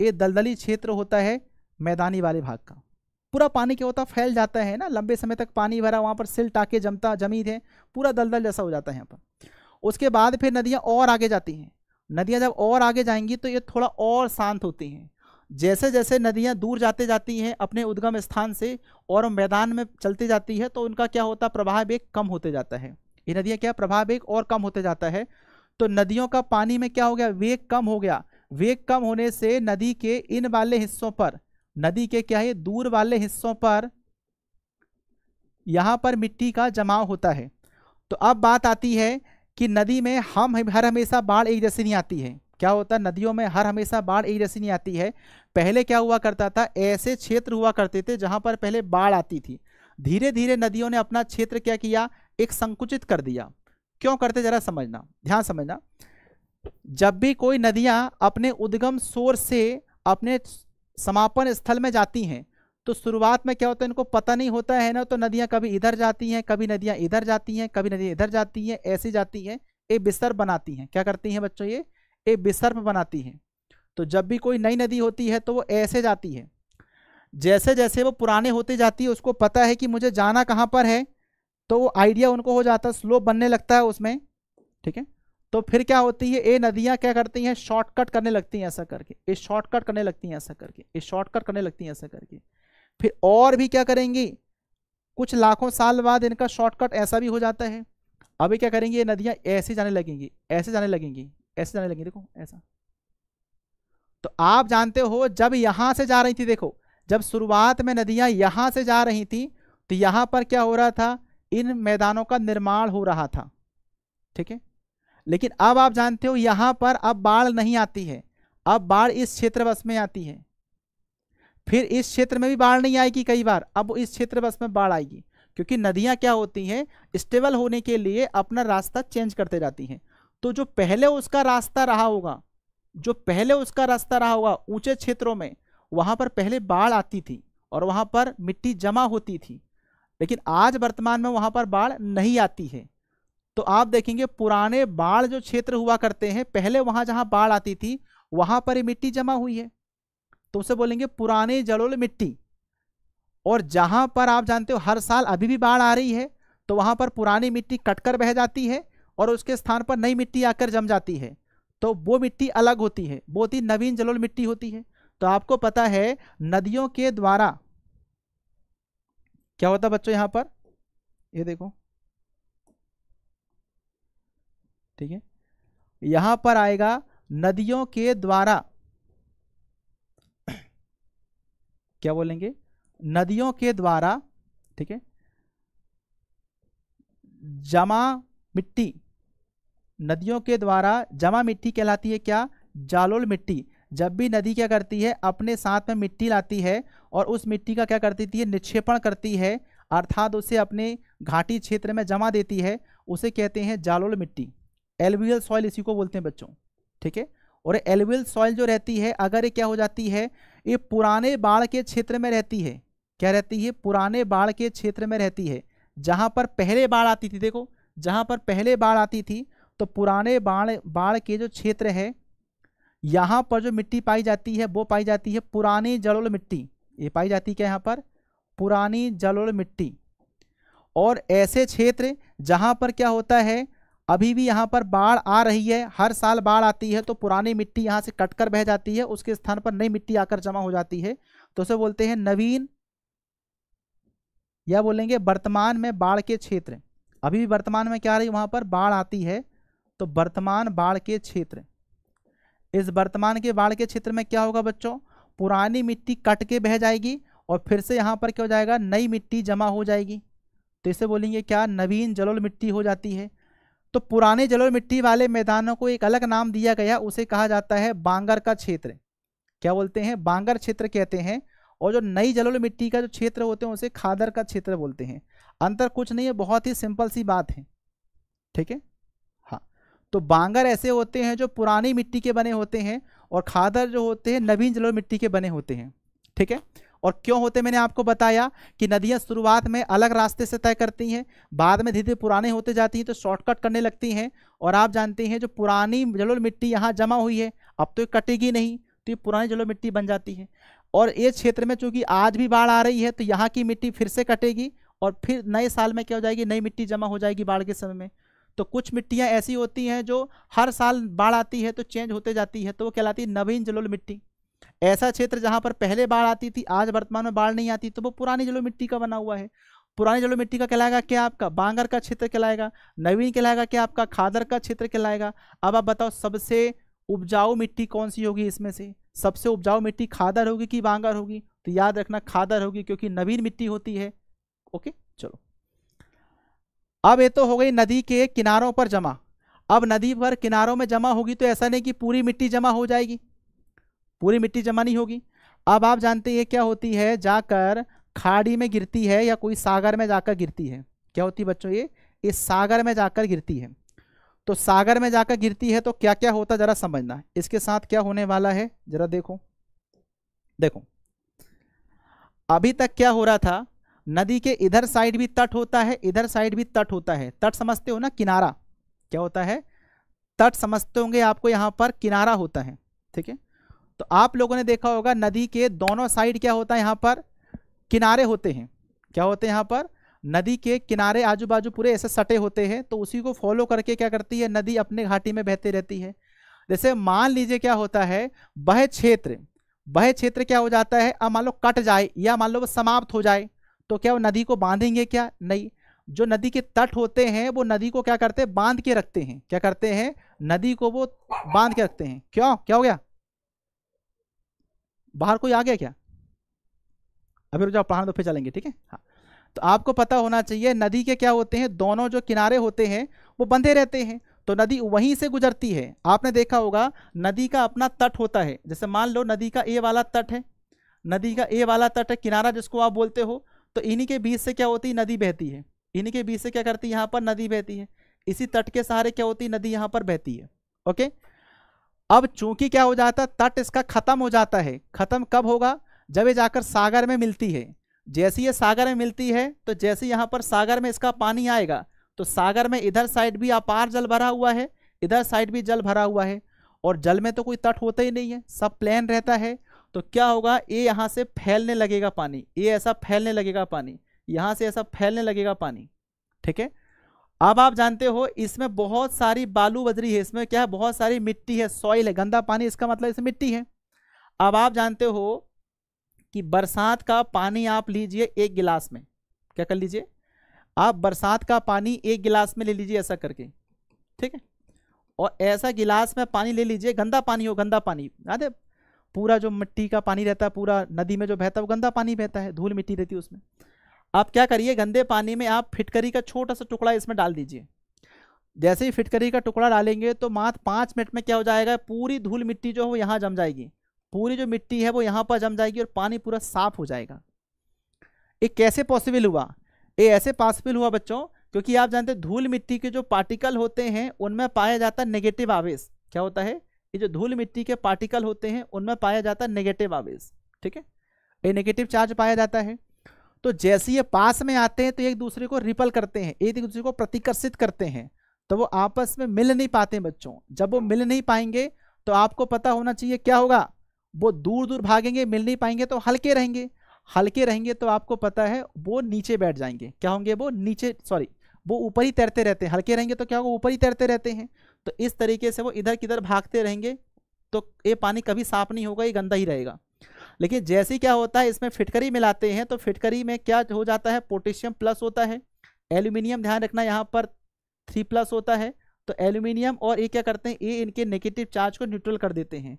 ये दलदली क्षेत्र होता है मैदानी वाले भाग का पूरा पानी क्या होता फैल जाता है ना लंबे समय तक पानी भरा वहाँ पर सिल टाके जमता जमी थे पूरा दलदल जैसा हो जाता है यहाँ पर उसके बाद फिर नदियाँ और आगे जाती हैं नदियाँ जब और आगे जाएंगी तो ये थोड़ा और शांत होती हैं जैसे जैसे नदियाँ दूर जाते जाती हैं अपने उद्गम स्थान से और मैदान में चलती जाती है तो उनका क्या होता है एक कम होते जाता है ये नदियाँ क्या प्रभाव एक और कम होते जाता है तो नदियों का पानी में क्या हो गया वेग कम हो गया वेग कम होने से नदी के इन वाले हिस्सों पर नदी के क्या है दूर वाले हिस्सों पर यहां पर मिट्टी का जमाव होता है तो अब बात आती है कि नदी में हम हर हमेशा बाढ़ एक जैसी नहीं आती है क्या होता है नदियों में हर हमेशा बाढ़ एक जैसी नहीं आती है पहले क्या हुआ करता था ऐसे क्षेत्र हुआ करते थे जहां पर पहले बाढ़ आती थी धीरे धीरे नदियों ने अपना क्षेत्र क्या किया एक संकुचित कर दिया क्यों करते जरा समझना ध्यान समझना जब भी कोई नदियां अपने उद्गम शोर से अपने समापन स्थल में जाती हैं तो शुरुआत में क्या होता है इनको पता नहीं होता है ना तो नदियां कभी इधर जाती हैं कभी नदियां इधर जाती हैं कभी नदियां इधर जाती हैं ऐसी जाती हैं ये बिसर्प बनाती हैं क्या करती हैं बच्चों ये ये बिसर्प बनाती हैं तो जब भी कोई नई नदी होती है तो वो ऐसे जाती है जैसे जैसे वो पुराने होते जाती है उसको पता है कि मुझे जाना कहाँ पर है तो वो आइडिया उनको हो जाता है स्लोप बनने लगता है उसमें ठीक है तो फिर क्या होती है ये नदियाँ क्या करती हैं शॉर्टकट करने लगती हैं ऐसा करके ये शॉर्टकट करने लगती हैं ऐसा करके ये शॉर्टकट करने लगती हैं ऐसा करके फिर और भी क्या करेंगी कुछ लाखों साल बाद इनका शॉर्टकट ऐसा भी हो जाता है अभी क्या करेंगी ये नदियाँ ऐसे जाने लगेंगी ऐसे जाने लगेंगी ऐसे जाने लगेंगी देखो ऐसा तो आप जानते हो जब यहाँ से जा रही थी देखो जब शुरुआत में नदियाँ यहाँ से जा रही थी तो यहाँ पर क्या हो रहा था इन मैदानों का निर्माण हो रहा था ठीक है लेकिन अब आप जानते हो यहां पर अब बाढ़ नहीं आती है अब बाढ़ इस क्षेत्र बस में आती है फिर इस क्षेत्र में भी बाढ़ नहीं आएगी कई बार अब इस क्षेत्र बस में बाढ़ आएगी क्योंकि नदियां क्या होती हैं स्टेबल होने के लिए अपना रास्ता चेंज करते जाती हैं तो जो पहले उसका रास्ता रहा होगा जो पहले उसका रास्ता रहा होगा ऊंचे क्षेत्रों में वहां पर पहले बाढ़ आती थी और वहां पर मिट्टी जमा होती थी लेकिन आज वर्तमान में वहां पर बाढ़ नहीं आती है तो आप देखेंगे पुराने बाढ़ जो क्षेत्र हुआ करते हैं पहले वहां जहां बाढ़ आती थी वहां पर मिट्टी जमा हुई है तो उसे बोलेंगे पुराने जलोल मिट्टी और जहां पर आप जानते हो हर साल अभी भी बाढ़ आ रही है तो वहां पर पुरानी मिट्टी कटकर बह जाती है और उसके स्थान पर नई मिट्टी आकर जम जाती है तो वो मिट्टी अलग होती है बहुत ही नवीन जलोल मिट्टी होती है तो आपको पता है नदियों के द्वारा क्या होता बच्चों यहां पर ये देखो ठीक है यहां पर आएगा नदियों के द्वारा [clears throat] क्या बोलेंगे नदियों के द्वारा ठीक है जमा मिट्टी नदियों के द्वारा जमा मिट्टी कहलाती है क्या जालोल मिट्टी जब भी नदी क्या करती है अपने साथ में मिट्टी लाती है और उस मिट्टी का क्या करती थी है निक्षेपण करती है अर्थात उसे अपने घाटी क्षेत्र में जमा देती है उसे कहते हैं जालोल मिट्टी एलवियल सॉइल इसी को बोलते हैं बच्चों ठीक है और एलवियल सॉइल जो रहती है अगर ये क्या हो जाती है ये पुराने बाढ़ के क्षेत्र में रहती है क्या रहती है पुराने बाढ़ के क्षेत्र में रहती है जहाँ पर पहले बाढ़ आती थी देखो जहाँ पर पहले बाढ़ आती थी तो पुराने बाढ़ बाढ़ के जो क्षेत्र है यहाँ पर जो मिट्टी पाई जाती है वो पाई जाती है पुरानी जलोल मिट्टी ये पाई जाती है क्या यहाँ पर पुरानी जलोल मिट्टी और ऐसे क्षेत्र जहाँ पर क्या होता है अभी भी यहाँ पर बाढ़ आ रही है हर साल बाढ़ आती है तो पुरानी मिट्टी यहाँ से कटकर बह जाती है उसके स्थान पर नई मिट्टी आकर जमा हो जाती है तो उसे बोलते हैं नवीन या बोलेंगे वर्तमान में बाढ़ के क्षेत्र अभी भी वर्तमान में क्या रही वहाँ पर बाढ़ आती है तो वर्तमान बाढ़ के क्षेत्र इस वर्तमान के बाढ़ के क्षेत्र में क्या होगा बच्चों पुरानी मिट्टी कट के बह जाएगी और फिर से यहाँ पर क्या हो जाएगा नई मिट्टी जमा हो जाएगी तो इसे बोलेंगे क्या नवीन जलोल मिट्टी हो जाती है तो पुराने जलोल मिट्टी वाले मैदानों को एक अलग नाम दिया गया उसे कहा जाता है बांगर का क्षेत्र क्या बोलते हैं बांगर क्षेत्र कहते हैं और जो नई जलोल मिट्टी का जो क्षेत्र होते हैं उसे खादर का क्षेत्र बोलते हैं अंतर कुछ नहीं है बहुत ही सिंपल सी बात है ठीक है तो बांगर ऐसे होते हैं जो पुरानी मिट्टी के बने होते हैं और खादर जो होते हैं नवीन जलोढ़ मिट्टी के बने होते हैं ठीक है और क्यों होते मैंने आपको बताया कि नदियां शुरुआत में अलग रास्ते से तय करती हैं बाद में धीरे धीरे पुराने होते जाती हैं तो शॉर्टकट करने लगती हैं और आप जानते हैं जो पुरानी जलोढ़ मिट्टी यहाँ जमा हुई है अब तो ये कटेगी नहीं तो ये पुरानी जलोढ़ मिट्टी बन जाती है और ये क्षेत्र में चूँकि आज भी बाढ़ आ रही है तो यहाँ की मिट्टी फिर से कटेगी और फिर नए साल में क्या हो जाएगी नई मिट्टी जमा हो जाएगी बाढ़ के समय में तो कुछ मिट्टियाँ ऐसी होती हैं जो हर साल बाढ़ आती है तो चेंज होते जाती है तो वो कहलाती है नवीन जलोल मिट्टी ऐसा क्षेत्र जहाँ पर पहले बाढ़ आती थी आज वर्तमान में बाढ़ नहीं आती तो वो पुरानी जलोल मिट्टी का बना हुआ है पुरानी जलोल मिट्टी का कहलाएगा क्या आपका बांगर का क्षेत्र कहलाएगा नवीन कहलाएगा क्या आपका खादर का क्षेत्र कहलाएगा अब आप बताओ सबसे उपजाऊ मिट्टी कौन सी होगी इसमें से सबसे उपजाऊ मिट्टी खादर होगी कि बांगर होगी तो याद रखना खादर होगी क्योंकि नवीन मिट्टी होती है ओके अब ये तो हो गई नदी के किनारों पर जमा अब नदी पर किनारों में जमा होगी तो ऐसा नहीं कि पूरी मिट्टी जमा हो जाएगी पूरी मिट्टी जमा नहीं होगी अब आप जानते हैं क्या होती है जाकर खाड़ी में गिरती है या कोई सागर में जाकर गिरती है क्या होती है बच्चों ये ये सागर में जाकर गिरती है तो सागर में जाकर गिरती है तो क्या क्या होता जरा समझना इसके साथ क्या होने वाला है जरा देखो देखो अभी तक क्या हो रहा था नदी के इधर साइड भी तट होता है इधर साइड भी तट होता है तट समझते हो ना किनारा क्या होता है तट समझते होंगे आपको यहाँ पर किनारा होता है ठीक है तो आप लोगों ने देखा होगा नदी के दोनों साइड क्या होता है यहाँ पर किनारे होते हैं क्या होते हैं यहाँ पर नदी के किनारे आजू बाजू पूरे ऐसे सटे होते हैं तो उसी को फॉलो करके क्या करती है नदी अपने घाटी में बहती रहती है जैसे मान लीजिए क्या होता है बह क्षेत्र बह क्षेत्र क्या हो जाता है अब मान लो कट जाए या मान लो वो समाप्त हो जाए तो क्या वो नदी को बांधेंगे क्या नहीं जो नदी के तट होते हैं वो नदी को क्या करते हैं बांध के रखते हैं क्या करते हैं नदी को वो बांध के रखते हैं क्यों क्या हो गया बाहर कोई आ गया क्या अभी रुक पहाड़ तो फिर चलेंगे ठीक है हाँ तो आपको पता होना चाहिए नदी के क्या होते हैं दोनों जो किनारे होते हैं वो बंधे रहते हैं तो नदी वहीं से गुजरती है आपने देखा होगा नदी का अपना तट होता है जैसे मान लो नदी का ए वाला तट है नदी का ए वाला तट है किनारा जिसको आप बोलते हो तो इन्हीं के बीच से क्या होती है नदी बहती है इन्हीं के बीच से क्या करती है यहाँ पर नदी बहती है इसी तट के सहारे क्या होती है नदी यहाँ पर बहती है ओके अब चूंकि क्या हो जाता है तट इसका खत्म हो जाता है खत्म कब होगा जब ये जाकर सागर में मिलती है जैसी ये सागर में मिलती है तो जैसे यहाँ पर सागर में इसका पानी आएगा तो सागर में इधर साइड भी अपार जल भरा हुआ है इधर साइड भी जल भरा हुआ है और जल में तो कोई तट होता ही नहीं है सब प्लेन रहता है तो क्या होगा ए यहाँ से फैलने लगेगा पानी ए ऐसा फैलने लगेगा पानी यहाँ से ऐसा फैलने लगेगा पानी ठीक है अब आप जानते हो इसमें बहुत सारी बालू बजरी है इसमें क्या है बहुत सारी मिट्टी है सॉइल है गंदा पानी इसका मतलब इसमें मिट्टी है अब आप जानते हो कि बरसात का पानी आप लीजिए एक गिलास में क्या कर लीजिए आप बरसात का पानी एक गिलास में ले लीजिए ऐसा करके ठीक है और ऐसा गिलास में पानी ले लीजिए गंदा पानी हो गंदा पानी याद है पूरा जो मिट्टी का पानी रहता है पूरा नदी में जो बहता है वो गंदा पानी बहता है धूल मिट्टी रहती है उसमें आप क्या करिए गंदे पानी में आप फिटकरी का छोटा सा टुकड़ा इसमें डाल दीजिए जैसे ही फिटकरी का टुकड़ा डालेंगे तो मात्र पाँच मिनट में क्या हो जाएगा पूरी धूल मिट्टी जो है वो यहाँ जम जाएगी पूरी जो मिट्टी है वो यहाँ पर जम जाएगी और पानी पूरा साफ हो जाएगा ये कैसे पॉसिबल हुआ ये ऐसे पॉसिबल हुआ बच्चों क्योंकि आप जानते हैं धूल मिट्टी के जो पार्टिकल होते हैं उनमें पाया जाता है नेगेटिव आवेश क्या होता है ये जो धूल मिट्टी के पार्टिकल होते हैं उनमें पाया जाता है नेगेटिव आवेश ठीक है ये नेगेटिव चार्ज पाया जाता है तो जैसे ये पास में आते हैं तो एक दूसरे को रिपल करते हैं एक दूसरे को प्रतिकर्षित करते हैं तो वो आपस में मिल नहीं पाते बच्चों जब वो मिल नहीं पाएंगे तो आपको पता होना चाहिए क्या होगा वो दूर दूर भागेंगे मिल नहीं पाएंगे तो हल्के रहेंगे हल्के रहेंगे तो आपको पता है वो नीचे बैठ जाएंगे क्या होंगे वो नीचे सॉरी वो ऊपर ही तैरते रहते हैं हल्के रहेंगे तो क्या होगा ऊपर ही तैरते रहते हैं तो इस तरीके से वो इधर किधर भागते रहेंगे तो ये पानी कभी साफ नहीं होगा ये गंदा ही रहेगा लेकिन जैसे क्या होता है इसमें फिटकरी मिलाते हैं तो फिटकरी में क्या हो जाता है पोटेशियम प्लस होता है एल्यूमिनियम ध्यान रखना यहाँ पर थ्री प्लस होता है तो एल्यूमिनियम और ये क्या करते हैं ये इनके नेगेटिव चार्ज को न्यूट्रल कर देते हैं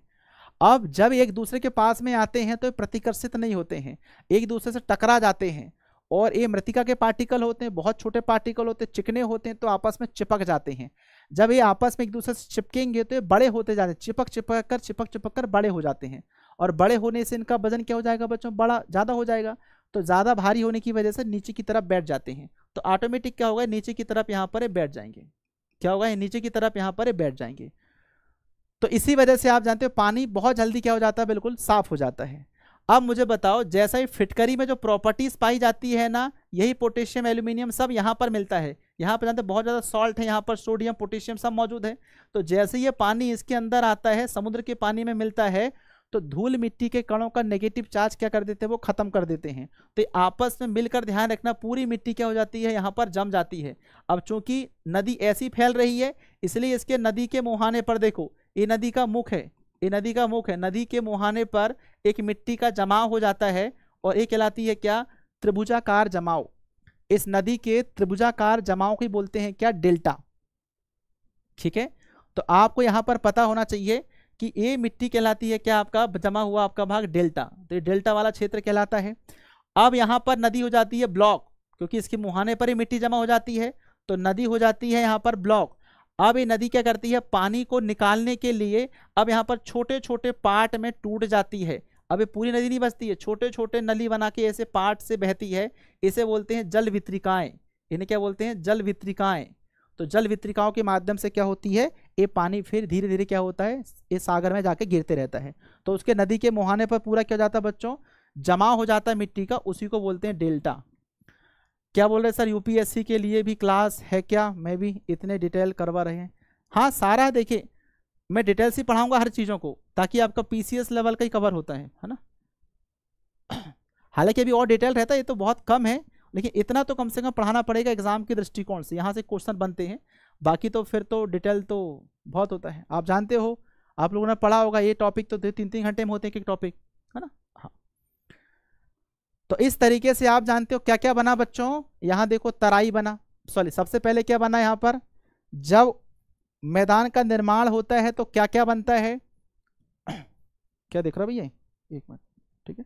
अब जब एक दूसरे के पास में आते हैं तो प्रतिकर्षित नहीं होते हैं एक दूसरे से टकरा जाते हैं और ये मृतिका के पार्टिकल होते हैं बहुत छोटे पार्टिकल होते हैं चिकने होते हैं तो आपस में चिपक जाते हैं जब ये आपस में एक दूसरे से चिपकेंगे तो ये बड़े होते जाते हैं चिपक चिपक कर चिपक चिपक कर बड़े हो जाते हैं और बड़े होने से इनका वजन क्या हो जाएगा बच्चों बड़ा ज़्यादा हो जाएगा तो ज़्यादा भारी होने की वजह से नीचे की तरफ बैठ जाते हैं तो ऑटोमेटिक क्या होगा नीचे की तरफ यहाँ पर बैठ जाएंगे क्या होगा नीचे की तरफ यहाँ पर बैठ जाएंगे तो इसी वजह से आप जानते हो पानी बहुत जल्दी क्या हो जाता है बिल्कुल साफ हो जाता है अब मुझे बताओ जैसा ही फिटकरी में जो प्रॉपर्टीज पाई जाती है ना यही पोटेशियम एल्यूमिनियम सब यहाँ पर मिलता है यहाँ पर जानते तो बहुत ज़्यादा सॉल्ट है यहाँ पर सोडियम पोटेशियम सब मौजूद है तो जैसे ये पानी इसके अंदर आता है समुद्र के पानी में मिलता है तो धूल मिट्टी के कणों का नेगेटिव चार्ज क्या कर देते हैं वो खत्म कर देते हैं तो आपस में मिलकर ध्यान रखना पूरी मिट्टी क्या हो जाती है यहाँ पर जम जाती है अब चूंकि नदी ऐसी फैल रही है इसलिए इसके नदी के मुहाने पर देखो ये नदी का मुख है ये नदी का मुख है नदी के मुहाने पर एक मिट्टी का जमाव हो जाता है और ये कहलाती है क्या त्रिभुजाकार जमाव इस नदी के त्रिभुजाकार जमाव को बोलते हैं क्या डेल्टा ठीक है तो आपको यहां पर पता होना चाहिए कि ए मिट्टी कहलाती है क्या आपका जमा हुआ आपका भाग डेल्टा तो ये डेल्टा वाला क्षेत्र कहलाता है अब यहां पर नदी हो जाती है ब्लॉक क्योंकि इसके मुहाने पर ही मिट्टी जमा हो जाती है तो नदी हो जाती है यहां पर ब्लॉक अब ये नदी क्या करती है पानी को निकालने के लिए अब यहां पर छोटे छोटे पार्ट में टूट जाती है ये पूरी नदी नहीं बचती है छोटे छोटे नली बना के ऐसे पार्ट से बहती है इसे बोलते हैं जल वित्रिकाएँ इन्हें क्या बोलते हैं जल वित्रिकाएँ तो जल वित्रिकाओं के माध्यम से क्या होती है ये पानी फिर धीरे धीरे क्या होता है ये सागर में जाके गिरते रहता है तो उसके नदी के मुहाने पर पूरा क्या जाता है बच्चों जमा हो जाता है मिट्टी का उसी को बोलते हैं डेल्टा क्या बोल रहे सर यूपीएससी के लिए भी क्लास है क्या मैं भी इतने डिटेल करवा रहे हैं हाँ सारा देखिए मैं डिटेल से पढ़ाऊंगा हर चीज़ों को ताकि आपका पीसीएस लेवल का ही कवर होता है है ना हालांकि अभी और डिटेल रहता है ये तो बहुत कम है लेकिन इतना तो कम से कम पढ़ाना पड़ेगा एग्जाम के दृष्टिकोण से यहाँ से क्वेश्चन बनते हैं बाकी तो फिर तो डिटेल तो बहुत होता है आप जानते हो आप लोगों ने पढ़ा होगा ये टॉपिक तो तीन तीन घंटे में होते हैं एक टॉपिक है ना हाँ तो इस तरीके से आप जानते हो क्या क्या बना बच्चों यहाँ देखो तराई बना सॉरी सबसे पहले क्या बना यहाँ पर जब मैदान का निर्माण होता है तो क्या क्या बनता है क्या देख रहा भैया एक मिनट ठीक है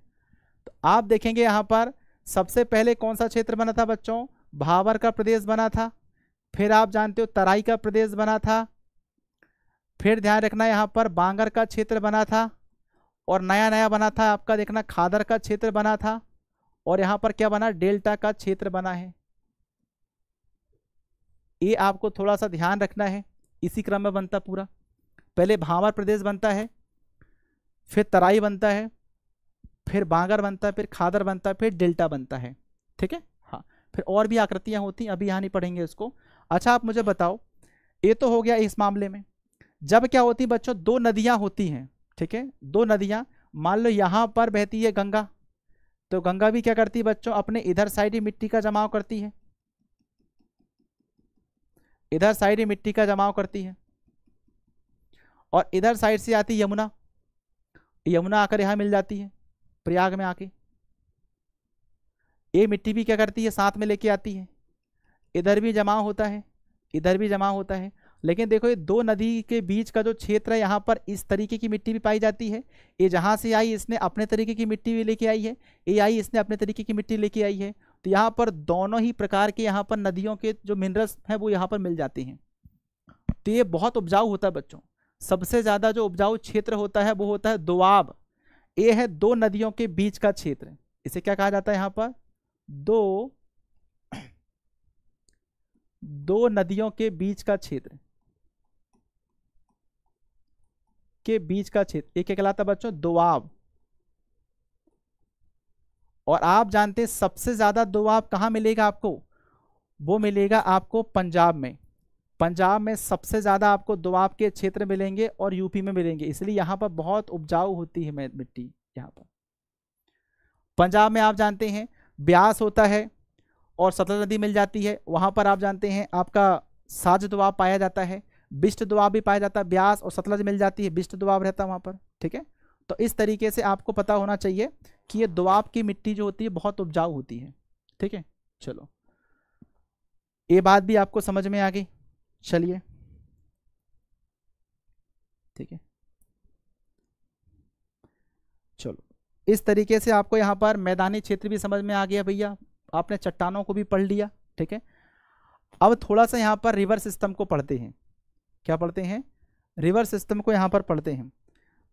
तो आप देखेंगे यहां पर सबसे पहले कौन सा क्षेत्र बना था बच्चों भावर का प्रदेश बना था फिर आप जानते हो तराई का प्रदेश बना था फिर ध्यान रखना यहां पर बांगर का क्षेत्र बना था और नया नया बना था आपका देखना खादर का क्षेत्र बना था और यहां पर क्या बना डेल्टा का क्षेत्र बना है ये आपको थोड़ा सा ध्यान रखना है इसी क्रम में बनता पूरा पहले भावर प्रदेश बनता है फिर तराई बनता है फिर बांगर बनता है फिर खादर बनता है फिर डेल्टा बनता है ठीक है हाँ फिर और भी आकृतियाँ होती अभी यहाँ नहीं पढ़ेंगे इसको अच्छा आप मुझे बताओ ये तो हो गया इस मामले में जब क्या होती बच्चों दो नदियाँ होती हैं ठीक है दो नदियाँ मान लो यहाँ पर बहती है गंगा तो गंगा भी क्या करती है बच्चों अपने इधर साइड ही मिट्टी का जमाव करती है इधर साइड ही मिट्टी का जमाव करती है और इधर साइड से आती यमुना यमुना आकर यहाँ मिल जाती है प्रयाग में आके ये मिट्टी भी क्या करती है साथ में लेके आती है इधर भी जमाव होता है इधर भी जमा होता है लेकिन देखो ये दो नदी के बीच का जो क्षेत्र है यहाँ पर इस तरीके की मिट्टी भी पाई जाती है ये जहाँ से आई इसने अपने तरीके की मिट्टी भी लेके आई है ये आई इसने अपने तरीके की मिट्टी लेके आई है तो यहाँ पर दोनों ही प्रकार के यहाँ पर नदियों के जो मिनरल्स हैं वो यहाँ पर मिल जाते हैं तो ये बहुत उपजाऊ होता है बच्चों सबसे ज़्यादा जो उपजाऊ क्षेत्र होता है वो होता है दोआब ये है दो नदियों के बीच का क्षेत्र इसे क्या कहा जाता है यहाँ पर दो [clears throat] दो नदियों के बीच का क्षेत्र के बीच का क्षेत्र ये क्या कहलाता है बच्चों दोआब और आप जानते हैं सबसे ज़्यादा दुआब कहाँ मिलेगा आपको वो मिलेगा आपको पंजाब में पंजाब में सबसे ज़्यादा आपको दुआब के क्षेत्र मिलेंगे और यूपी में मिलेंगे इसलिए यहाँ पर बहुत उपजाऊ होती है मिट्टी यहाँ पर पंजाब में आप जानते हैं ब्यास होता है और सतलज नदी मिल जाती है वहाँ पर आप जानते हैं आपका साज दुआब पाया जाता है बिष्ट दुआब भी पाया जाता है ब्यास और सतलज मिल जाती है बिष्ट दुआब रहता है वहाँ पर ठीक है तो इस तरीके से आपको पता होना चाहिए कि ये दुआब की मिट्टी जो होती है बहुत उपजाऊ होती है ठीक है चलो ये बात भी आपको समझ में आ गई चलिए ठीक है चलो इस तरीके से आपको यहां पर मैदानी क्षेत्र भी समझ में आ गया भैया आपने चट्टानों को भी पढ़ लिया ठीक है अब थोड़ा सा यहां पर रिवर सिस्टम को पढ़ते हैं क्या पढ़ते हैं रिवर सिस्टम को यहां पर पढ़ते हैं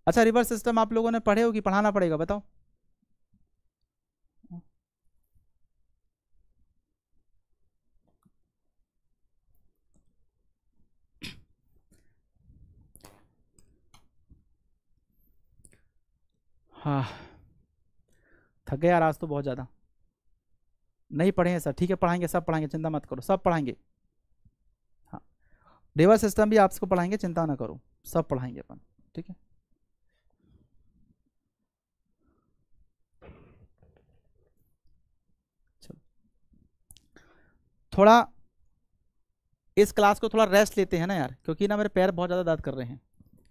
अच्छा रिवर सिस्टम आप लोगों ने पढ़े होगी पढ़ाना पड़ेगा बताओ हाँ थक गया यार आज तो बहुत ज़्यादा नहीं पढ़े हैं सर ठीक है पढ़ाएंगे सब पढ़ाएंगे चिंता मत करो सब पढ़ाएंगे हाँ डेवा सिस्टम भी आपको पढ़ाएंगे चिंता ना करो सब पढ़ाएंगे अपन ठीक है चलो थोड़ा इस क्लास को थोड़ा रेस्ट लेते हैं ना यार क्योंकि ना मेरे पैर बहुत ज़्यादा दर्द कर रहे हैं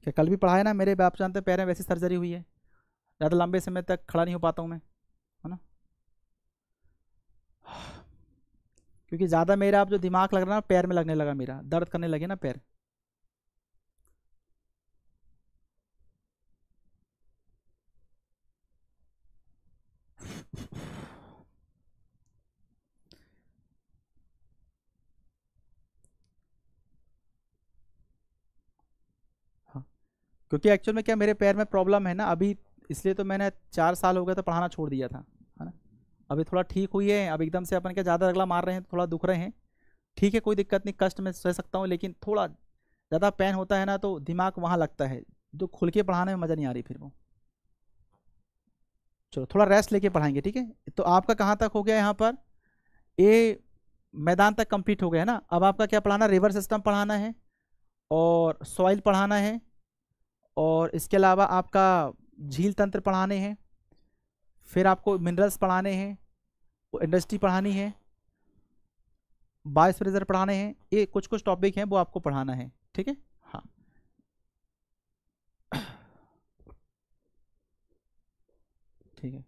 क्या कल भी पढ़ाया ना मेरे बाप जानते पैर में वैसी सर्जरी हुई है ज़्यादा लंबे समय तक खड़ा नहीं हो पाता हूँ मैं है ना क्योंकि ज़्यादा मेरा अब जो दिमाग लग रहा ना पैर में लगने लगा मेरा दर्द करने लगे ना पैर हाँ, क्योंकि एक्चुअल में क्या मेरे पैर में प्रॉब्लम है ना अभी इसलिए तो मैंने चार साल हो गया तो पढ़ाना छोड़ दिया था है ना अभी थोड़ा ठीक हुई है अब एकदम से अपन क्या ज़्यादा अगला मार रहे हैं थोड़ा दुख रहे हैं ठीक है कोई दिक्कत नहीं कष्ट में सह सकता हूँ लेकिन थोड़ा ज़्यादा पेन होता है ना तो दिमाग वहाँ लगता है जो खुल के पढ़ाने में मज़ा नहीं आ रही फिर वो चलो थोड़ा रेस्ट लेके पढ़ाएंगे ठीक है तो आपका कहाँ तक हो गया यहाँ पर ए मैदान तक कंप्लीट हो गया ना अब आपका क्या पढ़ाना रिवर सिस्टम पढ़ाना है और सॉइल पढ़ाना है और इसके अलावा आपका झील तंत्र पढ़ाने हैं फिर आपको मिनरल्स पढ़ाने हैं इंडस्ट्री पढ़ानी है बायस फ्रेजर पढ़ाने हैं ये कुछ कुछ टॉपिक हैं वो आपको पढ़ाना है ठीक है हाँ ठीक है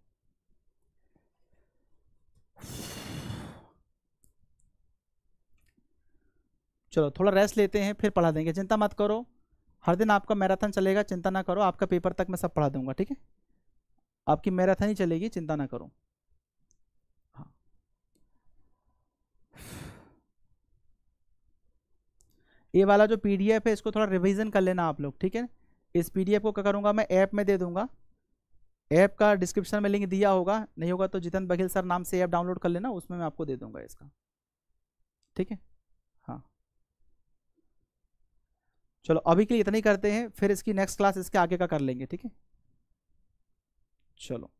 चलो थोड़ा रेस्ट लेते हैं फिर पढ़ा देंगे चिंता मत करो हर दिन आपका मैराथन चलेगा चिंता ना करो आपका पेपर तक मैं सब पढ़ा दूंगा ठीक है आपकी मैराथन ही चलेगी चिंता ना करो हाँ ये वाला जो पीडीएफ है इसको थोड़ा रिवीजन कर लेना आप लोग ठीक है इस पीडीएफ को क्या करूँगा मैं ऐप में दे दूंगा ऐप का डिस्क्रिप्शन में लिंक दिया होगा नहीं होगा तो जितन बघेल सर नाम से ऐप डाउनलोड कर लेना उसमें मैं आपको दे दूंगा इसका ठीक है चलो अभी के लिए इतना ही करते हैं फिर इसकी नेक्स्ट क्लास इसके आगे का कर लेंगे ठीक है चलो